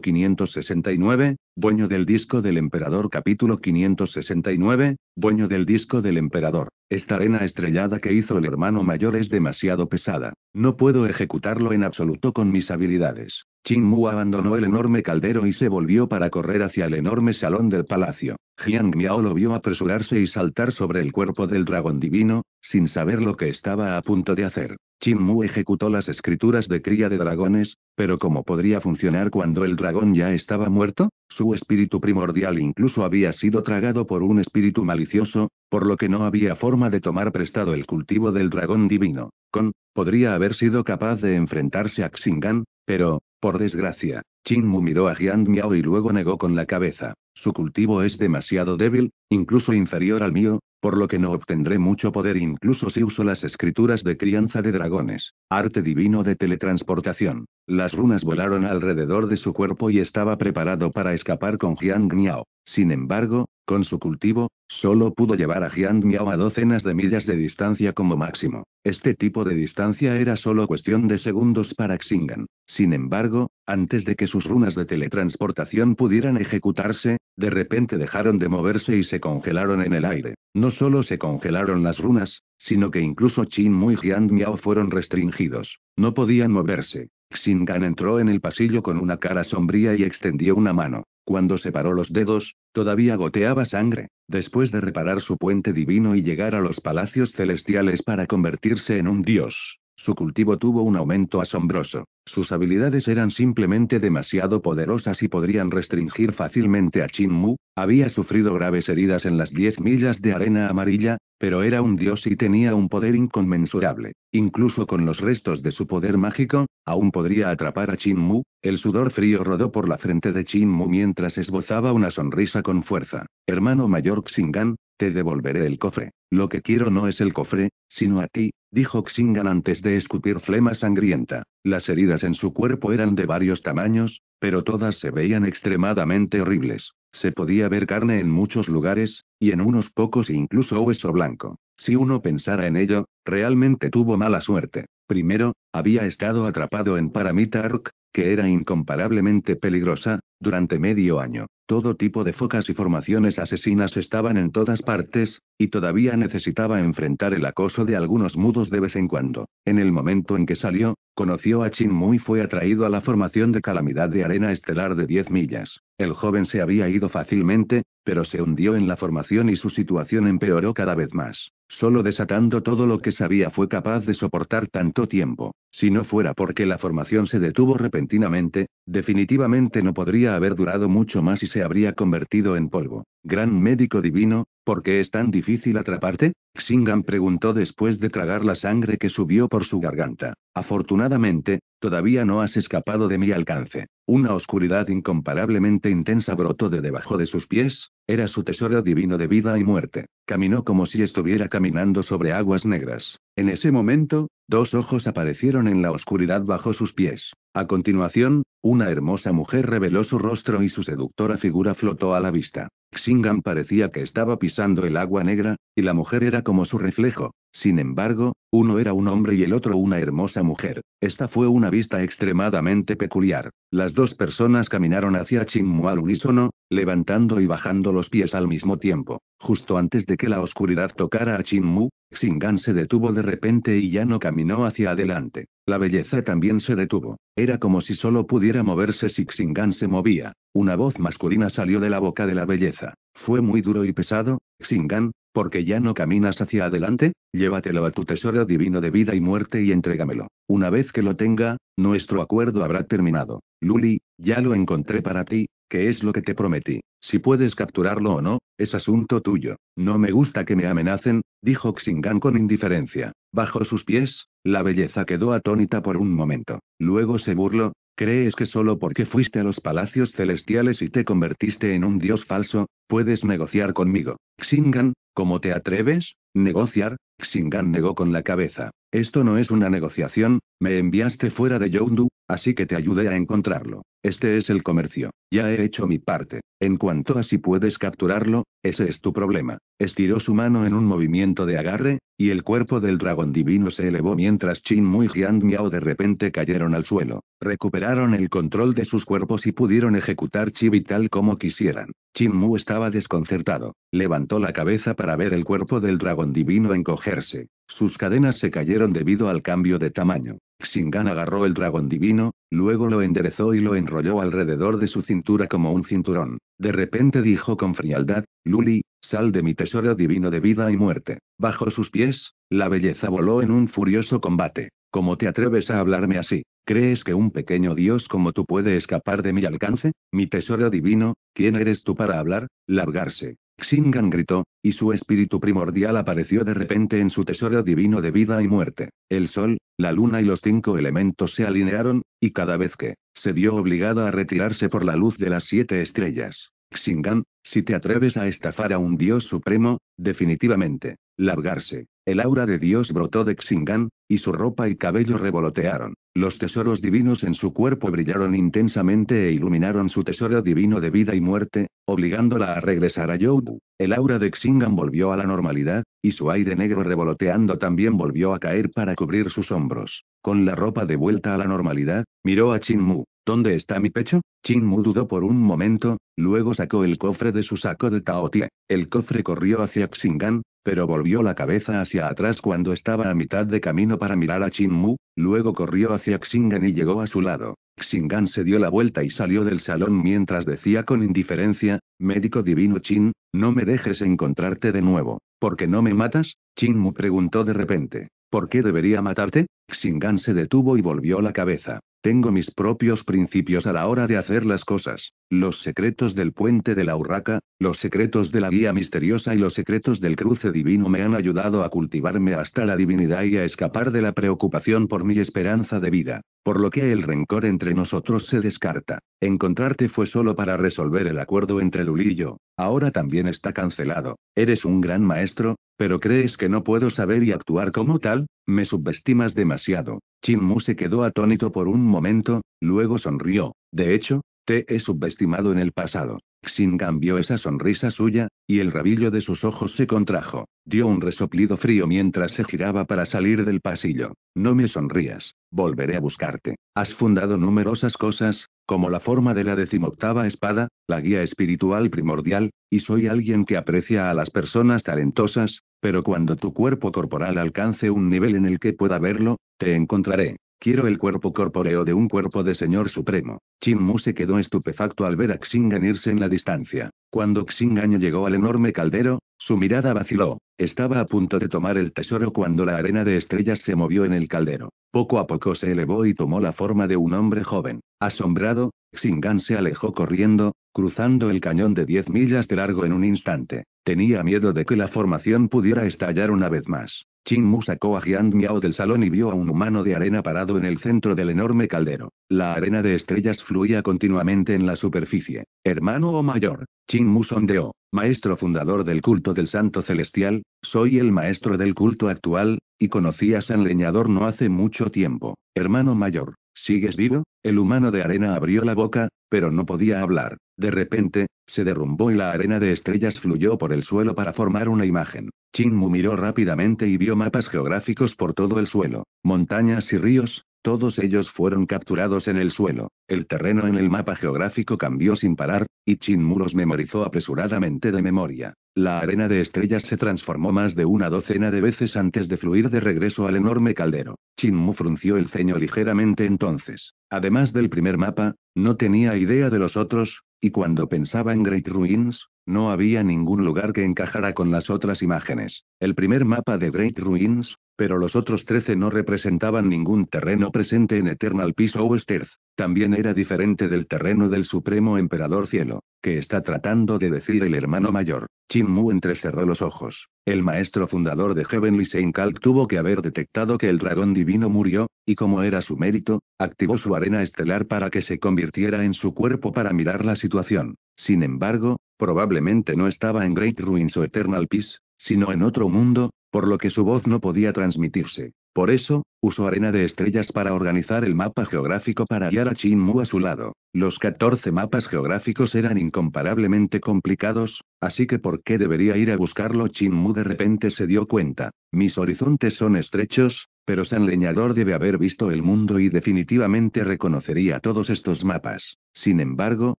569, Dueño del disco del emperador capítulo 569, dueño del disco del emperador. Esta arena estrellada que hizo el hermano mayor es demasiado pesada. No puedo ejecutarlo en absoluto con mis habilidades. Qin Mu abandonó el enorme caldero y se volvió para correr hacia el enorme salón del palacio. Jiang Miao lo vio apresurarse y saltar sobre el cuerpo del dragón divino, sin saber lo que estaba a punto de hacer. Qin Mu ejecutó las escrituras de cría de dragones, pero ¿cómo podría funcionar cuando el dragón ya estaba muerto? Su espíritu primordial incluso había sido tragado por un espíritu malicioso, por lo que no había forma de tomar prestado el cultivo del dragón divino. Con, podría haber sido capaz de enfrentarse a Xingan, pero, por desgracia, Qin Mu miró a Jiang Miao y luego negó con la cabeza. Su cultivo es demasiado débil, incluso inferior al mío, por lo que no obtendré mucho poder incluso si uso las escrituras de crianza de dragones, arte divino de teletransportación. Las runas volaron alrededor de su cuerpo y estaba preparado para escapar con Jiang Miao. Sin embargo, con su cultivo, solo pudo llevar a Jiang Miao a docenas de millas de distancia como máximo. Este tipo de distancia era solo cuestión de segundos para Xingan. Sin embargo, antes de que sus runas de teletransportación pudieran ejecutarse, de repente dejaron de moverse y se congelaron en el aire. No solo se congelaron las runas, sino que incluso Qin Mu y Jian Miao fueron restringidos. No podían moverse. Gan entró en el pasillo con una cara sombría y extendió una mano. Cuando separó los dedos, todavía goteaba sangre. Después de reparar su puente divino y llegar a los palacios celestiales para convertirse en un dios, su cultivo tuvo un aumento asombroso. Sus habilidades eran simplemente demasiado poderosas y podrían restringir fácilmente a Chin Mu. Había sufrido graves heridas en las 10 millas de arena amarilla, pero era un dios y tenía un poder inconmensurable. Incluso con los restos de su poder mágico, aún podría atrapar a Chin Mu. El sudor frío rodó por la frente de Chin Mu mientras esbozaba una sonrisa con fuerza. Hermano mayor Xingan, te devolveré el cofre. Lo que quiero no es el cofre, Sino a ti, dijo Xingan antes de escupir flema sangrienta. Las heridas en su cuerpo eran de varios tamaños, pero todas se veían extremadamente horribles. Se podía ver carne en muchos lugares, y en unos pocos incluso hueso blanco. Si uno pensara en ello, realmente tuvo mala suerte. Primero, había estado atrapado en Paramitark, que era incomparablemente peligrosa, durante medio año. Todo tipo de focas y formaciones asesinas estaban en todas partes, y todavía necesitaba enfrentar el acoso de algunos mudos de vez en cuando. En el momento en que salió, conoció a Chinmu y fue atraído a la formación de calamidad de arena estelar de 10 millas. El joven se había ido fácilmente, pero se hundió en la formación y su situación empeoró cada vez más, solo desatando todo lo que sabía fue capaz de soportar tanto tiempo. Si no fuera porque la formación se detuvo repentinamente, definitivamente no podría haber durado mucho más y se habría convertido en polvo. Gran médico divino, ¿Por qué es tan difícil atraparte? Xingan preguntó después de tragar la sangre que subió por su garganta. Afortunadamente, todavía no has escapado de mi alcance. Una oscuridad incomparablemente intensa brotó de debajo de sus pies, era su tesoro divino de vida y muerte. Caminó como si estuviera caminando sobre aguas negras. En ese momento, dos ojos aparecieron en la oscuridad bajo sus pies. A continuación, una hermosa mujer reveló su rostro y su seductora figura flotó a la vista. Xingan parecía que estaba pisando el agua negra, y la mujer era como su reflejo. Sin embargo, uno era un hombre y el otro una hermosa mujer. Esta fue una vista extremadamente peculiar. Las dos personas caminaron hacia Chinmual unísono, levantando y bajando los pies al mismo tiempo. Justo antes de que la oscuridad tocara a Chin Mu, Xingan se detuvo de repente y ya no caminó hacia adelante. La belleza también se detuvo. Era como si solo pudiera moverse si Xingan se movía. Una voz masculina salió de la boca de la belleza. Fue muy duro y pesado, Xingan, porque ya no caminas hacia adelante, llévatelo a tu tesoro divino de vida y muerte y entrégamelo. Una vez que lo tenga, nuestro acuerdo habrá terminado. Luli, ya lo encontré para ti, «¿Qué es lo que te prometí. Si puedes capturarlo o no, es asunto tuyo. No me gusta que me amenacen, dijo Xingan con indiferencia. Bajo sus pies, la belleza quedó atónita por un momento. Luego se burló. ¿Crees que solo porque fuiste a los palacios celestiales y te convertiste en un dios falso, puedes negociar conmigo? Xingan, ¿Cómo te atreves? Negociar. Xingan negó con la cabeza. Esto no es una negociación, me enviaste fuera de Yondu, así que te ayudé a encontrarlo. Este es el comercio. Ya he hecho mi parte. En cuanto a si puedes capturarlo, ese es tu problema. Estiró su mano en un movimiento de agarre, y el cuerpo del dragón divino se elevó mientras Chin Mui y Jiang Miao de repente cayeron al suelo. Recuperaron el control de sus cuerpos y pudieron ejecutar chi vital como quisieran. Chin estaba desconcertado. Levantó la cabeza para ver el cuerpo del dragón divino encogerse. Sus cadenas se cayeron debido al cambio de tamaño. Xingan agarró el dragón divino, luego lo enderezó y lo enrolló alrededor de su cintura como un cinturón. De repente dijo con frialdad, Luli, sal de mi tesoro divino de vida y muerte. Bajo sus pies, la belleza voló en un furioso combate. ¿Cómo te atreves a hablarme así? ¿Crees que un pequeño dios como tú puede escapar de mi alcance? Mi tesoro divino, ¿quién eres tú para hablar? Largarse. Xingan gritó, y su espíritu primordial apareció de repente en su tesoro divino de vida y muerte. El sol, la luna y los cinco elementos se alinearon, y cada vez que, se vio obligada a retirarse por la luz de las siete estrellas. Xingan, si te atreves a estafar a un dios supremo, definitivamente, largarse. El aura de Dios brotó de Xingan, y su ropa y cabello revolotearon. Los tesoros divinos en su cuerpo brillaron intensamente e iluminaron su tesoro divino de vida y muerte, obligándola a regresar a Youbu. El aura de Xingan volvió a la normalidad, y su aire negro revoloteando también volvió a caer para cubrir sus hombros. Con la ropa de vuelta a la normalidad, miró a Chinmu. Mu. ¿Dónde está mi pecho? Chin Mu dudó por un momento, luego sacó el cofre de su saco de Taotie. El cofre corrió hacia Xingan, pero volvió la cabeza hacia atrás cuando estaba a mitad de camino para mirar a Chin Mu, luego corrió hacia Xingan y llegó a su lado. Xingan se dio la vuelta y salió del salón mientras decía con indiferencia, médico divino Chin, no me dejes encontrarte de nuevo, ¿Por qué no me matas, Chin Mu preguntó de repente, ¿por qué debería matarte? Xingan se detuvo y volvió la cabeza. Tengo mis propios principios a la hora de hacer las cosas, los secretos del puente de la urraca, los secretos de la guía misteriosa y los secretos del cruce divino me han ayudado a cultivarme hasta la divinidad y a escapar de la preocupación por mi esperanza de vida, por lo que el rencor entre nosotros se descarta. Encontrarte fue solo para resolver el acuerdo entre Lulillo, ahora también está cancelado. Eres un gran maestro, pero crees que no puedo saber y actuar como tal, me subestimas demasiado. Chin Mu se quedó atónito por un momento, luego sonrió. De hecho, te he subestimado en el pasado. Xin cambió esa sonrisa suya, y el rabillo de sus ojos se contrajo. Dio un resoplido frío mientras se giraba para salir del pasillo. No me sonrías. Volveré a buscarte. Has fundado numerosas cosas, como la forma de la decimoctava espada, la guía espiritual primordial, y soy alguien que aprecia a las personas talentosas, pero cuando tu cuerpo corporal alcance un nivel en el que pueda verlo, te encontraré. Quiero el cuerpo corpóreo de un cuerpo de Señor Supremo. Chin Mu se quedó estupefacto al ver a Xingan irse en la distancia. Cuando Xingan llegó al enorme caldero, su mirada vaciló. Estaba a punto de tomar el tesoro cuando la arena de estrellas se movió en el caldero. Poco a poco se elevó y tomó la forma de un hombre joven. Asombrado, Xingan se alejó corriendo, cruzando el cañón de 10 millas de largo en un instante. Tenía miedo de que la formación pudiera estallar una vez más. Qin Mu sacó a Jiang Miao del salón y vio a un humano de arena parado en el centro del enorme caldero. La arena de estrellas fluía continuamente en la superficie. Hermano o mayor, Qin Mu sondeó. Maestro fundador del culto del Santo Celestial, soy el maestro del culto actual, y conocí a San Leñador no hace mucho tiempo. Hermano mayor, ¿sigues vivo? El humano de arena abrió la boca, pero no podía hablar. De repente, se derrumbó y la arena de estrellas fluyó por el suelo para formar una imagen. Chin Mu miró rápidamente y vio mapas geográficos por todo el suelo, montañas y ríos, todos ellos fueron capturados en el suelo, el terreno en el mapa geográfico cambió sin parar, y Chin los memorizó apresuradamente de memoria. La arena de estrellas se transformó más de una docena de veces antes de fluir de regreso al enorme caldero. Mu frunció el ceño ligeramente entonces. Además del primer mapa, no tenía idea de los otros, y cuando pensaba en Great Ruins, no había ningún lugar que encajara con las otras imágenes. El primer mapa de Great Ruins, pero los otros trece no representaban ningún terreno presente en Eternal Peace o West También era diferente del terreno del Supremo Emperador Cielo, que está tratando de decir el hermano mayor. Chin Mu entrecerró los ojos. El maestro fundador de Heavenly Saint Calc tuvo que haber detectado que el dragón divino murió, y como era su mérito, activó su arena estelar para que se convirtiera en su cuerpo para mirar la situación. Sin embargo, Probablemente no estaba en Great Ruins o Eternal Peace, sino en otro mundo, por lo que su voz no podía transmitirse. Por eso, usó arena de estrellas para organizar el mapa geográfico para guiar a Chin Mu a su lado. Los 14 mapas geográficos eran incomparablemente complicados, así que ¿por qué debería ir a buscarlo? Chin Mu de repente se dio cuenta. Mis horizontes son estrechos, pero San Leñador debe haber visto el mundo y definitivamente reconocería todos estos mapas. Sin embargo,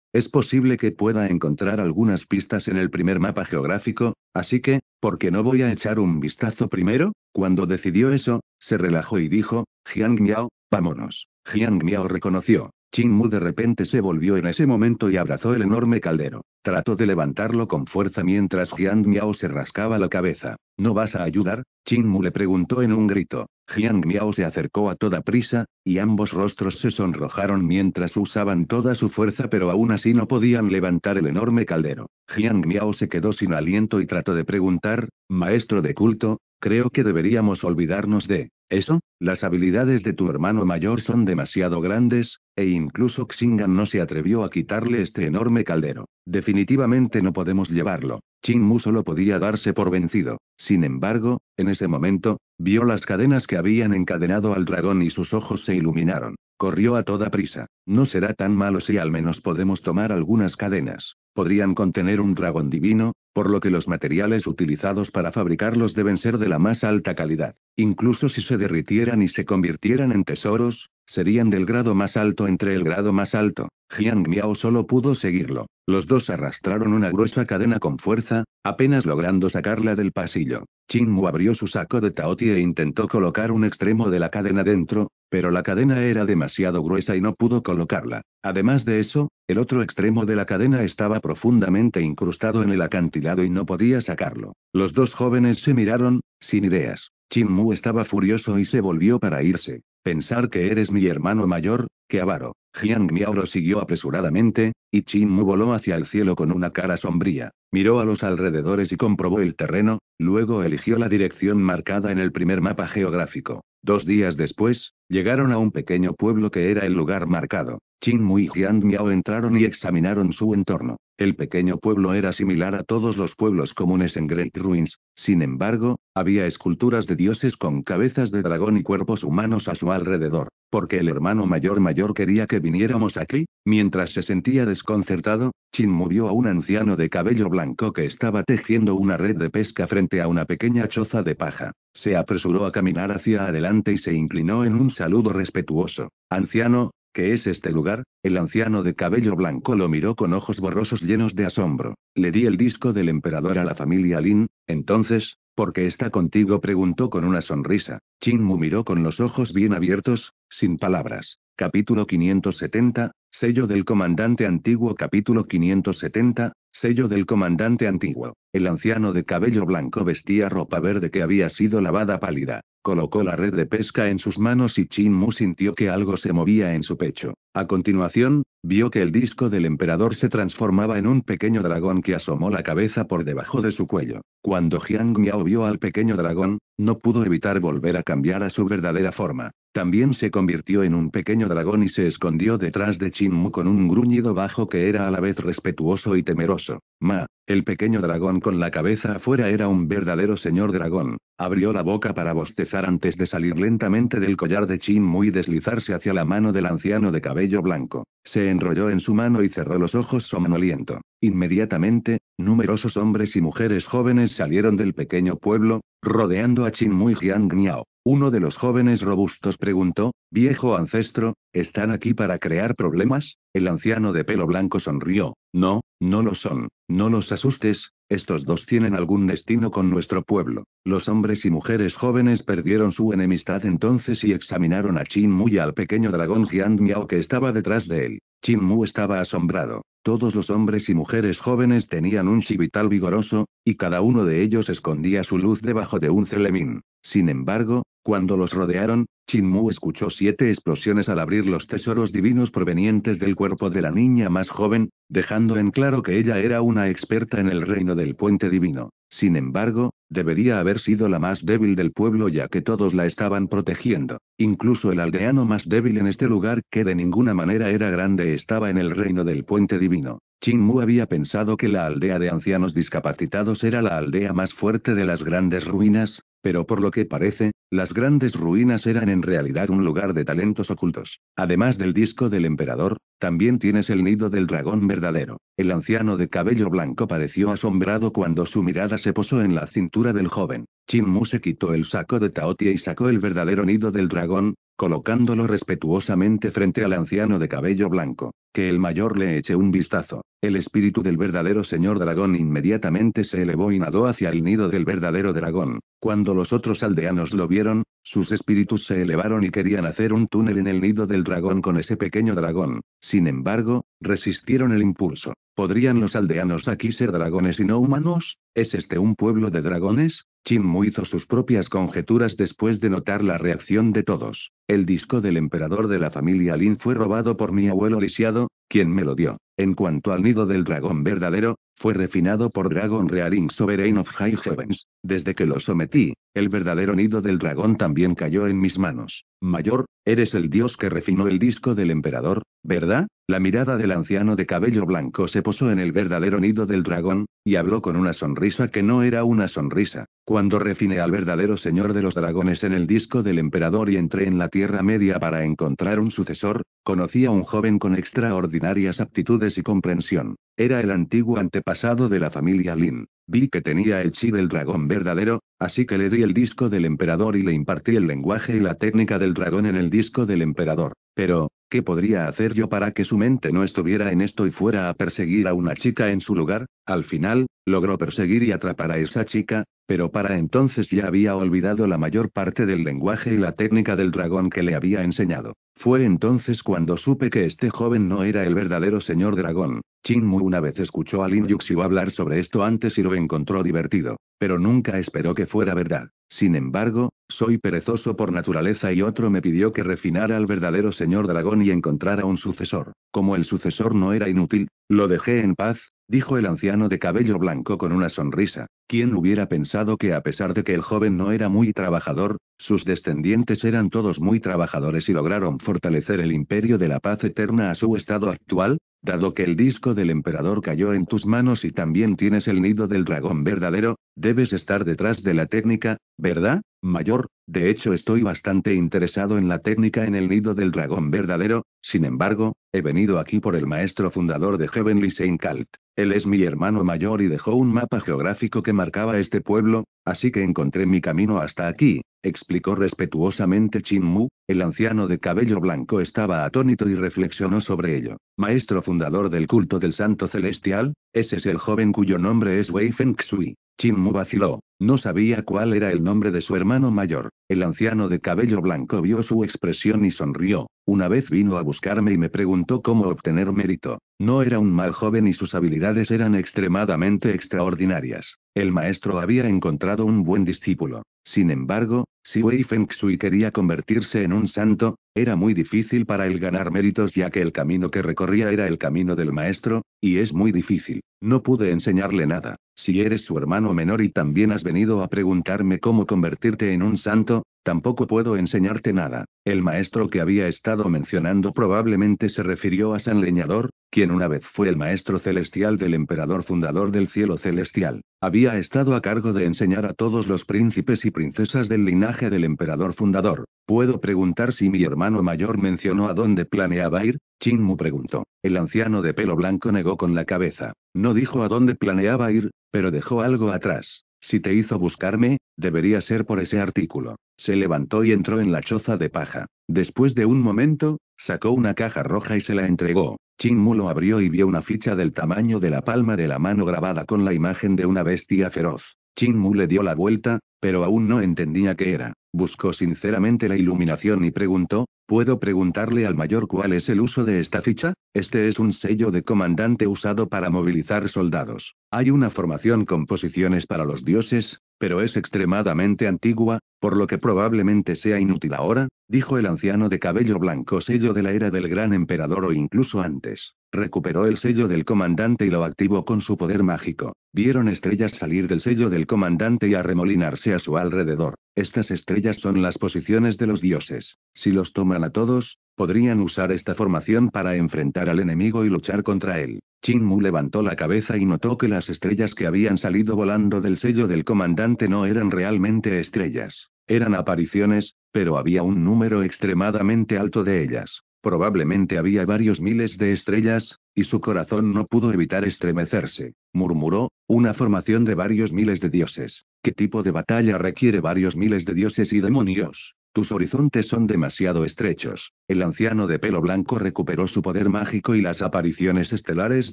es posible que pueda encontrar algunas pistas en el primer mapa geográfico, así que, ¿por qué no voy a echar un vistazo primero? Cuando decidió eso, se relajó y dijo, Jiang Miao, vámonos. Jiang Miao reconoció. Qin Mu de repente se volvió en ese momento y abrazó el enorme caldero. Trató de levantarlo con fuerza mientras Jiang Miao se rascaba la cabeza. ¿No vas a ayudar? Qin Mu le preguntó en un grito. Jiang Miao se acercó a toda prisa, y ambos rostros se sonrojaron mientras usaban toda su fuerza pero aún así no podían levantar el enorme caldero. Jiang Miao se quedó sin aliento y trató de preguntar, maestro de culto, creo que deberíamos olvidarnos de... Eso, las habilidades de tu hermano mayor son demasiado grandes, e incluso Xingan no se atrevió a quitarle este enorme caldero. Definitivamente no podemos llevarlo. Chin Mu solo podía darse por vencido. Sin embargo, en ese momento, Vio las cadenas que habían encadenado al dragón y sus ojos se iluminaron. Corrió a toda prisa. No será tan malo si al menos podemos tomar algunas cadenas. Podrían contener un dragón divino, por lo que los materiales utilizados para fabricarlos deben ser de la más alta calidad. Incluso si se derritieran y se convirtieran en tesoros, serían del grado más alto entre el grado más alto. Jiang Miao solo pudo seguirlo. Los dos arrastraron una gruesa cadena con fuerza, apenas logrando sacarla del pasillo. Qin Mu abrió su saco de taoti e intentó colocar un extremo de la cadena dentro, pero la cadena era demasiado gruesa y no pudo colocarla. Además de eso, el otro extremo de la cadena estaba profundamente incrustado en el acantilado y no podía sacarlo. Los dos jóvenes se miraron, sin ideas. Qin Mu estaba furioso y se volvió para irse. Pensar que eres mi hermano mayor, ¡Qué avaro! Jiang Miao lo siguió apresuradamente, y Chin Mu voló hacia el cielo con una cara sombría. Miró a los alrededores y comprobó el terreno, Luego eligió la dirección marcada en el primer mapa geográfico. Dos días después, llegaron a un pequeño pueblo que era el lugar marcado. Chin Mu y Jian Miao entraron y examinaron su entorno. El pequeño pueblo era similar a todos los pueblos comunes en Great Ruins, sin embargo, había esculturas de dioses con cabezas de dragón y cuerpos humanos a su alrededor. Porque el hermano mayor mayor quería que viniéramos aquí, mientras se sentía desconcertado, Chin movió a un anciano de cabello blanco que estaba tejiendo una red de pesca frente a una pequeña choza de paja. Se apresuró a caminar hacia adelante y se inclinó en un saludo respetuoso. Anciano, ¿qué es este lugar? El anciano de cabello blanco lo miró con ojos borrosos llenos de asombro. Le di el disco del emperador a la familia Lin, entonces, ¿por qué está contigo? preguntó con una sonrisa. Chin Mu miró con los ojos bien abiertos, sin palabras. Capítulo 570, sello del comandante antiguo Capítulo 570, Sello del comandante antiguo. El anciano de cabello blanco vestía ropa verde que había sido lavada pálida. Colocó la red de pesca en sus manos y Chin Mu sintió que algo se movía en su pecho. A continuación, vio que el disco del emperador se transformaba en un pequeño dragón que asomó la cabeza por debajo de su cuello. Cuando Jiang Miao vio al pequeño dragón, no pudo evitar volver a cambiar a su verdadera forma. También se convirtió en un pequeño dragón y se escondió detrás de Chinmu con un gruñido bajo que era a la vez respetuoso y temeroso. Ma, el pequeño dragón con la cabeza afuera era un verdadero señor dragón. Abrió la boca para bostezar antes de salir lentamente del collar de Mu y deslizarse hacia la mano del anciano de cabello blanco. Se enrolló en su mano y cerró los ojos somnoliento. Inmediatamente, numerosos hombres y mujeres jóvenes salieron del pequeño pueblo, rodeando a Chin y Jiang Niao. Uno de los jóvenes robustos preguntó, Viejo ancestro, ¿están aquí para crear problemas? El anciano de pelo blanco sonrió, No, no lo son, no los asustes, estos dos tienen algún destino con nuestro pueblo. Los hombres y mujeres jóvenes perdieron su enemistad entonces y examinaron a Chin Mu y al pequeño dragón Jian Miao que estaba detrás de él. Chin Mu estaba asombrado. Todos los hombres y mujeres jóvenes tenían un vital vigoroso, y cada uno de ellos escondía su luz debajo de un celemín. Sin embargo, cuando los rodearon, Mu escuchó siete explosiones al abrir los tesoros divinos provenientes del cuerpo de la niña más joven, dejando en claro que ella era una experta en el reino del puente divino. Sin embargo, debería haber sido la más débil del pueblo ya que todos la estaban protegiendo. Incluso el aldeano más débil en este lugar que de ninguna manera era grande estaba en el reino del puente divino. Mu había pensado que la aldea de ancianos discapacitados era la aldea más fuerte de las grandes ruinas, pero por lo que parece, las grandes ruinas eran en realidad un lugar de talentos ocultos. Además del disco del emperador, también tienes el nido del dragón verdadero. El anciano de cabello blanco pareció asombrado cuando su mirada se posó en la cintura del joven. Chin Mu se quitó el saco de Taotia y sacó el verdadero nido del dragón, colocándolo respetuosamente frente al anciano de cabello blanco. Que el mayor le eche un vistazo. El espíritu del verdadero señor dragón inmediatamente se elevó y nadó hacia el nido del verdadero dragón. Cuando los otros aldeanos lo vieron, sus espíritus se elevaron y querían hacer un túnel en el nido del dragón con ese pequeño dragón. Sin embargo, resistieron el impulso. ¿Podrían los aldeanos aquí ser dragones y no humanos? ¿Es este un pueblo de dragones? Chinmu hizo sus propias conjeturas después de notar la reacción de todos. El disco del emperador de la familia Lin fue robado por mi abuelo lisiado, quien me lo dio. En cuanto al nido del dragón verdadero, fue refinado por Dragon Rearing Sovereign of High Heavens. Desde que lo sometí, el verdadero nido del dragón también cayó en mis manos. Mayor, eres el dios que refinó el disco del emperador, ¿verdad? La mirada del anciano de cabello blanco se posó en el verdadero nido del dragón, y habló con una sonrisa que no era una sonrisa. Cuando refiné al verdadero señor de los dragones en el disco del emperador y entré en la Tierra Media para encontrar un sucesor, conocí a un joven con extraordinarias aptitudes y comprensión. Era el antiguo antepasado de la familia Lin. Vi que tenía el chi del dragón verdadero, así que le di el disco del emperador y le impartí el lenguaje y la técnica del dragón en el disco del emperador. Pero, ¿qué podría hacer yo para que su mente no estuviera en esto y fuera a perseguir a una chica en su lugar? Al final, logró perseguir y atrapar a esa chica, pero para entonces ya había olvidado la mayor parte del lenguaje y la técnica del dragón que le había enseñado. Fue entonces cuando supe que este joven no era el verdadero señor dragón, Chin una vez escuchó a Lin Yuxiu hablar sobre esto antes y lo encontró divertido, pero nunca esperó que fuera verdad. Sin embargo, soy perezoso por naturaleza y otro me pidió que refinara al verdadero señor dragón y encontrara un sucesor. Como el sucesor no era inútil, lo dejé en paz, dijo el anciano de cabello blanco con una sonrisa. ¿Quién hubiera pensado que a pesar de que el joven no era muy trabajador, sus descendientes eran todos muy trabajadores y lograron fortalecer el imperio de la paz eterna a su estado actual? Dado que el disco del emperador cayó en tus manos y también tienes el nido del dragón verdadero, debes estar detrás de la técnica, ¿verdad, mayor? De hecho estoy bastante interesado en la técnica en el nido del dragón verdadero, sin embargo, he venido aquí por el maestro fundador de Heavenly Saint Cult. Él es mi hermano mayor y dejó un mapa geográfico que marcaba este pueblo, Así que encontré mi camino hasta aquí, explicó respetuosamente Chin Mu, el anciano de cabello blanco estaba atónito y reflexionó sobre ello. Maestro fundador del culto del Santo Celestial, ese es el joven cuyo nombre es Wei Feng Xui, Chin Mu vaciló, no sabía cuál era el nombre de su hermano mayor. El anciano de cabello blanco vio su expresión y sonrió. Una vez vino a buscarme y me preguntó cómo obtener mérito. No era un mal joven y sus habilidades eran extremadamente extraordinarias. El maestro había encontrado un buen discípulo. Sin embargo, si Wei Feng Shui quería convertirse en un santo, era muy difícil para él ganar méritos ya que el camino que recorría era el camino del maestro, y es muy difícil. No pude enseñarle nada. Si eres su hermano menor y también has venido a preguntarme cómo convertirte en un santo, tampoco puedo enseñarte nada. El maestro que había estado mencionando probablemente se refirió a San Leñador, quien una vez fue el maestro celestial del emperador fundador del cielo celestial. Había estado a cargo de enseñar a todos los príncipes y princesas del linaje del emperador fundador. ¿Puedo preguntar si mi hermano mayor mencionó a dónde planeaba ir? Chinmu preguntó. El anciano de pelo blanco negó con la cabeza. No dijo a dónde planeaba ir, pero dejó algo atrás. Si te hizo buscarme, debería ser por ese artículo. Se levantó y entró en la choza de paja. Después de un momento, sacó una caja roja y se la entregó. Chin lo abrió y vio una ficha del tamaño de la palma de la mano grabada con la imagen de una bestia feroz. Chin le dio la vuelta, pero aún no entendía qué era. Buscó sinceramente la iluminación y preguntó, ¿puedo preguntarle al mayor cuál es el uso de esta ficha? Este es un sello de comandante usado para movilizar soldados. Hay una formación con posiciones para los dioses, pero es extremadamente antigua, por lo que probablemente sea inútil ahora, dijo el anciano de cabello blanco sello de la era del gran emperador o incluso antes. Recuperó el sello del comandante y lo activó con su poder mágico. Vieron estrellas salir del sello del comandante y arremolinarse a su alrededor. Estas estrellas son las posiciones de los dioses. Si los toman a todos, podrían usar esta formación para enfrentar al enemigo y luchar contra él. Chin Mu levantó la cabeza y notó que las estrellas que habían salido volando del sello del comandante no eran realmente estrellas. Eran apariciones, pero había un número extremadamente alto de ellas. Probablemente había varios miles de estrellas, y su corazón no pudo evitar estremecerse. Murmuró, una formación de varios miles de dioses. ¿Qué tipo de batalla requiere varios miles de dioses y demonios? Tus horizontes son demasiado estrechos. El anciano de pelo blanco recuperó su poder mágico y las apariciones estelares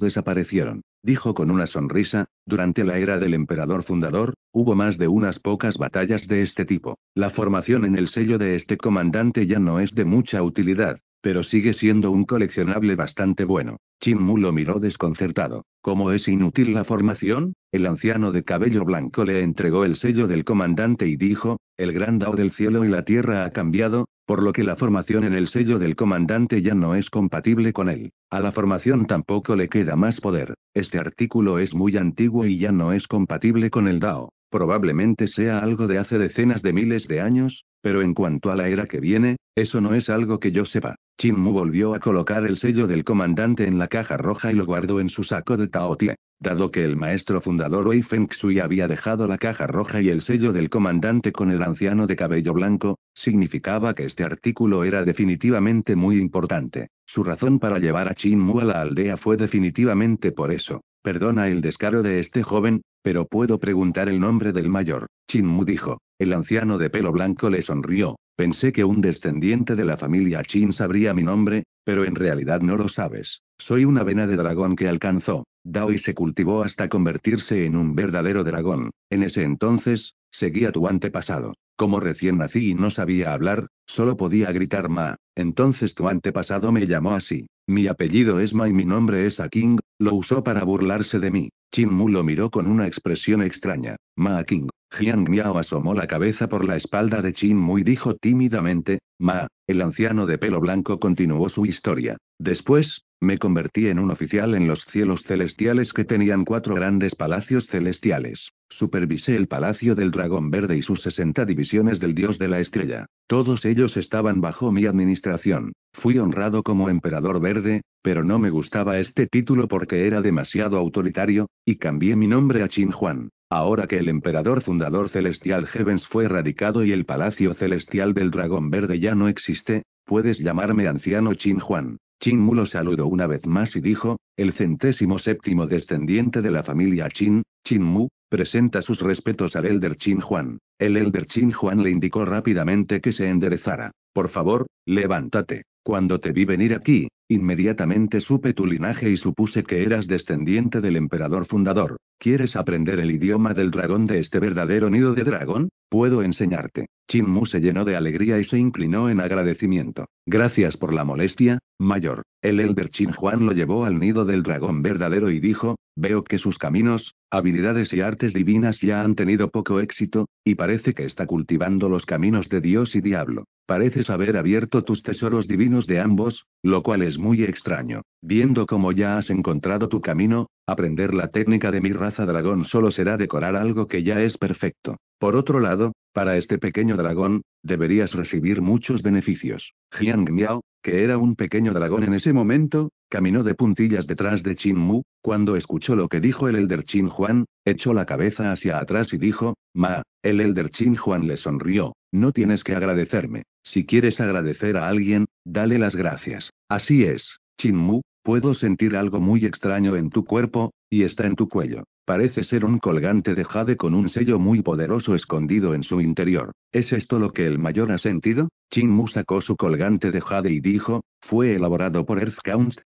desaparecieron, dijo con una sonrisa, durante la era del emperador fundador, hubo más de unas pocas batallas de este tipo. La formación en el sello de este comandante ya no es de mucha utilidad, pero sigue siendo un coleccionable bastante bueno. Chin Mu lo miró desconcertado. ¿Cómo es inútil la formación, el anciano de cabello blanco le entregó el sello del comandante y dijo, el gran Dao del cielo y la tierra ha cambiado, por lo que la formación en el sello del comandante ya no es compatible con él. A la formación tampoco le queda más poder. Este artículo es muy antiguo y ya no es compatible con el Dao. Probablemente sea algo de hace decenas de miles de años, pero en cuanto a la era que viene, eso no es algo que yo sepa. Mu volvió a colocar el sello del comandante en la caja roja y lo guardó en su saco de taotie. Dado que el maestro fundador Wei Feng había dejado la caja roja y el sello del comandante con el anciano de cabello blanco, significaba que este artículo era definitivamente muy importante. Su razón para llevar a Chin Mu a la aldea fue definitivamente por eso. Perdona el descaro de este joven, pero puedo preguntar el nombre del mayor, Chin Mu dijo. El anciano de pelo blanco le sonrió. Pensé que un descendiente de la familia Chin sabría mi nombre, pero en realidad no lo sabes. Soy una vena de dragón que alcanzó. Dao y se cultivó hasta convertirse en un verdadero dragón. En ese entonces, seguía tu antepasado. Como recién nací y no sabía hablar, solo podía gritar Ma. Entonces tu antepasado me llamó así. Mi apellido es Ma y mi nombre es Aking, lo usó para burlarse de mí. Chin Mu lo miró con una expresión extraña. Ma King. Jiang Miao asomó la cabeza por la espalda de Chin Mu y dijo tímidamente, Ma, el anciano de pelo blanco continuó su historia. Después, me convertí en un oficial en los cielos celestiales que tenían cuatro grandes palacios celestiales. Supervisé el palacio del dragón verde y sus 60 divisiones del dios de la estrella. Todos ellos estaban bajo mi administración. Fui honrado como emperador verde, pero no me gustaba este título porque era demasiado autoritario, y cambié mi nombre a Chin Juan. Ahora que el emperador fundador celestial Heavens fue erradicado y el palacio celestial del dragón verde ya no existe, puedes llamarme anciano Chin Juan. Chin lo saludó una vez más y dijo, el centésimo séptimo descendiente de la familia Chin, Chin Mu, presenta sus respetos al elder Chin Juan. El elder Chin Juan le indicó rápidamente que se enderezara. Por favor, levántate. Cuando te vi venir aquí, inmediatamente supe tu linaje y supuse que eras descendiente del emperador fundador. ¿Quieres aprender el idioma del dragón de este verdadero nido de dragón? Puedo enseñarte. Chin Mu se llenó de alegría y se inclinó en agradecimiento. Gracias por la molestia, mayor. El elder Chin Juan lo llevó al nido del dragón verdadero y dijo, veo que sus caminos, habilidades y artes divinas ya han tenido poco éxito, y parece que está cultivando los caminos de Dios y diablo. Pareces haber abierto tus tesoros divinos de ambos, lo cual es muy extraño. Viendo cómo ya has encontrado tu camino, aprender la técnica de mi raza dragón solo será decorar algo que ya es perfecto. Por otro lado, para este pequeño dragón, deberías recibir muchos beneficios. Jiang Miao, que era un pequeño dragón en ese momento, caminó de puntillas detrás de Chin Mu, cuando escuchó lo que dijo el Elder Chin Juan, echó la cabeza hacia atrás y dijo, Ma, el Elder Chin Juan le sonrió, no tienes que agradecerme, si quieres agradecer a alguien, dale las gracias. Así es, Chin Mu, puedo sentir algo muy extraño en tu cuerpo, y está en tu cuello. Parece ser un colgante de jade con un sello muy poderoso escondido en su interior. ¿Es esto lo que el mayor ha sentido? Chin Mu sacó su colgante de jade y dijo, fue elaborado por Earth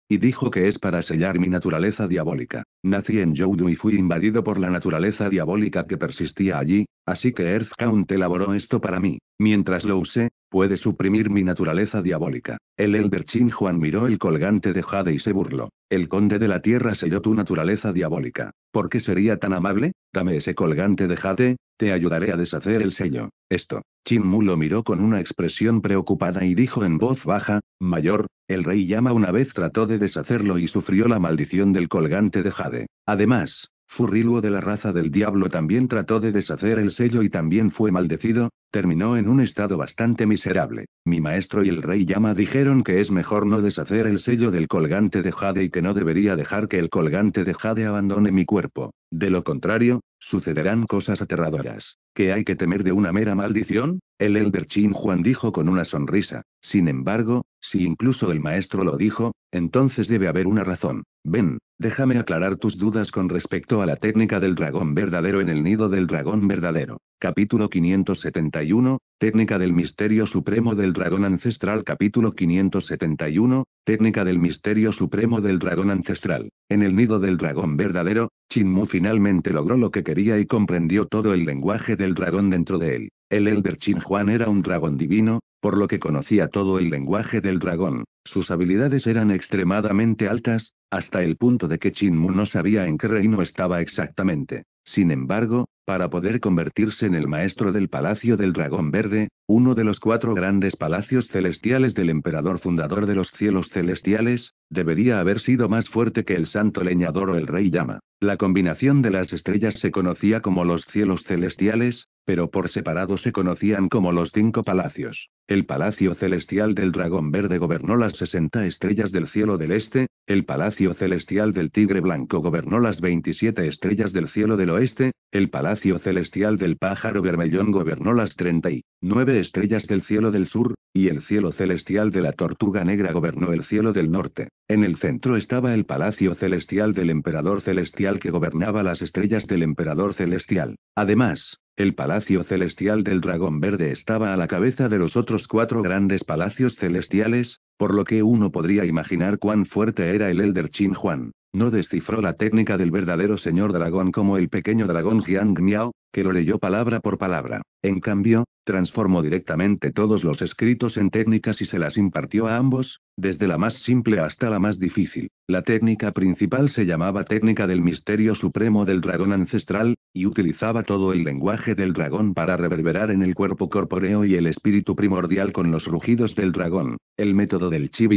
y dijo que es para sellar mi naturaleza diabólica. Nací en Joudu y fui invadido por la naturaleza diabólica que persistía allí, así que Earth elaboró esto para mí. Mientras lo usé, puede suprimir mi naturaleza diabólica. El Elder Chin Juan miró el colgante de Jade y se burló. El conde de la tierra selló tu naturaleza diabólica. ¿Por qué sería tan amable? Dame ese colgante de Jade, te ayudaré a deshacer el sello. Esto. Chinmu lo miró con una expresión preocupada y dijo en voz baja, Mayor, el rey Yama una vez trató de deshacerlo y sufrió la maldición del colgante de Jade. Además, Furriluo de la raza del diablo también trató de deshacer el sello y también fue maldecido, Terminó en un estado bastante miserable. Mi maestro y el rey Yama dijeron que es mejor no deshacer el sello del colgante de jade y que no debería dejar que el colgante de jade abandone mi cuerpo. De lo contrario, sucederán cosas aterradoras. ¿Qué hay que temer de una mera maldición? El Elder Chin Juan dijo con una sonrisa. Sin embargo, si incluso el maestro lo dijo, entonces debe haber una razón. Ven, déjame aclarar tus dudas con respecto a la técnica del dragón verdadero en el nido del dragón verdadero. Capítulo 571, Técnica del Misterio Supremo del Dragón Ancestral Capítulo 571, Técnica del Misterio Supremo del Dragón Ancestral. En el nido del dragón verdadero, Mu finalmente logró lo que quería y comprendió todo el lenguaje del dragón dentro de él. El Elder Chin Juan era un dragón divino, por lo que conocía todo el lenguaje del dragón. Sus habilidades eran extremadamente altas, hasta el punto de que Mu no sabía en qué reino estaba exactamente. Sin embargo, para poder convertirse en el maestro del Palacio del Dragón Verde, uno de los cuatro grandes palacios celestiales del emperador fundador de los cielos celestiales, debería haber sido más fuerte que el santo leñador o el rey llama. La combinación de las estrellas se conocía como los cielos celestiales, pero por separado se conocían como los cinco palacios. El Palacio Celestial del Dragón Verde gobernó las 60 estrellas del cielo del este, el Palacio Celestial del Tigre Blanco gobernó las 27 estrellas del cielo del oeste, el palacio celestial del pájaro Bermellón gobernó las 39 estrellas del cielo del sur, y el cielo celestial de la tortuga negra gobernó el cielo del norte. En el centro estaba el palacio celestial del emperador celestial que gobernaba las estrellas del emperador celestial. Además, el palacio celestial del dragón verde estaba a la cabeza de los otros cuatro grandes palacios celestiales, por lo que uno podría imaginar cuán fuerte era el Elder Chin Juan. No descifró la técnica del verdadero señor dragón como el pequeño dragón Jiang Miao, que lo leyó palabra por palabra. En cambio, transformó directamente todos los escritos en técnicas y se las impartió a ambos, desde la más simple hasta la más difícil. La técnica principal se llamaba técnica del misterio supremo del dragón ancestral, y utilizaba todo el lenguaje del dragón para reverberar en el cuerpo corpóreo y el espíritu primordial con los rugidos del dragón. El método del chi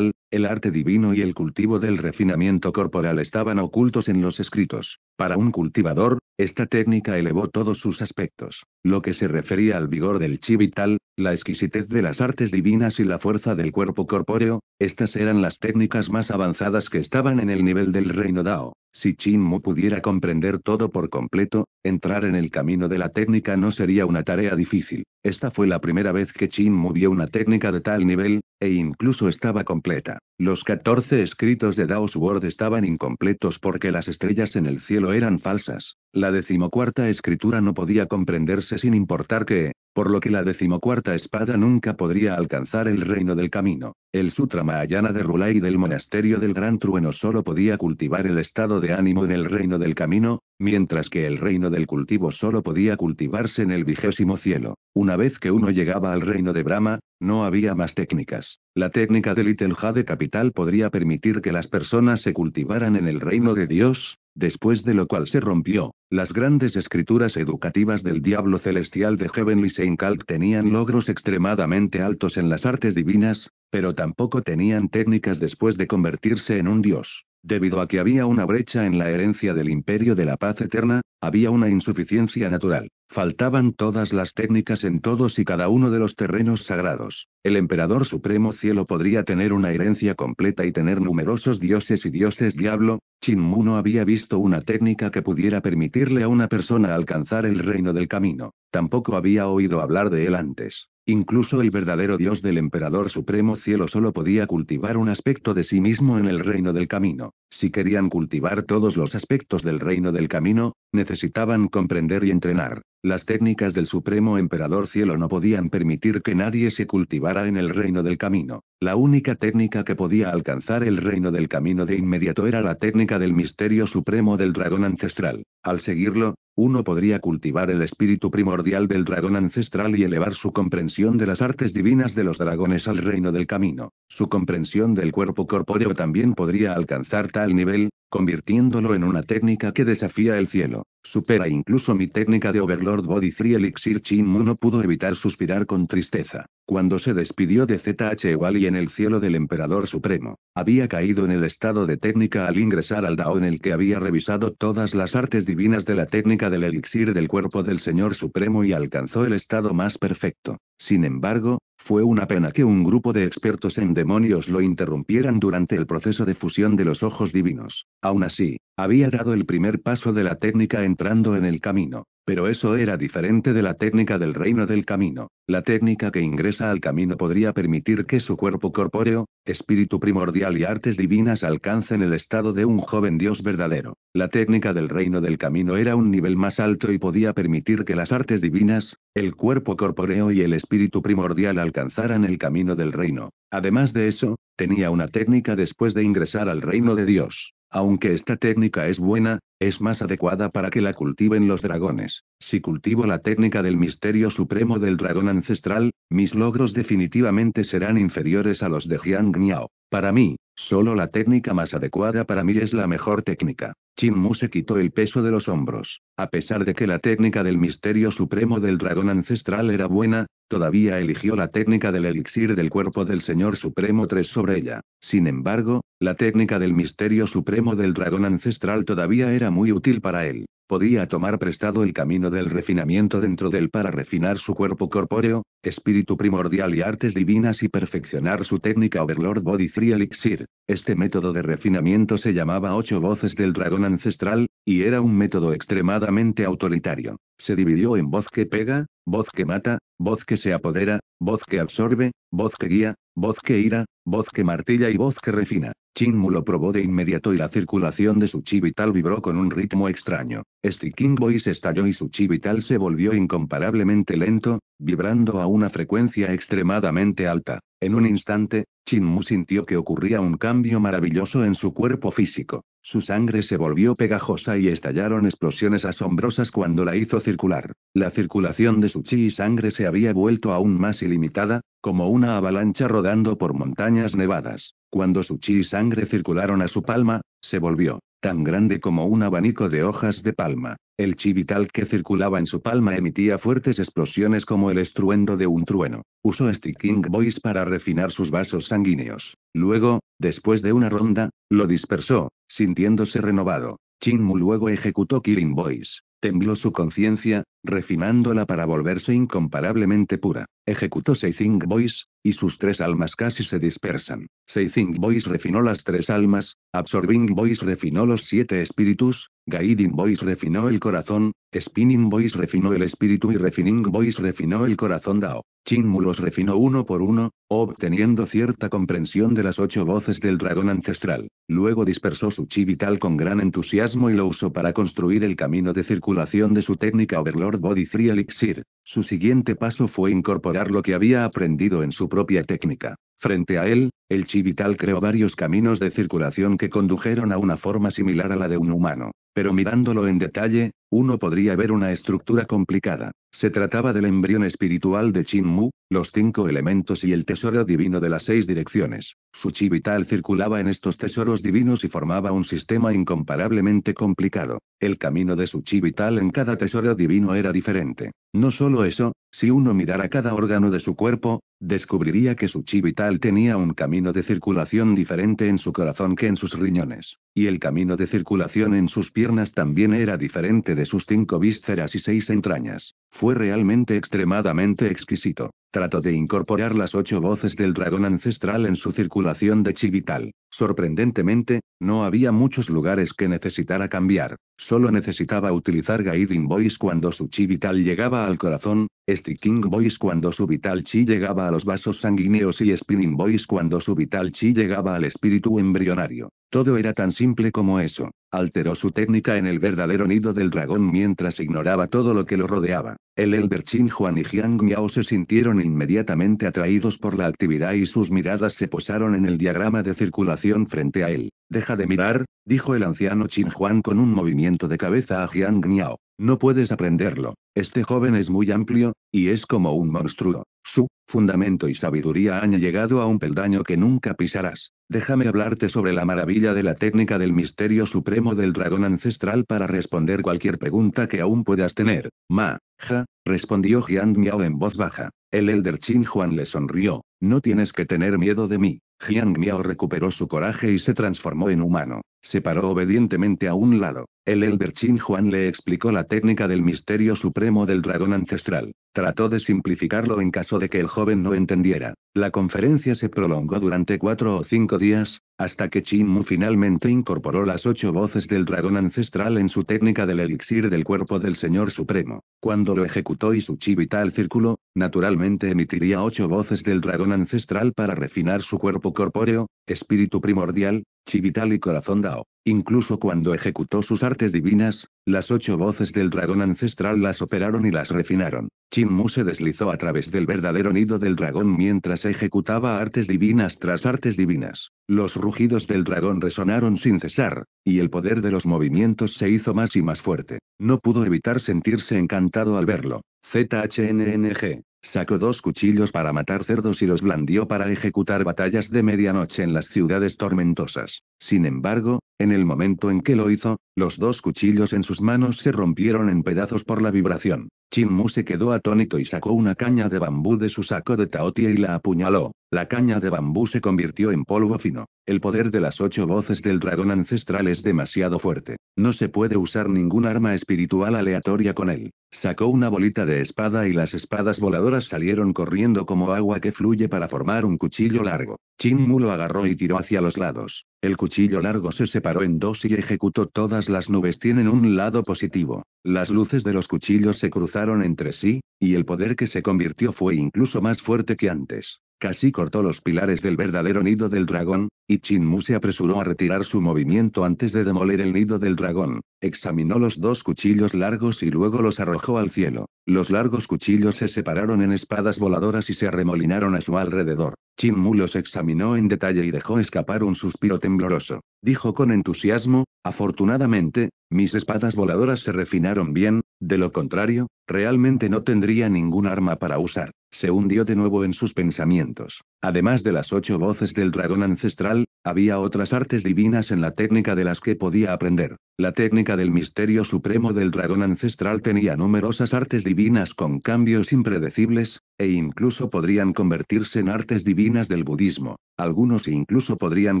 el arte divino y el cultivo del refinamiento corporal estaban ocultos en los escritos. Para un cultivador, esta técnica elevó todo todos sus aspectos. Lo que se refería al vigor del chivital. vital, la exquisitez de las artes divinas y la fuerza del cuerpo corpóreo, estas eran las técnicas más avanzadas que estaban en el nivel del reino Dao. Si Chin Mu pudiera comprender todo por completo, entrar en el camino de la técnica no sería una tarea difícil. Esta fue la primera vez que Chin Mu vio una técnica de tal nivel, e incluso estaba completa. Los 14 escritos de Dao's Word estaban incompletos porque las estrellas en el cielo eran falsas. La decimocuarta escritura no podía comprenderse sin importar que, por lo que la decimocuarta espada nunca podría alcanzar el reino del camino. El Sutra Mahayana de Rulai del monasterio del Gran Trueno solo podía cultivar el estado de ánimo en el reino del camino, mientras que el reino del cultivo solo podía cultivarse en el vigésimo cielo. Una vez que uno llegaba al reino de Brahma, no había más técnicas. La técnica del Little Jade Capital podría permitir que las personas se cultivaran en el reino de Dios, después de lo cual se rompió. Las grandes escrituras educativas del diablo celestial de Heavenly Saint Calc tenían logros extremadamente altos en las artes divinas, pero tampoco tenían técnicas después de convertirse en un dios. Debido a que había una brecha en la herencia del imperio de la paz eterna, había una insuficiencia natural. Faltaban todas las técnicas en todos y cada uno de los terrenos sagrados. El emperador supremo cielo podría tener una herencia completa y tener numerosos dioses y dioses diablo. Chinmu no había visto una técnica que pudiera permitirle a una persona alcanzar el reino del camino. Tampoco había oído hablar de él antes. Incluso el verdadero dios del emperador supremo cielo solo podía cultivar un aspecto de sí mismo en el reino del camino. Si querían cultivar todos los aspectos del reino del camino, necesitaban comprender y entrenar. Las técnicas del supremo emperador cielo no podían permitir que nadie se cultivara en el reino del camino. La única técnica que podía alcanzar el reino del camino de inmediato era la técnica del misterio supremo del dragón ancestral. Al seguirlo, uno podría cultivar el espíritu primordial del dragón ancestral y elevar su comprensión de las artes divinas de los dragones al reino del camino. Su comprensión del cuerpo corpóreo también podría alcanzar tal nivel, convirtiéndolo en una técnica que desafía el cielo. Supera incluso mi técnica de Overlord Body Free Elixir Chin Mu no pudo evitar suspirar con tristeza. Cuando se despidió de ZH y en el cielo del Emperador Supremo, había caído en el estado de técnica al ingresar al Dao en el que había revisado todas las artes divinas de la técnica del elixir del cuerpo del Señor Supremo y alcanzó el estado más perfecto. Sin embargo, fue una pena que un grupo de expertos en demonios lo interrumpieran durante el proceso de fusión de los ojos divinos. Aún así, había dado el primer paso de la técnica entrando en el camino. Pero eso era diferente de la técnica del reino del camino. La técnica que ingresa al camino podría permitir que su cuerpo corpóreo, espíritu primordial y artes divinas alcancen el estado de un joven dios verdadero. La técnica del reino del camino era un nivel más alto y podía permitir que las artes divinas, el cuerpo corpóreo y el espíritu primordial alcanzaran el camino del reino. Además de eso, tenía una técnica después de ingresar al reino de Dios. Aunque esta técnica es buena, es más adecuada para que la cultiven los dragones. Si cultivo la técnica del misterio supremo del dragón ancestral, mis logros definitivamente serán inferiores a los de Jiang Niao. Para mí, Solo la técnica más adecuada para mí es la mejor técnica. Chin Mu se quitó el peso de los hombros. A pesar de que la técnica del misterio supremo del dragón ancestral era buena, todavía eligió la técnica del elixir del cuerpo del Señor Supremo 3 sobre ella. Sin embargo, la técnica del misterio supremo del dragón ancestral todavía era muy útil para él podía tomar prestado el camino del refinamiento dentro del para refinar su cuerpo corpóreo, espíritu primordial y artes divinas y perfeccionar su técnica Overlord Body Free Elixir. Este método de refinamiento se llamaba Ocho Voces del Dragón Ancestral, y era un método extremadamente autoritario. Se dividió en voz que pega, voz que mata, voz que se apodera, voz que absorbe, voz que guía, Voz que ira, voz que martilla y voz que refina. Chinmu lo probó de inmediato y la circulación de su chi vital vibró con un ritmo extraño. Sticking este se estalló y su chi vital se volvió incomparablemente lento, vibrando a una frecuencia extremadamente alta. En un instante, Chinmu sintió que ocurría un cambio maravilloso en su cuerpo físico. Su sangre se volvió pegajosa y estallaron explosiones asombrosas cuando la hizo circular. La circulación de su chi y sangre se había vuelto aún más ilimitada, como una avalancha rodando por montañas nevadas. Cuando su chi y sangre circularon a su palma, se volvió tan grande como un abanico de hojas de palma. El chi vital que circulaba en su palma emitía fuertes explosiones como el estruendo de un trueno. Usó Sticking Boys para refinar sus vasos sanguíneos. Luego, Después de una ronda, lo dispersó, sintiéndose renovado. Chin Mu luego ejecutó Killing Voice. Tembló su conciencia, refinándola para volverse incomparablemente pura. Ejecutó Seizing Voice, y sus tres almas casi se dispersan. Seizing Boys refinó las tres almas, Absorbing Voice refinó los siete espíritus, Guiding Voice refinó el corazón, Spinning Voice refinó el espíritu y Refining Voice refinó el corazón Dao. Chinmu los refinó uno por uno, obteniendo cierta comprensión de las ocho voces del dragón ancestral. Luego dispersó su chi vital con gran entusiasmo y lo usó para construir el camino de circulación de su técnica Overlord Body Free Elixir. Su siguiente paso fue incorporar lo que había aprendido en su propia técnica. Frente a él, el chivital creó varios caminos de circulación que condujeron a una forma similar a la de un humano, pero mirándolo en detalle, uno podría ver una estructura complicada. Se trataba del embrión espiritual de Chin Mu, los cinco elementos y el tesoro divino de las seis direcciones. Su chi vital circulaba en estos tesoros divinos y formaba un sistema incomparablemente complicado. El camino de su chi vital en cada tesoro divino era diferente. No solo eso, si uno mirara cada órgano de su cuerpo, descubriría que su chi vital tenía un camino de circulación diferente en su corazón que en sus riñones. Y el camino de circulación en sus piernas también era diferente de sus cinco vísceras y seis entrañas. Fue realmente extremadamente exquisito. Trató de incorporar las ocho voces del dragón ancestral en su circulación de chivital. Sorprendentemente, no había muchos lugares que necesitara cambiar. Solo necesitaba utilizar Guiding Voice cuando su chi vital llegaba al corazón, Sticking Voice cuando su vital chi llegaba a los vasos sanguíneos y Spinning Voice cuando su vital chi llegaba al espíritu embrionario. Todo era tan simple como eso. Alteró su técnica en el verdadero nido del dragón mientras ignoraba todo lo que lo rodeaba. El Elder Chin Juan y Jiang Miao se sintieron inmediatamente atraídos por la actividad y sus miradas se posaron en el diagrama de circulación frente a él. Deja de mirar, dijo el anciano Chin Juan con un movimiento de cabeza a Jiang Miao. No puedes aprenderlo. Este joven es muy amplio, y es como un monstruo. Su fundamento y sabiduría han llegado a un peldaño que nunca pisarás. Déjame hablarte sobre la maravilla de la técnica del misterio supremo del dragón ancestral para responder cualquier pregunta que aún puedas tener. Ma, ja, respondió Jiang Miao en voz baja. El elder Chin Juan le sonrió. No tienes que tener miedo de mí. Jiang Miao recuperó su coraje y se transformó en humano. Se paró obedientemente a un lado. El Elder Chin Juan le explicó la técnica del misterio supremo del dragón ancestral. Trató de simplificarlo en caso de que el joven no entendiera. La conferencia se prolongó durante cuatro o cinco días, hasta que Chin finalmente incorporó las ocho voces del dragón ancestral en su técnica del elixir del cuerpo del Señor Supremo. Cuando lo ejecutó y su chi vital círculo, naturalmente emitiría ocho voces del dragón ancestral para refinar su cuerpo corpóreo, espíritu primordial, chi y corazón Dao. Incluso cuando ejecutó sus artes divinas, las ocho voces del dragón ancestral las operaron y las refinaron. Chinmu se deslizó a través del verdadero nido del dragón mientras ejecutaba artes divinas tras artes divinas. Los rugidos del dragón resonaron sin cesar, y el poder de los movimientos se hizo más y más fuerte. No pudo evitar sentirse encantado al verlo. ZHNNG. Sacó dos cuchillos para matar cerdos y los blandió para ejecutar batallas de medianoche en las ciudades tormentosas. Sin embargo, en el momento en que lo hizo, los dos cuchillos en sus manos se rompieron en pedazos por la vibración. Chin Mu se quedó atónito y sacó una caña de bambú de su saco de taotia y la apuñaló. La caña de bambú se convirtió en polvo fino. El poder de las ocho voces del dragón ancestral es demasiado fuerte. No se puede usar ningún arma espiritual aleatoria con él. Sacó una bolita de espada y las espadas voladoras salieron corriendo como agua que fluye para formar un cuchillo largo. Chin Mu lo agarró y tiró hacia los lados. El cuchillo largo se separó en dos y ejecutó todas las nubes tienen un lado positivo. Las luces de los cuchillos se cruzaron entre sí, y el poder que se convirtió fue incluso más fuerte que antes. Casi cortó los pilares del verdadero nido del dragón, y Chinmu se apresuró a retirar su movimiento antes de demoler el nido del dragón. Examinó los dos cuchillos largos y luego los arrojó al cielo. Los largos cuchillos se separaron en espadas voladoras y se arremolinaron a su alrededor. Chin Mu los examinó en detalle y dejó escapar un suspiro tembloroso. Dijo con entusiasmo, afortunadamente, mis espadas voladoras se refinaron bien, de lo contrario, realmente no tendría ningún arma para usar se hundió de nuevo en sus pensamientos. Además de las ocho voces del dragón ancestral, había otras artes divinas en la técnica de las que podía aprender. La técnica del misterio supremo del dragón ancestral tenía numerosas artes divinas con cambios impredecibles, e incluso podrían convertirse en artes divinas del budismo. Algunos incluso podrían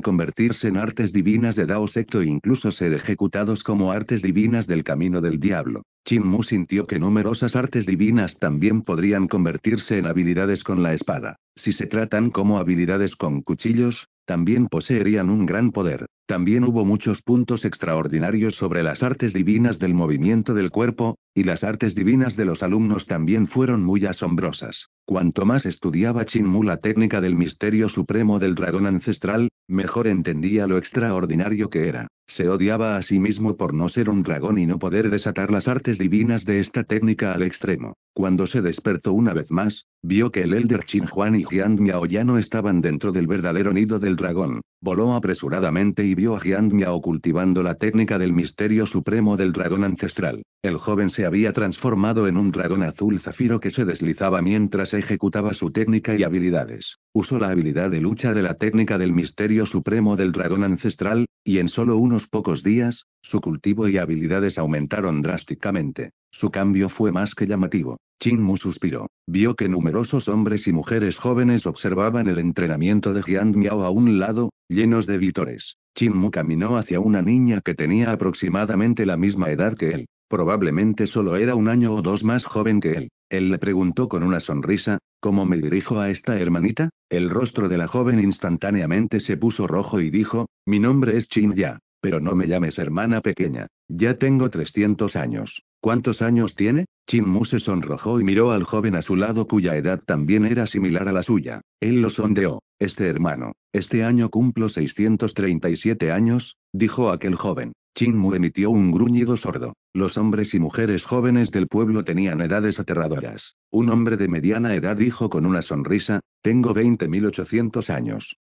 convertirse en artes divinas de Dao secto e incluso ser ejecutados como artes divinas del camino del diablo. Chin Mu sintió que numerosas artes divinas también podrían convertirse en habilidades con la espada. Si se tratan como habilidades con cuchillos, también poseerían un gran poder. También hubo muchos puntos extraordinarios sobre las artes divinas del movimiento del cuerpo, y las artes divinas de los alumnos también fueron muy asombrosas. Cuanto más estudiaba Mu la técnica del misterio supremo del dragón ancestral, mejor entendía lo extraordinario que era. Se odiaba a sí mismo por no ser un dragón y no poder desatar las artes divinas de esta técnica al extremo. Cuando se despertó una vez más, vio que el Elder Chin Juan y Jiang Miao ya no estaban dentro del verdadero nido del dragón. Voló apresuradamente y vio a Jiang o cultivando la técnica del misterio supremo del dragón ancestral. El joven se había transformado en un dragón azul zafiro que se deslizaba mientras ejecutaba su técnica y habilidades. Usó la habilidad de lucha de la técnica del misterio supremo del dragón ancestral, y en solo unos pocos días, su cultivo y habilidades aumentaron drásticamente. Su cambio fue más que llamativo. Mu suspiró. Vio que numerosos hombres y mujeres jóvenes observaban el entrenamiento de Jiang Miao a un lado, llenos de vítores. Mu caminó hacia una niña que tenía aproximadamente la misma edad que él. Probablemente solo era un año o dos más joven que él. Él le preguntó con una sonrisa, ¿cómo me dirijo a esta hermanita? El rostro de la joven instantáneamente se puso rojo y dijo, mi nombre es Chin Ya, pero no me llames hermana pequeña, ya tengo 300 años. ¿Cuántos años tiene? Chin Mu se sonrojó y miró al joven a su lado cuya edad también era similar a la suya. Él lo sondeó. Este hermano, este año cumplo 637 años, dijo aquel joven. Chin Mu emitió un gruñido sordo. Los hombres y mujeres jóvenes del pueblo tenían edades aterradoras. Un hombre de mediana edad dijo con una sonrisa, tengo 20.800 años.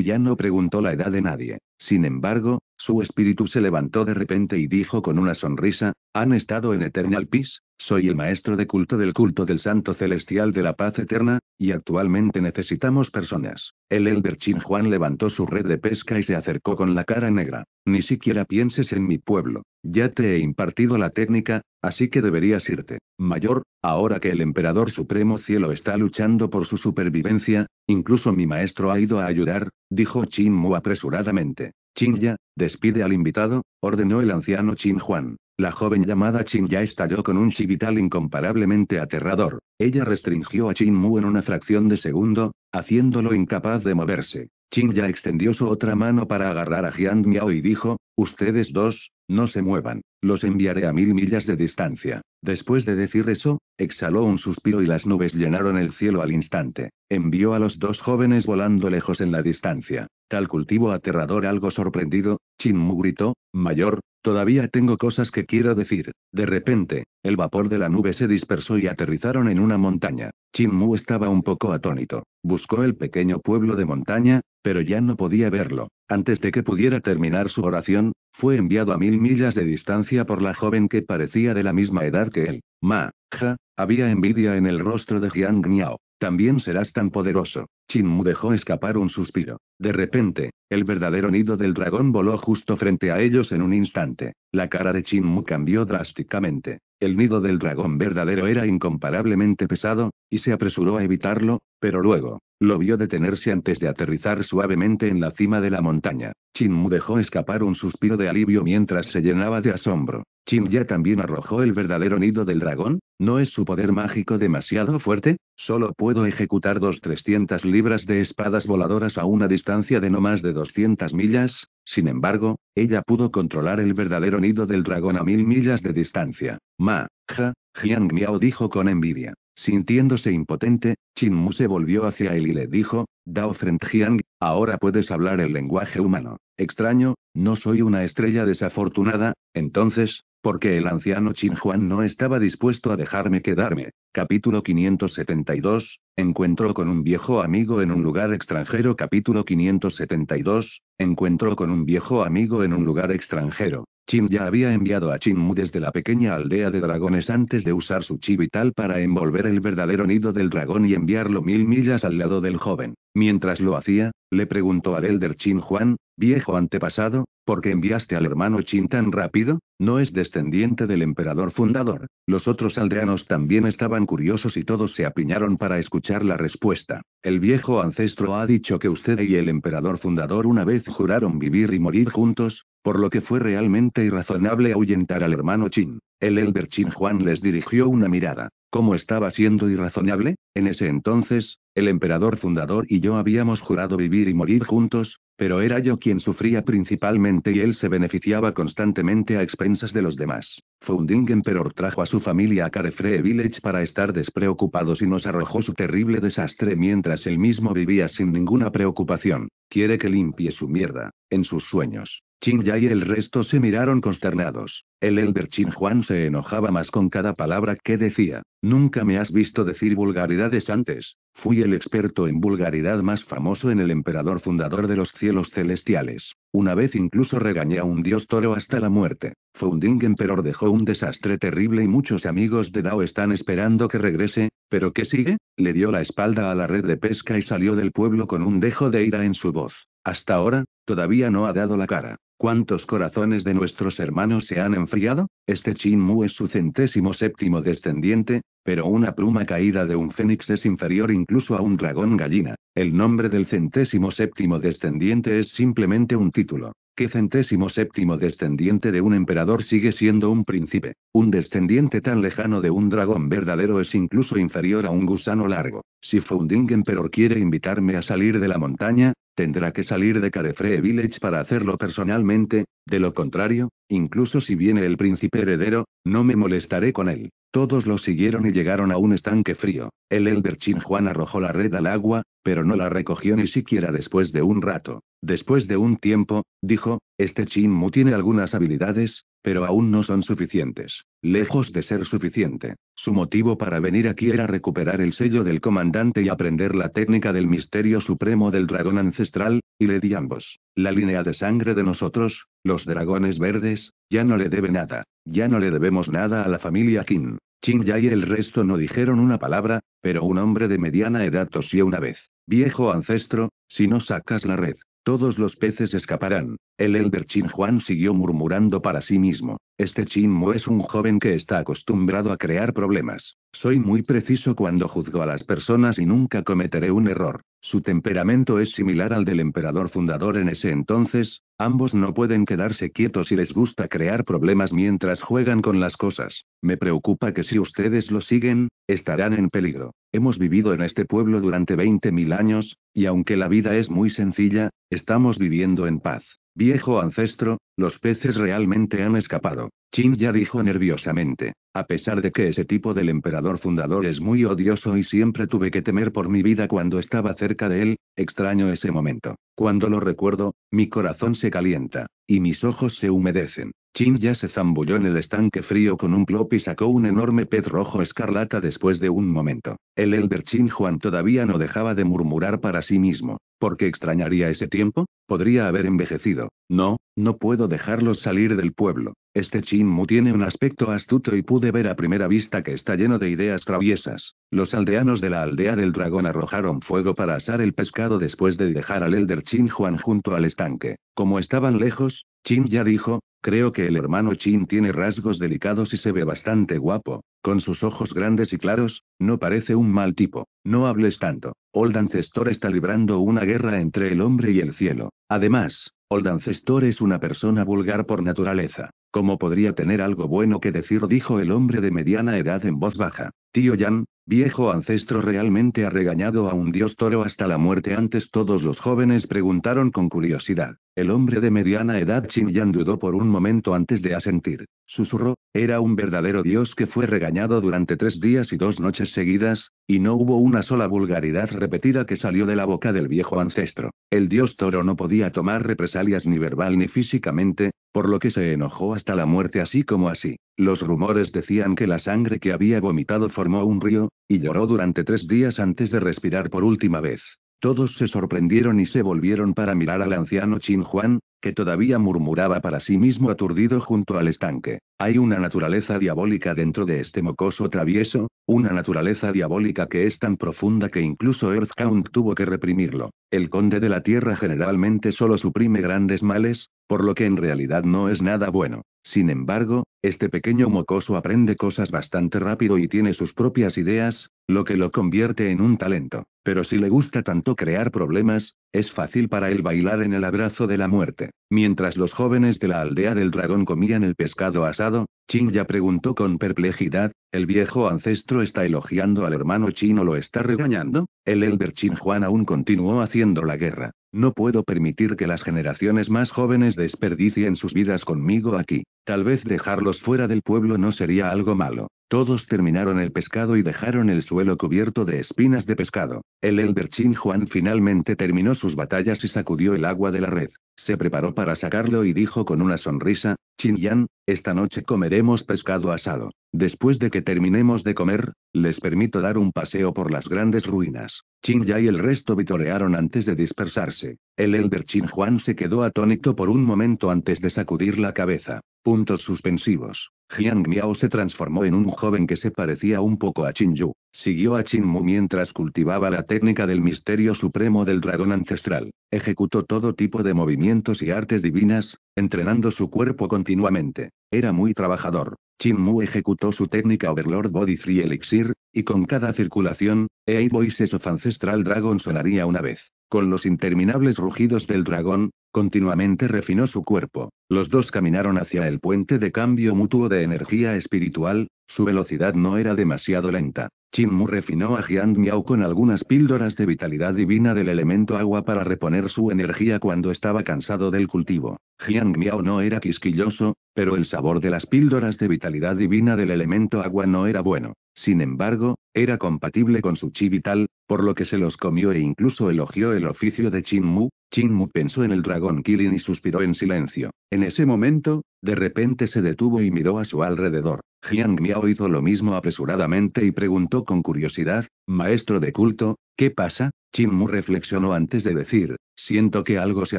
ya no preguntó la edad de nadie. Sin embargo, su espíritu se levantó de repente y dijo con una sonrisa, han estado en Eternal Peace, soy el maestro de culto del culto del Santo Celestial de la Paz Eterna, y actualmente necesitamos personas. El elder Chin Juan levantó su red de pesca y se acercó con la cara negra. Ni siquiera pienses en mi pueblo. Ya te he impartido la técnica, así que deberías irte. Mayor, ahora que el emperador supremo cielo está luchando por su supervivencia, incluso mi maestro ha ido a ayudar, dijo Chin Mu apresuradamente. Chin Ya, despide al invitado, ordenó el anciano Chin Juan. La joven llamada Chin Ya estalló con un chivital incomparablemente aterrador. Ella restringió a Chin Mu en una fracción de segundo, haciéndolo incapaz de moverse. Ching ya extendió su otra mano para agarrar a Jiang Miao y dijo, ustedes dos, no se muevan, los enviaré a mil millas de distancia. Después de decir eso, exhaló un suspiro y las nubes llenaron el cielo al instante. Envió a los dos jóvenes volando lejos en la distancia. Tal cultivo aterrador algo sorprendido, Chinmu gritó, Mayor, todavía tengo cosas que quiero decir. De repente, el vapor de la nube se dispersó y aterrizaron en una montaña. Mu estaba un poco atónito. Buscó el pequeño pueblo de montaña, pero ya no podía verlo. Antes de que pudiera terminar su oración, fue enviado a mil millas de distancia por la joven que parecía de la misma edad que él. Ma, ja, había envidia en el rostro de Jiang Niao. También serás tan poderoso. Chinmu dejó escapar un suspiro. De repente, el verdadero nido del dragón voló justo frente a ellos en un instante. La cara de Mu cambió drásticamente. El nido del dragón verdadero era incomparablemente pesado, y se apresuró a evitarlo, pero luego, lo vio detenerse antes de aterrizar suavemente en la cima de la montaña. Mu dejó escapar un suspiro de alivio mientras se llenaba de asombro. ¿Chin ya también arrojó el verdadero nido del dragón? ¿No es su poder mágico demasiado fuerte? Solo puedo ejecutar dos 300 libras de espadas voladoras a una distancia de no más de 200 millas. Sin embargo, ella pudo controlar el verdadero nido del dragón a mil millas de distancia. Ma, ja, Jiang Miao dijo con envidia. Sintiéndose impotente, Chin Mu se volvió hacia él y le dijo, Dao Frenjiang, ahora puedes hablar el lenguaje humano. Extraño, no soy una estrella desafortunada, entonces, porque el anciano Chin Juan no estaba dispuesto a dejarme quedarme. Capítulo 572, Encuentro con un viejo amigo en un lugar extranjero. Capítulo 572, Encuentro con un viejo amigo en un lugar extranjero. Chin ya había enviado a Mu desde la pequeña aldea de dragones antes de usar su chi vital para envolver el verdadero nido del dragón y enviarlo mil millas al lado del joven. Mientras lo hacía, le preguntó al Elder Chin Juan, Viejo antepasado, ¿por qué enviaste al hermano Chin tan rápido? No es descendiente del emperador fundador. Los otros aldeanos también estaban curiosos y todos se apiñaron para escuchar la respuesta. El viejo ancestro ha dicho que usted y el emperador fundador una vez juraron vivir y morir juntos, por lo que fue realmente irrazonable ahuyentar al hermano Chin. El elder Chin Juan les dirigió una mirada. ¿Cómo estaba siendo irrazonable? En ese entonces, el emperador fundador y yo habíamos jurado vivir y morir juntos, pero era yo quien sufría principalmente y él se beneficiaba constantemente a expensas de los demás. funding Emperor trajo a su familia a Carefree Village para estar despreocupados y nos arrojó su terrible desastre mientras él mismo vivía sin ninguna preocupación. Quiere que limpie su mierda, en sus sueños. Chin Ya y el resto se miraron consternados. El elder Chin Juan se enojaba más con cada palabra que decía. Nunca me has visto decir vulgaridades antes. Fui el experto en vulgaridad más famoso en el emperador fundador de los cielos celestiales. Una vez incluso regañé a un dios toro hasta la muerte. Founding Emperor dejó un desastre terrible y muchos amigos de Dao están esperando que regrese, pero ¿qué sigue? Le dio la espalda a la red de pesca y salió del pueblo con un dejo de ira en su voz. Hasta ahora, todavía no ha dado la cara. ¿Cuántos corazones de nuestros hermanos se han enfriado? Este Chin Mu es su centésimo séptimo descendiente, pero una pluma caída de un fénix es inferior incluso a un dragón gallina. El nombre del centésimo séptimo descendiente es simplemente un título. ¿Qué centésimo séptimo descendiente de un emperador sigue siendo un príncipe? Un descendiente tan lejano de un dragón verdadero es incluso inferior a un gusano largo. Si Founding Emperor quiere invitarme a salir de la montaña, Tendrá que salir de Carefree Village para hacerlo personalmente, de lo contrario, incluso si viene el príncipe heredero, no me molestaré con él. Todos lo siguieron y llegaron a un estanque frío. El Elder Chin Juan arrojó la red al agua, pero no la recogió ni siquiera después de un rato. Después de un tiempo, dijo, este Chin Mu tiene algunas habilidades, pero aún no son suficientes. Lejos de ser suficiente. Su motivo para venir aquí era recuperar el sello del comandante y aprender la técnica del misterio supremo del dragón ancestral, y le di ambos. La línea de sangre de nosotros, los dragones verdes, ya no le debe nada. Ya no le debemos nada a la familia Qin. Chin Ya y el resto no dijeron una palabra, pero un hombre de mediana edad tosió una vez. Viejo ancestro, si no sacas la red, todos los peces escaparán. El elder Chin Juan siguió murmurando para sí mismo. Este Chin Mo es un joven que está acostumbrado a crear problemas. Soy muy preciso cuando juzgo a las personas y nunca cometeré un error. Su temperamento es similar al del emperador fundador en ese entonces, ambos no pueden quedarse quietos y les gusta crear problemas mientras juegan con las cosas. Me preocupa que si ustedes lo siguen, estarán en peligro. Hemos vivido en este pueblo durante 20.000 años, y aunque la vida es muy sencilla, estamos viviendo en paz. Viejo ancestro, los peces realmente han escapado. Chin ya dijo nerviosamente. A pesar de que ese tipo del emperador fundador es muy odioso y siempre tuve que temer por mi vida cuando estaba cerca de él, extraño ese momento. Cuando lo recuerdo, mi corazón se calienta, y mis ojos se humedecen. Chin ya se zambulló en el estanque frío con un plop y sacó un enorme pez rojo escarlata después de un momento. El elder Chin Juan todavía no dejaba de murmurar para sí mismo. ¿Por qué extrañaría ese tiempo, podría haber envejecido. No, no puedo dejarlos salir del pueblo. Este Mu tiene un aspecto astuto y pude ver a primera vista que está lleno de ideas traviesas. Los aldeanos de la aldea del dragón arrojaron fuego para asar el pescado después de dejar al elder Chin Juan junto al estanque. Como estaban lejos, Chin ya dijo, Creo que el hermano Chin tiene rasgos delicados y se ve bastante guapo. Con sus ojos grandes y claros, no parece un mal tipo. No hables tanto. Old Ancestor está librando una guerra entre el hombre y el cielo. Además, Old Ancestor es una persona vulgar por naturaleza. ¿Cómo podría tener algo bueno que decir? dijo el hombre de mediana edad en voz baja. Tío Jan». Viejo ancestro realmente ha regañado a un dios toro hasta la muerte. Antes todos los jóvenes preguntaron con curiosidad. El hombre de mediana edad Yan dudó por un momento antes de asentir. Susurró, era un verdadero dios que fue regañado durante tres días y dos noches seguidas, y no hubo una sola vulgaridad repetida que salió de la boca del viejo ancestro. El dios toro no podía tomar represalias ni verbal ni físicamente, por lo que se enojó hasta la muerte así como así. Los rumores decían que la sangre que había vomitado formó un río, y lloró durante tres días antes de respirar por última vez. Todos se sorprendieron y se volvieron para mirar al anciano Chin Juan, que todavía murmuraba para sí mismo aturdido junto al estanque. Hay una naturaleza diabólica dentro de este mocoso travieso, una naturaleza diabólica que es tan profunda que incluso Earthcount tuvo que reprimirlo. El conde de la Tierra generalmente solo suprime grandes males, por lo que en realidad no es nada bueno. Sin embargo, este pequeño mocoso aprende cosas bastante rápido y tiene sus propias ideas, lo que lo convierte en un talento. Pero si le gusta tanto crear problemas, es fácil para él bailar en el abrazo de la muerte. Mientras los jóvenes de la aldea del dragón comían el pescado asado, Ching ya preguntó con perplejidad, ¿el viejo ancestro está elogiando al hermano chino lo está regañando? El elder Ching Juan aún continuó haciendo la guerra. No puedo permitir que las generaciones más jóvenes desperdicien sus vidas conmigo aquí. Tal vez dejarlos fuera del pueblo no sería algo malo. Todos terminaron el pescado y dejaron el suelo cubierto de espinas de pescado. El elder Chin Juan finalmente terminó sus batallas y sacudió el agua de la red. Se preparó para sacarlo y dijo con una sonrisa, Chin Yan, esta noche comeremos pescado asado. Después de que terminemos de comer, les permito dar un paseo por las grandes ruinas. Chin Ya y el resto vitorearon antes de dispersarse. El elder Chin Juan se quedó atónito por un momento antes de sacudir la cabeza. Puntos suspensivos. Jiang Miao se transformó en un joven que se parecía un poco a Qin Yu. Siguió a Qin Mu mientras cultivaba la técnica del misterio supremo del dragón ancestral. Ejecutó todo tipo de movimientos y artes divinas, entrenando su cuerpo continuamente. Era muy trabajador. Qin Mu ejecutó su técnica Overlord Body Free Elixir, y con cada circulación, Eight Voices of Ancestral Dragon sonaría una vez. Con los interminables rugidos del dragón, continuamente refinó su cuerpo. Los dos caminaron hacia el puente de cambio mutuo de energía espiritual, su velocidad no era demasiado lenta. Mu refinó a Jiang Miao con algunas píldoras de vitalidad divina del elemento agua para reponer su energía cuando estaba cansado del cultivo. Jiang Miao no era quisquilloso, pero el sabor de las píldoras de vitalidad divina del elemento agua no era bueno. Sin embargo, era compatible con su chi vital, por lo que se los comió e incluso elogió el oficio de Chin Mu. Chin Mu pensó en el dragón Kirin y suspiró en silencio. En ese momento, de repente se detuvo y miró a su alrededor. Jiang Miao hizo lo mismo apresuradamente y preguntó con curiosidad, Maestro de culto, ¿qué pasa? Chin Mu reflexionó antes de decir, siento que algo se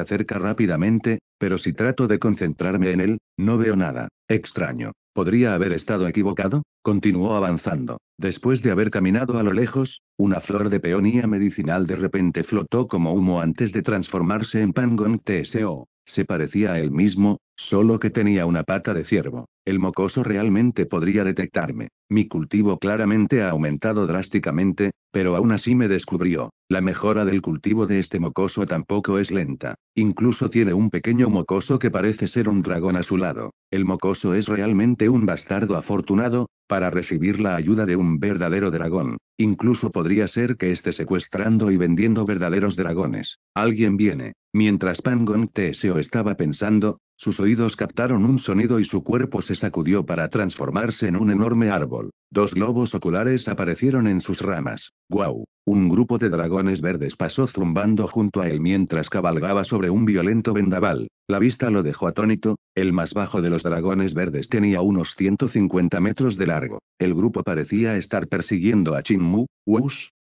acerca rápidamente, pero si trato de concentrarme en él, no veo nada. Extraño. ¿Podría haber estado equivocado? Continuó avanzando. Después de haber caminado a lo lejos, una flor de peonía medicinal de repente flotó como humo antes de transformarse en Pangong TSO. Se parecía a él mismo, solo que tenía una pata de ciervo. El mocoso realmente podría detectarme. Mi cultivo claramente ha aumentado drásticamente, pero aún así me descubrió. La mejora del cultivo de este mocoso tampoco es lenta. Incluso tiene un pequeño mocoso que parece ser un dragón a su lado. El mocoso es realmente un bastardo afortunado, para recibir la ayuda de un verdadero dragón. Incluso podría ser que esté secuestrando y vendiendo verdaderos dragones. Alguien viene. Mientras Pangong Tseo estaba pensando, sus oídos captaron un sonido y su cuerpo se sacudió para transformarse en un enorme árbol. Dos globos oculares aparecieron en sus ramas. ¡Guau! Un grupo de dragones verdes pasó zumbando junto a él mientras cabalgaba sobre un violento vendaval. La vista lo dejó atónito, el más bajo de los dragones verdes tenía unos 150 metros de largo. El grupo parecía estar persiguiendo a Chin Mu,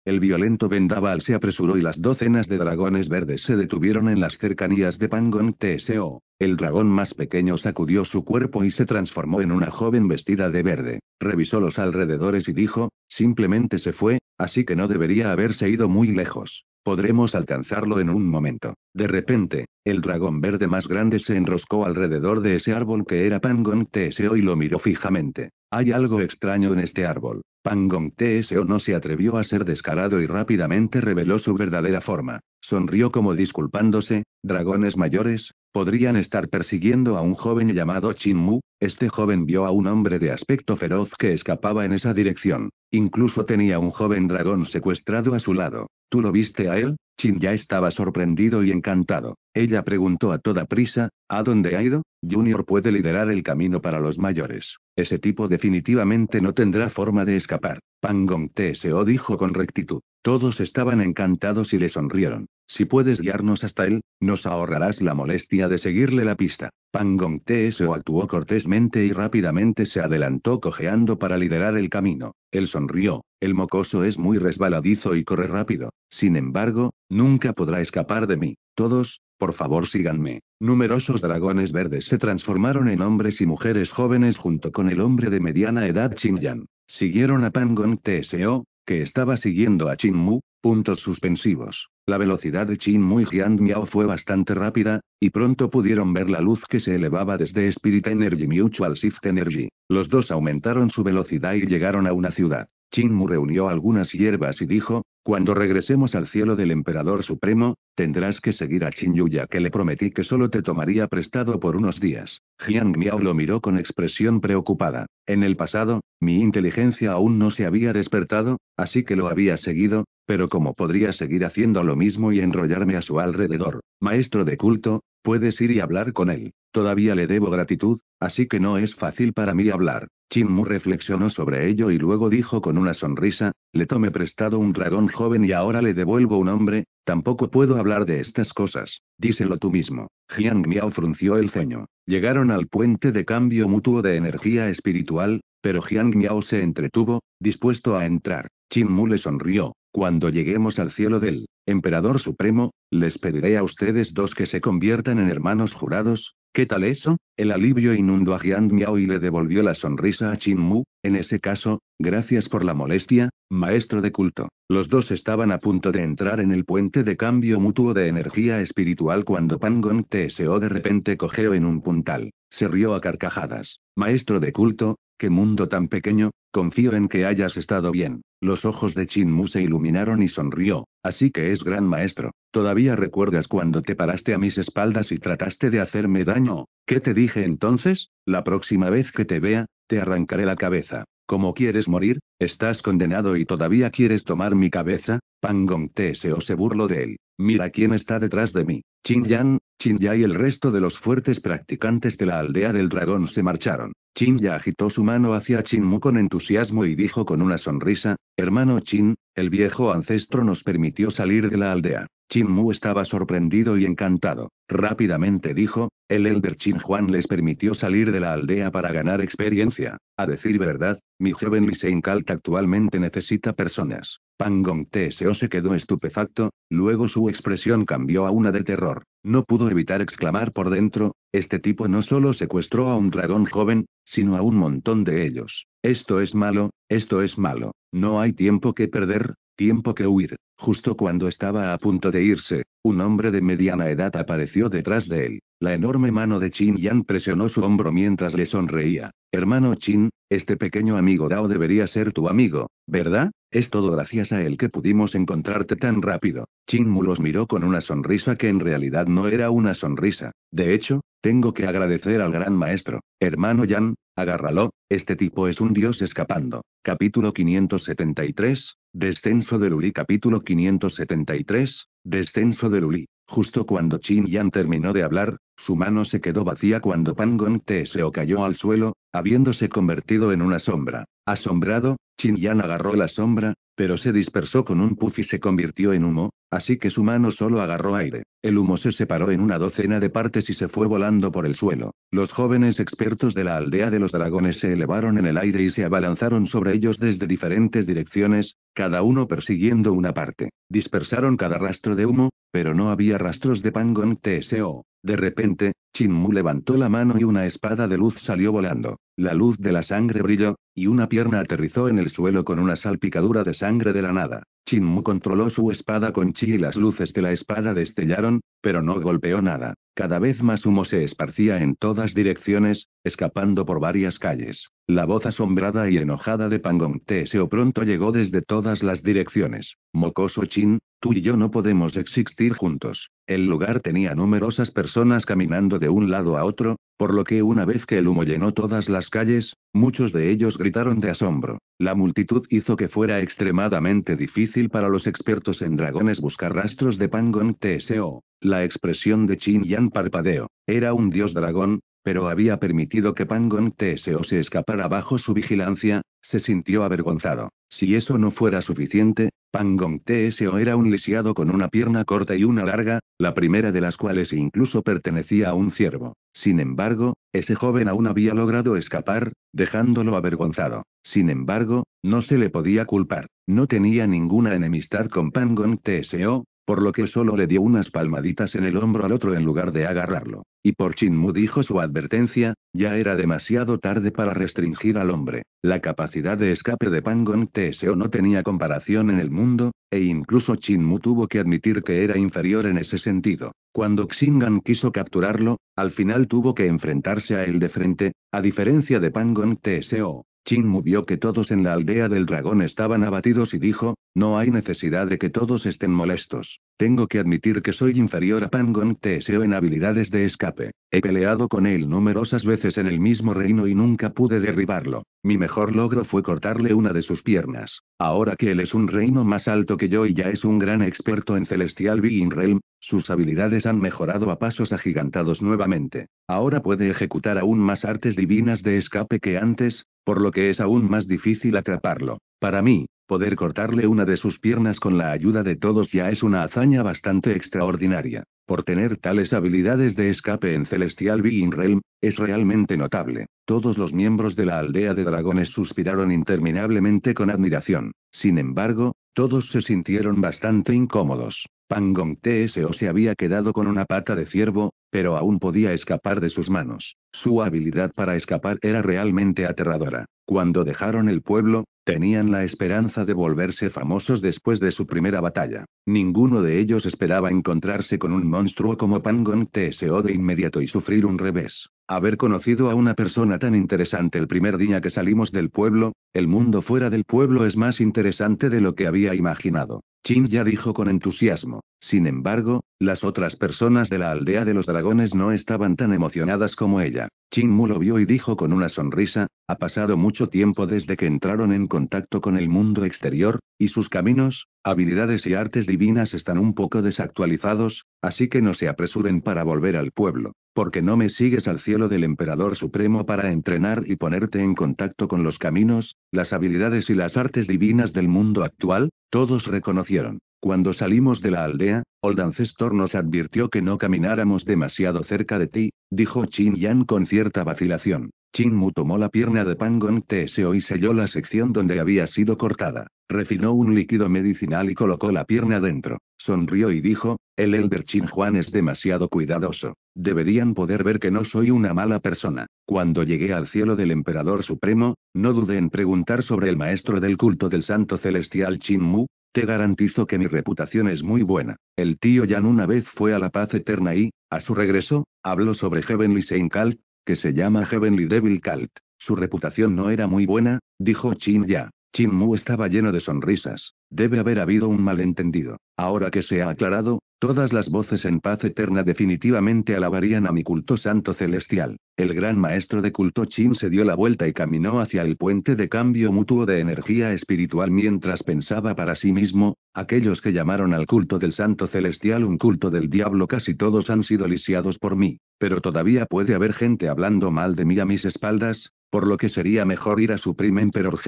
el violento vendaval se apresuró y las docenas de dragones verdes se detuvieron en las cercanías de Pangong Tso. El dragón más pequeño sacudió su cuerpo y se transformó en una joven vestida de verde. Revisó los alrededores y dijo, simplemente se fue, así que no debería haberse ido muy lejos. Podremos alcanzarlo en un momento. De repente, el dragón verde más grande se enroscó alrededor de ese árbol que era Pangong Tseo y lo miró fijamente. Hay algo extraño en este árbol. Pangong Tseo no se atrevió a ser descarado y rápidamente reveló su verdadera forma. Sonrió como disculpándose, dragones mayores, Podrían estar persiguiendo a un joven llamado Chin Mu, este joven vio a un hombre de aspecto feroz que escapaba en esa dirección. Incluso tenía un joven dragón secuestrado a su lado. ¿Tú lo viste a él? Chin ya estaba sorprendido y encantado. Ella preguntó a toda prisa, ¿a dónde ha ido? Junior puede liderar el camino para los mayores. Ese tipo definitivamente no tendrá forma de escapar. Pangong TSO dijo con rectitud. Todos estaban encantados y le sonrieron. Si puedes guiarnos hasta él, nos ahorrarás la molestia de seguirle la pista. Pangong TSO actuó cortésmente y rápidamente se adelantó cojeando para liderar el camino. Él sonrió. El mocoso es muy resbaladizo y corre rápido. Sin embargo, nunca podrá escapar de mí. Todos, por favor síganme. Numerosos dragones verdes se transformaron en hombres y mujeres jóvenes junto con el hombre de mediana edad Yan. Siguieron a Pangong TSO, que estaba siguiendo a Qin Mu, puntos suspensivos. La velocidad de Qin Mu y Jian Miao fue bastante rápida, y pronto pudieron ver la luz que se elevaba desde Spirit Energy Mutual Shift Energy. Los dos aumentaron su velocidad y llegaron a una ciudad. Mu reunió algunas hierbas y dijo, cuando regresemos al cielo del emperador supremo, tendrás que seguir a Chinyu ya que le prometí que solo te tomaría prestado por unos días. Jiang Miao lo miró con expresión preocupada. En el pasado, mi inteligencia aún no se había despertado, así que lo había seguido, pero como podría seguir haciendo lo mismo y enrollarme a su alrededor? Maestro de culto, puedes ir y hablar con él. Todavía le debo gratitud, así que no es fácil para mí hablar. Mu reflexionó sobre ello y luego dijo con una sonrisa, le tomé prestado un dragón joven y ahora le devuelvo un hombre, tampoco puedo hablar de estas cosas, díselo tú mismo. Jiang Miao frunció el ceño. Llegaron al puente de cambio mutuo de energía espiritual, pero Jiang Miao se entretuvo, dispuesto a entrar. Mu le sonrió. Cuando lleguemos al cielo del Emperador Supremo, les pediré a ustedes dos que se conviertan en hermanos jurados, ¿Qué tal eso? El alivio inundó a Jian Miao y le devolvió la sonrisa a Chin Mu. En ese caso, gracias por la molestia, maestro de culto. Los dos estaban a punto de entrar en el puente de cambio mutuo de energía espiritual cuando Pangong TSO de repente cogeó en un puntal. Se rió a carcajadas. Maestro de culto, Qué mundo tan pequeño, confío en que hayas estado bien. Los ojos de Chin Mu se iluminaron y sonrió, así que es gran maestro. ¿Todavía recuerdas cuando te paraste a mis espaldas y trataste de hacerme daño? ¿Qué te dije entonces? La próxima vez que te vea, te arrancaré la cabeza. ¿Cómo quieres morir? ¿Estás condenado y todavía quieres tomar mi cabeza? Pangong Teseo se burló de él. Mira quién está detrás de mí. Chin Yan, Chin Ya y el resto de los fuertes practicantes de la aldea del dragón se marcharon. Chin ya agitó su mano hacia Mu con entusiasmo y dijo con una sonrisa, Hermano Chin, el viejo ancestro nos permitió salir de la aldea. Mu estaba sorprendido y encantado. Rápidamente dijo, el elder Chin Juan les permitió salir de la aldea para ganar experiencia. A decir verdad, mi joven Lisein Kalt actualmente necesita personas. Pangong Tseo se quedó estupefacto, luego su expresión cambió a una de terror. No pudo evitar exclamar por dentro, este tipo no solo secuestró a un dragón joven, sino a un montón de ellos. Esto es malo, esto es malo, no hay tiempo que perder, tiempo que huir. Justo cuando estaba a punto de irse, un hombre de mediana edad apareció detrás de él. La enorme mano de Chin Yan presionó su hombro mientras le sonreía. Hermano Chin, este pequeño amigo Dao debería ser tu amigo, ¿verdad? Es todo gracias a él que pudimos encontrarte tan rápido. Chinmu los miró con una sonrisa que en realidad no era una sonrisa. De hecho, tengo que agradecer al gran maestro. Hermano Yan, agárralo, este tipo es un dios escapando. Capítulo 573, Descenso de Luli. Capítulo 573, Descenso de Luli. Justo cuando Chin Yan terminó de hablar, su mano se quedó vacía cuando Pan Gong Tseo cayó al suelo, habiéndose convertido en una sombra. Asombrado, Chin Yan agarró la sombra, pero se dispersó con un puff y se convirtió en humo, así que su mano solo agarró aire. El humo se separó en una docena de partes y se fue volando por el suelo. Los jóvenes expertos de la aldea de los dragones se elevaron en el aire y se abalanzaron sobre ellos desde diferentes direcciones, cada uno persiguiendo una parte. Dispersaron cada rastro de humo, pero no había rastros de Pangong TSO. De repente, Chin Mu levantó la mano y una espada de luz salió volando. La luz de la sangre brilló, y una pierna aterrizó en el suelo con una salpicadura de sangre de la nada. Chinmu controló su espada con chi y las luces de la espada destellaron, pero no golpeó nada. Cada vez más humo se esparcía en todas direcciones, escapando por varias calles. La voz asombrada y enojada de Pangong Tseo pronto llegó desde todas las direcciones. Mocoso Chin, tú y yo no podemos existir juntos. El lugar tenía numerosas personas caminando de un lado a otro, por lo que una vez que el humo llenó todas las calles, Muchos de ellos gritaron de asombro. La multitud hizo que fuera extremadamente difícil para los expertos en dragones buscar rastros de Pangong TSO. La expresión de Qin Yan Parpadeo, Era un dios dragón, pero había permitido que Pangong TSO se escapara bajo su vigilancia, se sintió avergonzado. Si eso no fuera suficiente, Pangong TSO era un lisiado con una pierna corta y una larga, la primera de las cuales incluso pertenecía a un ciervo. Sin embargo, ese joven aún había logrado escapar, dejándolo avergonzado. Sin embargo, no se le podía culpar. No tenía ninguna enemistad con Pangong TSO, por lo que solo le dio unas palmaditas en el hombro al otro en lugar de agarrarlo. Y por Chinmu dijo su advertencia, ya era demasiado tarde para restringir al hombre. La capacidad de escape de Pangong TSO no tenía comparación en el mundo, e incluso Chinmu tuvo que admitir que era inferior en ese sentido. Cuando Xingan quiso capturarlo, al final tuvo que enfrentarse a él de frente, a diferencia de Pangong TSO. Chinmu vio que todos en la aldea del dragón estaban abatidos y dijo, no hay necesidad de que todos estén molestos. Tengo que admitir que soy inferior a Pangong Tseo en habilidades de escape. He peleado con él numerosas veces en el mismo reino y nunca pude derribarlo. Mi mejor logro fue cortarle una de sus piernas. Ahora que él es un reino más alto que yo y ya es un gran experto en Celestial Being Realm, sus habilidades han mejorado a pasos agigantados nuevamente. Ahora puede ejecutar aún más artes divinas de escape que antes, por lo que es aún más difícil atraparlo. Para mí, Poder cortarle una de sus piernas con la ayuda de todos ya es una hazaña bastante extraordinaria. Por tener tales habilidades de escape en Celestial Being Realm, es realmente notable. Todos los miembros de la aldea de dragones suspiraron interminablemente con admiración. Sin embargo, todos se sintieron bastante incómodos. Pangong TSO se había quedado con una pata de ciervo, pero aún podía escapar de sus manos. Su habilidad para escapar era realmente aterradora. Cuando dejaron el pueblo, Tenían la esperanza de volverse famosos después de su primera batalla. Ninguno de ellos esperaba encontrarse con un monstruo como Pangong TSO de inmediato y sufrir un revés. Haber conocido a una persona tan interesante el primer día que salimos del pueblo, el mundo fuera del pueblo es más interesante de lo que había imaginado. Chin ya dijo con entusiasmo. Sin embargo, las otras personas de la aldea de los dragones no estaban tan emocionadas como ella. Chin Mu lo vio y dijo con una sonrisa, ha pasado mucho tiempo desde que entraron en contacto con el mundo exterior, y sus caminos, habilidades y artes divinas están un poco desactualizados, así que no se apresuren para volver al pueblo, porque no me sigues al cielo del emperador supremo para entrenar y ponerte en contacto con los caminos, las habilidades y las artes divinas del mundo actual, todos reconocieron. Cuando salimos de la aldea, Old Ancestor nos advirtió que no camináramos demasiado cerca de ti, dijo Qin Yan con cierta vacilación. Chin Mu tomó la pierna de Pangong Tseo y selló la sección donde había sido cortada. Refinó un líquido medicinal y colocó la pierna dentro. Sonrió y dijo, el elder Chin Juan es demasiado cuidadoso. Deberían poder ver que no soy una mala persona. Cuando llegué al cielo del emperador supremo, no dudé en preguntar sobre el maestro del culto del santo celestial Chin Mu, te garantizo que mi reputación es muy buena. El tío Yan una vez fue a la paz eterna y, a su regreso, habló sobre Heavenly kal que se llama Heavenly Devil Cult. Su reputación no era muy buena, dijo Chin Ya. Chin Mu estaba lleno de sonrisas. Debe haber habido un malentendido. Ahora que se ha aclarado, todas las voces en paz eterna definitivamente alabarían a mi culto santo celestial. El gran maestro de culto Chin se dio la vuelta y caminó hacia el puente de cambio mutuo de energía espiritual mientras pensaba para sí mismo, Aquellos que llamaron al culto del santo celestial un culto del diablo casi todos han sido lisiados por mí, pero todavía puede haber gente hablando mal de mí a mis espaldas, por lo que sería mejor ir a su primer Emperor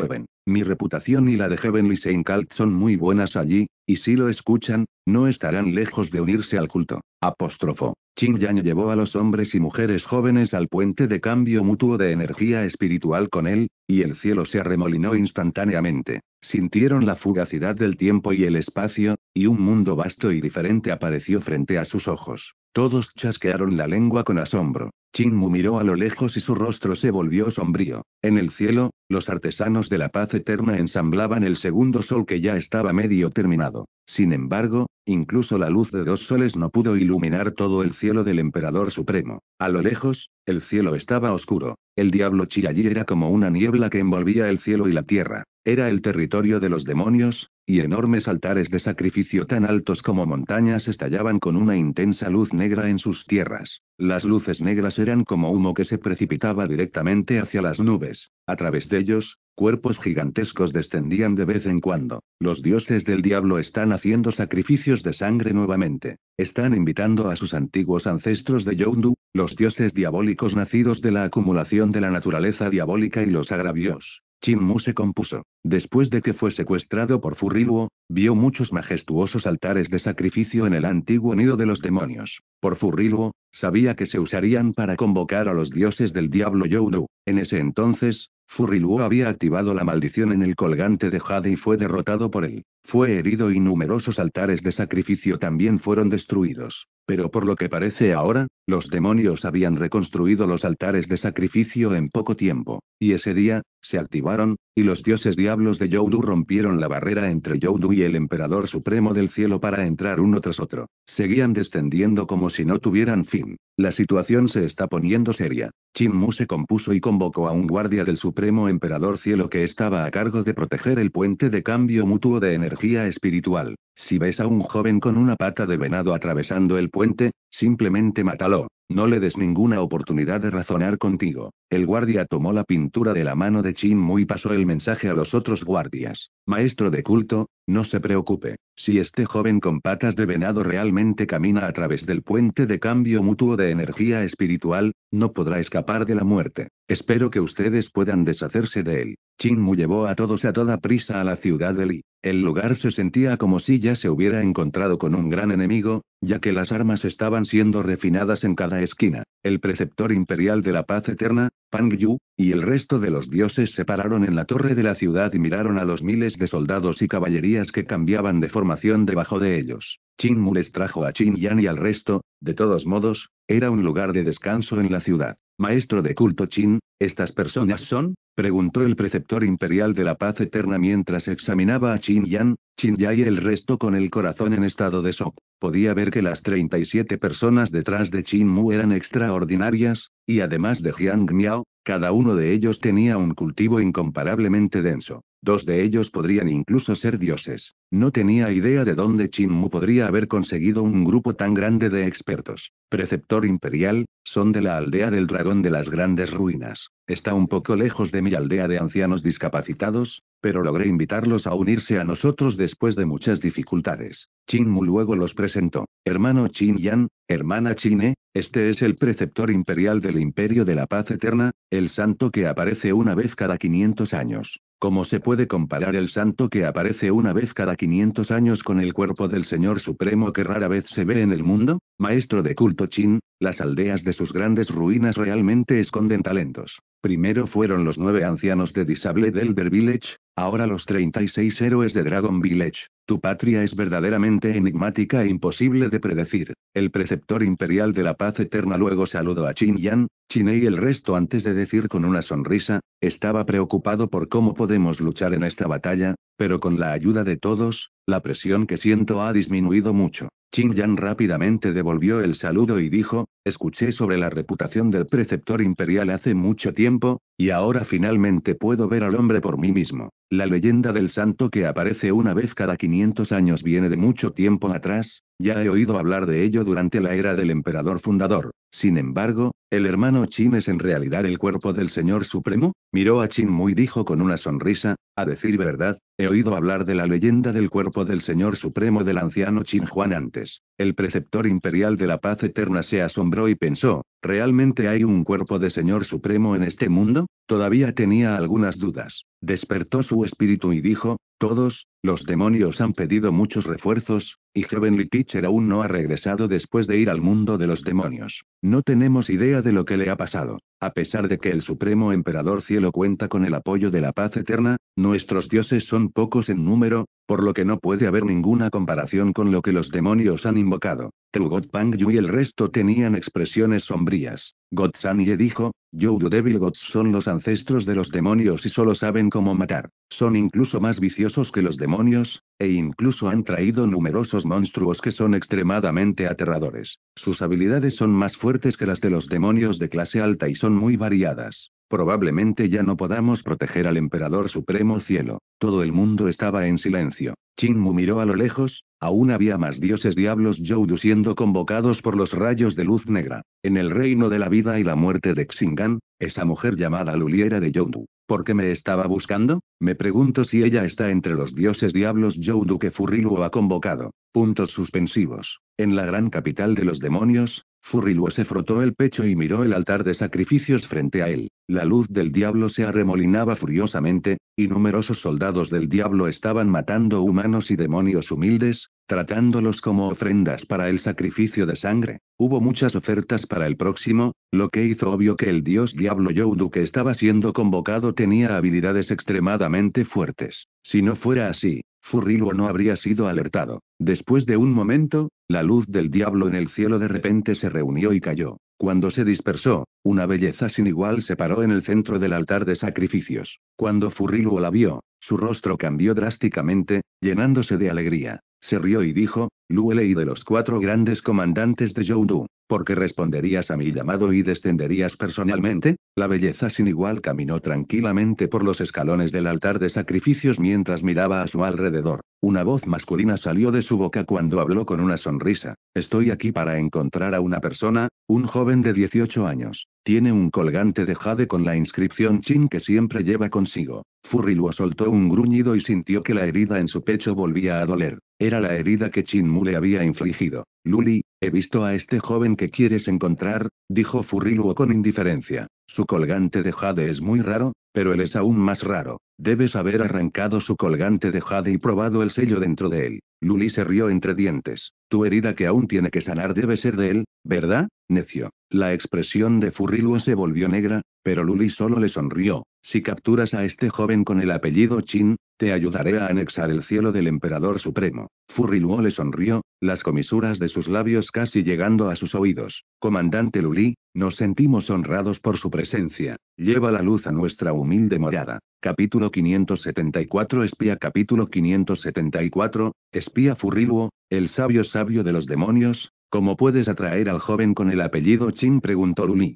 mi reputación y la de Heavenly Saint Cult son muy buenas allí, y si lo escuchan, no estarán lejos de unirse al culto. Apóstrofo. Ching Yang llevó a los hombres y mujeres jóvenes al puente de cambio mutuo de energía espiritual con él, y el cielo se arremolinó instantáneamente. Sintieron la fugacidad del tiempo y el espacio, y un mundo vasto y diferente apareció frente a sus ojos. Todos chasquearon la lengua con asombro. Ching Mu miró a lo lejos y su rostro se volvió sombrío. En el cielo, los artesanos de la paz eterna ensamblaban el segundo sol que ya estaba medio terminado. Sin embargo, incluso la luz de dos soles no pudo iluminar todo el cielo del emperador supremo. A lo lejos, el cielo estaba oscuro. El diablo Chi era como una niebla que envolvía el cielo y la tierra. Era el territorio de los demonios, y enormes altares de sacrificio tan altos como montañas estallaban con una intensa luz negra en sus tierras. Las luces negras eran como humo que se precipitaba directamente hacia las nubes. A través de ellos, cuerpos gigantescos descendían de vez en cuando. Los dioses del diablo están haciendo sacrificios de sangre nuevamente. Están invitando a sus antiguos ancestros de Yondu, los dioses diabólicos nacidos de la acumulación de la naturaleza diabólica y los agravios. Chinmu se compuso. Después de que fue secuestrado por Furiluo, vio muchos majestuosos altares de sacrificio en el antiguo nido de los demonios. Por Furiluo, sabía que se usarían para convocar a los dioses del diablo Youdou. En ese entonces, Furiluo había activado la maldición en el colgante de Jade y fue derrotado por él. Fue herido y numerosos altares de sacrificio también fueron destruidos. Pero por lo que parece ahora, los demonios habían reconstruido los altares de sacrificio en poco tiempo. Y ese día, se activaron, y los dioses diablos de Yodu rompieron la barrera entre Yodu y el emperador supremo del cielo para entrar uno tras otro. Seguían descendiendo como si no tuvieran fin. La situación se está poniendo seria. Chin Mu se compuso y convocó a un guardia del supremo emperador cielo que estaba a cargo de proteger el puente de cambio mutuo de energía energía espiritual. Si ves a un joven con una pata de venado atravesando el puente, simplemente mátalo, no le des ninguna oportunidad de razonar contigo. El guardia tomó la pintura de la mano de Chin Mu y pasó el mensaje a los otros guardias. Maestro de culto, no se preocupe. Si este joven con patas de venado realmente camina a través del puente de cambio mutuo de energía espiritual, no podrá escapar de la muerte. Espero que ustedes puedan deshacerse de él. Chin Mu llevó a todos a toda prisa a la ciudad de Li. El lugar se sentía como si ya se hubiera encontrado con un gran enemigo, ya que las armas estaban siendo refinadas en cada esquina. El preceptor imperial de la paz eterna, Pang Yu, y el resto de los dioses se pararon en la torre de la ciudad y miraron a los miles de soldados y caballerías que cambiaban de formación debajo de ellos. Qin Mu les trajo a Qin Yan y al resto, de todos modos, era un lugar de descanso en la ciudad. Maestro de culto Chin, ¿estas personas son? preguntó el preceptor imperial de la paz eterna mientras examinaba a Chin Yan, Chin Ya y el resto con el corazón en estado de shock. Podía ver que las 37 personas detrás de Chin Mu eran extraordinarias, y además de Jiang Miao, cada uno de ellos tenía un cultivo incomparablemente denso. Dos de ellos podrían incluso ser dioses. No tenía idea de dónde Mu podría haber conseguido un grupo tan grande de expertos. Preceptor imperial, son de la aldea del dragón de las grandes ruinas. Está un poco lejos de mi aldea de ancianos discapacitados, pero logré invitarlos a unirse a nosotros después de muchas dificultades. Mu luego los presentó. Hermano Chin Yan, hermana Chine, este es el preceptor imperial del Imperio de la Paz Eterna, el santo que aparece una vez cada 500 años. ¿Cómo se puede comparar el santo que aparece una vez cada 500 años con el cuerpo del Señor Supremo que rara vez se ve en el mundo? Maestro de culto Chin, las aldeas de sus grandes ruinas realmente esconden talentos. Primero fueron los nueve ancianos de Disable Elder Village, ahora los 36 héroes de Dragon Village. Tu patria es verdaderamente enigmática e imposible de predecir. El preceptor imperial de la paz eterna luego saludó a Qin Yan, Chine y el resto antes de decir con una sonrisa, estaba preocupado por cómo podemos luchar en esta batalla, pero con la ayuda de todos, la presión que siento ha disminuido mucho. Qin Yan rápidamente devolvió el saludo y dijo, escuché sobre la reputación del preceptor imperial hace mucho tiempo, y ahora finalmente puedo ver al hombre por mí mismo. La leyenda del santo que aparece una vez cada 500 años viene de mucho tiempo atrás, ya he oído hablar de ello durante la era del emperador fundador. Sin embargo, ¿el hermano Chin es en realidad el cuerpo del Señor Supremo? Miró a Chin muy y dijo con una sonrisa, a decir verdad, he oído hablar de la leyenda del cuerpo del Señor Supremo del anciano Chin Juan antes. El preceptor imperial de la paz eterna se asombró y pensó, ¿realmente hay un cuerpo de Señor Supremo en este mundo? Todavía tenía algunas dudas. Despertó su espíritu y dijo, todos, los demonios han pedido muchos refuerzos, y Heavenly Teacher aún no ha regresado después de ir al mundo de los demonios. No tenemos idea de lo que le ha pasado. A pesar de que el Supremo Emperador Cielo cuenta con el apoyo de la paz eterna, nuestros dioses son pocos en número, por lo que no puede haber ninguna comparación con lo que los demonios han invocado. Trugot Pang Yu y el resto tenían expresiones sombrías. Ye dijo, Yodu Devil Gods son los ancestros de los demonios y solo saben cómo matar. Son incluso más viciosos que los demonios, e incluso han traído numerosos monstruos que son extremadamente aterradores. Sus habilidades son más fuertes que las de los demonios de clase alta y son muy variadas. Probablemente ya no podamos proteger al emperador supremo cielo. Todo el mundo estaba en silencio. mu miró a lo lejos, aún había más dioses diablos Joudu siendo convocados por los rayos de luz negra. En el reino de la vida y la muerte de Xingan, esa mujer llamada Luliera de Joudu. ¿Por qué me estaba buscando? Me pregunto si ella está entre los dioses diablos Youdu que Furrilu ha convocado. Puntos suspensivos. En la gran capital de los demonios, Furriluo se frotó el pecho y miró el altar de sacrificios frente a él. La luz del diablo se arremolinaba furiosamente, y numerosos soldados del diablo estaban matando humanos y demonios humildes, tratándolos como ofrendas para el sacrificio de sangre. Hubo muchas ofertas para el próximo, lo que hizo obvio que el dios diablo Yodu que estaba siendo convocado tenía habilidades extremadamente fuertes. Si no fuera así, Furiluo no habría sido alertado. Después de un momento, la luz del diablo en el cielo de repente se reunió y cayó. Cuando se dispersó, una belleza sin igual se paró en el centro del altar de sacrificios. Cuando Furiluo la vio, su rostro cambió drásticamente, llenándose de alegría. Se rió y dijo, Luele y de los cuatro grandes comandantes de Joudu porque responderías a mi llamado y descenderías personalmente, la belleza sin igual caminó tranquilamente por los escalones del altar de sacrificios mientras miraba a su alrededor. Una voz masculina salió de su boca cuando habló con una sonrisa. Estoy aquí para encontrar a una persona, un joven de 18 años. Tiene un colgante de jade con la inscripción chin que siempre lleva consigo. lo soltó un gruñido y sintió que la herida en su pecho volvía a doler. Era la herida que Mu le había infligido. Luli, he visto a este joven que quieres encontrar, dijo Furiluo con indiferencia. Su colgante de jade es muy raro, pero él es aún más raro. Debes haber arrancado su colgante de jade y probado el sello dentro de él. Luli se rió entre dientes. Tu herida que aún tiene que sanar debe ser de él, ¿verdad, necio? La expresión de Furiluo se volvió negra, pero Luli solo le sonrió. Si capturas a este joven con el apellido Chin, te ayudaré a anexar el cielo del emperador supremo. Furriluo le sonrió, las comisuras de sus labios casi llegando a sus oídos. Comandante Luli, nos sentimos honrados por su presencia. Lleva la luz a nuestra humilde morada. Capítulo 574 Espía Capítulo 574 Espía Furriluo, el sabio sabio de los demonios, ¿cómo puedes atraer al joven con el apellido Chin? preguntó Luli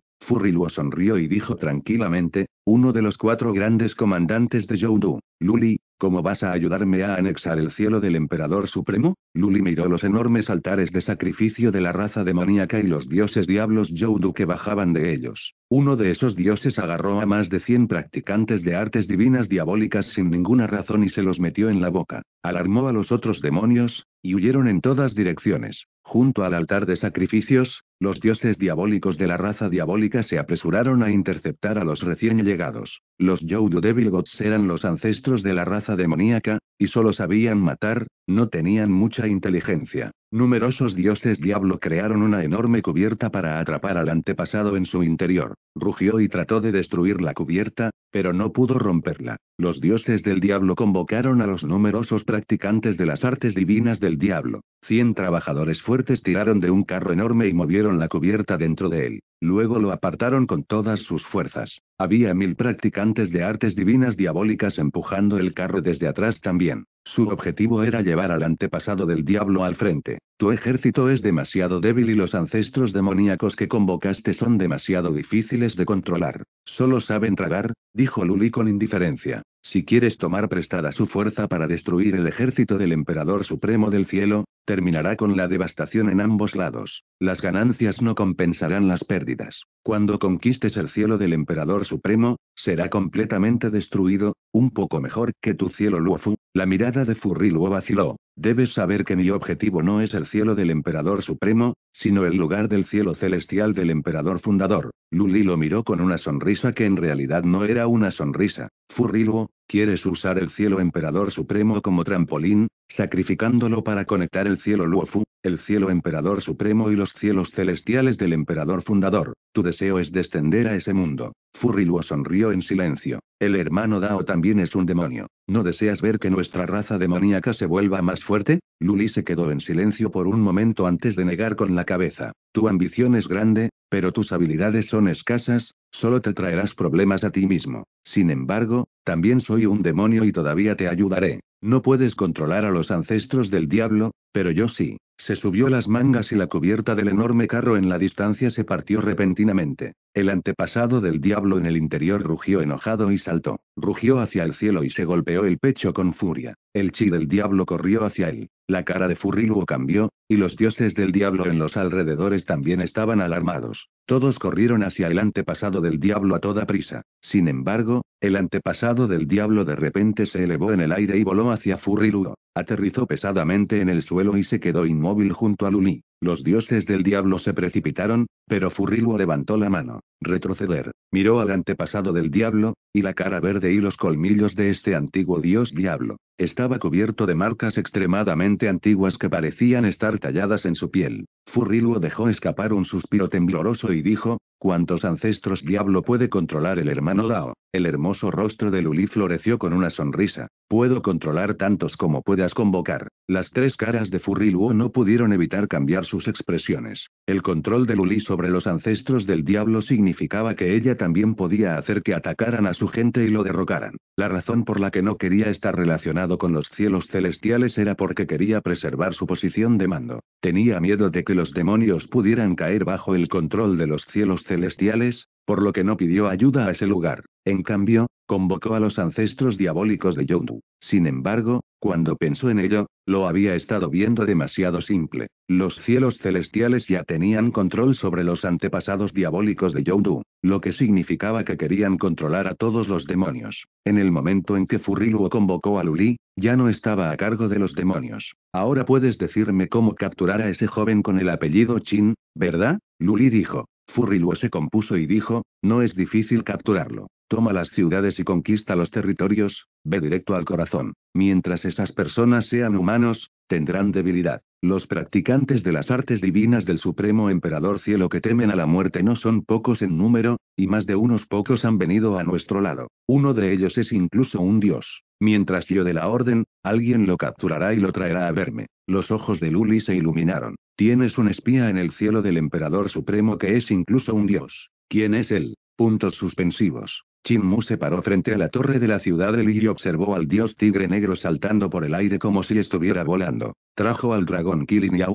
luo sonrió y dijo tranquilamente, uno de los cuatro grandes comandantes de Joudu, Luli, ¿cómo vas a ayudarme a anexar el cielo del emperador supremo? Luli miró los enormes altares de sacrificio de la raza demoníaca y los dioses diablos Joudu que bajaban de ellos. Uno de esos dioses agarró a más de 100 practicantes de artes divinas diabólicas sin ninguna razón y se los metió en la boca. Alarmó a los otros demonios, y huyeron en todas direcciones. Junto al altar de sacrificios, los dioses diabólicos de la raza diabólica se apresuraron a interceptar a los recién llegados. Los Yodu Devil Gods eran los ancestros de la raza demoníaca, y solo sabían matar, no tenían mucha inteligencia. Numerosos dioses diablo crearon una enorme cubierta para atrapar al antepasado en su interior. Rugió y trató de destruir la cubierta, pero no pudo romperla. Los dioses del diablo convocaron a los numerosos practicantes de las artes divinas del diablo. Cien trabajadores fuertes tiraron de un carro enorme y movieron la cubierta dentro de él. Luego lo apartaron con todas sus fuerzas. Había mil practicantes de artes divinas diabólicas empujando el carro desde atrás también. Su objetivo era llevar al antepasado del diablo al frente. Tu ejército es demasiado débil y los ancestros demoníacos que convocaste son demasiado difíciles de controlar. Solo saben tragar, dijo Luli con indiferencia. Si quieres tomar prestada su fuerza para destruir el ejército del emperador supremo del cielo, terminará con la devastación en ambos lados. Las ganancias no compensarán las pérdidas. Cuando conquistes el cielo del emperador supremo, será completamente destruido, un poco mejor que tu cielo Luofu. La mirada de luo vaciló. Debes saber que mi objetivo no es el cielo del emperador supremo, sino el lugar del cielo celestial del emperador fundador. Luli lo miró con una sonrisa que en realidad no era una sonrisa. Furrilgo, Quieres usar el cielo emperador supremo como trampolín, sacrificándolo para conectar el cielo Luofu, el cielo emperador supremo y los cielos celestiales del emperador fundador. Tu deseo es descender a ese mundo. Luo sonrió en silencio. El hermano Dao también es un demonio. ¿No deseas ver que nuestra raza demoníaca se vuelva más fuerte? Luli se quedó en silencio por un momento antes de negar con la cabeza. Tu ambición es grande, pero tus habilidades son escasas, solo te traerás problemas a ti mismo. Sin embargo, también soy un demonio y todavía te ayudaré. No puedes controlar a los ancestros del diablo, pero yo sí. Se subió las mangas y la cubierta del enorme carro en la distancia se partió repentinamente. El antepasado del diablo en el interior rugió enojado y saltó, rugió hacia el cielo y se golpeó el pecho con furia. El chi del diablo corrió hacia él, la cara de Furriluo cambió, y los dioses del diablo en los alrededores también estaban alarmados. Todos corrieron hacia el antepasado del diablo a toda prisa. Sin embargo, el antepasado del diablo de repente se elevó en el aire y voló hacia Furriluo. Aterrizó pesadamente en el suelo y se quedó inmóvil junto a Luni. Los dioses del diablo se precipitaron, pero Furriluo levantó la mano. Retroceder. Miró al antepasado del diablo, y la cara verde y los colmillos de este antiguo dios diablo. Estaba cubierto de marcas extremadamente antiguas que parecían estar talladas en su piel. Furriluo dejó escapar un suspiro tembloroso y dijo, «¿Cuántos ancestros diablo puede controlar el hermano Dao? El hermoso rostro de Luli floreció con una sonrisa. «Puedo controlar tantos como puedas convocar». Las tres caras de Furriluo no pudieron evitar cambiar sus expresiones. El control de Luli sobre los ancestros del diablo significaba que ella también podía hacer que atacaran a su gente y lo derrocaran. La razón por la que no quería estar relacionado con los cielos celestiales era porque quería preservar su posición de mando. Tenía miedo de que los demonios pudieran caer bajo el control de los cielos celestiales, por lo que no pidió ayuda a ese lugar. En cambio, convocó a los ancestros diabólicos de Yondu. Sin embargo, cuando pensó en ello, lo había estado viendo demasiado simple. Los cielos celestiales ya tenían control sobre los antepasados diabólicos de Yondu, lo que significaba que querían controlar a todos los demonios. En el momento en que Furiluo convocó a Luli, ya no estaba a cargo de los demonios. Ahora puedes decirme cómo capturar a ese joven con el apellido Chin, ¿verdad? Luli dijo. Furriluo se compuso y dijo, no es difícil capturarlo. Toma las ciudades y conquista los territorios, ve directo al corazón. Mientras esas personas sean humanos, tendrán debilidad. Los practicantes de las artes divinas del Supremo Emperador Cielo que temen a la muerte no son pocos en número, y más de unos pocos han venido a nuestro lado. Uno de ellos es incluso un dios. Mientras yo de la orden, alguien lo capturará y lo traerá a verme. Los ojos de Luli se iluminaron. Tienes un espía en el cielo del Emperador Supremo que es incluso un dios. ¿Quién es él? Puntos suspensivos. Chin Mu se paró frente a la torre de la ciudad del y observó al dios tigre negro saltando por el aire como si estuviera volando. Trajo al dragón Kirin y a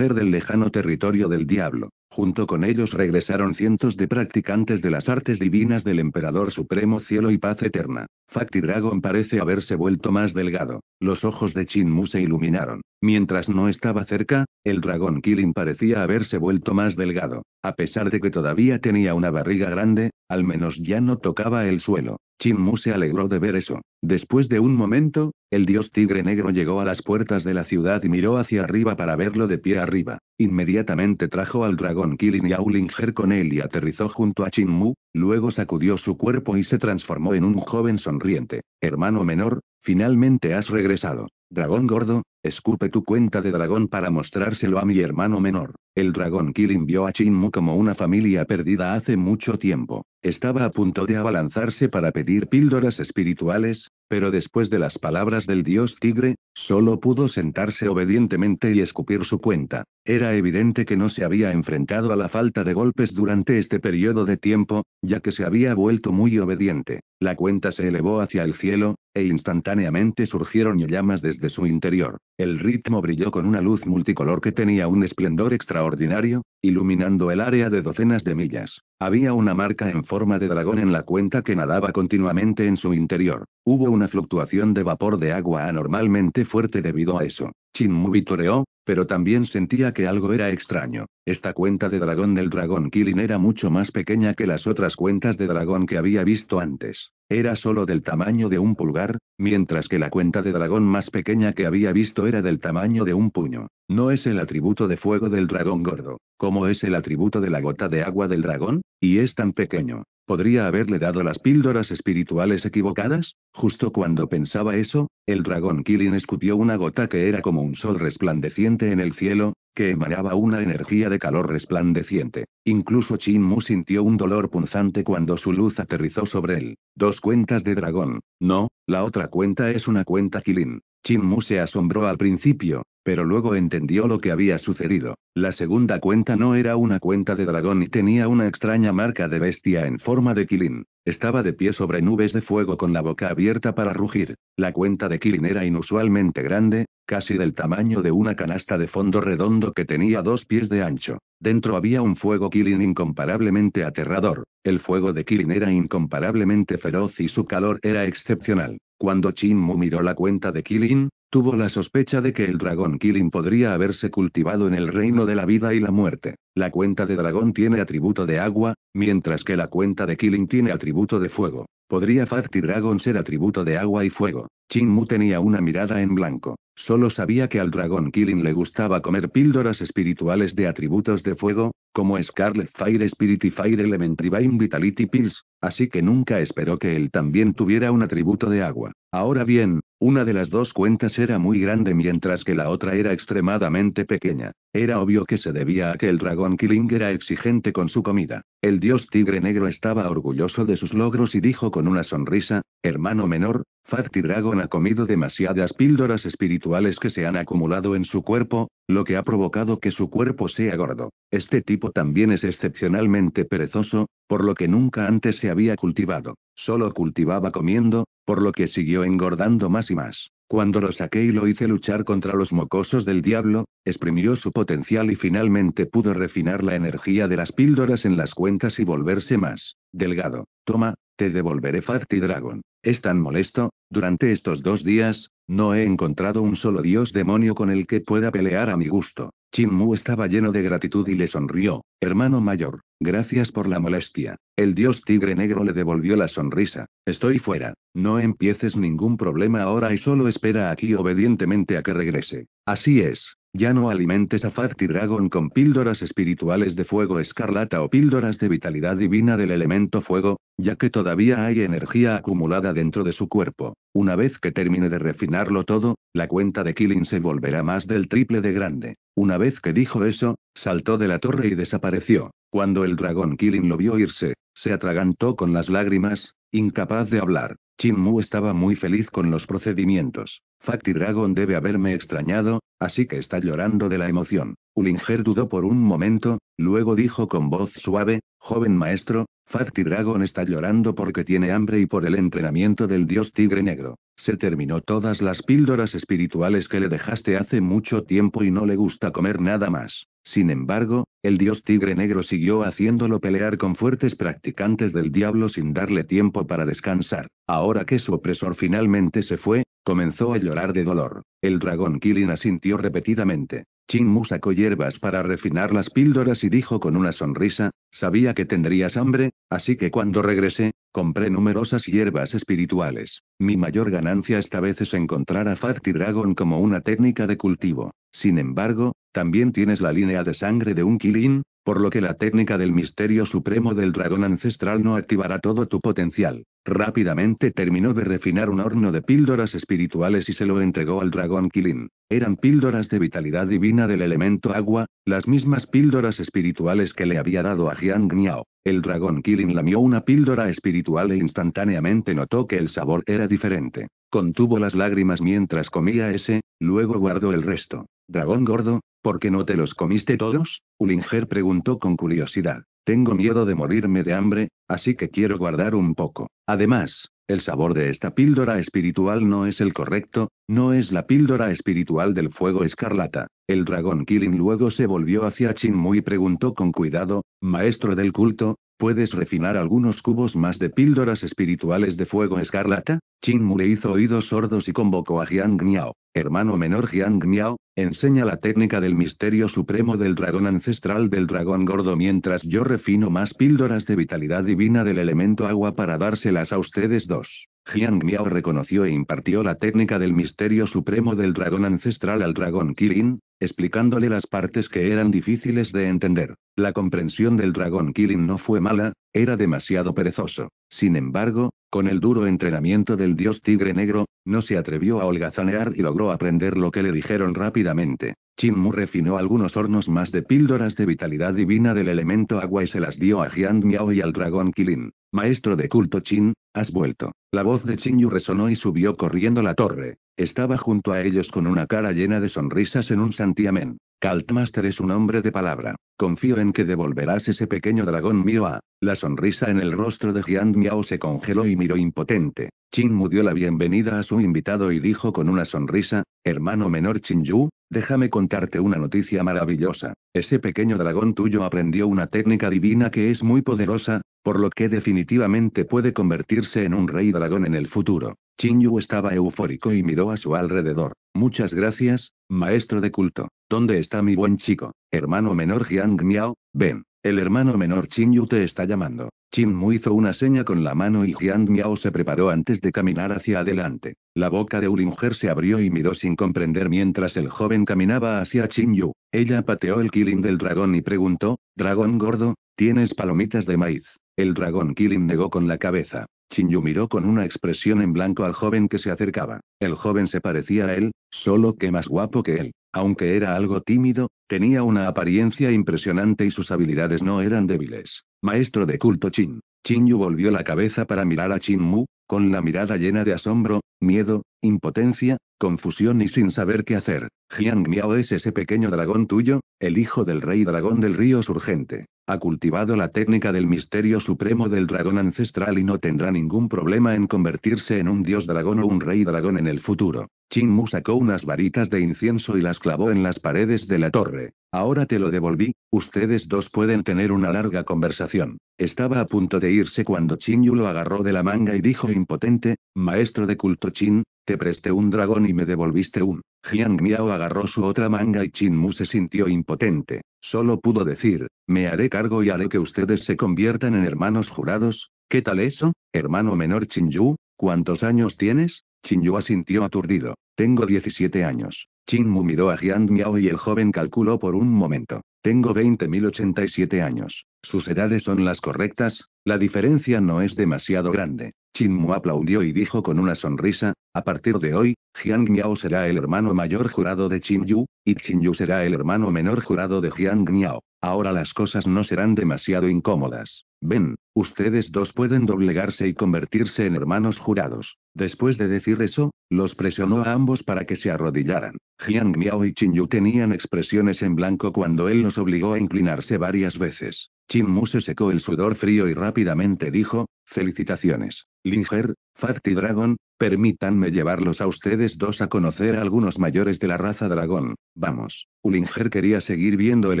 del lejano territorio del diablo. Junto con ellos regresaron cientos de practicantes de las artes divinas del Emperador Supremo Cielo y Paz Eterna. Facti Dragon parece haberse vuelto más delgado. Los ojos de Chin Mu se iluminaron. Mientras no estaba cerca, el dragón Killing parecía haberse vuelto más delgado. A pesar de que todavía tenía una barriga grande, al menos ya no tocaba el suelo. Chin Mu se alegró de ver eso. Después de un momento, el dios tigre negro llegó a las puertas de la ciudad y miró hacia arriba para verlo de pie arriba. Inmediatamente trajo al dragón Kirin y con él y aterrizó junto a Chinmu, luego sacudió su cuerpo y se transformó en un joven sonriente. Hermano menor, finalmente has regresado. Dragón gordo, Escupe tu cuenta de dragón para mostrárselo a mi hermano menor. El dragón Kirin vio a Chinmu como una familia perdida hace mucho tiempo. Estaba a punto de abalanzarse para pedir píldoras espirituales, pero después de las palabras del dios tigre, solo pudo sentarse obedientemente y escupir su cuenta. Era evidente que no se había enfrentado a la falta de golpes durante este periodo de tiempo, ya que se había vuelto muy obediente. La cuenta se elevó hacia el cielo, e instantáneamente surgieron llamas desde su interior. El ritmo brilló con una luz multicolor que tenía un esplendor extraordinario, iluminando el área de docenas de millas. Había una marca en forma de dragón en la cuenta que nadaba continuamente en su interior. Hubo una fluctuación de vapor de agua anormalmente fuerte debido a eso. Chinmu vitoreó, pero también sentía que algo era extraño. Esta cuenta de dragón del dragón Killing era mucho más pequeña que las otras cuentas de dragón que había visto antes. Era solo del tamaño de un pulgar, mientras que la cuenta de dragón más pequeña que había visto era del tamaño de un puño. No es el atributo de fuego del dragón gordo, como es el atributo de la gota de agua del dragón, y es tan pequeño. ¿Podría haberle dado las píldoras espirituales equivocadas? Justo cuando pensaba eso, el dragón Kirin escupió una gota que era como un sol resplandeciente en el cielo, que emanaba una energía de calor resplandeciente. Incluso Chin Mu sintió un dolor punzante cuando su luz aterrizó sobre él. Dos cuentas de dragón. No, la otra cuenta es una cuenta Kilin. Chin Mu se asombró al principio, pero luego entendió lo que había sucedido. La segunda cuenta no era una cuenta de dragón y tenía una extraña marca de bestia en forma de Kilin. Estaba de pie sobre nubes de fuego con la boca abierta para rugir. La cuenta de Kilin era inusualmente grande, casi del tamaño de una canasta de fondo redondo que tenía dos pies de ancho. Dentro había un fuego Kilin incomparablemente aterrador. El fuego de Kilin era incomparablemente feroz y su calor era excepcional. Cuando Chinmu Mu miró la cuenta de Kilin, tuvo la sospecha de que el dragón Kilin podría haberse cultivado en el reino de la vida y la muerte. La cuenta de dragón tiene atributo de agua, mientras que la cuenta de Kilin tiene atributo de fuego. ¿Podría Fazti Dragon ser atributo de agua y fuego? Chin Mu tenía una mirada en blanco. Solo sabía que al dragón Killing le gustaba comer píldoras espirituales de atributos de fuego, como Scarlet Fire Spirit y Fire Element Vitality Pills, así que nunca esperó que él también tuviera un atributo de agua. Ahora bien, una de las dos cuentas era muy grande mientras que la otra era extremadamente pequeña. Era obvio que se debía a que el dragón Killing era exigente con su comida. El dios tigre negro estaba orgulloso de sus logros y dijo con una sonrisa, hermano menor, Fatty Dragon ha comido demasiadas píldoras espirituales que se han acumulado en su cuerpo, lo que ha provocado que su cuerpo sea gordo. Este tipo también es excepcionalmente perezoso, por lo que nunca antes se había cultivado. Solo cultivaba comiendo, por lo que siguió engordando más y más. Cuando lo saqué y lo hice luchar contra los mocosos del diablo, exprimió su potencial y finalmente pudo refinar la energía de las píldoras en las cuentas y volverse más delgado. Toma, te devolveré Fazti Dragon. Es tan molesto, durante estos dos días, no he encontrado un solo dios demonio con el que pueda pelear a mi gusto. Chin Mu estaba lleno de gratitud y le sonrió. Hermano mayor, gracias por la molestia. El dios tigre negro le devolvió la sonrisa. Estoy fuera. No empieces ningún problema ahora y solo espera aquí obedientemente a que regrese. Así es. Ya no alimentes a Fazti Dragon con píldoras espirituales de fuego escarlata o píldoras de vitalidad divina del elemento fuego, ya que todavía hay energía acumulada dentro de su cuerpo. Una vez que termine de refinarlo todo, la cuenta de Killing se volverá más del triple de grande. Una vez que dijo eso, saltó de la torre y desapareció. Cuando el dragón Killing lo vio irse, se atragantó con las lágrimas, incapaz de hablar. Chin Mu estaba muy feliz con los procedimientos. Facti Dragon debe haberme extrañado, así que está llorando de la emoción. Ulinger dudó por un momento, luego dijo con voz suave, joven maestro, Facti Dragon está llorando porque tiene hambre y por el entrenamiento del dios tigre negro. Se terminó todas las píldoras espirituales que le dejaste hace mucho tiempo y no le gusta comer nada más. Sin embargo, el dios tigre negro siguió haciéndolo pelear con fuertes practicantes del diablo sin darle tiempo para descansar. Ahora que su opresor finalmente se fue, Comenzó a llorar de dolor. El dragón Kilin asintió repetidamente. Chin Mu sacó hierbas para refinar las píldoras y dijo con una sonrisa, sabía que tendrías hambre, así que cuando regresé, compré numerosas hierbas espirituales. Mi mayor ganancia esta vez es encontrar a Fatty Dragon como una técnica de cultivo. Sin embargo, también tienes la línea de sangre de un Kilin» por lo que la técnica del misterio supremo del dragón ancestral no activará todo tu potencial. Rápidamente terminó de refinar un horno de píldoras espirituales y se lo entregó al dragón Kilin. Eran píldoras de vitalidad divina del elemento agua, las mismas píldoras espirituales que le había dado a Jiang Miao. El dragón Kirin lamió una píldora espiritual e instantáneamente notó que el sabor era diferente. Contuvo las lágrimas mientras comía ese, luego guardó el resto. Dragón gordo, ¿por qué no te los comiste todos? Ulinger preguntó con curiosidad. Tengo miedo de morirme de hambre, así que quiero guardar un poco. Además, el sabor de esta píldora espiritual no es el correcto, no es la píldora espiritual del fuego escarlata. El dragón Kirin luego se volvió hacia Chin Mu y preguntó con cuidado, maestro del culto, ¿Puedes refinar algunos cubos más de píldoras espirituales de fuego escarlata? Chin Mu le hizo oídos sordos y convocó a Jiang Miao. Hermano menor Jiang Miao, enseña la técnica del misterio supremo del dragón ancestral del dragón gordo mientras yo refino más píldoras de vitalidad divina del elemento agua para dárselas a ustedes dos. Jiang Miao reconoció e impartió la técnica del misterio supremo del dragón ancestral al dragón Kirin, explicándole las partes que eran difíciles de entender. La comprensión del dragón Kilin no fue mala, era demasiado perezoso. Sin embargo, con el duro entrenamiento del dios tigre negro, no se atrevió a holgazanear y logró aprender lo que le dijeron rápidamente. Mu refinó algunos hornos más de píldoras de vitalidad divina del elemento agua y se las dio a Jiang Miao y al dragón Kilin. Maestro de culto Chin, Has vuelto. La voz de Chinyu resonó y subió corriendo la torre. Estaba junto a ellos con una cara llena de sonrisas en un santiamén. Caltmaster es un hombre de palabra. Confío en que devolverás ese pequeño dragón mío a... La sonrisa en el rostro de Jian Miao se congeló y miró impotente. Chin dio la bienvenida a su invitado y dijo con una sonrisa, hermano menor Qin Yu, déjame contarte una noticia maravillosa. Ese pequeño dragón tuyo aprendió una técnica divina que es muy poderosa, por lo que definitivamente puede convertirse en un rey dragón en el futuro. Yu estaba eufórico y miró a su alrededor. Muchas gracias, maestro de culto. ¿Dónde está mi buen chico? Hermano menor Jiang Miao, ven. El hermano menor Yu te está llamando. Chin Mu hizo una seña con la mano y Jiang Miao se preparó antes de caminar hacia adelante. La boca de Ulinger se abrió y miró sin comprender mientras el joven caminaba hacia Chin Yu. Ella pateó el killing del dragón y preguntó, Dragón gordo, ¿tienes palomitas de maíz? El dragón killing negó con la cabeza. Yu miró con una expresión en blanco al joven que se acercaba. El joven se parecía a él, solo que más guapo que él. Aunque era algo tímido, tenía una apariencia impresionante y sus habilidades no eran débiles. Maestro de culto Chin. Yu volvió la cabeza para mirar a Chin Mu, con la mirada llena de asombro, miedo, impotencia, confusión y sin saber qué hacer. Jiang Miao es ese pequeño dragón tuyo, el hijo del rey dragón del río surgente ha cultivado la técnica del misterio supremo del dragón ancestral y no tendrá ningún problema en convertirse en un dios dragón o un rey dragón en el futuro. Chin Mu sacó unas varitas de incienso y las clavó en las paredes de la torre. Ahora te lo devolví, ustedes dos pueden tener una larga conversación. Estaba a punto de irse cuando Chin Yu lo agarró de la manga y dijo impotente, maestro de culto Chin, te presté un dragón y me devolviste un. Jiang Miao agarró su otra manga y Chin Mu se sintió impotente. Solo pudo decir, me haré cargo y haré que ustedes se conviertan en hermanos jurados. ¿Qué tal eso, hermano menor Chin Yu? ¿Cuántos años tienes? Yua sintió aturdido. Tengo 17 años. Mu miró a Jiang Miao y el joven calculó por un momento. Tengo 20.087 años. Sus edades son las correctas, la diferencia no es demasiado grande. Mu aplaudió y dijo con una sonrisa, a partir de hoy, Jiang Miao será el hermano mayor jurado de Qin Yu, y Qin Yu será el hermano menor jurado de Jiang Miao. Ahora las cosas no serán demasiado incómodas. Ven, ustedes dos pueden doblegarse y convertirse en hermanos jurados. Después de decir eso, los presionó a ambos para que se arrodillaran. Jiang Miao y Qin Yu tenían expresiones en blanco cuando él los obligó a inclinarse varias veces. Qin Mu se secó el sudor frío y rápidamente dijo, felicitaciones. Linger, Fat Dragon, Permítanme llevarlos a ustedes dos a conocer a algunos mayores de la raza dragón. Vamos. Ulinger quería seguir viendo el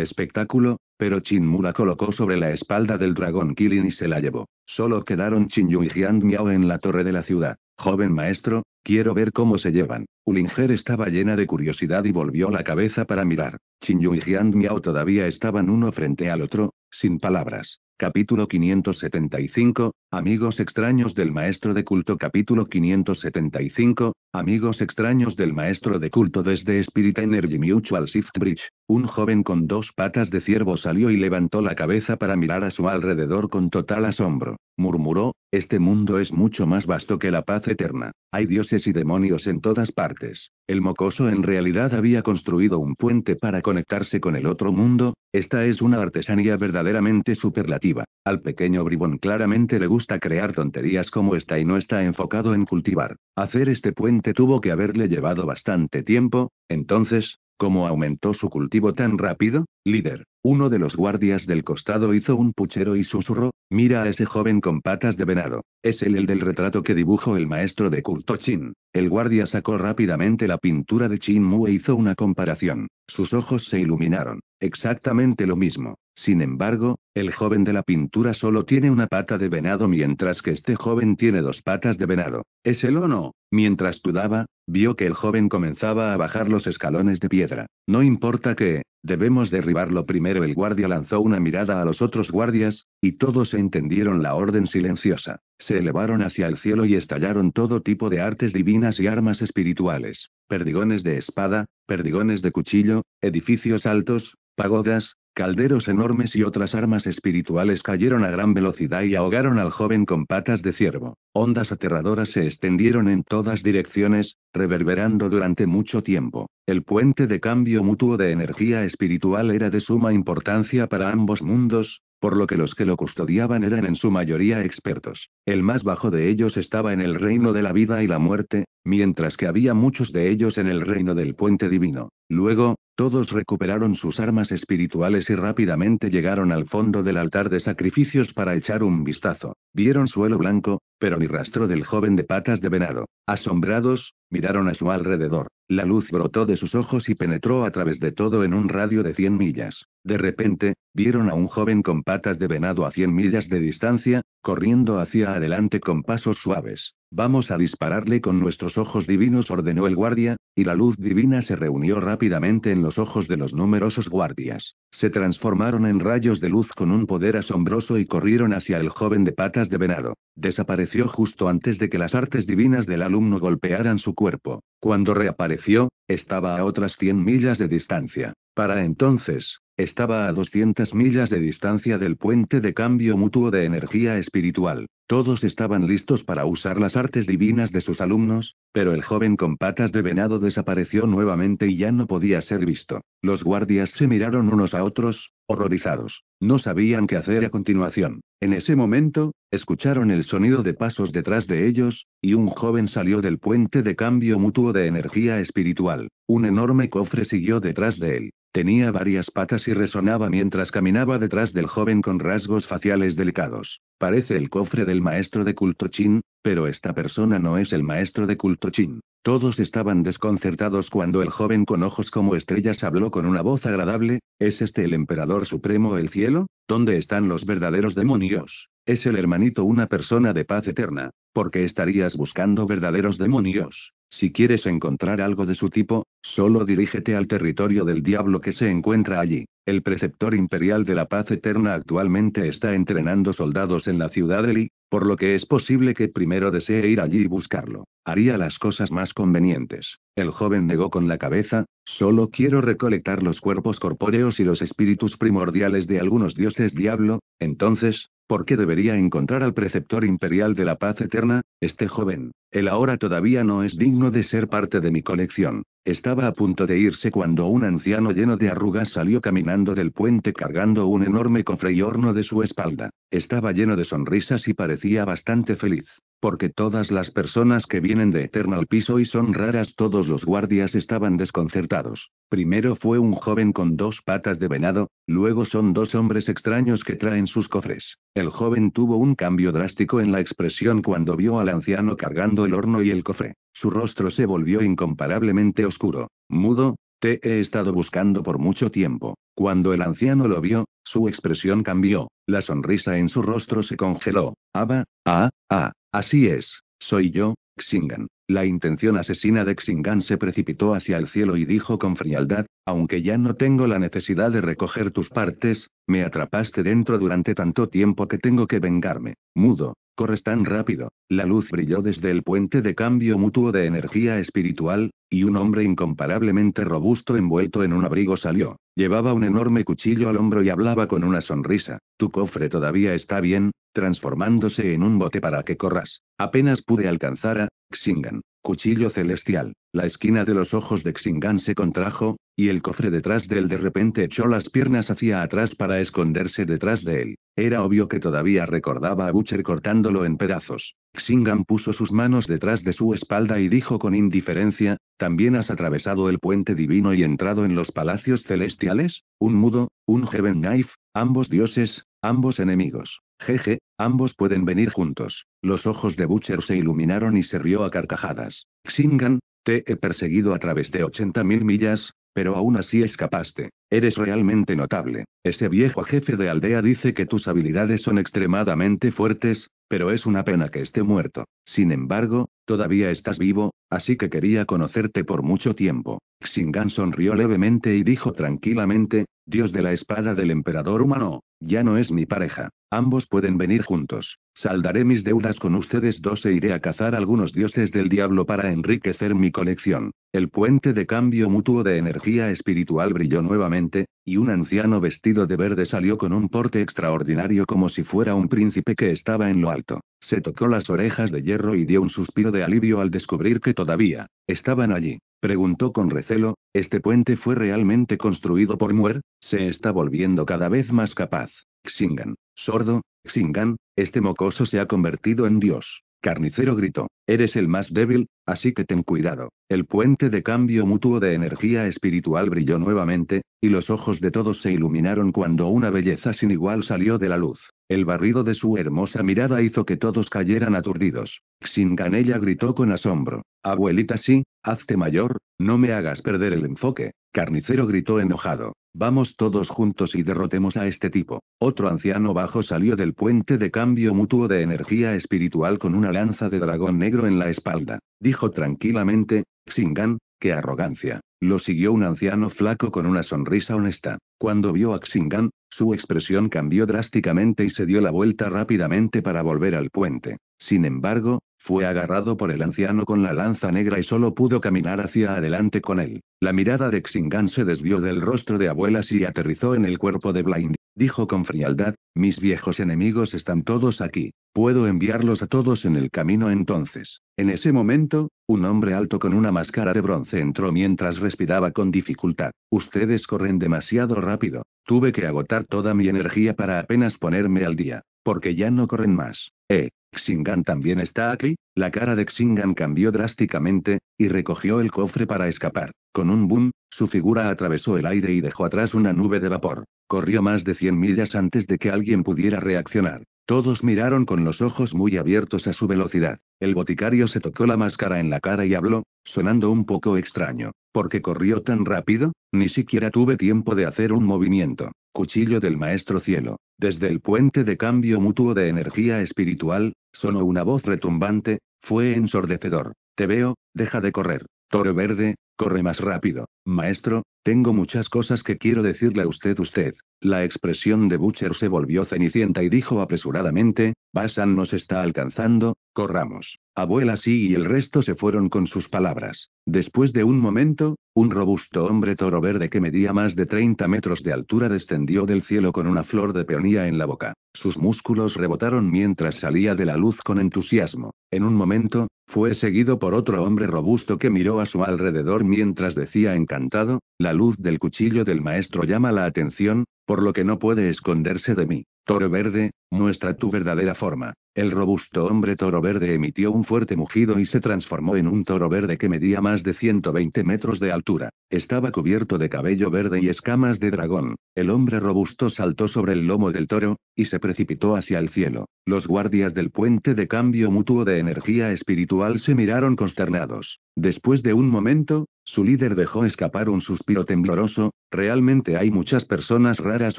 espectáculo, pero Chin la colocó sobre la espalda del dragón Killing y se la llevó. Solo quedaron chinyu y Jiang Miao en la torre de la ciudad. Joven maestro, quiero ver cómo se llevan. Ulinger estaba llena de curiosidad y volvió la cabeza para mirar. Chin y Jiang Miao todavía estaban uno frente al otro, sin palabras. Capítulo 575, Amigos extraños del maestro de culto Capítulo 575, Amigos extraños del maestro de culto desde Spirit Energy Mutual Shift Bridge. Un joven con dos patas de ciervo salió y levantó la cabeza para mirar a su alrededor con total asombro. Murmuró, este mundo es mucho más vasto que la paz eterna. Hay dioses y demonios en todas partes. El mocoso en realidad había construido un puente para conectarse con el otro mundo, esta es una artesanía verdaderamente superlativa. Al pequeño bribón claramente le gusta crear tonterías como esta y no está enfocado en cultivar. Hacer este puente tuvo que haberle llevado bastante tiempo, entonces, ¿cómo aumentó su cultivo tan rápido? Líder, uno de los guardias del costado hizo un puchero y susurró, mira a ese joven con patas de venado, es el del retrato que dibujó el maestro de culto Chin. El guardia sacó rápidamente la pintura de Chin Mu e hizo una comparación, sus ojos se iluminaron, exactamente lo mismo, sin embargo, el joven de la pintura solo tiene una pata de venado mientras que este joven tiene dos patas de venado. ¿Es el o no? Mientras dudaba, vio que el joven comenzaba a bajar los escalones de piedra. No importa que, debemos derribarlo primero. El guardia lanzó una mirada a los otros guardias, y todos entendieron la orden silenciosa. Se elevaron hacia el cielo y estallaron todo tipo de artes divinas y armas espirituales. Perdigones de espada, perdigones de cuchillo, edificios altos, pagodas, Calderos enormes y otras armas espirituales cayeron a gran velocidad y ahogaron al joven con patas de ciervo. Ondas aterradoras se extendieron en todas direcciones, reverberando durante mucho tiempo. El puente de cambio mutuo de energía espiritual era de suma importancia para ambos mundos, por lo que los que lo custodiaban eran en su mayoría expertos. El más bajo de ellos estaba en el reino de la vida y la muerte, mientras que había muchos de ellos en el reino del puente divino. Luego, todos recuperaron sus armas espirituales y rápidamente llegaron al fondo del altar de sacrificios para echar un vistazo. Vieron suelo blanco, pero ni rastro del joven de patas de venado. Asombrados, miraron a su alrededor. La luz brotó de sus ojos y penetró a través de todo en un radio de 100 millas. De repente, vieron a un joven con patas de venado a 100 millas de distancia, Corriendo hacia adelante con pasos suaves. Vamos a dispararle con nuestros ojos divinos, ordenó el guardia, y la luz divina se reunió rápidamente en los ojos de los numerosos guardias. Se transformaron en rayos de luz con un poder asombroso y corrieron hacia el joven de patas de venado. Desapareció justo antes de que las artes divinas del alumno golpearan su cuerpo. Cuando reapareció, estaba a otras 100 millas de distancia. Para entonces, estaba a 200 millas de distancia del puente de cambio mutuo de energía espiritual. Todos estaban listos para usar las artes divinas de sus alumnos, pero el joven con patas de venado desapareció nuevamente y ya no podía ser visto. Los guardias se miraron unos a otros, horrorizados. No sabían qué hacer a continuación. En ese momento, escucharon el sonido de pasos detrás de ellos, y un joven salió del puente de cambio mutuo de energía espiritual. Un enorme cofre siguió detrás de él. Tenía varias patas y resonaba mientras caminaba detrás del joven con rasgos faciales delicados. Parece el cofre del maestro de culto Chin, pero esta persona no es el maestro de culto Chin. Todos estaban desconcertados cuando el joven con ojos como estrellas habló con una voz agradable, ¿Es este el emperador supremo el cielo? ¿Dónde están los verdaderos demonios? Es el hermanito una persona de paz eterna. ¿Por qué estarías buscando verdaderos demonios? Si quieres encontrar algo de su tipo, solo dirígete al territorio del diablo que se encuentra allí. El preceptor imperial de la paz eterna actualmente está entrenando soldados en la ciudad de Li, por lo que es posible que primero desee ir allí y buscarlo. Haría las cosas más convenientes. El joven negó con la cabeza, solo quiero recolectar los cuerpos corpóreos y los espíritus primordiales de algunos dioses diablo, entonces, ¿por qué debería encontrar al preceptor imperial de la paz eterna, este joven? el ahora todavía no es digno de ser parte de mi colección. Estaba a punto de irse cuando un anciano lleno de arrugas salió caminando del puente cargando un enorme cofre y horno de su espalda. Estaba lleno de sonrisas y parecía bastante feliz. Porque todas las personas que vienen de Eternal Piso y son raras, todos los guardias estaban desconcertados. Primero fue un joven con dos patas de venado, luego son dos hombres extraños que traen sus cofres. El joven tuvo un cambio drástico en la expresión cuando vio al anciano cargando el horno y el cofre. Su rostro se volvió incomparablemente oscuro, mudo. Te he estado buscando por mucho tiempo. Cuando el anciano lo vio, su expresión cambió, la sonrisa en su rostro se congeló. Aba, ah, ah, así es, soy yo, Xingan. La intención asesina de Xingan se precipitó hacia el cielo y dijo con frialdad, aunque ya no tengo la necesidad de recoger tus partes, me atrapaste dentro durante tanto tiempo que tengo que vengarme. Mudo, corres tan rápido. La luz brilló desde el puente de cambio mutuo de energía espiritual, y un hombre incomparablemente robusto envuelto en un abrigo salió. Llevaba un enorme cuchillo al hombro y hablaba con una sonrisa. Tu cofre todavía está bien, transformándose en un bote para que corras. Apenas pude alcanzar a Xingan. Cuchillo celestial. La esquina de los ojos de Xingan se contrajo, y el cofre detrás de él de repente echó las piernas hacia atrás para esconderse detrás de él. Era obvio que todavía recordaba a Butcher cortándolo en pedazos. Xingan puso sus manos detrás de su espalda y dijo con indiferencia, ¿también has atravesado el puente divino y entrado en los palacios celestiales? Un mudo, un Heaven Knife, ambos dioses, Ambos enemigos. Jeje, ambos pueden venir juntos. Los ojos de Butcher se iluminaron y se rió a carcajadas. Xingan, te he perseguido a través de 80.000 millas, pero aún así escapaste. Eres realmente notable. Ese viejo jefe de aldea dice que tus habilidades son extremadamente fuertes, pero es una pena que esté muerto. Sin embargo, todavía estás vivo, así que quería conocerte por mucho tiempo. Xingan sonrió levemente y dijo tranquilamente, Dios de la espada del emperador humano, ya no es mi pareja. Ambos pueden venir juntos. Saldaré mis deudas con ustedes dos e iré a cazar algunos dioses del diablo para enriquecer mi colección. El puente de cambio mutuo de energía espiritual brilló nuevamente, y un anciano vestido de verde salió con un porte extraordinario como si fuera un príncipe que estaba en lo alto. Se tocó las orejas de hierro y dio un suspiro de alivio al descubrir que todavía estaban allí. Preguntó con recelo, ¿este puente fue realmente construido por Muer? Se está volviendo cada vez más capaz. Xingan. Sordo, Xingan, este mocoso se ha convertido en Dios. Carnicero gritó. Eres el más débil, así que ten cuidado. El puente de cambio mutuo de energía espiritual brilló nuevamente, y los ojos de todos se iluminaron cuando una belleza sin igual salió de la luz. El barrido de su hermosa mirada hizo que todos cayeran aturdidos. Xingan ella gritó con asombro. Abuelita sí, hazte mayor, no me hagas perder el enfoque. Carnicero gritó enojado. Vamos todos juntos y derrotemos a este tipo. Otro anciano bajo salió del puente de cambio mutuo de energía espiritual con una lanza de dragón negro en la espalda. Dijo tranquilamente, Xingan, qué arrogancia. Lo siguió un anciano flaco con una sonrisa honesta. Cuando vio a Xingan, su expresión cambió drásticamente y se dio la vuelta rápidamente para volver al puente. Sin embargo, fue agarrado por el anciano con la lanza negra y solo pudo caminar hacia adelante con él. La mirada de Xingan se desvió del rostro de abuelas y aterrizó en el cuerpo de Blind. Dijo con frialdad, mis viejos enemigos están todos aquí. Puedo enviarlos a todos en el camino entonces. En ese momento, un hombre alto con una máscara de bronce entró mientras respiraba con dificultad. Ustedes corren demasiado rápido. Tuve que agotar toda mi energía para apenas ponerme al día, porque ya no corren más. Eh, Xingan también está aquí. La cara de Xingan cambió drásticamente, y recogió el cofre para escapar. Con un boom, su figura atravesó el aire y dejó atrás una nube de vapor. Corrió más de 100 millas antes de que alguien pudiera reaccionar. Todos miraron con los ojos muy abiertos a su velocidad. El boticario se tocó la máscara en la cara y habló, sonando un poco extraño. porque corrió tan rápido? Ni siquiera tuve tiempo de hacer un movimiento. Cuchillo del Maestro Cielo. Desde el puente de cambio mutuo de energía espiritual, sonó una voz retumbante, fue ensordecedor. Te veo, deja de correr. Toro verde, Corre más rápido. Maestro, tengo muchas cosas que quiero decirle a usted usted. La expresión de Butcher se volvió cenicienta y dijo apresuradamente, Basan nos está alcanzando, Corramos. Abuela sí y el resto se fueron con sus palabras. Después de un momento, un robusto hombre toro verde que medía más de 30 metros de altura descendió del cielo con una flor de peonía en la boca. Sus músculos rebotaron mientras salía de la luz con entusiasmo. En un momento, fue seguido por otro hombre robusto que miró a su alrededor mientras decía encantado, la luz del cuchillo del maestro llama la atención, por lo que no puede esconderse de mí. Toro verde, muestra tu verdadera forma. El robusto hombre toro verde emitió un fuerte mugido y se transformó en un toro verde que medía más de 120 metros de altura. Estaba cubierto de cabello verde y escamas de dragón. El hombre robusto saltó sobre el lomo del toro, y se precipitó hacia el cielo. Los guardias del puente de cambio mutuo de energía espiritual se miraron consternados. Después de un momento, su líder dejó escapar un suspiro tembloroso, realmente hay muchas personas raras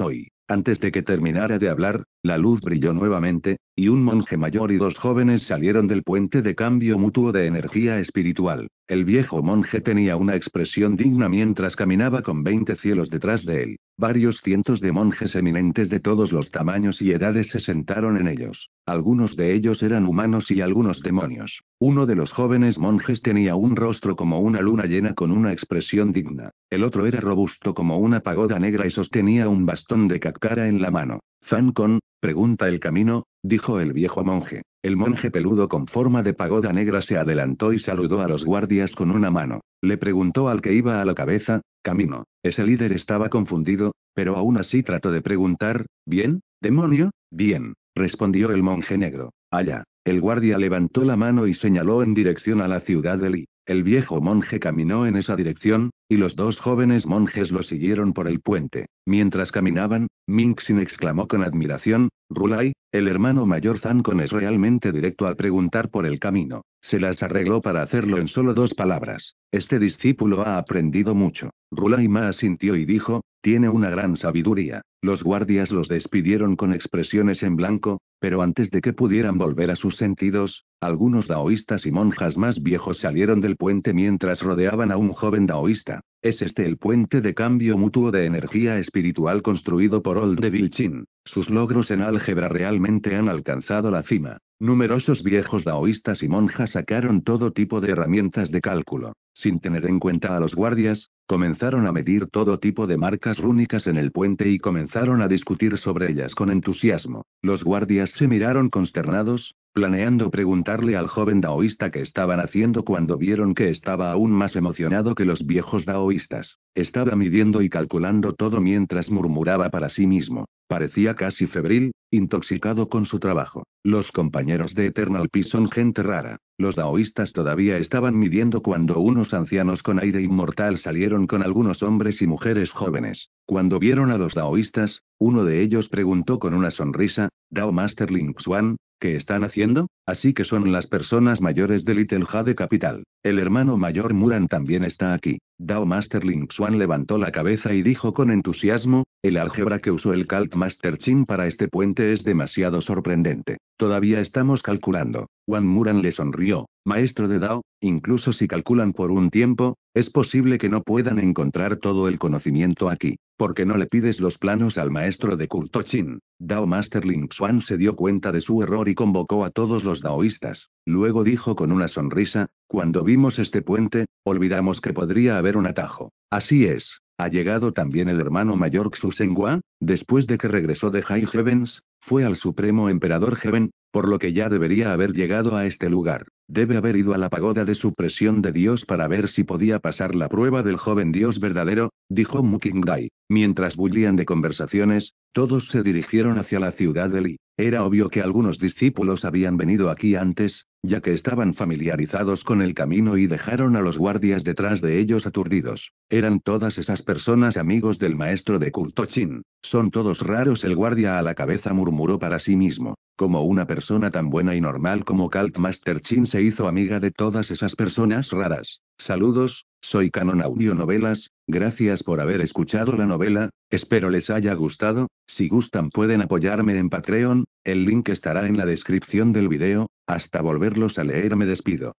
hoy. Antes de que terminara de hablar, la luz brilló nuevamente, y un monje mayor y dos jóvenes salieron del puente de cambio mutuo de energía espiritual. El viejo monje tenía una expresión digna mientras caminaba con veinte cielos detrás de él. Varios cientos de monjes eminentes de todos los tamaños y edades se sentaron en ellos. Algunos de ellos eran humanos y algunos demonios. Uno de los jóvenes monjes tenía un rostro como una luna llena con una expresión digna. El otro era robusto como una pagoda negra y sostenía un bastón de cacara en la mano. Zancon, pregunta el camino, dijo el viejo monje. El monje peludo con forma de pagoda negra se adelantó y saludó a los guardias con una mano. Le preguntó al que iba a la cabeza, Camino. Ese líder estaba confundido, pero aún así trató de preguntar, ¿bien, demonio? Bien, respondió el monje negro. Allá. El guardia levantó la mano y señaló en dirección a la ciudad de Li. El viejo monje caminó en esa dirección, y los dos jóvenes monjes lo siguieron por el puente. Mientras caminaban, Minxin exclamó con admiración, Rulai, el hermano mayor Zancon es realmente directo al preguntar por el camino. Se las arregló para hacerlo en solo dos palabras. Este discípulo ha aprendido mucho. Rulaima asintió y dijo, tiene una gran sabiduría. Los guardias los despidieron con expresiones en blanco, pero antes de que pudieran volver a sus sentidos, algunos daoístas y monjas más viejos salieron del puente mientras rodeaban a un joven daoísta. Es este el puente de cambio mutuo de energía espiritual construido por Old Devil Chin. Sus logros en álgebra realmente han alcanzado la cima. Numerosos viejos daoístas y monjas sacaron todo tipo de herramientas de cálculo. Sin tener en cuenta a los guardias, Comenzaron a medir todo tipo de marcas rúnicas en el puente y comenzaron a discutir sobre ellas con entusiasmo. Los guardias se miraron consternados, planeando preguntarle al joven daoísta qué estaban haciendo cuando vieron que estaba aún más emocionado que los viejos daoístas. Estaba midiendo y calculando todo mientras murmuraba para sí mismo. Parecía casi febril, intoxicado con su trabajo. Los compañeros de Eternal Peace son gente rara. Los daoístas todavía estaban midiendo cuando unos ancianos con aire inmortal salieron con algunos hombres y mujeres jóvenes. Cuando vieron a los daoístas, uno de ellos preguntó con una sonrisa, Dao Master Ling Xuan. ¿Qué están haciendo, así que son las personas mayores de Little Jade Capital. El hermano mayor Muran también está aquí. Dao Master Lin Xuan levantó la cabeza y dijo con entusiasmo, el álgebra que usó el Master Chin para este puente es demasiado sorprendente. Todavía estamos calculando. Wan Muran le sonrió. Maestro de Dao, incluso si calculan por un tiempo, es posible que no puedan encontrar todo el conocimiento aquí. ¿Por qué no le pides los planos al maestro de culto Chin? Dao Master Ling Xuan se dio cuenta de su error y convocó a todos los daoístas. Luego dijo con una sonrisa, cuando vimos este puente, olvidamos que podría haber un atajo. Así es. Ha llegado también el hermano mayor Xusengua? después de que regresó de High Heavens, fue al supremo emperador Heaven, por lo que ya debería haber llegado a este lugar. Debe haber ido a la pagoda de supresión de Dios para ver si podía pasar la prueba del joven Dios verdadero, dijo Mukingdai. Mientras bullían de conversaciones, todos se dirigieron hacia la ciudad de Li. Era obvio que algunos discípulos habían venido aquí antes, ya que estaban familiarizados con el camino y dejaron a los guardias detrás de ellos aturdidos. Eran todas esas personas amigos del maestro de Kurtochin. Son todos raros, el guardia a la cabeza murmuró para sí mismo. Como una persona tan buena y normal como Master Chin se hizo amiga de todas esas personas raras. Saludos, soy Canon Audio Novelas, gracias por haber escuchado la novela, espero les haya gustado, si gustan pueden apoyarme en Patreon, el link estará en la descripción del video, hasta volverlos a leer me despido.